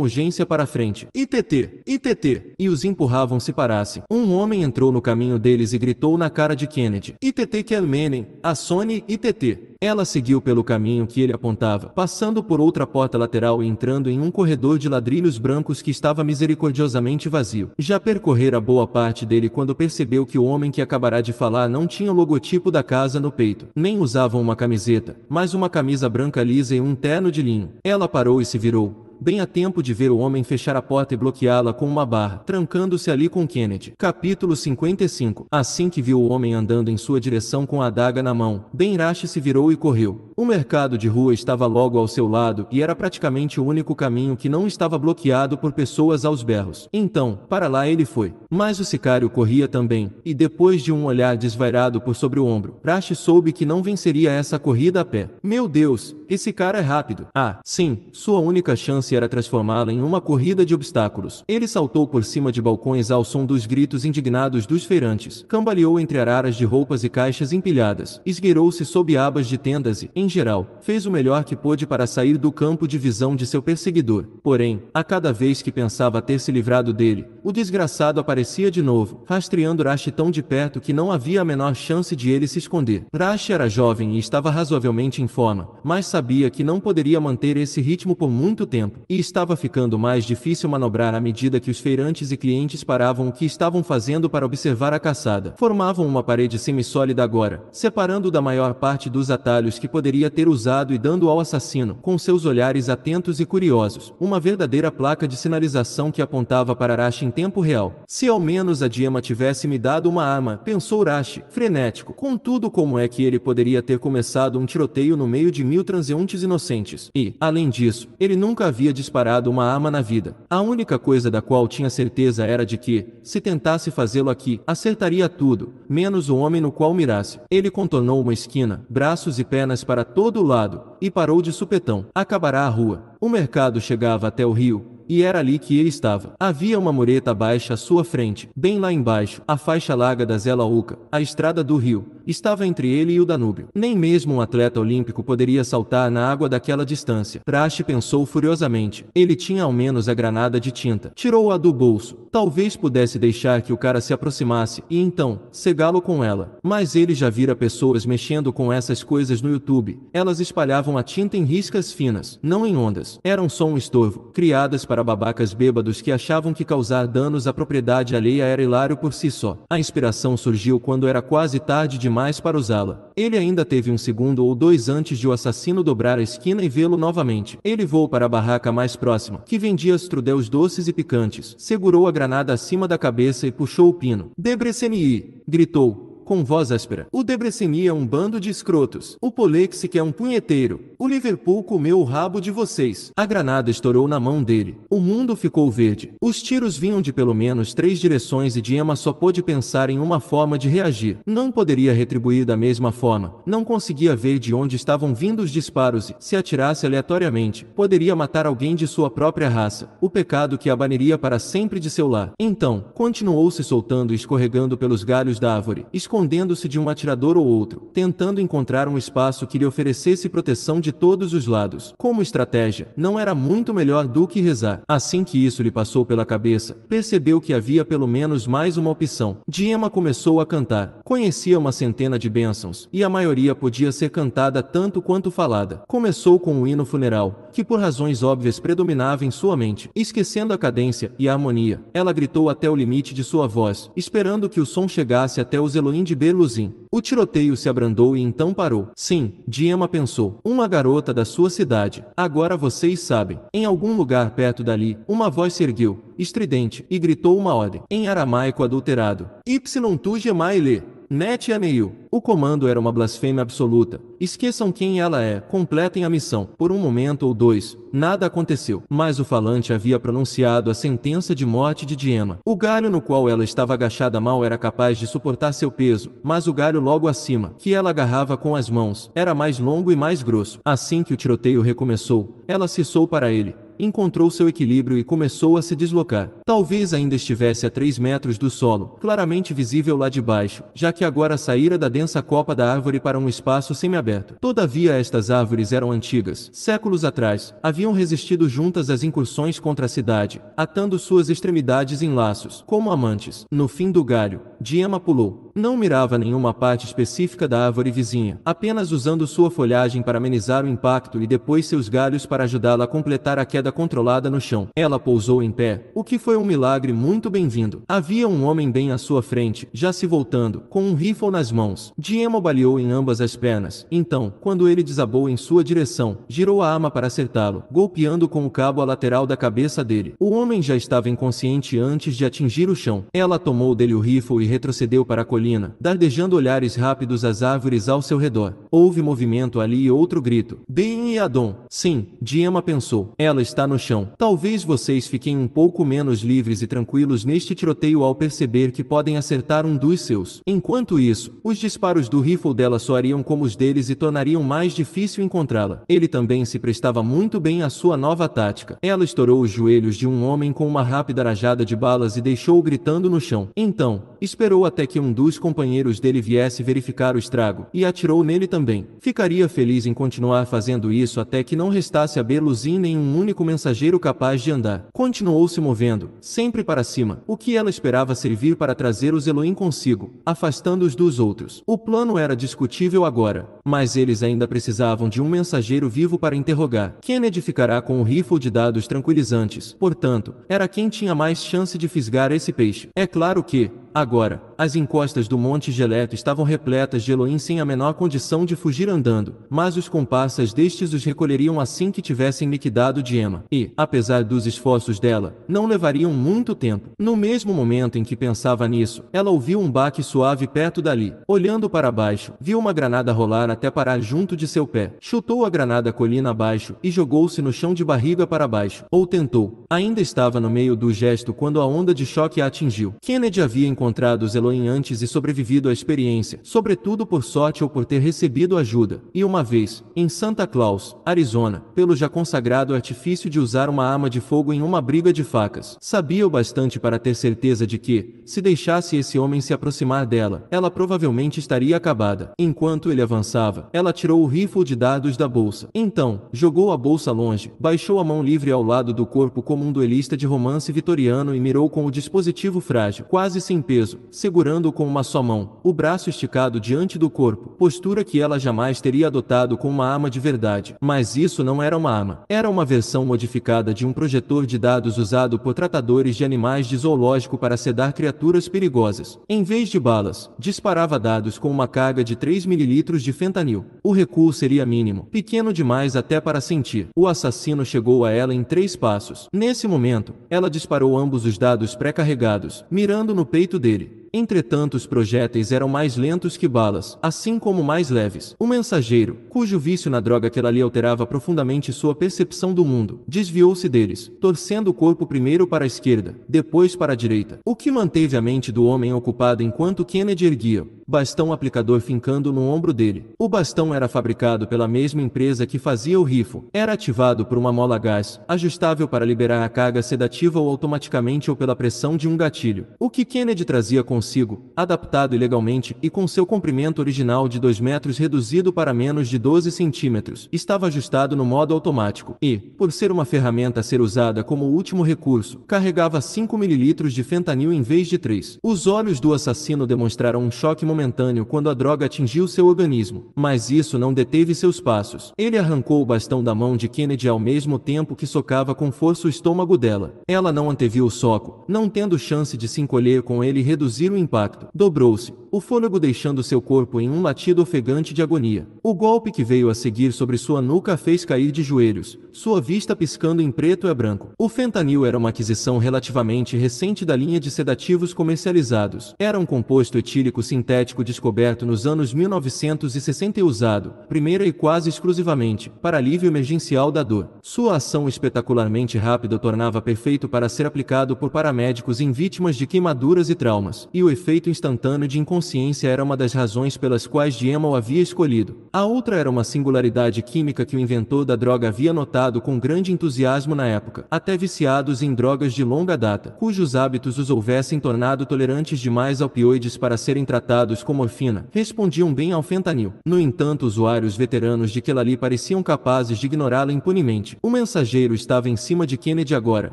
urgência para a frente. ITT! ITT! E os empurravam se parassem. Um homem entrou no caminho deles e gritou na cara de Kennedy. ITT Kelmenem, a Sony ITT. Ela seguiu pelo caminho que ele apontava, passando por outra porta lateral e entrando em um corredor de ladrilhos brancos que estava misericordiosamente vazio. Já percorrera boa parte dele quando percebeu que o homem que acabará de falar não tinha o logotipo da casa no peito, nem usava uma camiseta, mas uma camisa branca lisa e um terno de linho. Ela parou e se virou, bem a tempo de ver o homem fechar a porta e bloqueá-la com uma barra, trancando-se ali com Kennedy. Capítulo 55 Assim que viu o homem andando em sua direção com a adaga na mão, Ben Rashi se virou e correu. O mercado de rua estava logo ao seu lado e era praticamente o único caminho que não estava bloqueado por pessoas aos berros. Então, para lá ele foi. Mas o sicário corria também, e depois de um olhar desvairado por sobre o ombro, Rashi soube que não venceria essa corrida a pé. Meu Deus, esse cara é rápido. Ah, sim, sua única chance chance era transformá-la em uma corrida de obstáculos. Ele saltou por cima de balcões ao som dos gritos indignados dos feirantes. Cambaleou entre araras de roupas e caixas empilhadas. Esgueirou-se sob abas de tendas e, em geral, fez o melhor que pôde para sair do campo de visão de seu perseguidor. Porém, a cada vez que pensava ter se livrado dele, o desgraçado aparecia de novo, rastreando Rashi tão de perto que não havia a menor chance de ele se esconder. Rashi era jovem e estava razoavelmente em forma, mas sabia que não poderia manter esse ritmo por muito tempo tempo, e estava ficando mais difícil manobrar à medida que os feirantes e clientes paravam o que estavam fazendo para observar a caçada. Formavam uma parede semissólida agora, separando da maior parte dos atalhos que poderia ter usado e dando ao assassino, com seus olhares atentos e curiosos, uma verdadeira placa de sinalização que apontava para Arashi em tempo real. Se ao menos a Diema tivesse me dado uma arma, pensou Urashi, frenético. Contudo, como é que ele poderia ter começado um tiroteio no meio de mil transeuntes inocentes? E, além disso, ele nunca havia havia disparado uma arma na vida. A única coisa da qual tinha certeza era de que, se tentasse fazê-lo aqui, acertaria tudo, menos o homem no qual mirasse. Ele contornou uma esquina, braços e pernas para todo lado, e parou de supetão. Acabará a rua. O mercado chegava até o rio, e era ali que ele estava. Havia uma mureta baixa à sua frente, bem lá embaixo, a faixa larga da Zela Uca, a estrada do rio, estava entre ele e o Danúbio. Nem mesmo um atleta olímpico poderia saltar na água daquela distância. Trash pensou furiosamente. Ele tinha ao menos a granada de tinta. Tirou-a do bolso. Talvez pudesse deixar que o cara se aproximasse e então cegá-lo com ela. Mas ele já vira pessoas mexendo com essas coisas no YouTube. Elas espalhavam a tinta em riscas finas, não em ondas. Eram só um estorvo, criadas para para babacas bêbados que achavam que causar danos à propriedade alheia era hilário por si só. A inspiração surgiu quando era quase tarde demais para usá-la. Ele ainda teve um segundo ou dois antes de o assassino dobrar a esquina e vê-lo novamente. Ele voou para a barraca mais próxima, que vendia estrudeus doces e picantes. Segurou a granada acima da cabeça e puxou o pino. Debreceni! gritou com voz áspera. O Debreceni é um bando de escrotos. O Polexic é um punheteiro. O Liverpool comeu o rabo de vocês. A granada estourou na mão dele. O mundo ficou verde. Os tiros vinham de pelo menos três direções e Diema só pôde pensar em uma forma de reagir. Não poderia retribuir da mesma forma. Não conseguia ver de onde estavam vindo os disparos e, se atirasse aleatoriamente, poderia matar alguém de sua própria raça. O pecado que a baniria para sempre de seu lar. Então, continuou se soltando e escorregando pelos galhos da árvore. Esco escondendo-se de um atirador ou outro, tentando encontrar um espaço que lhe oferecesse proteção de todos os lados. Como estratégia, não era muito melhor do que rezar. Assim que isso lhe passou pela cabeça, percebeu que havia pelo menos mais uma opção. Diema começou a cantar. Conhecia uma centena de bênçãos, e a maioria podia ser cantada tanto quanto falada. Começou com o um hino funeral, que por razões óbvias predominava em sua mente. Esquecendo a cadência e a harmonia, ela gritou até o limite de sua voz, esperando que o som chegasse até os Elohim de Berluzin. O tiroteio se abrandou e então parou. Sim, Diema pensou. Uma garota da sua cidade. Agora vocês sabem. Em algum lugar perto dali, uma voz se ergueu, estridente, e gritou uma ordem. Em aramaico adulterado. Y tu gemaile. Netanyahu, O comando era uma blasfêmia absoluta. Esqueçam quem ela é, completem a missão. Por um momento ou dois, nada aconteceu, mas o falante havia pronunciado a sentença de morte de Diema. O galho no qual ela estava agachada mal era capaz de suportar seu peso, mas o galho logo acima, que ela agarrava com as mãos, era mais longo e mais grosso. Assim que o tiroteio recomeçou, ela cessou para ele, encontrou seu equilíbrio e começou a se deslocar. Talvez ainda estivesse a 3 metros do solo, claramente visível lá de baixo, já que agora saíra da densa copa da árvore para um espaço semiaberto. Todavia estas árvores eram antigas. Séculos atrás, haviam resistido juntas às incursões contra a cidade, atando suas extremidades em laços, como amantes. No fim do galho, Diema pulou, não mirava nenhuma parte específica da árvore vizinha, apenas usando sua folhagem para amenizar o impacto e depois seus galhos para ajudá-la a completar a queda controlada no chão. Ela pousou em pé, o que foi um milagre muito bem-vindo. Havia um homem bem à sua frente, já se voltando, com um rifle nas mãos. Diemo baleou em ambas as pernas. Então, quando ele desabou em sua direção, girou a arma para acertá-lo, golpeando com o cabo a lateral da cabeça dele. O homem já estava inconsciente antes de atingir o chão. Ela tomou dele o rifle e retrocedeu para acolher colina, dardejando olhares rápidos às árvores ao seu redor. Houve movimento ali e outro grito. Bem e Adon. Sim, Diema pensou. Ela está no chão. Talvez vocês fiquem um pouco menos livres e tranquilos neste tiroteio ao perceber que podem acertar um dos seus. Enquanto isso, os disparos do rifle dela soariam como os deles e tornariam mais difícil encontrá-la. Ele também se prestava muito bem à sua nova tática. Ela estourou os joelhos de um homem com uma rápida rajada de balas e deixou-o gritando no chão. Então, esperou até que um dos dos companheiros dele viesse verificar o estrago, e atirou nele também. Ficaria feliz em continuar fazendo isso até que não restasse a nem nenhum único mensageiro capaz de andar. Continuou se movendo, sempre para cima, o que ela esperava servir para trazer os Elohim consigo, afastando-os dos outros. O plano era discutível agora, mas eles ainda precisavam de um mensageiro vivo para interrogar. Kennedy ficará com o rifle de dados tranquilizantes, portanto, era quem tinha mais chance de fisgar esse peixe. É claro que, Agora, as encostas do Monte Geleto estavam repletas de Elohim sem a menor condição de fugir andando, mas os comparsas destes os recolheriam assim que tivessem liquidado Diema, e, apesar dos esforços dela, não levariam muito tempo. No mesmo momento em que pensava nisso, ela ouviu um baque suave perto dali. Olhando para baixo, viu uma granada rolar até parar junto de seu pé. Chutou a granada colina abaixo e jogou-se no chão de barriga para baixo, ou tentou. Ainda estava no meio do gesto quando a onda de choque a atingiu. Kennedy havia encontrado encontrado Zeloin antes e sobrevivido à experiência, sobretudo por sorte ou por ter recebido ajuda. E uma vez, em Santa Claus, Arizona, pelo já consagrado artifício de usar uma arma de fogo em uma briga de facas. Sabia o bastante para ter certeza de que, se deixasse esse homem se aproximar dela, ela provavelmente estaria acabada. Enquanto ele avançava, ela tirou o rifle de dados da bolsa. Então, jogou a bolsa longe, baixou a mão livre ao lado do corpo como um duelista de romance vitoriano e mirou com o dispositivo frágil, quase sem peso segurando-o com uma só mão, o braço esticado diante do corpo, postura que ela jamais teria adotado com uma arma de verdade. Mas isso não era uma arma, era uma versão modificada de um projetor de dados usado por tratadores de animais de zoológico para sedar criaturas perigosas. Em vez de balas, disparava dados com uma carga de 3 ml de fentanil. O recuo seria mínimo, pequeno demais até para sentir. O assassino chegou a ela em três passos. Nesse momento, ela disparou ambos os dados pré-carregados, mirando no peito dele. Entretanto, os projéteis eram mais lentos que balas, assim como mais leves. O mensageiro, cujo vício na droga que ela lhe alterava profundamente sua percepção do mundo, desviou-se deles, torcendo o corpo primeiro para a esquerda, depois para a direita, o que manteve a mente do homem ocupada enquanto Kennedy erguia, bastão aplicador fincando no ombro dele. O bastão era fabricado pela mesma empresa que fazia o rifo. Era ativado por uma mola gás, ajustável para liberar a carga sedativa ou automaticamente ou pela pressão de um gatilho. O que Kennedy trazia com consigo, adaptado ilegalmente e com seu comprimento original de 2 metros reduzido para menos de 12 centímetros, estava ajustado no modo automático e, por ser uma ferramenta a ser usada como último recurso, carregava 5 mililitros de fentanil em vez de 3. Os olhos do assassino demonstraram um choque momentâneo quando a droga atingiu seu organismo, mas isso não deteve seus passos. Ele arrancou o bastão da mão de Kennedy ao mesmo tempo que socava com força o estômago dela. Ela não anteviu o soco, não tendo chance de se encolher com ele e reduzir o impacto, dobrou-se, o fôlego deixando seu corpo em um latido ofegante de agonia. O golpe que veio a seguir sobre sua nuca fez cair de joelhos, sua vista piscando em preto e branco. O fentanil era uma aquisição relativamente recente da linha de sedativos comercializados. Era um composto etílico sintético descoberto nos anos 1960 e usado, primeira e quase exclusivamente, para alívio emergencial da dor. Sua ação espetacularmente rápida tornava perfeito para ser aplicado por paramédicos em vítimas de queimaduras e traumas, e o efeito instantâneo de inconsciência consciência era uma das razões pelas quais Diemel havia escolhido. A outra era uma singularidade química que o inventor da droga havia notado com grande entusiasmo na época, até viciados em drogas de longa data, cujos hábitos os houvessem tornado tolerantes demais ao opioides para serem tratados com morfina, respondiam bem ao fentanil. No entanto, usuários veteranos de Kelali pareciam capazes de ignorá-la impunemente. O mensageiro estava em cima de Kennedy agora,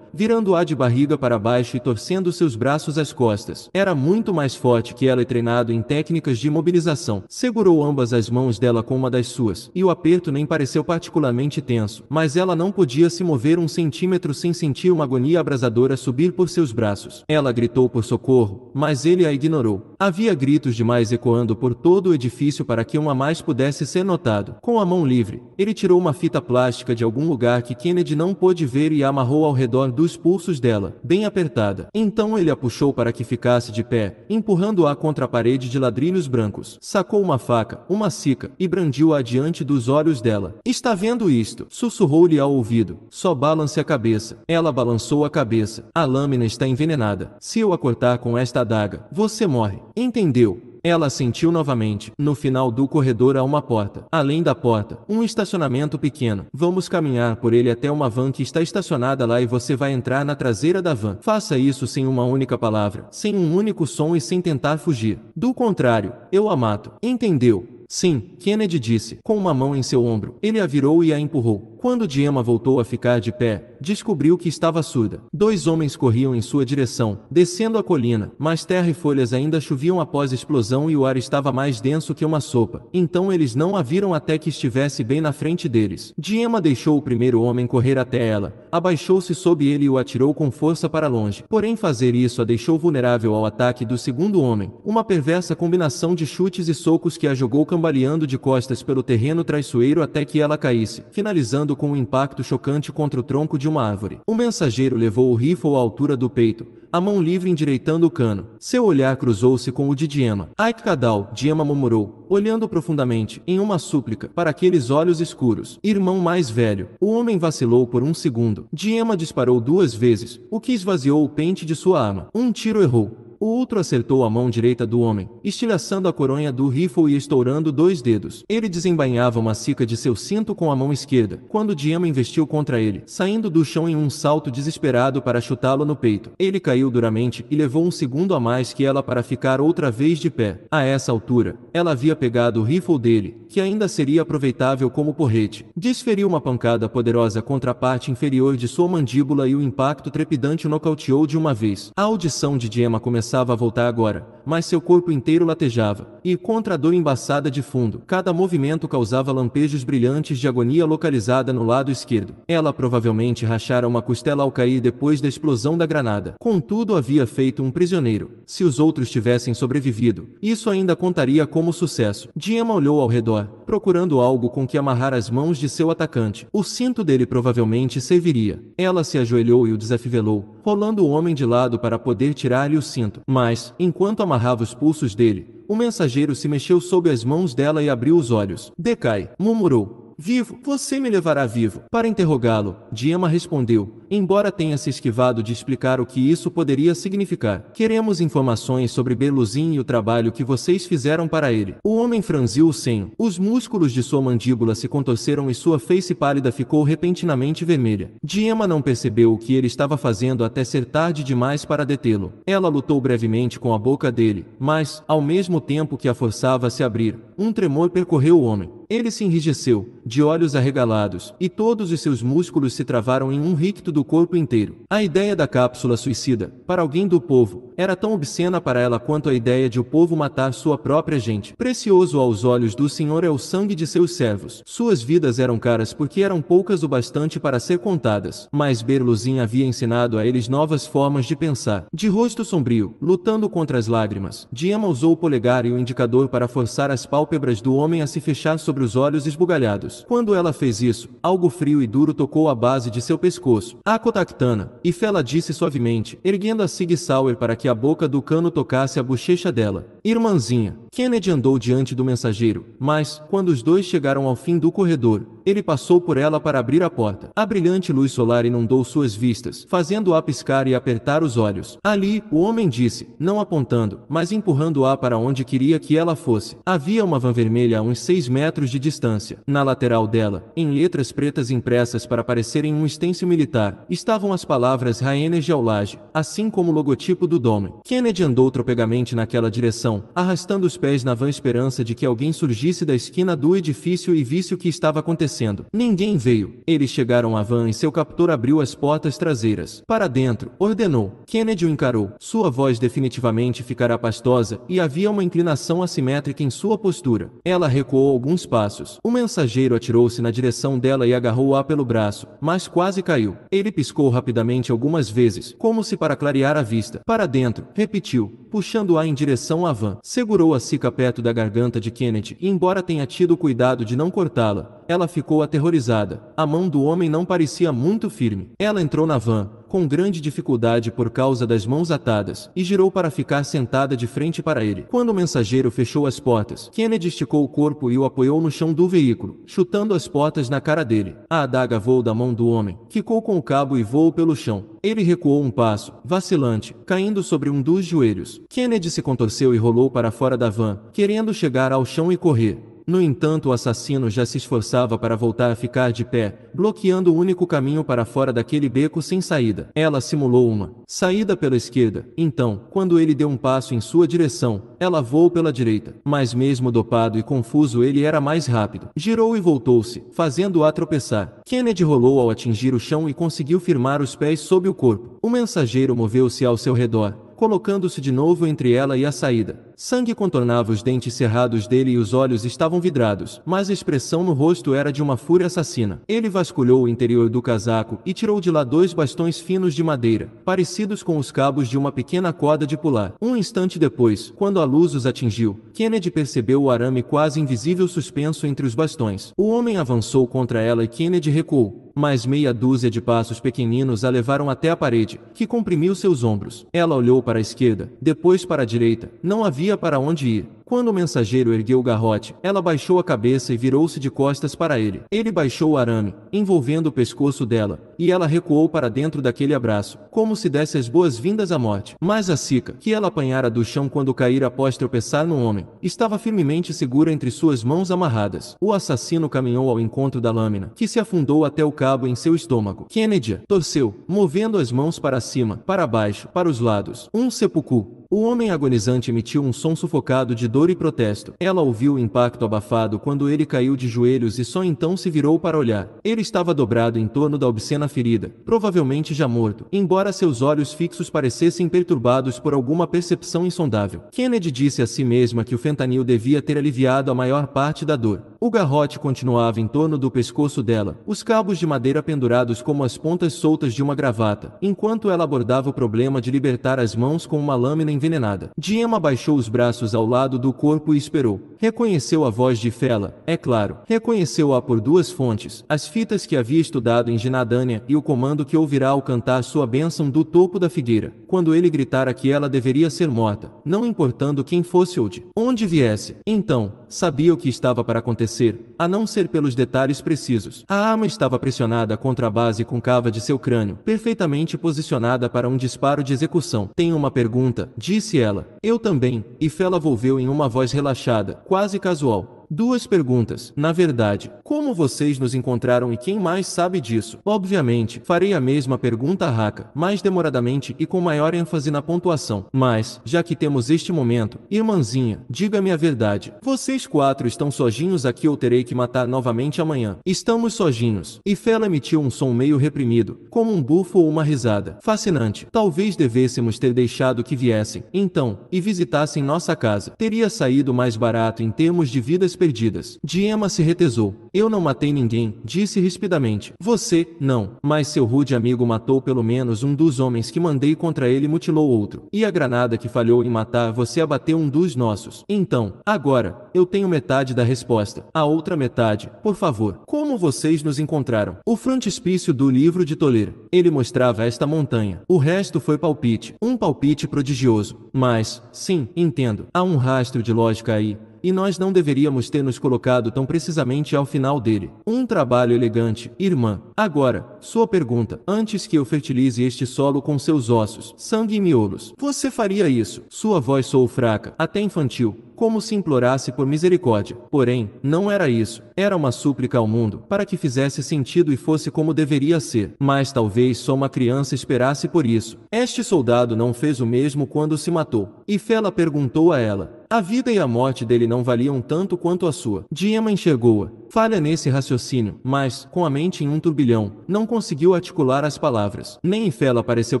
virando-a de barriga para baixo e torcendo seus braços às costas. Era muito mais forte que ela e treinada treinado em técnicas de mobilização. Segurou ambas as mãos dela com uma das suas, e o aperto nem pareceu particularmente tenso, mas ela não podia se mover um centímetro sem sentir uma agonia abrasadora subir por seus braços. Ela gritou por socorro, mas ele a ignorou. Havia gritos demais ecoando por todo o edifício para que um a mais pudesse ser notado. Com a mão livre, ele tirou uma fita plástica de algum lugar que Kennedy não pôde ver e a amarrou ao redor dos pulsos dela, bem apertada. Então ele a puxou para que ficasse de pé, empurrando-a contra a parede de ladrilhos brancos. Sacou uma faca, uma cica, e brandiu-a diante dos olhos dela. Está vendo isto? Sussurrou-lhe ao ouvido. Só balance a cabeça. Ela balançou a cabeça. A lâmina está envenenada. Se eu a cortar com esta adaga, você morre. Entendeu? Ela sentiu novamente, no final do corredor há uma porta. Além da porta, um estacionamento pequeno. Vamos caminhar por ele até uma van que está estacionada lá e você vai entrar na traseira da van. Faça isso sem uma única palavra, sem um único som e sem tentar fugir. Do contrário, eu a mato. Entendeu? Sim, Kennedy disse, com uma mão em seu ombro. Ele a virou e a empurrou. Quando Diema voltou a ficar de pé, descobriu que estava surda. Dois homens corriam em sua direção, descendo a colina, mas terra e folhas ainda choviam após a explosão e o ar estava mais denso que uma sopa. Então eles não a viram até que estivesse bem na frente deles. Diema deixou o primeiro homem correr até ela, abaixou-se sob ele e o atirou com força para longe. Porém fazer isso a deixou vulnerável ao ataque do segundo homem, uma perversa combinação de chutes e socos que a jogou cambaleando de costas pelo terreno traiçoeiro até que ela caísse, finalizando atirando com um impacto chocante contra o tronco de uma árvore. O mensageiro levou o rifle à altura do peito, a mão livre endireitando o cano. Seu olhar cruzou-se com o de Diema. Aitkadal, Diema murmurou, olhando profundamente, em uma súplica, para aqueles olhos escuros. Irmão mais velho. O homem vacilou por um segundo. Diema disparou duas vezes, o que esvaziou o pente de sua arma. Um tiro errou, o outro acertou a mão direita do homem, estilhaçando a coronha do rifle e estourando dois dedos. Ele desembainhava uma cica de seu cinto com a mão esquerda, quando Diema investiu contra ele, saindo do chão em um salto desesperado para chutá-lo no peito. Ele caiu duramente e levou um segundo a mais que ela para ficar outra vez de pé. A essa altura, ela havia pegado o rifle dele, que ainda seria aproveitável como porrete. Desferiu uma pancada poderosa contra a parte inferior de sua mandíbula e o impacto trepidante o nocauteou de uma vez. A audição de Diema começou começava a voltar agora, mas seu corpo inteiro latejava, e contra a dor embaçada de fundo, cada movimento causava lampejos brilhantes de agonia localizada no lado esquerdo. Ela provavelmente rachara uma costela ao cair depois da explosão da granada. Contudo, havia feito um prisioneiro. Se os outros tivessem sobrevivido, isso ainda contaria como sucesso. Diema olhou ao redor, procurando algo com que amarrar as mãos de seu atacante. O cinto dele provavelmente serviria. Ela se ajoelhou e o desafivelou, rolando o homem de lado para poder tirar-lhe o cinto. Mas, enquanto amarrava os pulsos dele, o mensageiro se mexeu sob as mãos dela e abriu os olhos. Decai, murmurou. Vivo, você me levará vivo. Para interrogá-lo, Diema respondeu, embora tenha se esquivado de explicar o que isso poderia significar. Queremos informações sobre Beluzin e o trabalho que vocês fizeram para ele. O homem franziu o senho. Os músculos de sua mandíbula se contorceram e sua face pálida ficou repentinamente vermelha. Diema não percebeu o que ele estava fazendo até ser tarde demais para detê-lo. Ela lutou brevemente com a boca dele, mas, ao mesmo tempo que a forçava a se abrir, um tremor percorreu o homem. Ele se enrijeceu, de olhos arregalados, e todos os seus músculos se travaram em um ricto do corpo inteiro. A ideia da cápsula suicida, para alguém do povo, era tão obscena para ela quanto a ideia de o povo matar sua própria gente. Precioso aos olhos do Senhor é o sangue de seus servos. Suas vidas eram caras porque eram poucas o bastante para ser contadas, mas Berluzin havia ensinado a eles novas formas de pensar. De rosto sombrio, lutando contra as lágrimas, Diema usou o polegar e o indicador para forçar as pálpebras do homem a se fechar sobre os olhos esbugalhados. Quando ela fez isso, algo frio e duro tocou a base de seu pescoço. A Cotactana e Fela disse suavemente, erguendo a Sig Sauer para que que a boca do cano tocasse a bochecha dela. Irmãzinha, Kennedy andou diante do mensageiro, mas, quando os dois chegaram ao fim do corredor, ele passou por ela para abrir a porta. A brilhante luz solar inundou suas vistas, fazendo-a piscar e apertar os olhos. Ali, o homem disse, não apontando, mas empurrando-a para onde queria que ela fosse. Havia uma van vermelha a uns seis metros de distância. Na lateral dela, em letras pretas impressas para parecerem um estêncil militar, estavam as palavras de Geolage, assim como o logotipo do Dome. Kennedy andou tropegamente naquela direção, arrastando os pés na vã esperança de que alguém surgisse da esquina do edifício e visse o que estava acontecendo. Ninguém veio. Eles chegaram à van e seu captor abriu as portas traseiras. Para dentro, ordenou. Kennedy o encarou. Sua voz definitivamente ficará pastosa e havia uma inclinação assimétrica em sua postura. Ela recuou alguns passos. O mensageiro atirou-se na direção dela e agarrou-a pelo braço, mas quase caiu. Ele piscou rapidamente algumas vezes, como se para clarear a vista. Para dentro, repetiu, puxando-a em direção à van. Segurou-a se fica perto da garganta de Kenneth e, embora tenha tido cuidado de não cortá-la, ela ficou aterrorizada. A mão do homem não parecia muito firme. Ela entrou na van, com grande dificuldade por causa das mãos atadas, e girou para ficar sentada de frente para ele. Quando o mensageiro fechou as portas, Kennedy esticou o corpo e o apoiou no chão do veículo, chutando as portas na cara dele. A adaga voou da mão do homem, ficou com o cabo e voou pelo chão. Ele recuou um passo, vacilante, caindo sobre um dos joelhos. Kennedy se contorceu e rolou para fora da van, querendo chegar ao chão e correr. No entanto, o assassino já se esforçava para voltar a ficar de pé, bloqueando o único caminho para fora daquele beco sem saída. Ela simulou uma saída pela esquerda. Então, quando ele deu um passo em sua direção, ela voou pela direita. Mas mesmo dopado e confuso, ele era mais rápido. Girou e voltou-se, fazendo-a tropeçar. Kennedy rolou ao atingir o chão e conseguiu firmar os pés sob o corpo. O mensageiro moveu-se ao seu redor, colocando-se de novo entre ela e a saída. Sangue contornava os dentes cerrados dele e os olhos estavam vidrados, mas a expressão no rosto era de uma fúria assassina. Ele vasculhou o interior do casaco e tirou de lá dois bastões finos de madeira, parecidos com os cabos de uma pequena corda de pular. Um instante depois, quando a luz os atingiu, Kennedy percebeu o arame quase invisível suspenso entre os bastões. O homem avançou contra ela e Kennedy recuou, mas meia dúzia de passos pequeninos a levaram até a parede, que comprimiu seus ombros. Ela olhou para a esquerda, depois para a direita. Não havia sabia para onde ir. Quando o mensageiro ergueu o garrote, ela baixou a cabeça e virou-se de costas para ele. Ele baixou o arame, envolvendo o pescoço dela, e ela recuou para dentro daquele abraço, como se desse as boas-vindas à morte. Mas a cica, que ela apanhara do chão quando caíra após tropeçar no homem, estava firmemente segura entre suas mãos amarradas. O assassino caminhou ao encontro da lâmina, que se afundou até o cabo em seu estômago. Kennedy torceu, movendo as mãos para cima, para baixo, para os lados. Um sepulcro. O homem agonizante emitiu um som sufocado de dor e protesto. Ela ouviu o impacto abafado quando ele caiu de joelhos e só então se virou para olhar. Ele estava dobrado em torno da obscena ferida, provavelmente já morto, embora seus olhos fixos parecessem perturbados por alguma percepção insondável. Kennedy disse a si mesma que o fentanil devia ter aliviado a maior parte da dor. O garrote continuava em torno do pescoço dela, os cabos de madeira pendurados como as pontas soltas de uma gravata, enquanto ela abordava o problema de libertar as mãos com uma lâmina envenenada. Diem baixou os braços ao lado do corpo e esperou. Reconheceu a voz de Fela, é claro. Reconheceu-a por duas fontes, as fitas que havia estudado em Ginadânia e o comando que ouvirá ao cantar sua bênção do topo da figueira, quando ele gritara que ela deveria ser morta, não importando quem fosse ou de onde viesse. Então, sabia o que estava para acontecer, a não ser pelos detalhes precisos. A arma estava pressionada contra a base concava de seu crânio, perfeitamente posicionada para um disparo de execução. Tenho uma pergunta, disse ela. Eu também, e Fela volveu em uma voz relaxada, quase casual. Duas perguntas. Na verdade, como vocês nos encontraram e quem mais sabe disso? Obviamente, farei a mesma pergunta a mais demoradamente e com maior ênfase na pontuação. Mas, já que temos este momento, irmãzinha, diga-me a verdade. Vocês quatro estão sozinhos aqui ou terei que matar novamente amanhã? Estamos sozinhos. E Fela emitiu um som meio reprimido, como um bufo ou uma risada. Fascinante. Talvez devêssemos ter deixado que viessem, então, e visitassem nossa casa. Teria saído mais barato em termos de vidas perdidas. Diema se retesou. Eu não matei ninguém, disse rispidamente. Você, não. Mas seu rude amigo matou pelo menos um dos homens que mandei contra ele mutilou outro. E a granada que falhou em matar você abateu um dos nossos. Então, agora, eu tenho metade da resposta. A outra metade, por favor. Como vocês nos encontraram? O frontispício do livro de Toledo. Ele mostrava esta montanha. O resto foi palpite. Um palpite prodigioso. Mas, sim, entendo. Há um rastro de lógica aí, e nós não deveríamos ter nos colocado tão precisamente ao final dele. Um trabalho elegante, irmã. Agora, sua pergunta. Antes que eu fertilize este solo com seus ossos, sangue e miolos, você faria isso? Sua voz soou fraca, até infantil, como se implorasse por misericórdia. Porém, não era isso. Era uma súplica ao mundo, para que fizesse sentido e fosse como deveria ser. Mas talvez só uma criança esperasse por isso. Este soldado não fez o mesmo quando se matou. E Fela perguntou a ela: a vida e a morte dele não valiam tanto quanto a sua. Diema enxergou-a. Falha nesse raciocínio, mas, com a mente em um turbilhão, não conseguiu articular as palavras. Nem Fela pareceu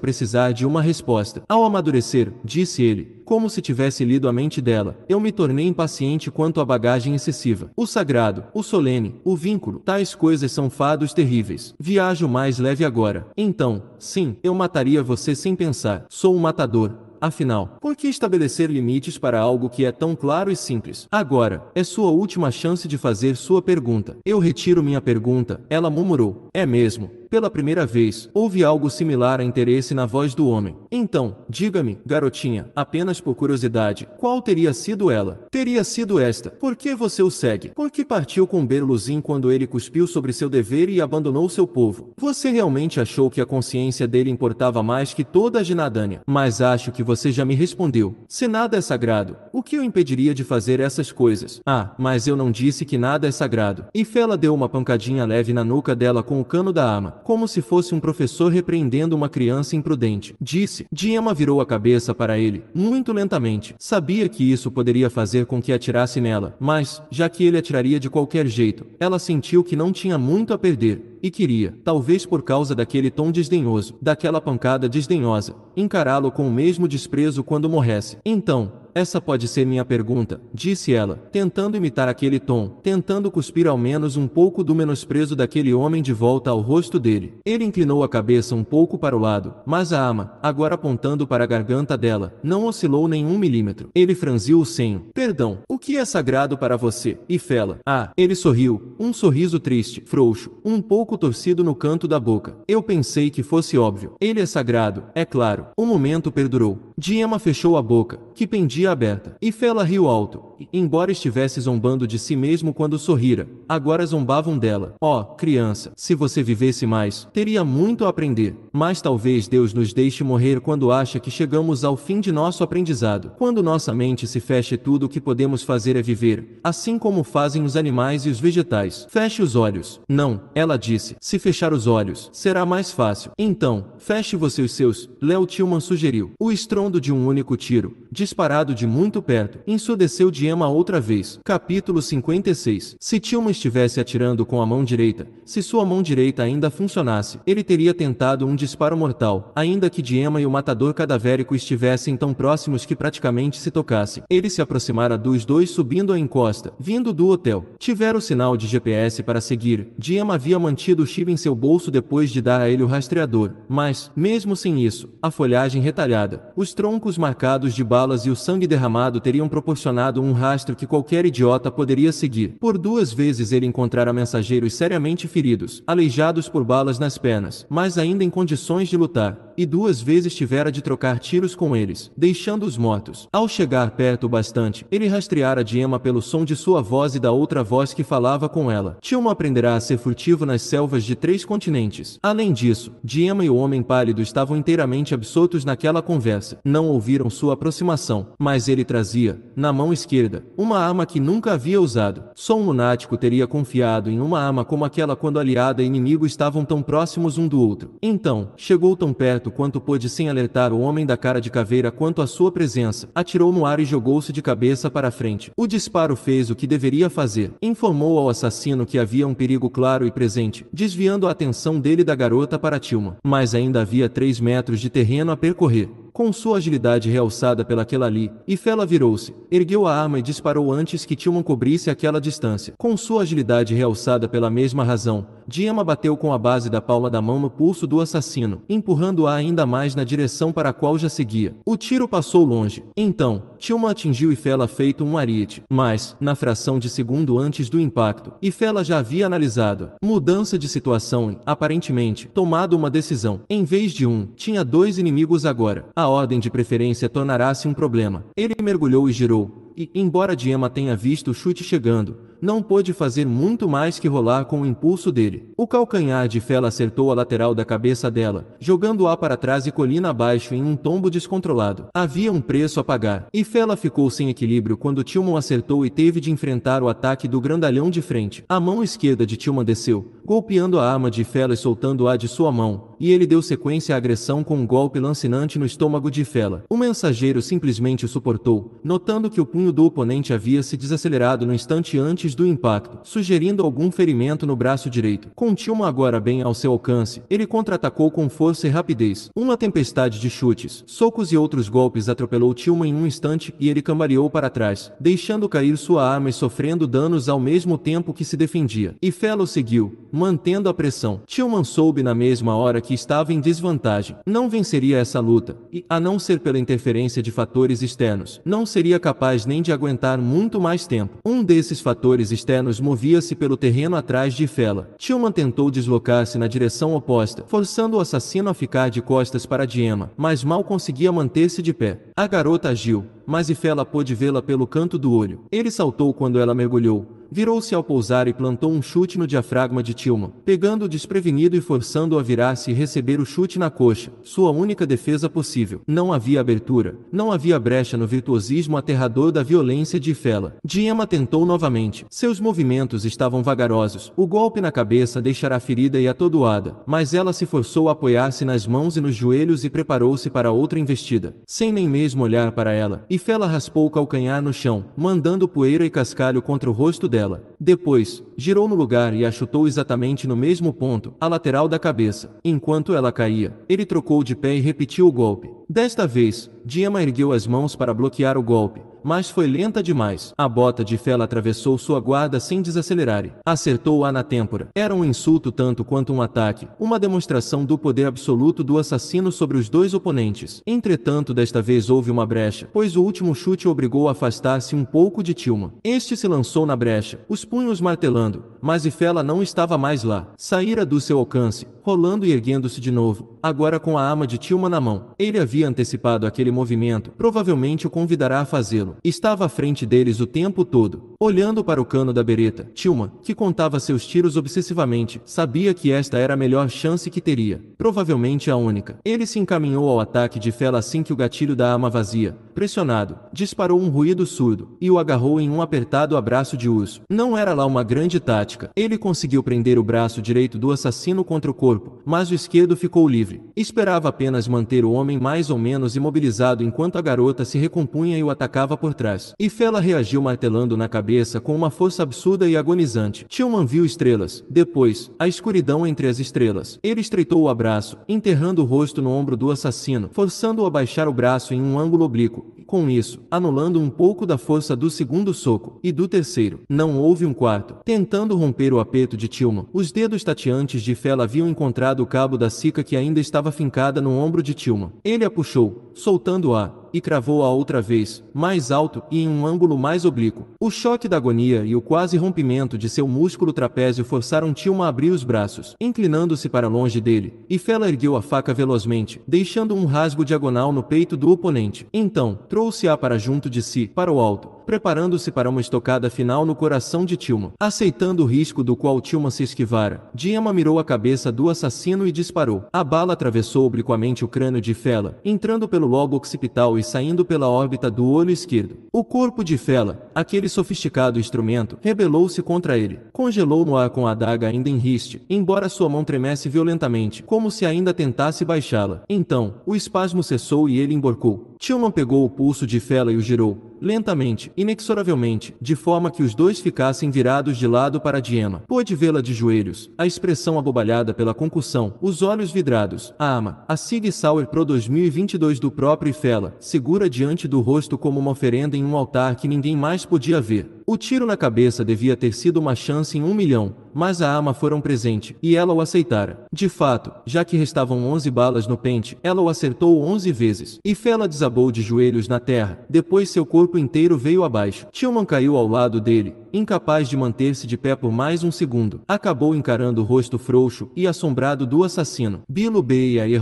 precisar de uma resposta. Ao amadurecer, disse ele, como se tivesse lido a mente dela, eu me tornei impaciente quanto à bagagem excessiva. O sagrado, o solene, o vínculo, tais coisas são fados terríveis. Viajo mais leve agora. Então, sim, eu mataria você sem pensar. Sou um matador, Afinal, por que estabelecer limites para algo que é tão claro e simples? Agora, é sua última chance de fazer sua pergunta. Eu retiro minha pergunta, ela murmurou. É mesmo pela primeira vez, houve algo similar a interesse na voz do homem. Então, diga-me, garotinha, apenas por curiosidade, qual teria sido ela? Teria sido esta. Por que você o segue? Porque partiu com Berluzin quando ele cuspiu sobre seu dever e abandonou seu povo. Você realmente achou que a consciência dele importava mais que toda a ginadânia. Mas acho que você já me respondeu. Se nada é sagrado, o que o impediria de fazer essas coisas? Ah, mas eu não disse que nada é sagrado. E Fela deu uma pancadinha leve na nuca dela com o cano da arma como se fosse um professor repreendendo uma criança imprudente. Disse. Diema virou a cabeça para ele, muito lentamente. Sabia que isso poderia fazer com que atirasse nela, mas, já que ele atiraria de qualquer jeito, ela sentiu que não tinha muito a perder, e queria, talvez por causa daquele tom desdenhoso, daquela pancada desdenhosa, encará-lo com o mesmo desprezo quando morresse. Então, essa pode ser minha pergunta, disse ela, tentando imitar aquele tom, tentando cuspir ao menos um pouco do menosprezo daquele homem de volta ao rosto dele. Ele inclinou a cabeça um pouco para o lado, mas a ama, agora apontando para a garganta dela, não oscilou nenhum milímetro. Ele franziu o senho. Perdão, o que é sagrado para você? E Fela. Ah, ele sorriu, um sorriso triste, frouxo, um pouco torcido no canto da boca. Eu pensei que fosse óbvio. Ele é sagrado, é claro. O momento perdurou. Diema fechou a boca, que pendia aberta, e Fela riu alto embora estivesse zombando de si mesmo quando sorrira, agora zombavam dela. Ó, oh, criança, se você vivesse mais, teria muito a aprender. Mas talvez Deus nos deixe morrer quando acha que chegamos ao fim de nosso aprendizado. Quando nossa mente se fecha, tudo o que podemos fazer é viver, assim como fazem os animais e os vegetais. Feche os olhos. Não, ela disse. Se fechar os olhos, será mais fácil. Então, feche você os seus, Léo Tillman sugeriu. O estrondo de um único tiro, disparado de muito perto, ensurdeceu de Gema outra vez. Capítulo 56. Se Tilma estivesse atirando com a mão direita, se sua mão direita ainda funcionasse, ele teria tentado um disparo mortal, ainda que Diema e o matador cadavérico estivessem tão próximos que praticamente se tocassem. Ele se aproximara dos dois subindo a encosta, vindo do hotel. Tivera o sinal de GPS para seguir. Diema havia mantido o chip em seu bolso depois de dar a ele o rastreador, mas, mesmo sem isso, a folhagem retalhada, os troncos marcados de balas e o sangue derramado teriam proporcionado um rastro que qualquer idiota poderia seguir. Por duas vezes ele encontrara mensageiros seriamente feridos, aleijados por balas nas pernas, mas ainda em condições de lutar, e duas vezes tivera de trocar tiros com eles, deixando-os mortos. Ao chegar perto o bastante, ele rastreara Diema pelo som de sua voz e da outra voz que falava com ela. Tilma aprenderá a ser furtivo nas selvas de três continentes. Além disso, Diema e o homem pálido estavam inteiramente absortos naquela conversa. Não ouviram sua aproximação, mas ele trazia, na mão esquerda, esquerda, uma arma que nunca havia usado. Só um lunático teria confiado em uma arma como aquela quando aliada e inimigo estavam tão próximos um do outro. Então, chegou tão perto quanto pôde sem alertar o homem da cara de caveira quanto à sua presença. Atirou no ar e jogou-se de cabeça para frente. O disparo fez o que deveria fazer. Informou ao assassino que havia um perigo claro e presente, desviando a atenção dele da garota para Tilma. Mas ainda havia 3 metros de terreno a percorrer. Com sua agilidade realçada pelaquela ali, Ifela virou-se, ergueu a arma e disparou antes que Tilman cobrisse aquela distância. Com sua agilidade realçada pela mesma razão, Diema bateu com a base da palma da mão no pulso do assassino, empurrando-a ainda mais na direção para a qual já seguia. O tiro passou longe. Então, Tilma atingiu Ifela feito um ariete, mas, na fração de segundo antes do impacto, Ifela já havia analisado. Mudança de situação e, aparentemente, tomado uma decisão. Em vez de um, tinha dois inimigos agora. A a ordem de preferência tornará-se um problema. Ele mergulhou e girou, e, embora Diema tenha visto o chute chegando, não pôde fazer muito mais que rolar com o impulso dele. O calcanhar de Fela acertou a lateral da cabeça dela, jogando-a para trás e colina abaixo em um tombo descontrolado. Havia um preço a pagar, e Fela ficou sem equilíbrio quando Tilman acertou e teve de enfrentar o ataque do grandalhão de frente. A mão esquerda de Tilman desceu, golpeando a arma de Fela e soltando-a de sua mão, e ele deu sequência à agressão com um golpe lancinante no estômago de Fela. O mensageiro simplesmente o suportou, notando que o punho do oponente havia se desacelerado no instante antes antes do impacto, sugerindo algum ferimento no braço direito. Com Tilma agora bem ao seu alcance, ele contra-atacou com força e rapidez. Uma tempestade de chutes, socos e outros golpes atropelou Tilma em um instante e ele cambaleou para trás, deixando cair sua arma e sofrendo danos ao mesmo tempo que se defendia. E Fellow seguiu, mantendo a pressão. Tilman soube na mesma hora que estava em desvantagem. Não venceria essa luta, e, a não ser pela interferência de fatores externos, não seria capaz nem de aguentar muito mais tempo. Um desses fatores externos movia-se pelo terreno atrás de Fela. Tillman tentou deslocar-se na direção oposta, forçando o assassino a ficar de costas para Diema, mas mal conseguia manter-se de pé. A garota agiu, mas Ifela pôde vê-la pelo canto do olho. Ele saltou quando ela mergulhou, virou-se ao pousar e plantou um chute no diafragma de Tilma, pegando-o desprevenido e forçando-o a virar-se e receber o chute na coxa, sua única defesa possível. Não havia abertura, não havia brecha no virtuosismo aterrador da violência de Fela. Diema tentou novamente. Seus movimentos estavam vagarosos. O golpe na cabeça deixará ferida e atordoada, mas ela se forçou a apoiar-se nas mãos e nos joelhos e preparou-se para outra investida, sem nem mesmo olhar para ela. E Fela raspou o calcanhar no chão, mandando poeira e cascalho contra o rosto dela dela. Depois, girou no lugar e a chutou exatamente no mesmo ponto, a lateral da cabeça. Enquanto ela caía, ele trocou de pé e repetiu o golpe. Desta vez, Diema ergueu as mãos para bloquear o golpe, mas foi lenta demais. A bota de fela atravessou sua guarda sem desacelerar. Acertou-a na têmpora. Era um insulto tanto quanto um ataque, uma demonstração do poder absoluto do assassino sobre os dois oponentes. Entretanto, desta vez houve uma brecha, pois o último chute obrigou a afastar-se um pouco de Tilma. Este se lançou na brecha, os punhos martelando, mas Ifela não estava mais lá. Saíra do seu alcance, rolando e erguendo-se de novo, agora com a arma de Tilma na mão. Ele havia antecipado aquele movimento, provavelmente o convidará a fazê-lo. Estava à frente deles o tempo todo. Olhando para o cano da bereta, Tilma, que contava seus tiros obsessivamente, sabia que esta era a melhor chance que teria, provavelmente a única. Ele se encaminhou ao ataque de Fela assim que o gatilho da arma vazia, pressionado, disparou um ruído surdo e o agarrou em um apertado abraço de urso. Não era lá uma grande tática. Ele conseguiu prender o braço direito do assassino contra o corpo, mas o esquerdo ficou livre. Esperava apenas manter o homem mais ou menos imobilizado enquanto a garota se recompunha e o atacava por trás. E Fela reagiu martelando na cabeça cabeça com uma força absurda e agonizante. Tillman viu estrelas. Depois, a escuridão entre as estrelas. Ele estreitou o abraço, enterrando o rosto no ombro do assassino, forçando-o a baixar o braço em um ângulo oblíquo. Com isso, anulando um pouco da força do segundo soco e do terceiro. Não houve um quarto. Tentando romper o aperto de Tillman, os dedos tateantes de Fela haviam encontrado o cabo da cica que ainda estava fincada no ombro de Tillman. Ele a puxou, soltando-a, e cravou-a outra vez, mais alto e em um ângulo mais oblíquo. O choque da agonia e o quase rompimento de seu músculo trapézio forçaram Tilma a abrir os braços, inclinando-se para longe dele, e Fela ergueu a faca velozmente, deixando um rasgo diagonal no peito do oponente. Então, trouxe-a para junto de si, para o alto, preparando-se para uma estocada final no coração de Tilma. Aceitando o risco do qual Tilma se esquivara, Diema mirou a cabeça do assassino e disparou. A bala atravessou obliquamente o crânio de Fela, entrando pelo lobo occipital e saindo pela órbita do olho esquerdo. O corpo de Fela, aquele sofisticado instrumento, rebelou-se contra ele. Congelou no ar com a adaga ainda em riste, embora sua mão tremesse violentamente, como se ainda tentasse baixá-la. Então, o espasmo cessou e ele emborcou. Tilman pegou o pulso de Fela e o girou, lentamente, inexoravelmente, de forma que os dois ficassem virados de lado para Diema. Pôde vê-la de joelhos, a expressão abobalhada pela concussão, os olhos vidrados, a ama, a Sig Sauer Pro 2022 do próprio Ifela, segura diante do rosto como uma oferenda em um altar que ninguém mais podia ver. O tiro na cabeça devia ter sido uma chance em um milhão, mas a arma foram um presente, e ela o aceitara. De fato, já que restavam 11 balas no pente, ela o acertou 11 vezes, e Fela desabou de joelhos na terra. Depois seu corpo inteiro veio abaixo. Tillman caiu ao lado dele, incapaz de manter-se de pé por mais um segundo, acabou encarando o rosto frouxo e assombrado do assassino. Bilo Beia e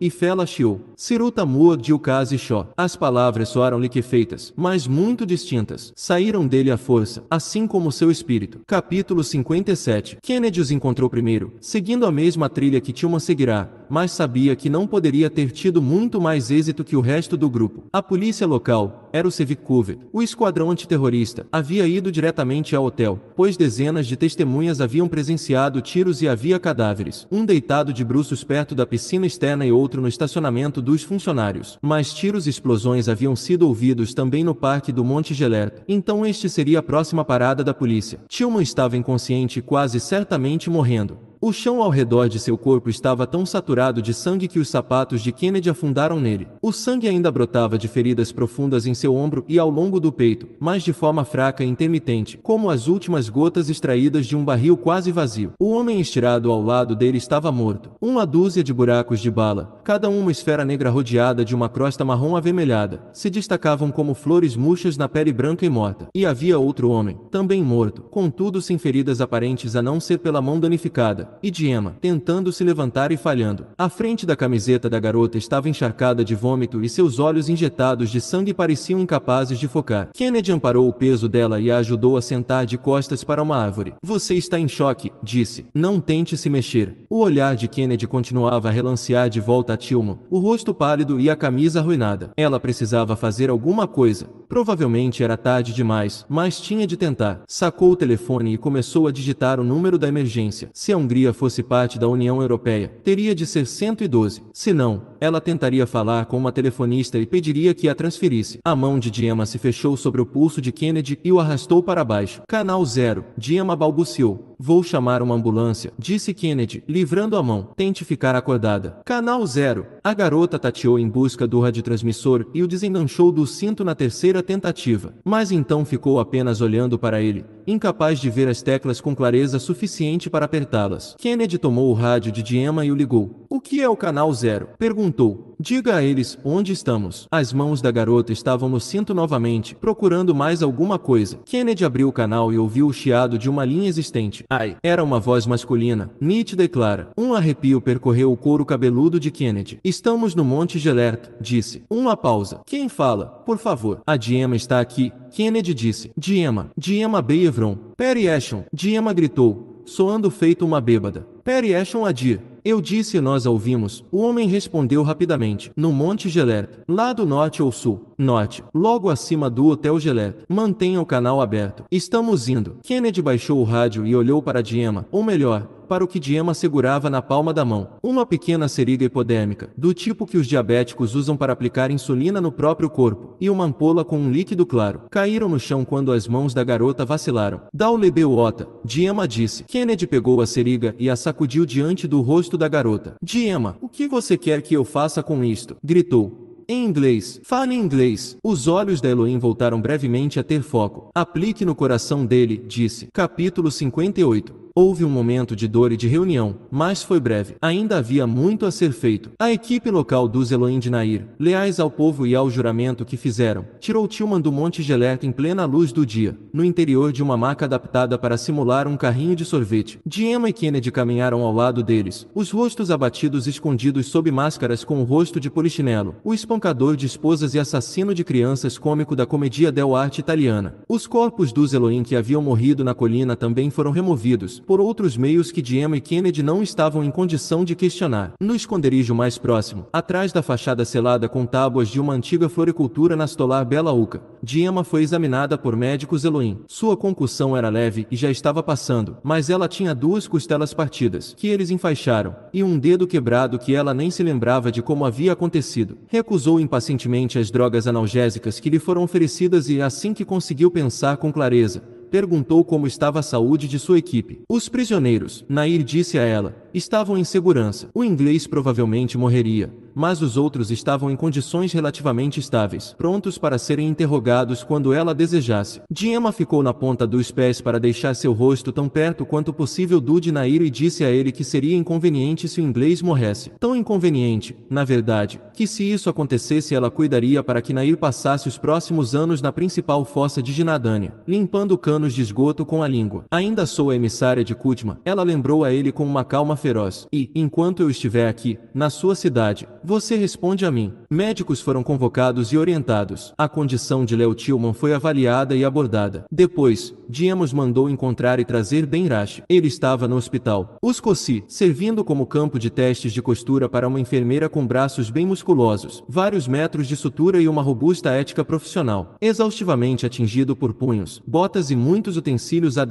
e Fela Shiu, Siruta Mua Diukaz e Shó. As palavras soaram liquefeitas, mas muito distintas. Saíram dele à força, assim como seu espírito. Capítulo 57 Kennedy os encontrou primeiro, seguindo a mesma trilha que Tilma seguirá, mas sabia que não poderia ter tido muito mais êxito que o resto do grupo. A polícia local, era o Sevikov, o esquadrão antiterrorista, havia ido diretamente ao hotel, pois dezenas de testemunhas haviam presenciado tiros e havia cadáveres, um deitado de bruços perto da piscina externa e outro no estacionamento dos funcionários. Mas tiros e explosões haviam sido ouvidos também no parque do Monte Gelert, então este seria a próxima parada da polícia. Tilman estava inconsciente e quase certamente morrendo. O chão ao redor de seu corpo estava tão saturado de sangue que os sapatos de Kennedy afundaram nele. O sangue ainda brotava de feridas profundas em seu ombro e ao longo do peito, mas de forma fraca e intermitente, como as últimas gotas extraídas de um barril quase vazio. O homem estirado ao lado dele estava morto. Uma dúzia de buracos de bala, cada uma esfera negra rodeada de uma crosta marrom avermelhada, se destacavam como flores murchas na pele branca e morta. E havia outro homem, também morto, contudo sem feridas aparentes a não ser pela mão danificada, e de Emma, tentando se levantar e falhando. A frente da camiseta da garota estava encharcada de vômito e seus olhos injetados de sangue pareciam incapazes de focar. Kennedy amparou o peso dela e a ajudou a sentar de costas para uma árvore. Você está em choque, disse. Não tente se mexer. O olhar de Kennedy continuava a relancear de volta a Tilma, o rosto pálido e a camisa arruinada. Ela precisava fazer alguma coisa. Provavelmente era tarde demais, mas tinha de tentar. Sacou o telefone e começou a digitar o número da emergência. Se é um grito Hungria fosse parte da União Europeia, teria de ser 112. Se não, ela tentaria falar com uma telefonista e pediria que a transferisse. A mão de Diema se fechou sobre o pulso de Kennedy e o arrastou para baixo. Canal zero. Diema balbuciou. Vou chamar uma ambulância, disse Kennedy, livrando a mão. Tente ficar acordada. Canal zero a garota tateou em busca do radiotransmissor e o desenganchou do cinto na terceira tentativa, mas então ficou apenas olhando para ele, incapaz de ver as teclas com clareza suficiente para apertá-las. Kennedy tomou o rádio de Diema e o ligou. O que é o canal zero? perguntou. Diga a eles onde estamos. As mãos da garota estavam no cinto novamente, procurando mais alguma coisa. Kennedy abriu o canal e ouviu o chiado de uma linha existente. Ai! Era uma voz masculina, nítida e clara. Um arrepio percorreu o couro cabeludo de Kennedy. Estamos no Monte Gelert, disse. Uma pausa. Quem fala? Por favor. A Diema está aqui. Kennedy disse. Diema. Diema Beyevron. Perry Ashon. Diema gritou, soando feito uma bêbada. Perry Ashon Adir. Eu disse e nós a ouvimos. O homem respondeu rapidamente. No Monte Gelert, lá do norte ou sul. Norte, logo acima do Hotel Gelert. Mantenha o canal aberto. Estamos indo. Kennedy baixou o rádio e olhou para Diema. Ou melhor, para o que Diema segurava na palma da mão, uma pequena seriga hipodérmica, do tipo que os diabéticos usam para aplicar insulina no próprio corpo, e uma ampola com um líquido claro. Caíram no chão quando as mãos da garota vacilaram. dá lebeu Ota, Diema disse. Kennedy pegou a seriga e a sacudiu diante do rosto da garota. Diema, o que você quer que eu faça com isto? gritou. Em inglês. Fale em inglês. Os olhos da Elohim voltaram brevemente a ter foco. Aplique no coração dele, disse. Capítulo 58. Houve um momento de dor e de reunião, mas foi breve. Ainda havia muito a ser feito. A equipe local dos Elohim de Nair, leais ao povo e ao juramento que fizeram, tirou Tilman do Monte Geleto em plena luz do dia, no interior de uma maca adaptada para simular um carrinho de sorvete. Diema e Kennedy caminharam ao lado deles, os rostos abatidos escondidos sob máscaras com o rosto de polichinelo, o espancador de esposas e assassino de crianças cômico da comédia del arte italiana. Os corpos dos Elohim que haviam morrido na colina também foram removidos, por outros meios que Diema e Kennedy não estavam em condição de questionar. No esconderijo mais próximo, atrás da fachada selada com tábuas de uma antiga floricultura na Stolar Bela Uca, Diema foi examinada por médicos Elohim. Sua concussão era leve e já estava passando, mas ela tinha duas costelas partidas, que eles enfaixaram, e um dedo quebrado que ela nem se lembrava de como havia acontecido. Recusou impacientemente as drogas analgésicas que lhe foram oferecidas e, assim que conseguiu pensar com clareza, perguntou como estava a saúde de sua equipe. Os prisioneiros, Nair disse a ela, estavam em segurança. O inglês provavelmente morreria, mas os outros estavam em condições relativamente estáveis, prontos para serem interrogados quando ela desejasse. Diema ficou na ponta dos pés para deixar seu rosto tão perto quanto possível do de Nair e disse a ele que seria inconveniente se o inglês morresse. Tão inconveniente, na verdade, que se isso acontecesse ela cuidaria para que Nair passasse os próximos anos na principal fossa de Ginadânia, limpando canos de esgoto com a língua. Ainda sou a emissária de Kutma, ela lembrou a ele com uma calma feroz. E, enquanto eu estiver aqui, na sua cidade, você responde a mim. Médicos foram convocados e orientados. A condição de Leo Tillman foi avaliada e abordada. Depois, Diemos mandou encontrar e trazer Ben Rash. Ele estava no hospital. Os coci, servindo como campo de testes de costura para uma enfermeira com braços bem musculosos, vários metros de sutura e uma robusta ética profissional. Exaustivamente atingido por punhos, botas e muitos utensílios a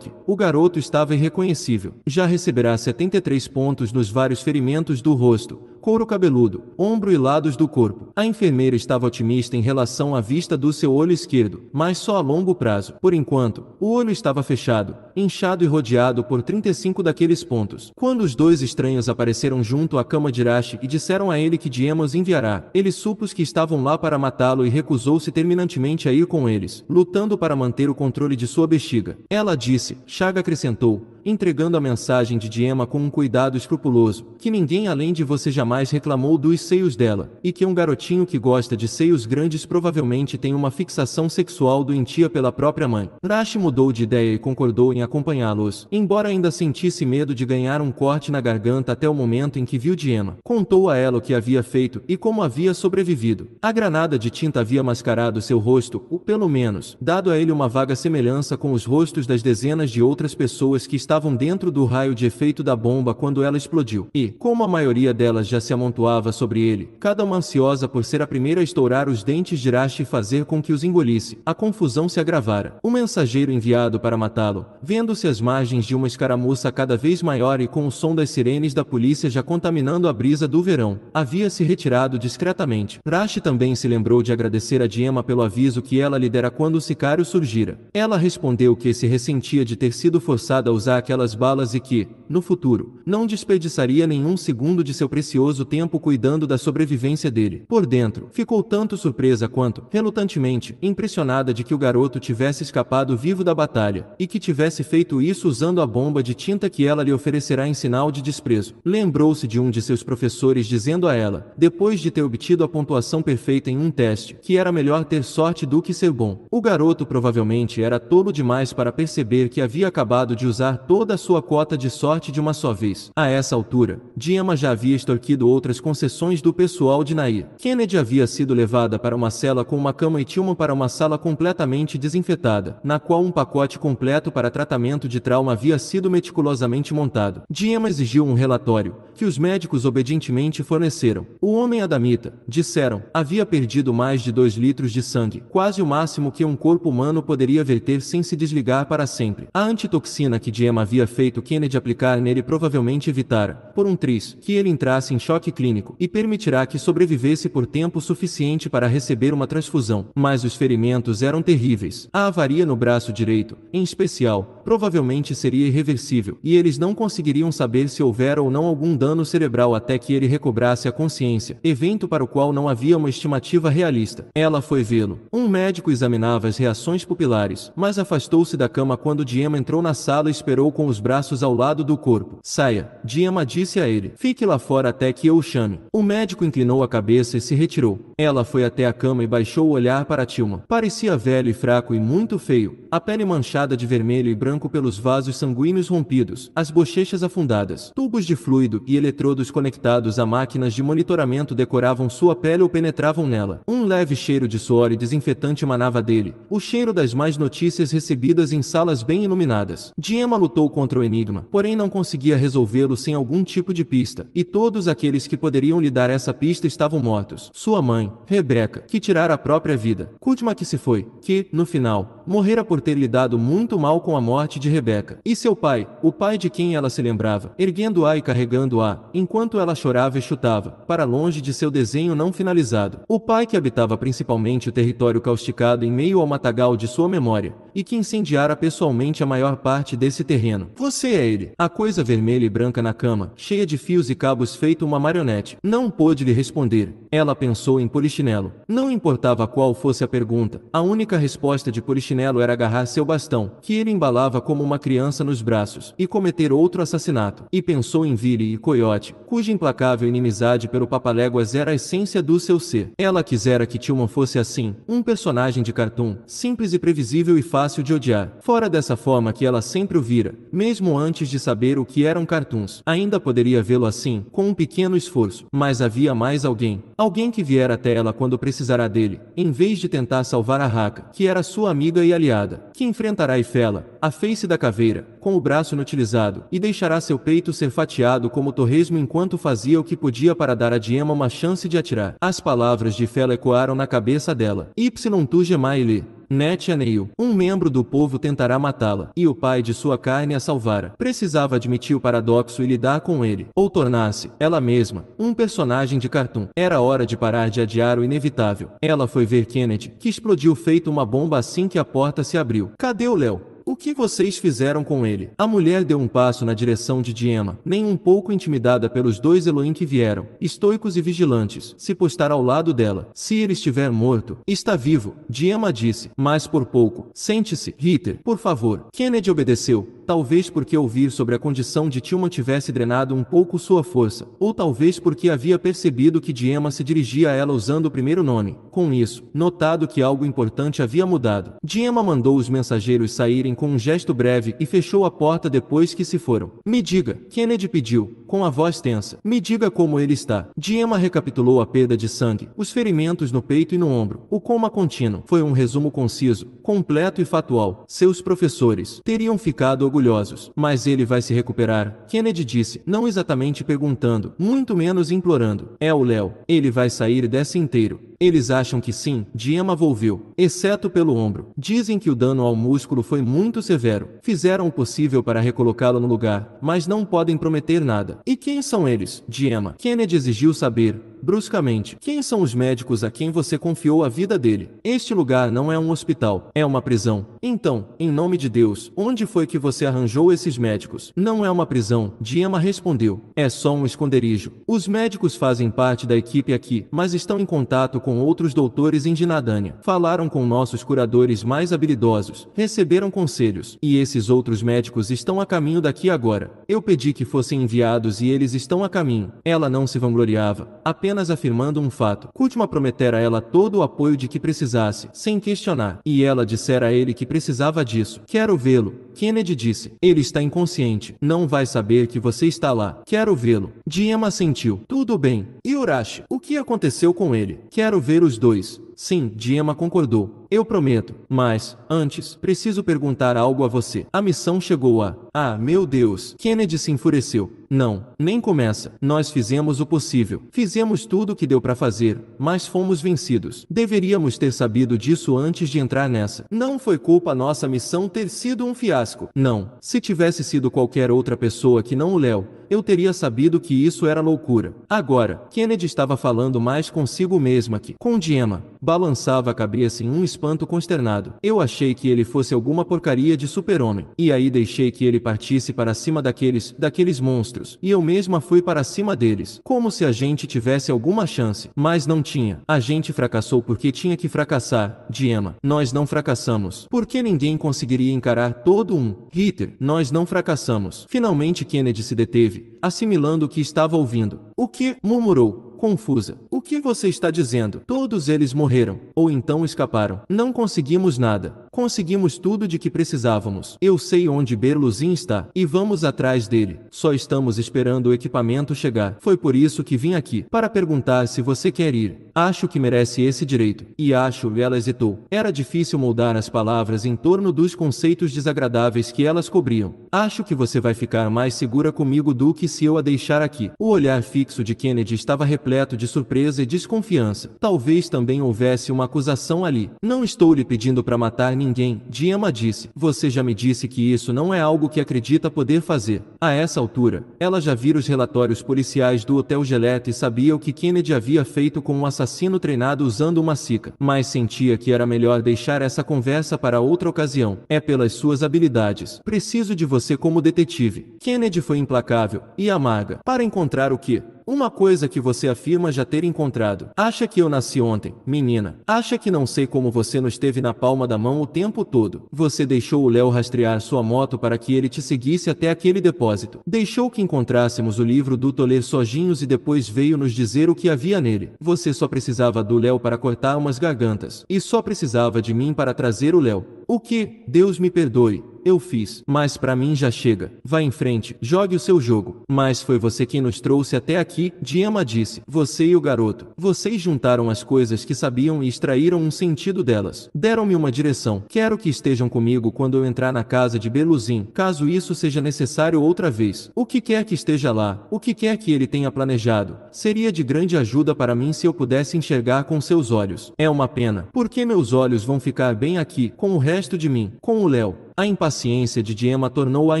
o garoto estava irreconhecível. Já receberá 73 três pontos nos vários ferimentos do rosto, couro cabeludo, ombro e lados do corpo. A enfermeira estava otimista em relação à vista do seu olho esquerdo, mas só a longo prazo. Por enquanto, o olho estava fechado, inchado e rodeado por 35 daqueles pontos. Quando os dois estranhos apareceram junto à cama de Rashi e disseram a ele que Diema os enviará, ele supôs que estavam lá para matá-lo e recusou-se terminantemente a ir com eles, lutando para manter o controle de sua bexiga. Ela disse, Chaga acrescentou, entregando a mensagem de Diema com um cuidado escrupuloso, que ninguém além de você jamais jamais reclamou dos seios dela, e que um garotinho que gosta de seios grandes provavelmente tem uma fixação sexual doentia pela própria mãe. Rashi mudou de ideia e concordou em acompanhá-los, embora ainda sentisse medo de ganhar um corte na garganta até o momento em que viu Diema. Contou a ela o que havia feito e como havia sobrevivido. A granada de tinta havia mascarado seu rosto, ou pelo menos, dado a ele uma vaga semelhança com os rostos das dezenas de outras pessoas que estavam dentro do raio de efeito da bomba quando ela explodiu. E, como a maioria delas já se amontoava sobre ele, cada uma ansiosa por ser a primeira a estourar os dentes de Rashi e fazer com que os engolisse. A confusão se agravara. O mensageiro enviado para matá-lo, vendo-se as margens de uma escaramuça cada vez maior e com o som das sirenes da polícia já contaminando a brisa do verão, havia se retirado discretamente. Rashi também se lembrou de agradecer a Diema pelo aviso que ela lhe dera quando o sicário surgira. Ela respondeu que se ressentia de ter sido forçada a usar aquelas balas e que, no futuro, não desperdiçaria nenhum segundo de seu precioso o tempo cuidando da sobrevivência dele. Por dentro, ficou tanto surpresa quanto, relutantemente, impressionada de que o garoto tivesse escapado vivo da batalha, e que tivesse feito isso usando a bomba de tinta que ela lhe oferecerá em sinal de desprezo. Lembrou-se de um de seus professores dizendo a ela, depois de ter obtido a pontuação perfeita em um teste, que era melhor ter sorte do que ser bom. O garoto provavelmente era tolo demais para perceber que havia acabado de usar toda a sua cota de sorte de uma só vez. A essa altura, Diema já havia extorquido conseguido outras concessões do pessoal de Nair. Kennedy havia sido levada para uma cela com uma cama e Tillman para uma sala completamente desinfetada, na qual um pacote completo para tratamento de trauma havia sido meticulosamente montado. Diema exigiu um relatório, que os médicos obedientemente forneceram. O homem adamita, disseram, havia perdido mais de 2 litros de sangue, quase o máximo que um corpo humano poderia verter sem se desligar para sempre. A antitoxina que Diema havia feito Kennedy aplicar nele provavelmente evitara, por um triz, que ele entrasse em choque clínico e permitirá que sobrevivesse por tempo suficiente para receber uma transfusão, mas os ferimentos eram terríveis. A avaria no braço direito, em especial, provavelmente seria irreversível, e eles não conseguiriam saber se houvera ou não algum dano cerebral até que ele recobrasse a consciência, evento para o qual não havia uma estimativa realista. Ela foi vê-lo. Um médico examinava as reações pupilares, mas afastou-se da cama quando Diema entrou na sala e esperou com os braços ao lado do corpo. Saia, Diema disse a ele. Fique lá fora até que eu o chame. O médico inclinou a cabeça e se retirou. Ela foi até a cama e baixou o olhar para Tilma. Parecia velho e fraco e muito feio, a pele manchada de vermelho e branco pelos vasos sanguíneos rompidos, as bochechas afundadas, tubos de fluido e eletrodos conectados a máquinas de monitoramento decoravam sua pele ou penetravam nela. Um leve cheiro de suor e desinfetante manava dele, o cheiro das mais notícias recebidas em salas bem iluminadas. Diema lutou contra o enigma, porém não conseguia resolvê-lo sem algum tipo de pista, e todos aqui daqueles que poderiam lhe dar essa pista estavam mortos. Sua mãe, Rebeca, que tirara a própria vida. Kutma que se foi, que, no final, morrera por ter lidado muito mal com a morte de Rebeca. E seu pai, o pai de quem ela se lembrava, erguendo-a e carregando-a, enquanto ela chorava e chutava, para longe de seu desenho não finalizado. O pai que habitava principalmente o território causticado em meio ao matagal de sua memória, e que incendiara pessoalmente a maior parte desse terreno. Você é ele. A coisa vermelha e branca na cama, cheia de fios e cabos feito uma uma marionete. Não pôde lhe responder. Ela pensou em Polichinelo. Não importava qual fosse a pergunta. A única resposta de Polichinelo era agarrar seu bastão, que ele embalava como uma criança nos braços, e cometer outro assassinato. E pensou em Vili e Coyote, cuja implacável inimizade pelo Papaléguas era a essência do seu ser. Ela quisera que Tilman fosse assim, um personagem de cartoon, simples e previsível e fácil de odiar. Fora dessa forma que ela sempre o vira, mesmo antes de saber o que eram cartoons. Ainda poderia vê-lo assim, com um pequeno pequeno esforço, mas havia mais alguém, alguém que viera até ela quando precisará dele, em vez de tentar salvar a Raca, que era sua amiga e aliada, que enfrentará Ifela, a face da caveira, com o braço inutilizado, e deixará seu peito ser fatiado como torresmo enquanto fazia o que podia para dar a Diema uma chance de atirar. As palavras de Ifela ecoaram na cabeça dela. Y tu jamais Netyaneio, um membro do povo tentará matá-la, e o pai de sua carne a salvara. Precisava admitir o paradoxo e lidar com ele, ou tornar-se, ela mesma, um personagem de cartoon. Era hora de parar de adiar o inevitável. Ela foi ver Kennedy, que explodiu feito uma bomba assim que a porta se abriu. Cadê o Léo? O que vocês fizeram com ele? A mulher deu um passo na direção de Diema, nem um pouco intimidada pelos dois Elohim que vieram, estoicos e vigilantes, se postar ao lado dela. Se ele estiver morto, está vivo, Diema disse, mas por pouco. Sente-se, Ritter, por favor. Kennedy obedeceu, talvez porque ouvir sobre a condição de Tilman tivesse drenado um pouco sua força, ou talvez porque havia percebido que Diema se dirigia a ela usando o primeiro nome. Com isso, notado que algo importante havia mudado, Diema mandou os mensageiros saírem com um gesto breve e fechou a porta depois que se foram. Me diga, Kennedy pediu, com a voz tensa. Me diga como ele está. Diema recapitulou a perda de sangue, os ferimentos no peito e no ombro, o coma contínuo. Foi um resumo conciso, completo e fatual. Seus professores teriam ficado orgulhosos. Mas ele vai se recuperar, Kennedy disse, não exatamente perguntando, muito menos implorando. É o Léo, ele vai sair dessa inteiro. Eles acham que sim, Diema volveu, exceto pelo ombro. Dizem que o dano ao músculo foi muito severo. Fizeram o possível para recolocá-lo no lugar, mas não podem prometer nada. E quem são eles? Diema. Kennedy exigiu saber, bruscamente. Quem são os médicos a quem você confiou a vida dele? Este lugar não é um hospital, é uma prisão. Então, em nome de Deus, onde foi que você arranjou esses médicos? Não é uma prisão, Diema respondeu. É só um esconderijo. Os médicos fazem parte da equipe aqui, mas estão em contato com outros doutores em Dinadânia. Falaram com nossos curadores mais habilidosos, receberam conselhos, e esses outros médicos estão a caminho daqui agora. Eu pedi que fossem enviados e eles estão a caminho. Ela não se vangloriava, apenas apenas afirmando um fato. Kutma prometera a ela todo o apoio de que precisasse, sem questionar, e ela dissera a ele que precisava disso. Quero vê-lo. Kennedy disse. Ele está inconsciente. Não vai saber que você está lá. Quero vê-lo. Diema sentiu. Tudo bem. E Urashi? O que aconteceu com ele? Quero ver os dois. Sim, Diema concordou. Eu prometo. Mas, antes, preciso perguntar algo a você. A missão chegou a. Ah, meu Deus! Kennedy se enfureceu. Não, nem começa. Nós fizemos o possível. Fizemos tudo o que deu para fazer, mas fomos vencidos. Deveríamos ter sabido disso antes de entrar nessa. Não foi culpa nossa missão ter sido um fiasco. Não. Se tivesse sido qualquer outra pessoa que não o Léo, eu teria sabido que isso era loucura. Agora, Kennedy estava falando mais consigo mesma que com Diema balançava a cabeça em um espanto consternado. Eu achei que ele fosse alguma porcaria de super-homem. E aí deixei que ele partisse para cima daqueles, daqueles monstros. E eu mesma fui para cima deles, como se a gente tivesse alguma chance. Mas não tinha. A gente fracassou porque tinha que fracassar. Diema, nós não fracassamos. Porque ninguém conseguiria encarar todo um. Hitler, nós não fracassamos. Finalmente Kennedy se deteve, assimilando o que estava ouvindo. O que? murmurou confusa. O que você está dizendo? Todos eles morreram, ou então escaparam. Não conseguimos nada. Conseguimos tudo de que precisávamos. Eu sei onde Berluzin está e vamos atrás dele. Só estamos esperando o equipamento chegar. Foi por isso que vim aqui para perguntar se você quer ir. Acho que merece esse direito. E acho, ela hesitou. Era difícil moldar as palavras em torno dos conceitos desagradáveis que elas cobriam. Acho que você vai ficar mais segura comigo do que se eu a deixar aqui. O olhar fixo de Kennedy estava repleto de surpresa e desconfiança. Talvez também houvesse uma acusação ali. Não estou lhe pedindo para matar ninguém ninguém, Diama disse. Você já me disse que isso não é algo que acredita poder fazer. A essa altura, ela já vira os relatórios policiais do Hotel Gillette e sabia o que Kennedy havia feito com um assassino treinado usando uma cica, mas sentia que era melhor deixar essa conversa para outra ocasião. É pelas suas habilidades. Preciso de você como detetive. Kennedy foi implacável e amarga para encontrar o que, uma coisa que você afirma já ter encontrado. Acha que eu nasci ontem, menina. Acha que não sei como você nos teve na palma da mão o tempo todo. Você deixou o Léo rastrear sua moto para que ele te seguisse até aquele depósito. Deixou que encontrássemos o livro do Toler sozinhos e depois veio nos dizer o que havia nele. Você só precisava do Léo para cortar umas gargantas. E só precisava de mim para trazer o Léo. O que, Deus me perdoe, eu fiz, mas para mim já chega. Vá em frente, jogue o seu jogo. Mas foi você quem nos trouxe até aqui, Diema disse. Você e o garoto. Vocês juntaram as coisas que sabiam e extraíram um sentido delas. Deram-me uma direção. Quero que estejam comigo quando eu entrar na casa de Beluzim, caso isso seja necessário outra vez. O que quer que esteja lá, o que quer que ele tenha planejado, seria de grande ajuda para mim se eu pudesse enxergar com seus olhos. É uma pena. Porque meus olhos vão ficar bem aqui, com o resto de mim, com o Léo, a impaciência de Diema tornou-a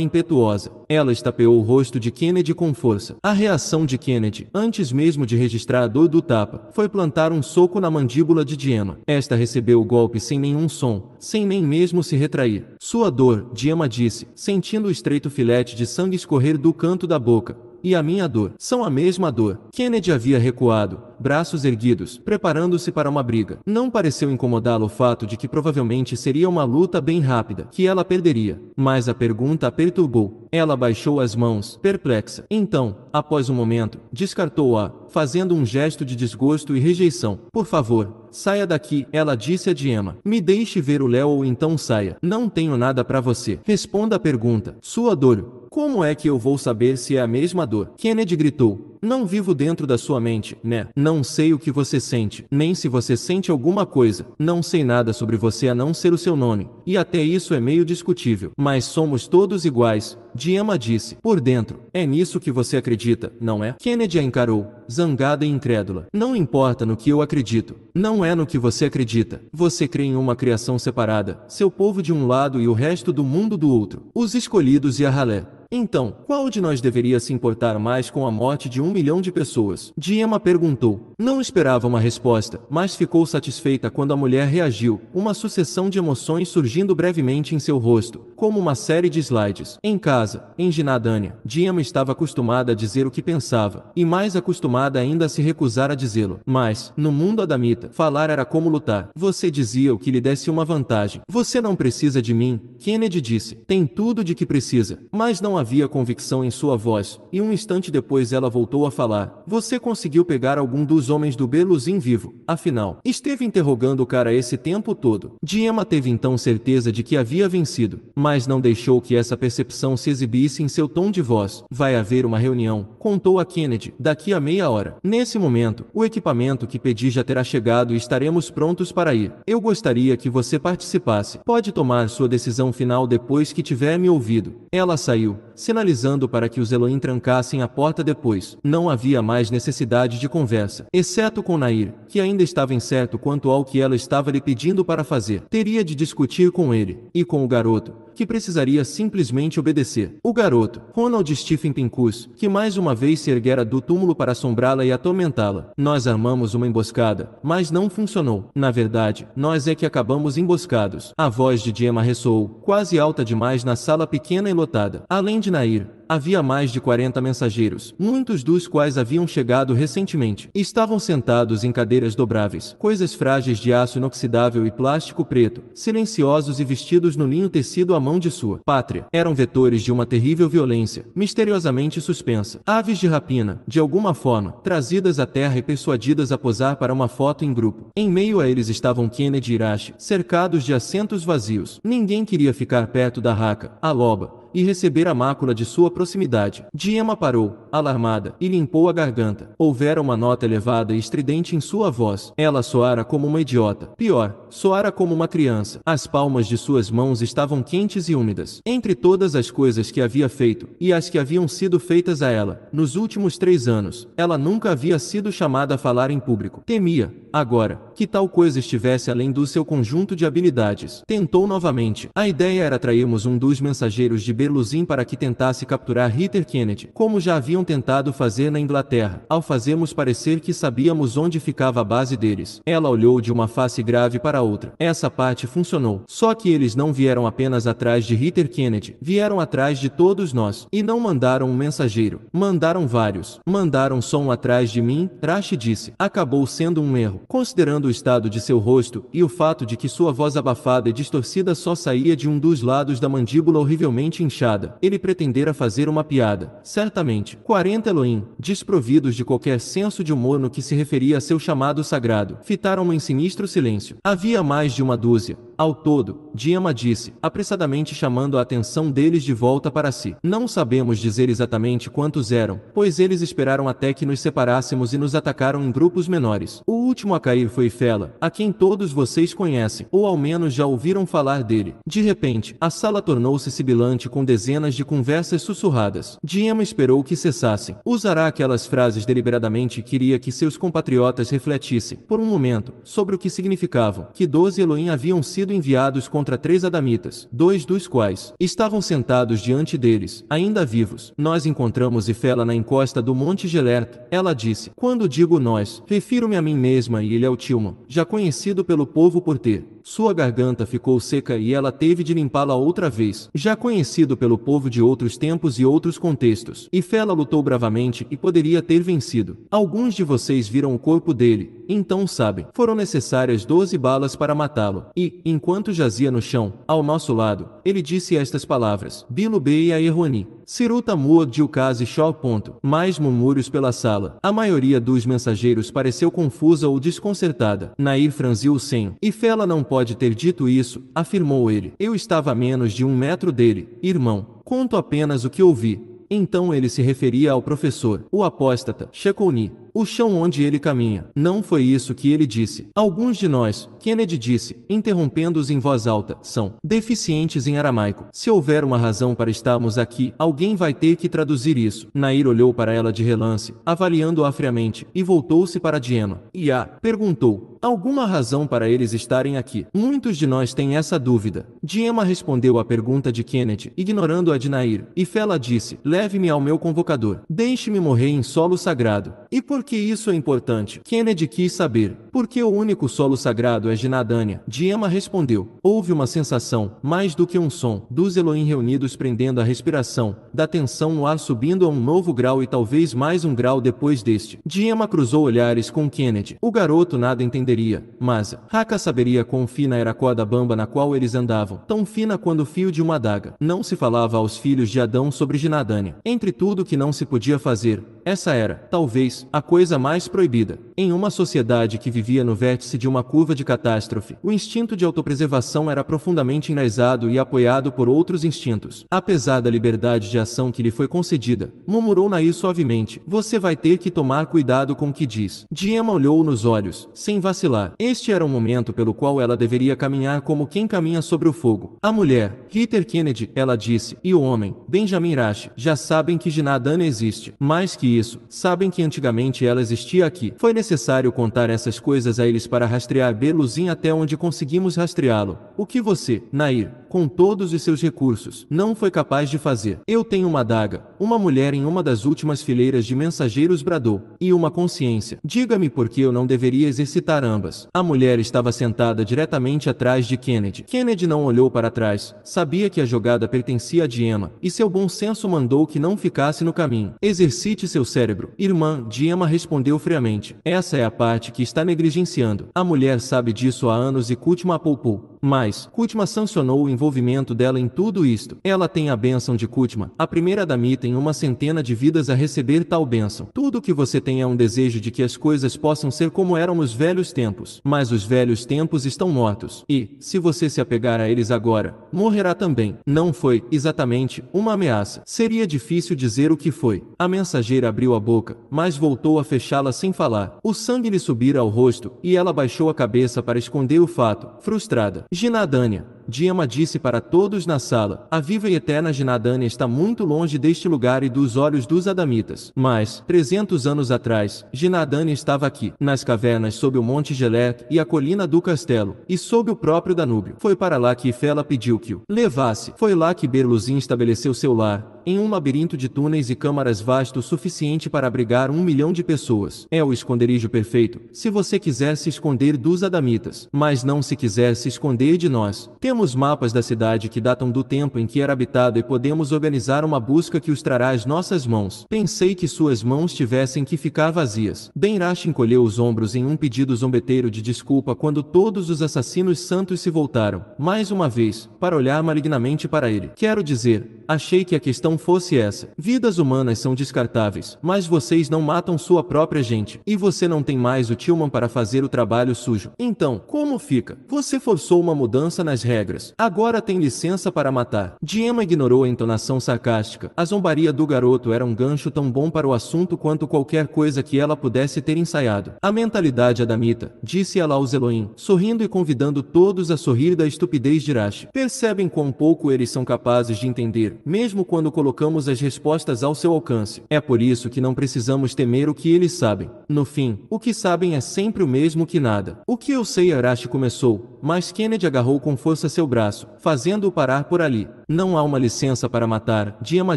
impetuosa. Ela estapeou o rosto de Kennedy com força. A reação de Kennedy, antes mesmo de registrar a dor do tapa, foi plantar um soco na mandíbula de Diema. Esta recebeu o golpe sem nenhum som, sem nem mesmo se retrair. Sua dor, Diema disse, sentindo o estreito filete de sangue escorrer do canto da boca, e a minha dor são a mesma dor. Kennedy havia recuado, braços erguidos, preparando-se para uma briga. Não pareceu incomodá-lo o fato de que provavelmente seria uma luta bem rápida, que ela perderia. Mas a pergunta a perturbou. Ela baixou as mãos, perplexa. Então, após um momento, descartou-a, fazendo um gesto de desgosto e rejeição. Por favor, saia daqui, ela disse a Diema. Me deixe ver o Léo ou então saia. Não tenho nada para você. Responda a pergunta. Sua dor como é que eu vou saber se é a mesma dor? Kennedy gritou. Não vivo dentro da sua mente, né? Não sei o que você sente, nem se você sente alguma coisa. Não sei nada sobre você a não ser o seu nome. E até isso é meio discutível. Mas somos todos iguais, Diema disse. Por dentro, é nisso que você acredita, não é? Kennedy a encarou, zangada e incrédula. Não importa no que eu acredito. Não é no que você acredita. Você crê em uma criação separada, seu povo de um lado e o resto do mundo do outro. Os escolhidos e a ralé. Então, qual de nós deveria se importar mais com a morte de um milhão de pessoas? Diema perguntou. Não esperava uma resposta, mas ficou satisfeita quando a mulher reagiu, uma sucessão de emoções surgindo brevemente em seu rosto, como uma série de slides. Em casa, em Ginadânia, Diema estava acostumada a dizer o que pensava, e mais acostumada ainda a se recusar a dizê-lo. Mas, no mundo adamita, falar era como lutar. Você dizia o que lhe desse uma vantagem. Você não precisa de mim, Kennedy disse. Tem tudo de que precisa, mas não a havia convicção em sua voz, e um instante depois ela voltou a falar. Você conseguiu pegar algum dos homens do Beluzin vivo, afinal. Esteve interrogando o cara esse tempo todo. Diema teve então certeza de que havia vencido, mas não deixou que essa percepção se exibisse em seu tom de voz. Vai haver uma reunião, contou a Kennedy, daqui a meia hora. Nesse momento, o equipamento que pedi já terá chegado e estaremos prontos para ir. Eu gostaria que você participasse. Pode tomar sua decisão final depois que tiver me ouvido. Ela saiu sinalizando para que os Elohim trancassem a porta depois. Não havia mais necessidade de conversa, exceto com Nair, que ainda estava incerto quanto ao que ela estava lhe pedindo para fazer. Teria de discutir com ele e com o garoto, que precisaria simplesmente obedecer. O garoto, Ronald Stephen Pincus, que mais uma vez se erguera do túmulo para assombrá-la e atormentá-la. Nós armamos uma emboscada, mas não funcionou. Na verdade, nós é que acabamos emboscados. A voz de Gemma ressoou, quase alta demais na sala pequena e lotada. Além de Nair, havia mais de 40 mensageiros, muitos dos quais haviam chegado recentemente. Estavam sentados em cadeiras dobráveis, coisas frágeis de aço inoxidável e plástico preto, silenciosos e vestidos no linho tecido à mão de sua pátria. Eram vetores de uma terrível violência, misteriosamente suspensa. Aves de rapina, de alguma forma, trazidas à terra e persuadidas a posar para uma foto em grupo. Em meio a eles estavam Kennedy e Irache, cercados de assentos vazios. Ninguém queria ficar perto da raca, a loba, e receber a mácula de sua proximidade. Diema parou, alarmada, e limpou a garganta. Houvera uma nota elevada e estridente em sua voz. Ela soara como uma idiota. Pior, soara como uma criança. As palmas de suas mãos estavam quentes e úmidas. Entre todas as coisas que havia feito, e as que haviam sido feitas a ela, nos últimos três anos, ela nunca havia sido chamada a falar em público. Temia, agora, que tal coisa estivesse além do seu conjunto de habilidades. Tentou novamente. A ideia era trairmos um dos mensageiros de Berluzin para que tentasse capturar Ritter Kennedy, como já haviam tentado fazer na Inglaterra, ao fazermos parecer que sabíamos onde ficava a base deles. Ela olhou de uma face grave para outra. Essa parte funcionou. Só que eles não vieram apenas atrás de Ritter Kennedy, vieram atrás de todos nós. E não mandaram um mensageiro. Mandaram vários. Mandaram só um atrás de mim, Trash disse. Acabou sendo um erro. Considerando o estado de seu rosto e o fato de que sua voz abafada e distorcida só saía de um dos lados da mandíbula horrivelmente inchada inchada. Ele pretendera fazer uma piada. Certamente, 40 Elohim, desprovidos de qualquer senso de humor no que se referia a seu chamado sagrado, fitaram-no em sinistro silêncio. Havia mais de uma dúzia. Ao todo, Diama disse, apressadamente chamando a atenção deles de volta para si. Não sabemos dizer exatamente quantos eram, pois eles esperaram até que nos separássemos e nos atacaram em grupos menores. O último a cair foi Fela, a quem todos vocês conhecem, ou ao menos já ouviram falar dele. De repente, a sala tornou-se sibilante com dezenas de conversas sussurradas. Diema esperou que cessassem. Usará aquelas frases deliberadamente queria que seus compatriotas refletissem, por um momento, sobre o que significavam, que doze Elohim haviam sido enviados contra três Adamitas, dois dos quais estavam sentados diante deles, ainda vivos. Nós encontramos Ifela na encosta do Monte Gelert. Ela disse, quando digo nós, refiro-me a mim mesma e ele ao Tilman, já conhecido pelo povo por ter sua garganta ficou seca e ela teve de limpá-la outra vez. Já conhecido pelo povo de outros tempos e outros contextos, e Fela lutou bravamente e poderia ter vencido. Alguns de vocês viram o corpo dele, então sabem. Foram necessárias 12 balas para matá-lo. E, enquanto jazia no chão, ao nosso lado, ele disse estas palavras: Bilo Beia e Erroni. Ciruta Mua Dilkazi Shaw. Ponto. Mais murmúrios pela sala. A maioria dos mensageiros pareceu confusa ou desconcertada. Nair franziu o senho. E Fela não pode pode ter dito isso, afirmou ele. Eu estava a menos de um metro dele, irmão. Conto apenas o que ouvi. Então ele se referia ao professor, o apóstata, Shekouni o chão onde ele caminha. Não foi isso que ele disse. Alguns de nós, Kennedy disse, interrompendo-os em voz alta, são deficientes em aramaico. Se houver uma razão para estarmos aqui, alguém vai ter que traduzir isso. Nair olhou para ela de relance, avaliando-a friamente, e voltou-se para Diema. Iá perguntou: alguma razão para eles estarem aqui? Muitos de nós têm essa dúvida. Diema respondeu à pergunta de Kennedy, ignorando a de Nair, e Fela disse: leve-me ao meu convocador, deixe-me morrer em solo sagrado. E por que isso é importante? Kennedy quis saber. Porque o único solo sagrado é Jinadânia, Diema respondeu. Houve uma sensação, mais do que um som, dos Elohim reunidos prendendo a respiração, da tensão no ar subindo a um novo grau e talvez mais um grau depois deste. Diema cruzou olhares com Kennedy. O garoto nada entenderia, mas Haka saberia quão fina era a corda bamba na qual eles andavam, tão fina quanto o fio de uma adaga. Não se falava aos filhos de Adão sobre Jinadânia. Entre tudo que não se podia fazer, essa era, talvez, a coisa mais proibida. Em uma sociedade que vivia vivia no vértice de uma curva de catástrofe. O instinto de autopreservação era profundamente enraizado e apoiado por outros instintos. Apesar da liberdade de ação que lhe foi concedida, murmurou Nair suavemente: Você vai ter que tomar cuidado com o que diz. Diema olhou nos olhos, sem vacilar. Este era o momento pelo qual ela deveria caminhar como quem caminha sobre o fogo. A mulher, Peter Kennedy, ela disse, e o homem, Benjamin Rash, já sabem que Jinadana existe. Mais que isso, sabem que antigamente ela existia aqui. Foi necessário contar essas coisas coisas a eles para rastrear Berluzin até onde conseguimos rastreá-lo. O que você, Nair, com todos os seus recursos, não foi capaz de fazer. Eu tenho uma daga, uma mulher em uma das últimas fileiras de mensageiros bradou, e uma consciência. Diga-me por que eu não deveria exercitar ambas. A mulher estava sentada diretamente atrás de Kennedy. Kennedy não olhou para trás, sabia que a jogada pertencia a Diema, e seu bom senso mandou que não ficasse no caminho. Exercite seu cérebro. Irmã, Diema respondeu friamente. Essa é a parte que está negligenciada negligenciando. A mulher sabe disso há anos e Kutma a poupou. Mas, Kutma sancionou o envolvimento dela em tudo isto. Ela tem a bênção de Kutma, a primeira Dami tem uma centena de vidas a receber tal bênção. Tudo o que você tem é um desejo de que as coisas possam ser como eram nos velhos tempos. Mas os velhos tempos estão mortos. E, se você se apegar a eles agora, morrerá também. Não foi, exatamente, uma ameaça. Seria difícil dizer o que foi. A mensageira abriu a boca, mas voltou a fechá-la sem falar. O sangue lhe subira ao rosto, e ela baixou a cabeça para esconder o fato, frustrada. Ginadânia. Diema disse para todos na sala: A viva e eterna Ginadânia está muito longe deste lugar e dos olhos dos Adamitas. Mas, 300 anos atrás, Ginadânia estava aqui, nas cavernas sob o Monte Gelec e a colina do castelo, e sob o próprio Danúbio. Foi para lá que Fela pediu que o levasse. Foi lá que Berluzin estabeleceu seu lar, em um labirinto de túneis e câmaras vasto o suficiente para abrigar um milhão de pessoas. É o esconderijo perfeito, se você quiser se esconder dos adamitas, mas não se quiser se esconder de nós. Temos mapas da cidade que datam do tempo em que era habitado e podemos organizar uma busca que os trará às nossas mãos. Pensei que suas mãos tivessem que ficar vazias. Benrash encolheu os ombros em um pedido zombeteiro de desculpa quando todos os assassinos santos se voltaram, mais uma vez, para olhar malignamente para ele. Quero dizer, Achei que a questão fosse essa. Vidas humanas são descartáveis, mas vocês não matam sua própria gente. E você não tem mais o Tillman para fazer o trabalho sujo. Então, como fica? Você forçou uma mudança nas regras. Agora tem licença para matar. Diema ignorou a entonação sarcástica. A zombaria do garoto era um gancho tão bom para o assunto quanto qualquer coisa que ela pudesse ter ensaiado. A mentalidade adamita, disse ela aos Elohim, sorrindo e convidando todos a sorrir da estupidez de Rashi. Percebem quão pouco eles são capazes de entender mesmo quando colocamos as respostas ao seu alcance. É por isso que não precisamos temer o que eles sabem. No fim, o que sabem é sempre o mesmo que nada. O que eu sei, Arashi começou, mas Kennedy agarrou com força seu braço, fazendo-o parar por ali. Não há uma licença para matar, Diema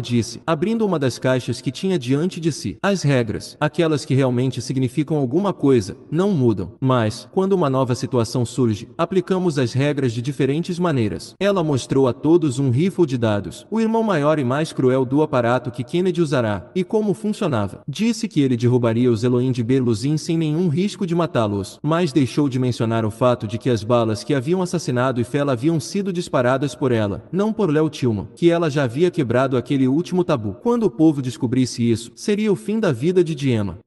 disse, abrindo uma das caixas que tinha diante de si. As regras, aquelas que realmente significam alguma coisa, não mudam. Mas, quando uma nova situação surge, aplicamos as regras de diferentes maneiras. Ela mostrou a todos um rifle de dados, o irmão maior e mais cruel do aparato que Kennedy usará, e como funcionava. Disse que ele derrubaria os Elohim de Berluzin sem nenhum risco de matá-los, mas deixou de mencionar o fato de que as balas que haviam assassinado e Fela haviam sido disparadas por ela, não por Léo que ela já havia quebrado aquele último tabu. Quando o povo descobrisse isso, seria o fim da vida de Diema.